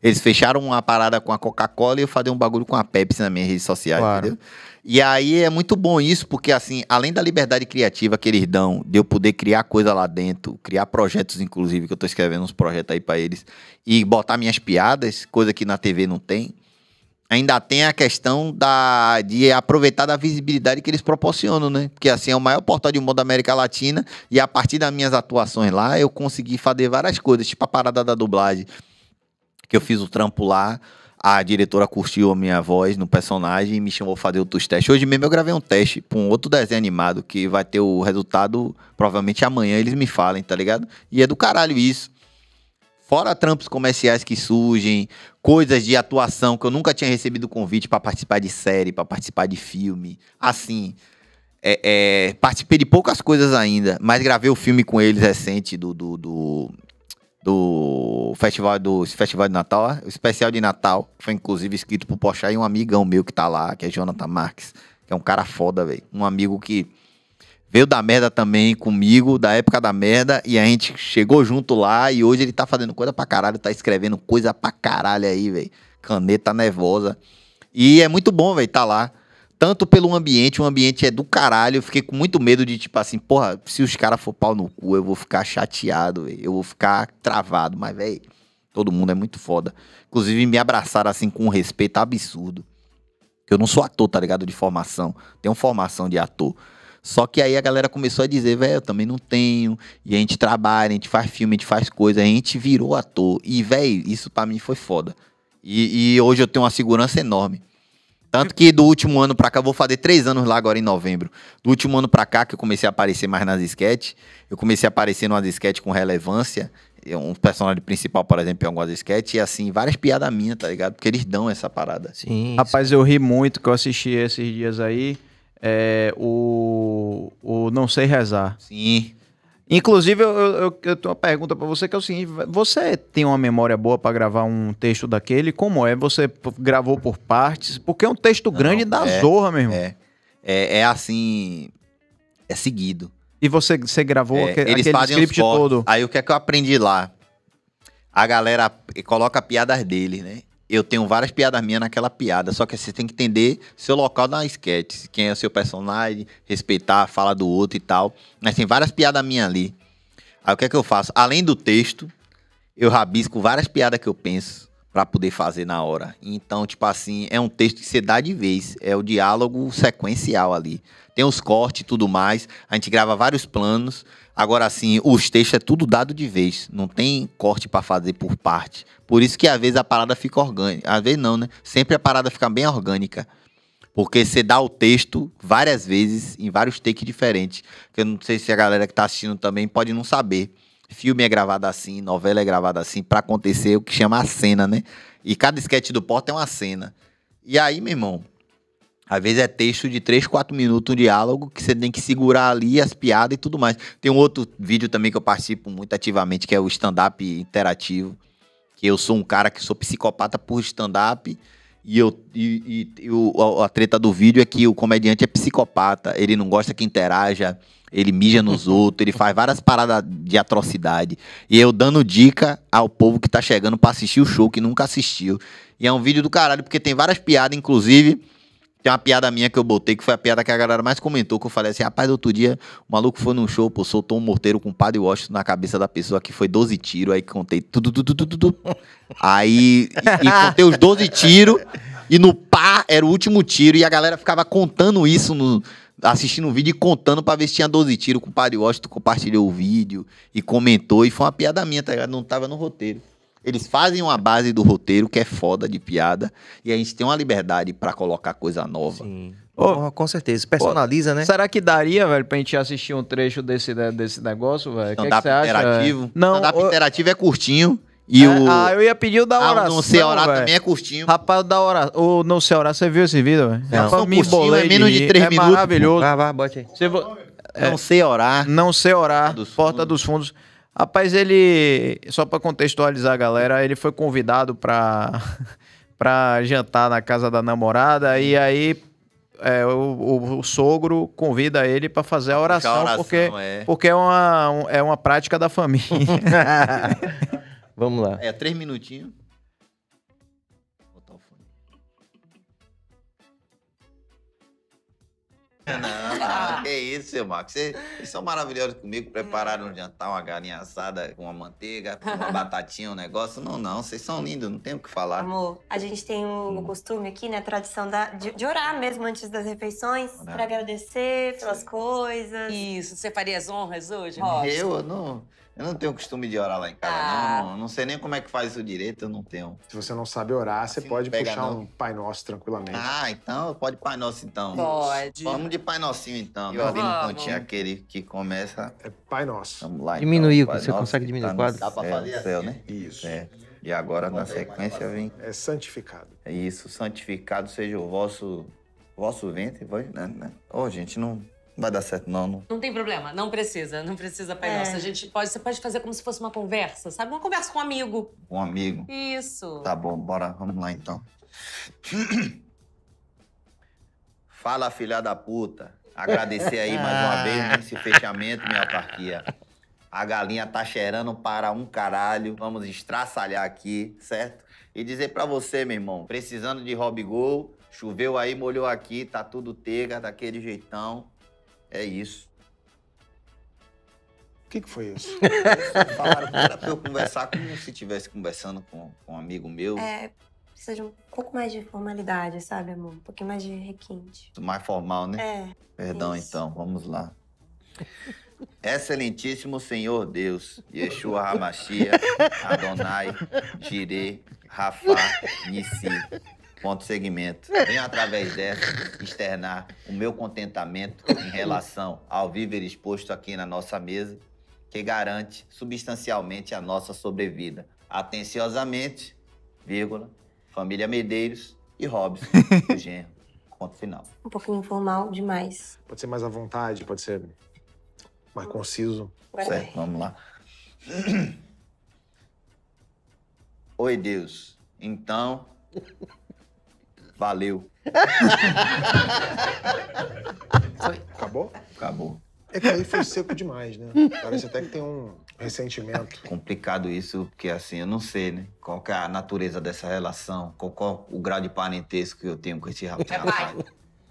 Eles fecharam uma parada com a Coca-Cola e eu falei um bagulho com a Pepsi na minha rede social, claro. entendeu? E aí é muito bom isso, porque assim, além da liberdade criativa que eles dão, de eu poder criar coisa lá dentro, criar projetos, inclusive, que eu estou escrevendo uns projetos aí para eles, e botar minhas piadas, coisa que na TV não tem, ainda tem a questão da, de aproveitar da visibilidade que eles proporcionam, né? Porque assim, é o maior portal de humor da América Latina, e a partir das minhas atuações lá, eu consegui fazer várias coisas, tipo a parada da dublagem, que eu fiz o trampo lá a diretora curtiu a minha voz no personagem e me chamou para fazer outros testes. Hoje mesmo eu gravei um teste para um outro desenho animado que vai ter o resultado provavelmente amanhã eles me falem, tá ligado? E é do caralho isso. Fora trampos comerciais que surgem, coisas de atuação que eu nunca tinha recebido convite para participar de série, para participar de filme. Assim, é, é, participei de poucas coisas ainda, mas gravei o filme com eles recente do, do, do do festival do festival de Natal, o especial de Natal, que foi inclusive escrito por Pochá e um amigão meu que tá lá, que é Jonathan Marques, que é um cara foda, velho. Um amigo que veio da merda também comigo, da época da merda, e a gente chegou junto lá e hoje ele tá fazendo coisa pra caralho, tá escrevendo coisa pra caralho aí, velho. Caneta nervosa. E é muito bom, velho, tá lá tanto pelo ambiente, o ambiente é do caralho. Eu fiquei com muito medo de, tipo assim, porra, se os caras for pau no cu, eu vou ficar chateado, véio. eu vou ficar travado. Mas, velho, todo mundo é muito foda. Inclusive, me abraçaram assim com um respeito absurdo. Eu não sou ator, tá ligado? De formação. Tenho formação de ator. Só que aí a galera começou a dizer, velho, eu também não tenho. E a gente trabalha, a gente faz filme, a gente faz coisa, a gente virou ator. E, velho, isso para mim foi foda. E, e hoje eu tenho uma segurança enorme tanto que do último ano pra cá, vou fazer três anos lá agora em novembro. Do último ano pra cá, que eu comecei a aparecer mais nas sketches, eu comecei a aparecer numa sketch com relevância. Um personagem principal, por exemplo, em algumas sketches, e assim, várias piadas minhas, tá ligado? Porque eles dão essa parada. Sim. Rapaz, sim. eu ri muito que eu assisti esses dias aí. É, o, o Não Sei Rezar. Sim. Inclusive, eu, eu, eu, tenho uma pergunta para você que é o seguinte: você tem uma memória boa para gravar um texto daquele? Como é? Você gravou por partes? Porque é um texto grande não, não, da é, zorra, meu irmão. É, é, é, assim. É seguido. E você, você gravou é, aquele, eles aquele script todo? Aí o que é que eu aprendi lá? A galera coloca piadas dele, né? eu tenho várias piadas minhas naquela piada, só que você tem que entender seu local na sketch, quem é o seu personagem, respeitar a fala do outro e tal. Mas tem várias piadas minhas ali. Aí o que é que eu faço? Além do texto, eu rabisco várias piadas que eu penso para poder fazer na hora. Então, tipo assim, é um texto que você dá de vez, é o diálogo sequencial ali. Tem os cortes e tudo mais, a gente grava vários planos Agora sim, os textos é tudo dado de vez, não tem corte para fazer por parte. Por isso que às vezes a parada fica orgânica, às vezes não, né? Sempre a parada fica bem orgânica. Porque você dá o texto várias vezes, em vários takes diferentes. Que eu não sei se a galera que tá assistindo também pode não saber. Filme é gravado assim, novela é gravada assim, para acontecer o que chama a cena, né? E cada sketch do Porta é uma cena. E aí, meu irmão, às vezes é texto de 3, 4 minutos, um diálogo que você tem que segurar ali as piadas e tudo mais. Tem um outro vídeo também que eu participo muito ativamente, que é o stand-up interativo. Que eu sou um cara que sou psicopata por stand-up. E, eu, e, e, a treta do vídeo é que o comediante é psicopata. Ele não gosta que interaja, ele mija nos [laughs] outros, ele faz várias paradas de atrocidade. E eu dando dica ao povo que tá chegando para assistir o show, que nunca assistiu. E é um vídeo do caralho, porque tem várias piadas, inclusive. Tem uma piada minha que eu botei, que foi a piada que a galera mais comentou, que eu falei assim, rapaz, outro dia o maluco foi num show, pô, soltou um morteiro com o Padre Washington na cabeça da pessoa, que foi 12 tiros, aí contei tudo, tudo, tudo, tudo. Aí, e, e contei os 12 tiros, e no pá era o último tiro, e a galera ficava contando isso no, assistindo o um vídeo e contando pra ver se tinha 12 tiros. com O padre Washington compartilhou o vídeo e comentou. E foi uma piada minha, tá ligado? Não tava no roteiro. Eles fazem uma base do roteiro que é foda de piada e a gente tem uma liberdade para colocar coisa nova. Sim. Oh, com certeza, personaliza, né? Será que daria, velho, pra gente assistir um trecho desse, né, desse negócio, velho? stand interativo. não, stand interativo é curtinho. E é, o... Ah, eu ia pedir o da oração. Ah, o não sei orar véio. também é curtinho. Rapaz, o da oração. O não sei orar, você viu esse vídeo, velho? Não, não me é menos de três é minutos. maravilhoso. Vai, vai, bote aí. vo... É, não sei orar. Não sei orar. Porta dos fundos. Porta dos fundos. Rapaz, ele. Só para contextualizar a galera, ele foi convidado para [laughs] pra jantar na casa da namorada e aí. É, o, o, o, sogro convida ele para fazer a oração, a oração porque, é. porque é, uma, um, é uma prática da família. [laughs] [laughs] Vamos lá. É, três minutinhos. Não, não, ah. que isso, seu Marcos. Vocês, são maravilhosos comigo. Prepararam hum. um jantar, uma galinha assada com uma manteiga, uma batatinha, um negócio. Não, não. Vocês são lindos, não tem o que falar. Amor, a gente tem o um hum. costume aqui, né? A tradição da, de, de, orar mesmo antes das refeições, não. pra agradecer pelas coisas. Isso. Você faria as honras hoje? Rocha? Eu? Não. Eu não tenho costume de orar lá em casa, ah. não, não. sei nem como é que faz o direito, eu não tenho. Se você não sabe orar, assim você pode pega, puxar não. um Pai Nosso tranquilamente. Ah, então pode Pai Nosso então. Pode. Vamos de Pai Nosso então. Eu né? vi no pontinho aquele que começa. É Pai Nosso. Vamos lá. Diminuir, então, você nosso, consegue tá diminuir tá o quadro. Né? Dá pra fazer assim. céu, né? Isso. É. E agora na sequência vem. É santificado. É isso, santificado seja o vosso vosso ventre, vai, né, né? Ô, oh, gente, não Vai dar certo, não, não. Não tem problema, não precisa, não precisa, pai é. nosso. A gente pode, você pode fazer como se fosse uma conversa, sabe? Uma conversa com um amigo. Um amigo? Isso. Tá bom, bora, vamos lá então. [clears throat] Fala, filha da puta. Agradecer aí mais uma vez nesse né, fechamento, minha parquia. A galinha tá cheirando para um caralho. Vamos estraçalhar aqui, certo? E dizer para você, meu irmão, precisando de Rob Gol, choveu aí, molhou aqui, tá tudo tega, daquele jeitão. É isso. O que, que foi isso? [laughs] Falaram que era pra eu conversar como se estivesse conversando com, com um amigo meu. É, precisa de um pouco mais de formalidade, sabe, amor? Um pouquinho mais de requinte. Mais formal, né? É. Perdão, isso. então, vamos lá. Excelentíssimo Senhor Deus, Yeshua Hamashia, Adonai, Jireh, Rafa, Nissi, ponto segmento. Venho através dessa externar o meu contentamento em relação ao viver exposto aqui na nossa mesa, que garante substancialmente a nossa sobrevida. Atenciosamente, vírgula, família Medeiros e Robson, o genro. Ponto final. Um pouquinho informal demais. Pode ser mais à vontade, pode ser mais conciso. Vai. Certo, vamos lá. Oi, Deus. Então, Valeu. Acabou? Acabou. É que aí foi seco demais, né? Parece até que tem um ressentimento. É complicado isso, porque assim, eu não sei, né? Qual que é a natureza dessa relação, qual, qual o grau de parentesco que eu tenho com esse rapaz. É pai.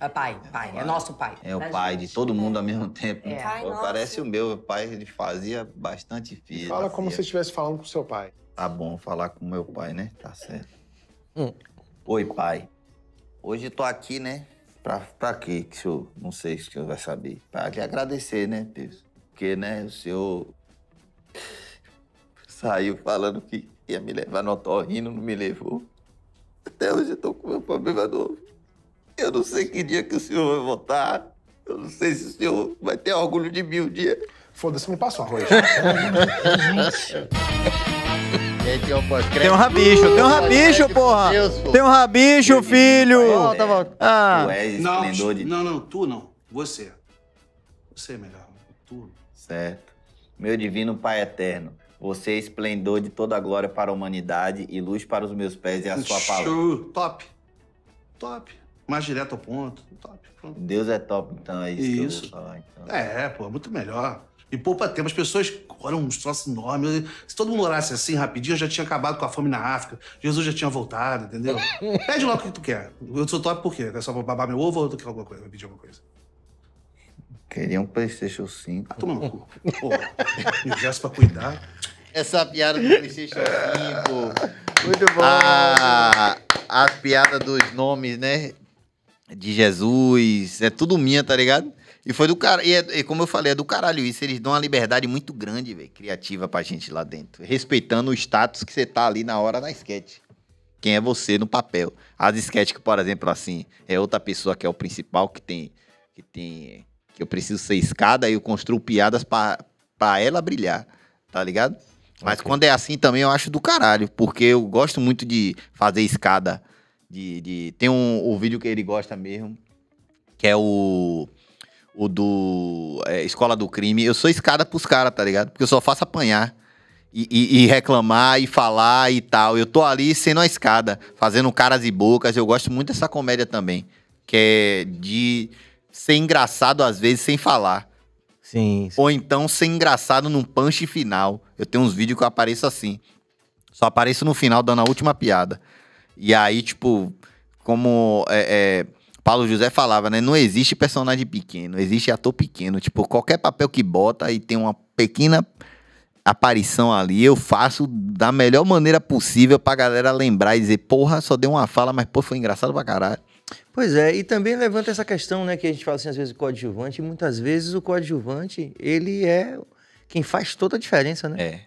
É pai, pai. É nosso pai. É o pai gente. de todo mundo ao mesmo tempo. É. Ai, Parece o meu. O pai ele fazia bastante filho. Fala como se estivesse falando com seu pai. Tá bom, falar com meu pai, né? Tá certo. Hum. Oi, pai. Hoje tô aqui, né? Pra, pra quê? Que o senhor, não sei se o senhor vai saber. Pra lhe agradecer, né, Pedro? Porque, né, o senhor saiu falando que ia me levar no otorrino, não me levou. Até hoje eu tô com meu problema novo. Eu não sei que dia que o senhor vai voltar. Eu não sei se o senhor vai ter orgulho de mim um dia. Foda-se, me passa o arroz. [laughs] É tem um rabicho, tem um rabicho, porra. Tem um rabicho, filho. Volta, volta. Ah. Tu és esplendor de... Não, não, tu não. Você. Você é melhor. Tu. Certo. Meu divino Pai eterno, você é esplendor de toda a glória para a humanidade e luz para os meus pés e a sua palavra. Show. Top. Top. Mais direto ao ponto. Top. Pronto. Deus é top, então. É isso, isso. que eu vou falar. Então. É, pô. Muito melhor. E poupa tempo. As pessoas olham uns troços enormes. Se todo mundo orasse assim rapidinho, eu já tinha acabado com a fome na África. Jesus já tinha voltado, entendeu? [laughs] Pede logo o que tu quer. Eu sou top por quê? É só babar meu ovo ou tu quer alguma coisa? Vai pedir alguma coisa? Queria um Playstation 5. Ah, toma no cu. Pô, universo pra cuidar. Essa piada do Playstation 5. Muito bom. Ah, a piada dos nomes, né? De Jesus. É tudo minha, tá ligado? E foi do cara. E, é, como eu falei, é do caralho isso. Eles dão uma liberdade muito grande, velho, criativa pra gente lá dentro. Respeitando o status que você tá ali na hora da sketch. Quem é você no papel. As sketches que, por exemplo, assim, é outra pessoa que é o principal, que tem. Que tem. Que eu preciso ser escada e eu construo piadas para ela brilhar. Tá ligado? Mas okay. quando é assim também eu acho do caralho. Porque eu gosto muito de fazer escada. De, de... Tem um, o vídeo que ele gosta mesmo. Que é o o do é, Escola do Crime, eu sou escada pros caras, tá ligado? Porque eu só faço apanhar. E, e, e, reclamar e falar e tal. Eu tô ali sendo a escada, fazendo caras e bocas. Eu gosto muito dessa comédia também. Que é de ser engraçado às vezes sem falar. Sim. sim. Ou então ser engraçado num punch final. Eu tenho uns vídeos que eu apareço assim. Só apareço no final dando a última piada. E aí, tipo, como. é, é Paulo José falava, né? Não existe personagem pequeno, existe ator pequeno. Tipo, qualquer papel que bota e tem uma pequena aparição ali, eu faço da melhor maneira possível pra galera lembrar e dizer, porra, só deu uma fala, mas pô, foi engraçado pra caralho. Pois é, e também levanta essa questão, né, que a gente fala assim, às vezes, coadjuvante, e muitas vezes o coadjuvante, ele é quem faz toda a diferença, né? É.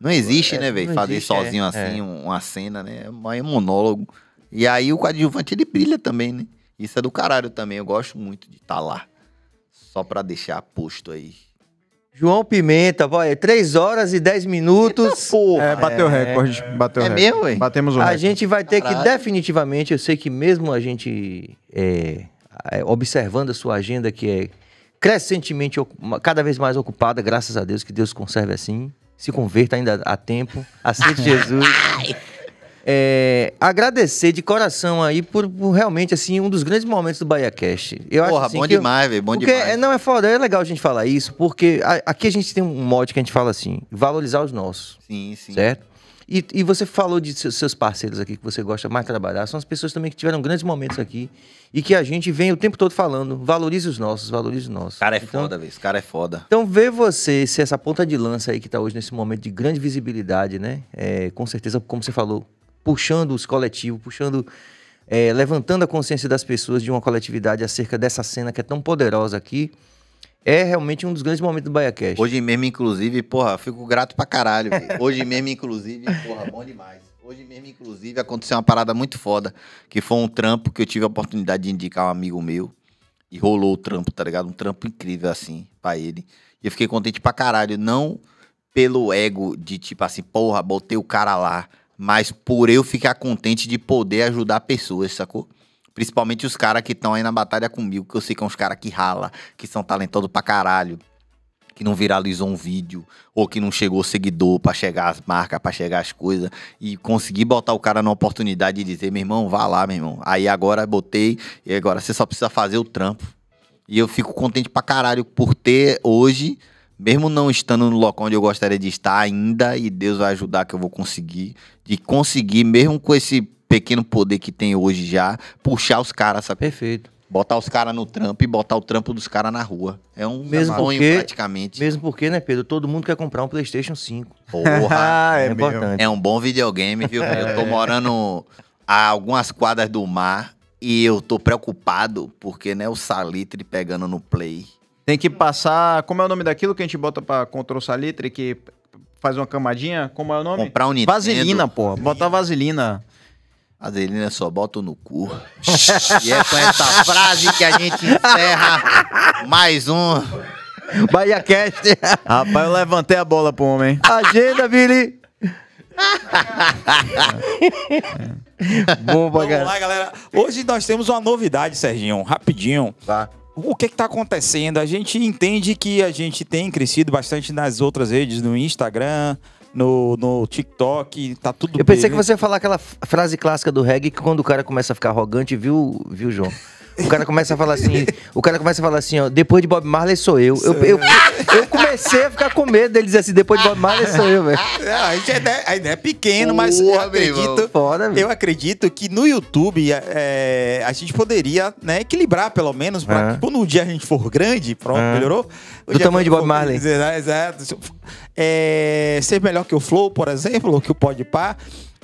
Não existe, é, né, velho, fazer existe, sozinho é, assim, é. uma cena, né, é um monólogo. E aí o coadjuvante, ele brilha também, né? Isso é do caralho também. Eu gosto muito de estar tá lá. Só pra deixar posto aí. João Pimenta, vai, 3 é horas e 10 minutos. Eita, é, bateu o é, recorde. Bateu é meu, mesmo, hein? Batemos o a recorde. A gente vai ter Caralho. que definitivamente, eu sei que mesmo a gente é, é observando a sua agenda que é crescentemente, cada vez mais ocupada, graças a Deus, que Deus conserve assim, se converta ainda a tempo, aceite [laughs] Jesus. É, agradecer de coração aí por, por, realmente, assim, um dos grandes momentos do BahiaCast. Eu Porra, acho, assim, bom demais, velho, bom porque demais. É, não, é foda, é legal a gente falar isso, porque a, aqui a gente tem um mote que a gente fala assim, valorizar os nossos. Sim, sim. Certo? E, e você falou de seus parceiros aqui que você gosta mais de trabalhar, são as pessoas também que tiveram grandes momentos aqui e que a gente vem o tempo todo falando, valorize os nossos, valorize os nossos. Cara é então, foda, velho, cara é foda. Então ver você ser essa ponta de lança aí que tá hoje nesse momento de grande visibilidade, né? É, com certeza, como você falou, puxando os coletivos, puxando, é, levantando a consciência das pessoas de uma coletividade acerca dessa cena que é tão poderosa aqui. É realmente um dos grandes momentos do BaiaCast. Hoje mesmo, inclusive, porra, fico grato pra caralho. [laughs] Hoje mesmo, inclusive, porra, bom demais. Hoje mesmo, inclusive, aconteceu uma parada muito foda, que foi um trampo que eu tive a oportunidade de indicar um amigo meu. E rolou o trampo, tá ligado? Um trampo incrível, assim, pra ele. E eu fiquei contente pra caralho. Não pelo ego de tipo assim, porra, botei o cara lá mas por eu ficar contente de poder ajudar pessoas, sacou? Principalmente os caras que estão aí na batalha comigo, que eu sei que são é os caras que rala, que são talentosos pra caralho, que não viralizou um vídeo, ou que não chegou seguidor para chegar as marcas, para chegar as coisas, e conseguir botar o cara na oportunidade de dizer, meu irmão, vá lá, meu irmão. Aí agora botei, e agora você só precisa fazer o trampo. E eu fico contente pra caralho por ter hoje mesmo não estando no local onde eu gostaria de estar ainda, e Deus vai ajudar que eu vou conseguir, de conseguir, mesmo com esse pequeno poder que tem hoje já, puxar os caras, sabe? Perfeito. Botar os caras no trampo e botar o trampo dos caras na rua. É um mesmo sonho porque, praticamente. Mesmo porque, né, Pedro? Todo mundo quer comprar um PlayStation 5. Porra! [laughs] Ah, é, é importante. É um bom videogame, viu? É. Eu tô é. morando a algumas quadras do mar e eu tô preocupado porque, né, o Salitre pegando no play tem que passar. Como é o nome daquilo que a gente bota pra Ctrl Salitre, que faz uma camadinha? Como é o nome? Comprar um Nintendo. Vaselina, pô. Bota vaselina. Vaselina só bota no cu. [laughs] e é com essa frase que a gente encerra mais um. Cast. Rapaz, eu levantei a bola pro homem. Agenda, Billy. é. Bom, Vamos lá, galera. Hoje nós temos uma novidade, Serginho. Rapidinho. Tá o que é está acontecendo? A gente entende que a gente tem crescido bastante nas outras redes, no Instagram, no, no TikTok, tá tudo Eu pensei bem, que você ia falar aquela frase clássica do reggae que quando o cara começa a ficar arrogante, viu, viu João? [laughs] O cara começa a falar assim, o cara começa a falar assim, ó, depois de Bob Marley sou eu. Eu, eu, eu comecei a ficar com medo dele dizer assim, depois de Bob Marley sou eu, velho. É, a, ideia, é, a é pequeno mas eu acredito, Foda, eu acredito que no YouTube é, é, a gente poderia né, equilibrar, pelo menos, pra, ah. quando o dia a gente for grande, pronto, ah. melhorou. O Do tamanho de Bob Marley. Exato. É, ser melhor que o Flow, por exemplo, ou que o Podpah.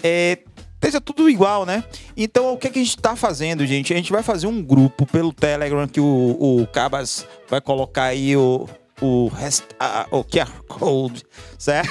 É, esteja tudo igual, né? Então, o que, é que a gente está fazendo, gente? A gente vai fazer um grupo pelo Telegram que o, o Cabas vai colocar aí o, o, rest, a, o QR Code, certo?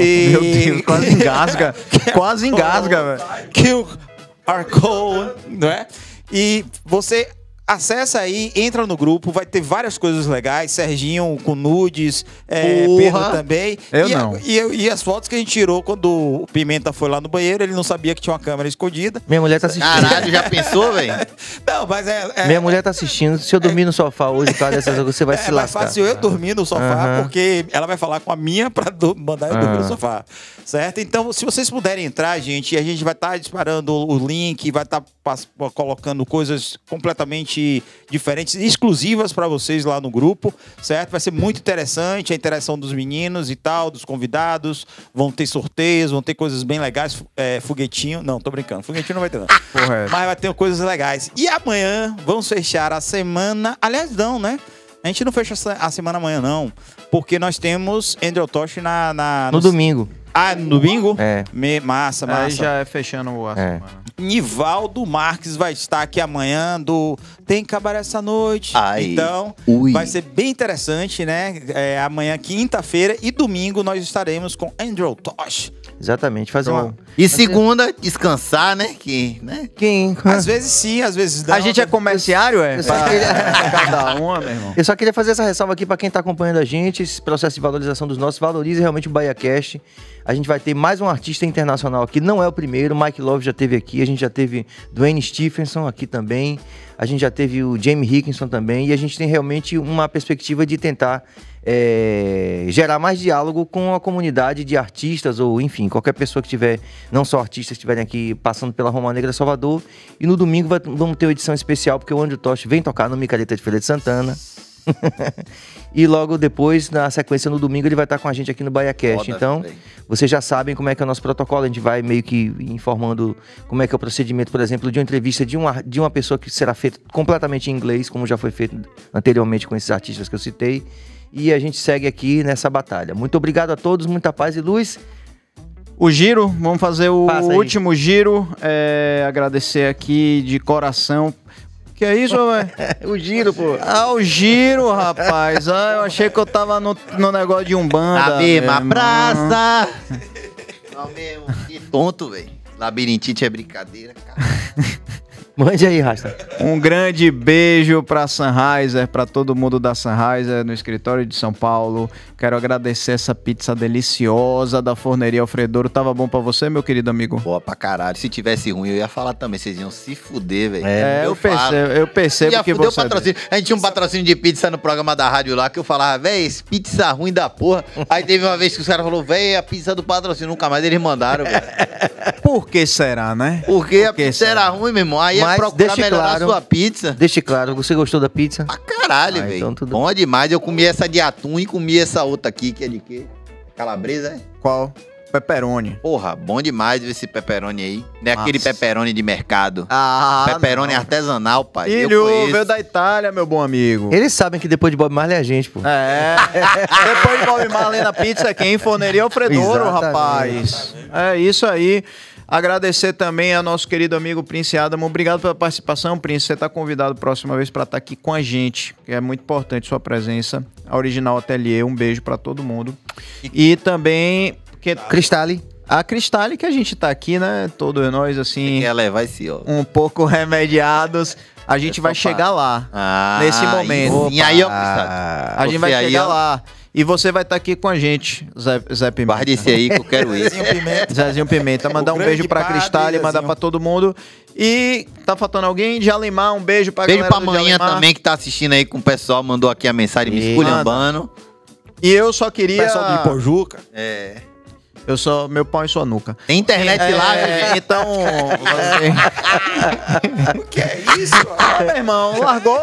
E... [laughs] Meu Deus, quase engasga. [laughs] quase engasga, velho. QR Code, não é? E você Acessa aí, entra no grupo, vai ter várias coisas legais. Serginho com nudes, é, Pedro também. Eu e, não. E, e, as fotos que a gente tirou quando o Pimenta foi lá no banheiro, ele não sabia que tinha uma câmera escondida. Minha mulher tá assistindo. Caralho, já pensou, velho? [laughs] Não, mas é, é, Minha mulher tá assistindo. Se eu é. dormir no sofá hoje, cara, dessas coisas, você vai é, se é lascar. É fácil eu dormir no sofá, uhum. porque ela vai falar com a minha pra mandar eu dormir no ah. sofá certo? Então, se vocês puderem entrar, gente, a gente vai estar tá disparando o link, vai estar tá colocando coisas completamente diferentes, exclusivas para vocês lá no grupo, certo? Vai ser muito interessante a interação dos meninos e tal, dos convidados. Vão ter sorteios, vão ter coisas bem legais. É, foguetinho, não, tô brincando, foguetinho não vai ter, não. Correto. [laughs] É. Mas vai ter coisas legais. E amanhã vamos fechar a semana. Aliás, não, né? A gente não fecha a semana amanhã, não, porque nós temos Andrew Tosh na, na no, no domingo. Ah, no domingo? É. Me, massa, massa. Aí já é fechando a é. semana. Nivaldo Marques vai estar aqui amanhã do Tem que acabar essa noite. Aí. Então, Ui. vai ser bem interessante, né? É, amanhã, quinta-feira e domingo, nós estaremos com Andrew Tosh. Exatamente, fazer um. E segunda, descansar, né? Que, né? Quem? Às vezes sim, às vezes não. A gente é comerciário, é? é. Queria... [laughs] É cada uma, meu irmão. Eu só queria fazer essa ressalva aqui para quem tá acompanhando a gente, esse processo de valorização dos nossos, valorize realmente o BahiaCast. Cast a gente vai ter mais um artista internacional aqui, não é o primeiro, Mike Love já teve aqui, a gente já teve Dwayne Stephenson aqui também, a gente já teve o Jamie Hickinson também, e a gente tem realmente uma perspectiva de tentar é, gerar mais diálogo com a comunidade de artistas, ou enfim, qualquer pessoa que tiver, não só artistas, estiverem aqui passando pela Roma Negra Salvador. E no domingo vai, vamos ter uma edição especial, porque o Andrew Tosh vem tocar no Micareta de Feira de Santana. [laughs] e logo depois, na sequência, no domingo, ele vai estar com a gente aqui no BaiaCast. Então, véio. vocês já sabem como é que é o nosso protocolo. A gente vai meio que informando como é que é o procedimento, por exemplo, de uma entrevista de uma, de uma pessoa que será feita completamente em inglês, como já foi feito anteriormente com esses artistas que eu citei. E a gente segue aqui nessa batalha. Muito obrigado a todos, muita paz e luz. O giro, vamos fazer o último giro. É, agradecer aqui de coração que é isso, velho? [laughs] É o giro, pô. Ah, o giro, rapaz. Ah, eu achei que eu tava no, no negócio de um Na mesma praça. Não, mesmo. Que tonto, velho. Labirintite é brincadeira, cara. [laughs] Mande aí, Rasta. Um grande beijo para Sunriser, para todo mundo da Sunriser no escritório de São Paulo. Quero agradecer essa pizza deliciosa da Forneria Alfredouro. Tava bom para você, meu querido amigo? Boa pra caralho. Se tivesse ruim, eu ia falar também. Vocês iam se fuder, velho. É, eu, eu percebo, eu percebo que você... É patrocínio. A gente tinha um patrocínio de pizza no programa da rádio lá, que eu falava, véi, pizza ruim da porra. [laughs] Aí teve uma vez que os caras falaram, véi, a pizza do patrocínio, nunca mais eles mandaram, velho. Por que será, né? Porque Por a pizza será? era ruim, meu irmão. Aí mas procurar melhorar claro, a sua pizza. Deixe claro, você gostou da pizza? Pra ah, caralho, ah, velho. Então Bom demais. Eu comi essa de atum e comi essa outra aqui, que é de quê? Calabresa, é? Qual? Pepperoni. Porra, bom demais esse pepperoni aí. Não é aquele pepperoni de mercado. Ah, Pepperoni não. artesanal, pai. Filho, veio da Itália, meu bom amigo. Eles sabem que depois de Bob Marley é a gente, pô. É. [laughs] depois de Bob Marley na pizza, quem forneria é o Fredouro, rapaz. É isso aí. Agradecer também ao nosso querido amigo Prince Adam. Obrigado pela participação, Prince. Você está convidado próxima vez para estar tá aqui com a gente. É muito importante sua presença. A Original Atelier, um beijo para todo mundo. E também... Que... Cristale. A Cristale que a gente está aqui, né? Todos nós, assim. Quer levar esse, ó. Um pouco [laughs] remediados. A gente vai chegar lá. Ah, nesse momento. E, aí, ó, A gente vai chegar lá. E você vai estar tá aqui com a gente, Zé, Zé Pimenta. Guarde esse aí que eu quero ir. [laughs] Zezinho Pimenta. Zezinho Pimenta. Mandar um beijo pra Cristal e mandar pra todo mundo. E tá faltando alguém? De Alemar, um beijo pra Beijo pra manhã também que tá assistindo aí com o pessoal, mandou aqui a mensagem e... me esculhambando. E eu só queria. O pessoal do Ipojuca. É. Eu sou meu pau em sua nuca. Tem internet é, lá, é, então. [laughs] o que é isso? Ah, meu irmão, largou.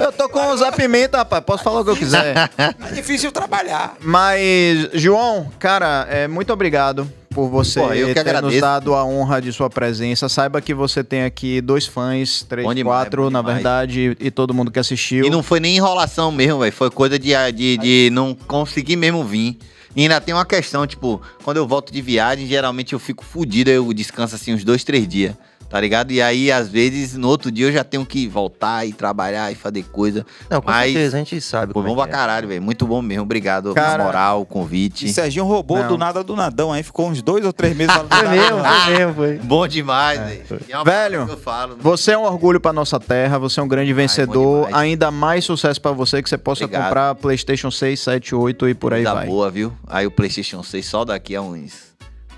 Eu tô com o Zé Pimenta, rapaz. Posso falar o que eu quiser. [laughs] É difícil trabalhar. Mas, João, cara, é, muito obrigado por você Pô, eu que ter nos dado a honra de sua presença. Saiba que você tem aqui dois fãs, três, demais, quatro, na verdade, e, e todo mundo que assistiu. E não foi nem enrolação mesmo, velho. Foi coisa de, de, de não conseguir mesmo vir. E ainda tem uma questão, tipo, quando eu volto de viagem, geralmente eu fico fudido, eu descanso assim uns dois, três dias tá ligado? E aí, às vezes, no outro dia eu já tenho que voltar e trabalhar e fazer coisa. Não, com Mas, certeza, a gente sabe. Foi bom é pra é. caralho, velho. Muito bom mesmo. Obrigado pela moral, convite. E Serginho roubou Não. do nada do nadão, aí ficou uns dois ou três meses lá no [laughs] Foi mesmo, foi mesmo, foi. Bom demais, é, foi. É velho. Falo, né? Você é um orgulho pra nossa terra, você é um grande vencedor. Ai, Ainda mais sucesso pra você que você possa Obrigado. comprar PlayStation 6, 7, 8 e por aí Coisa vai. boa, viu? Aí o PlayStation 6 só daqui a uns,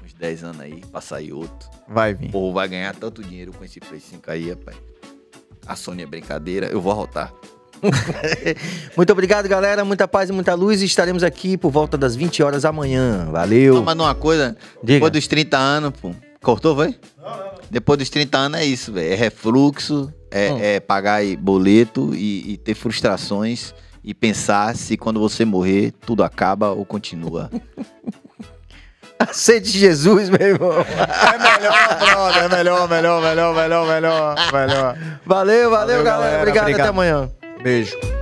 uns 10 anos aí, pra sair outro. Vai vir. Ou vai ganhar tanto dinheiro com esse Play 5 aí, rapaz. A Sony é brincadeira, eu vou arrotar. [laughs] Muito obrigado, galera. Muita paz e muita luz. Estaremos aqui por volta das 20 horas amanhã. Valeu. Não, mas é uma coisa, Diga. depois dos 30 anos, pô. Cortou, foi? Não, não, não. Depois dos 30 anos é isso, velho. É refluxo, é, hum. é pagar boleto e, e ter frustrações e pensar se quando você morrer tudo acaba ou continua. [laughs] Aceite Jesus, meu irmão. É melhor, brother. É melhor, melhor, melhor, melhor, melhor. Valeu, valeu, valeu galera. galera. Obrigado, Obrigado, até amanhã. Beijo.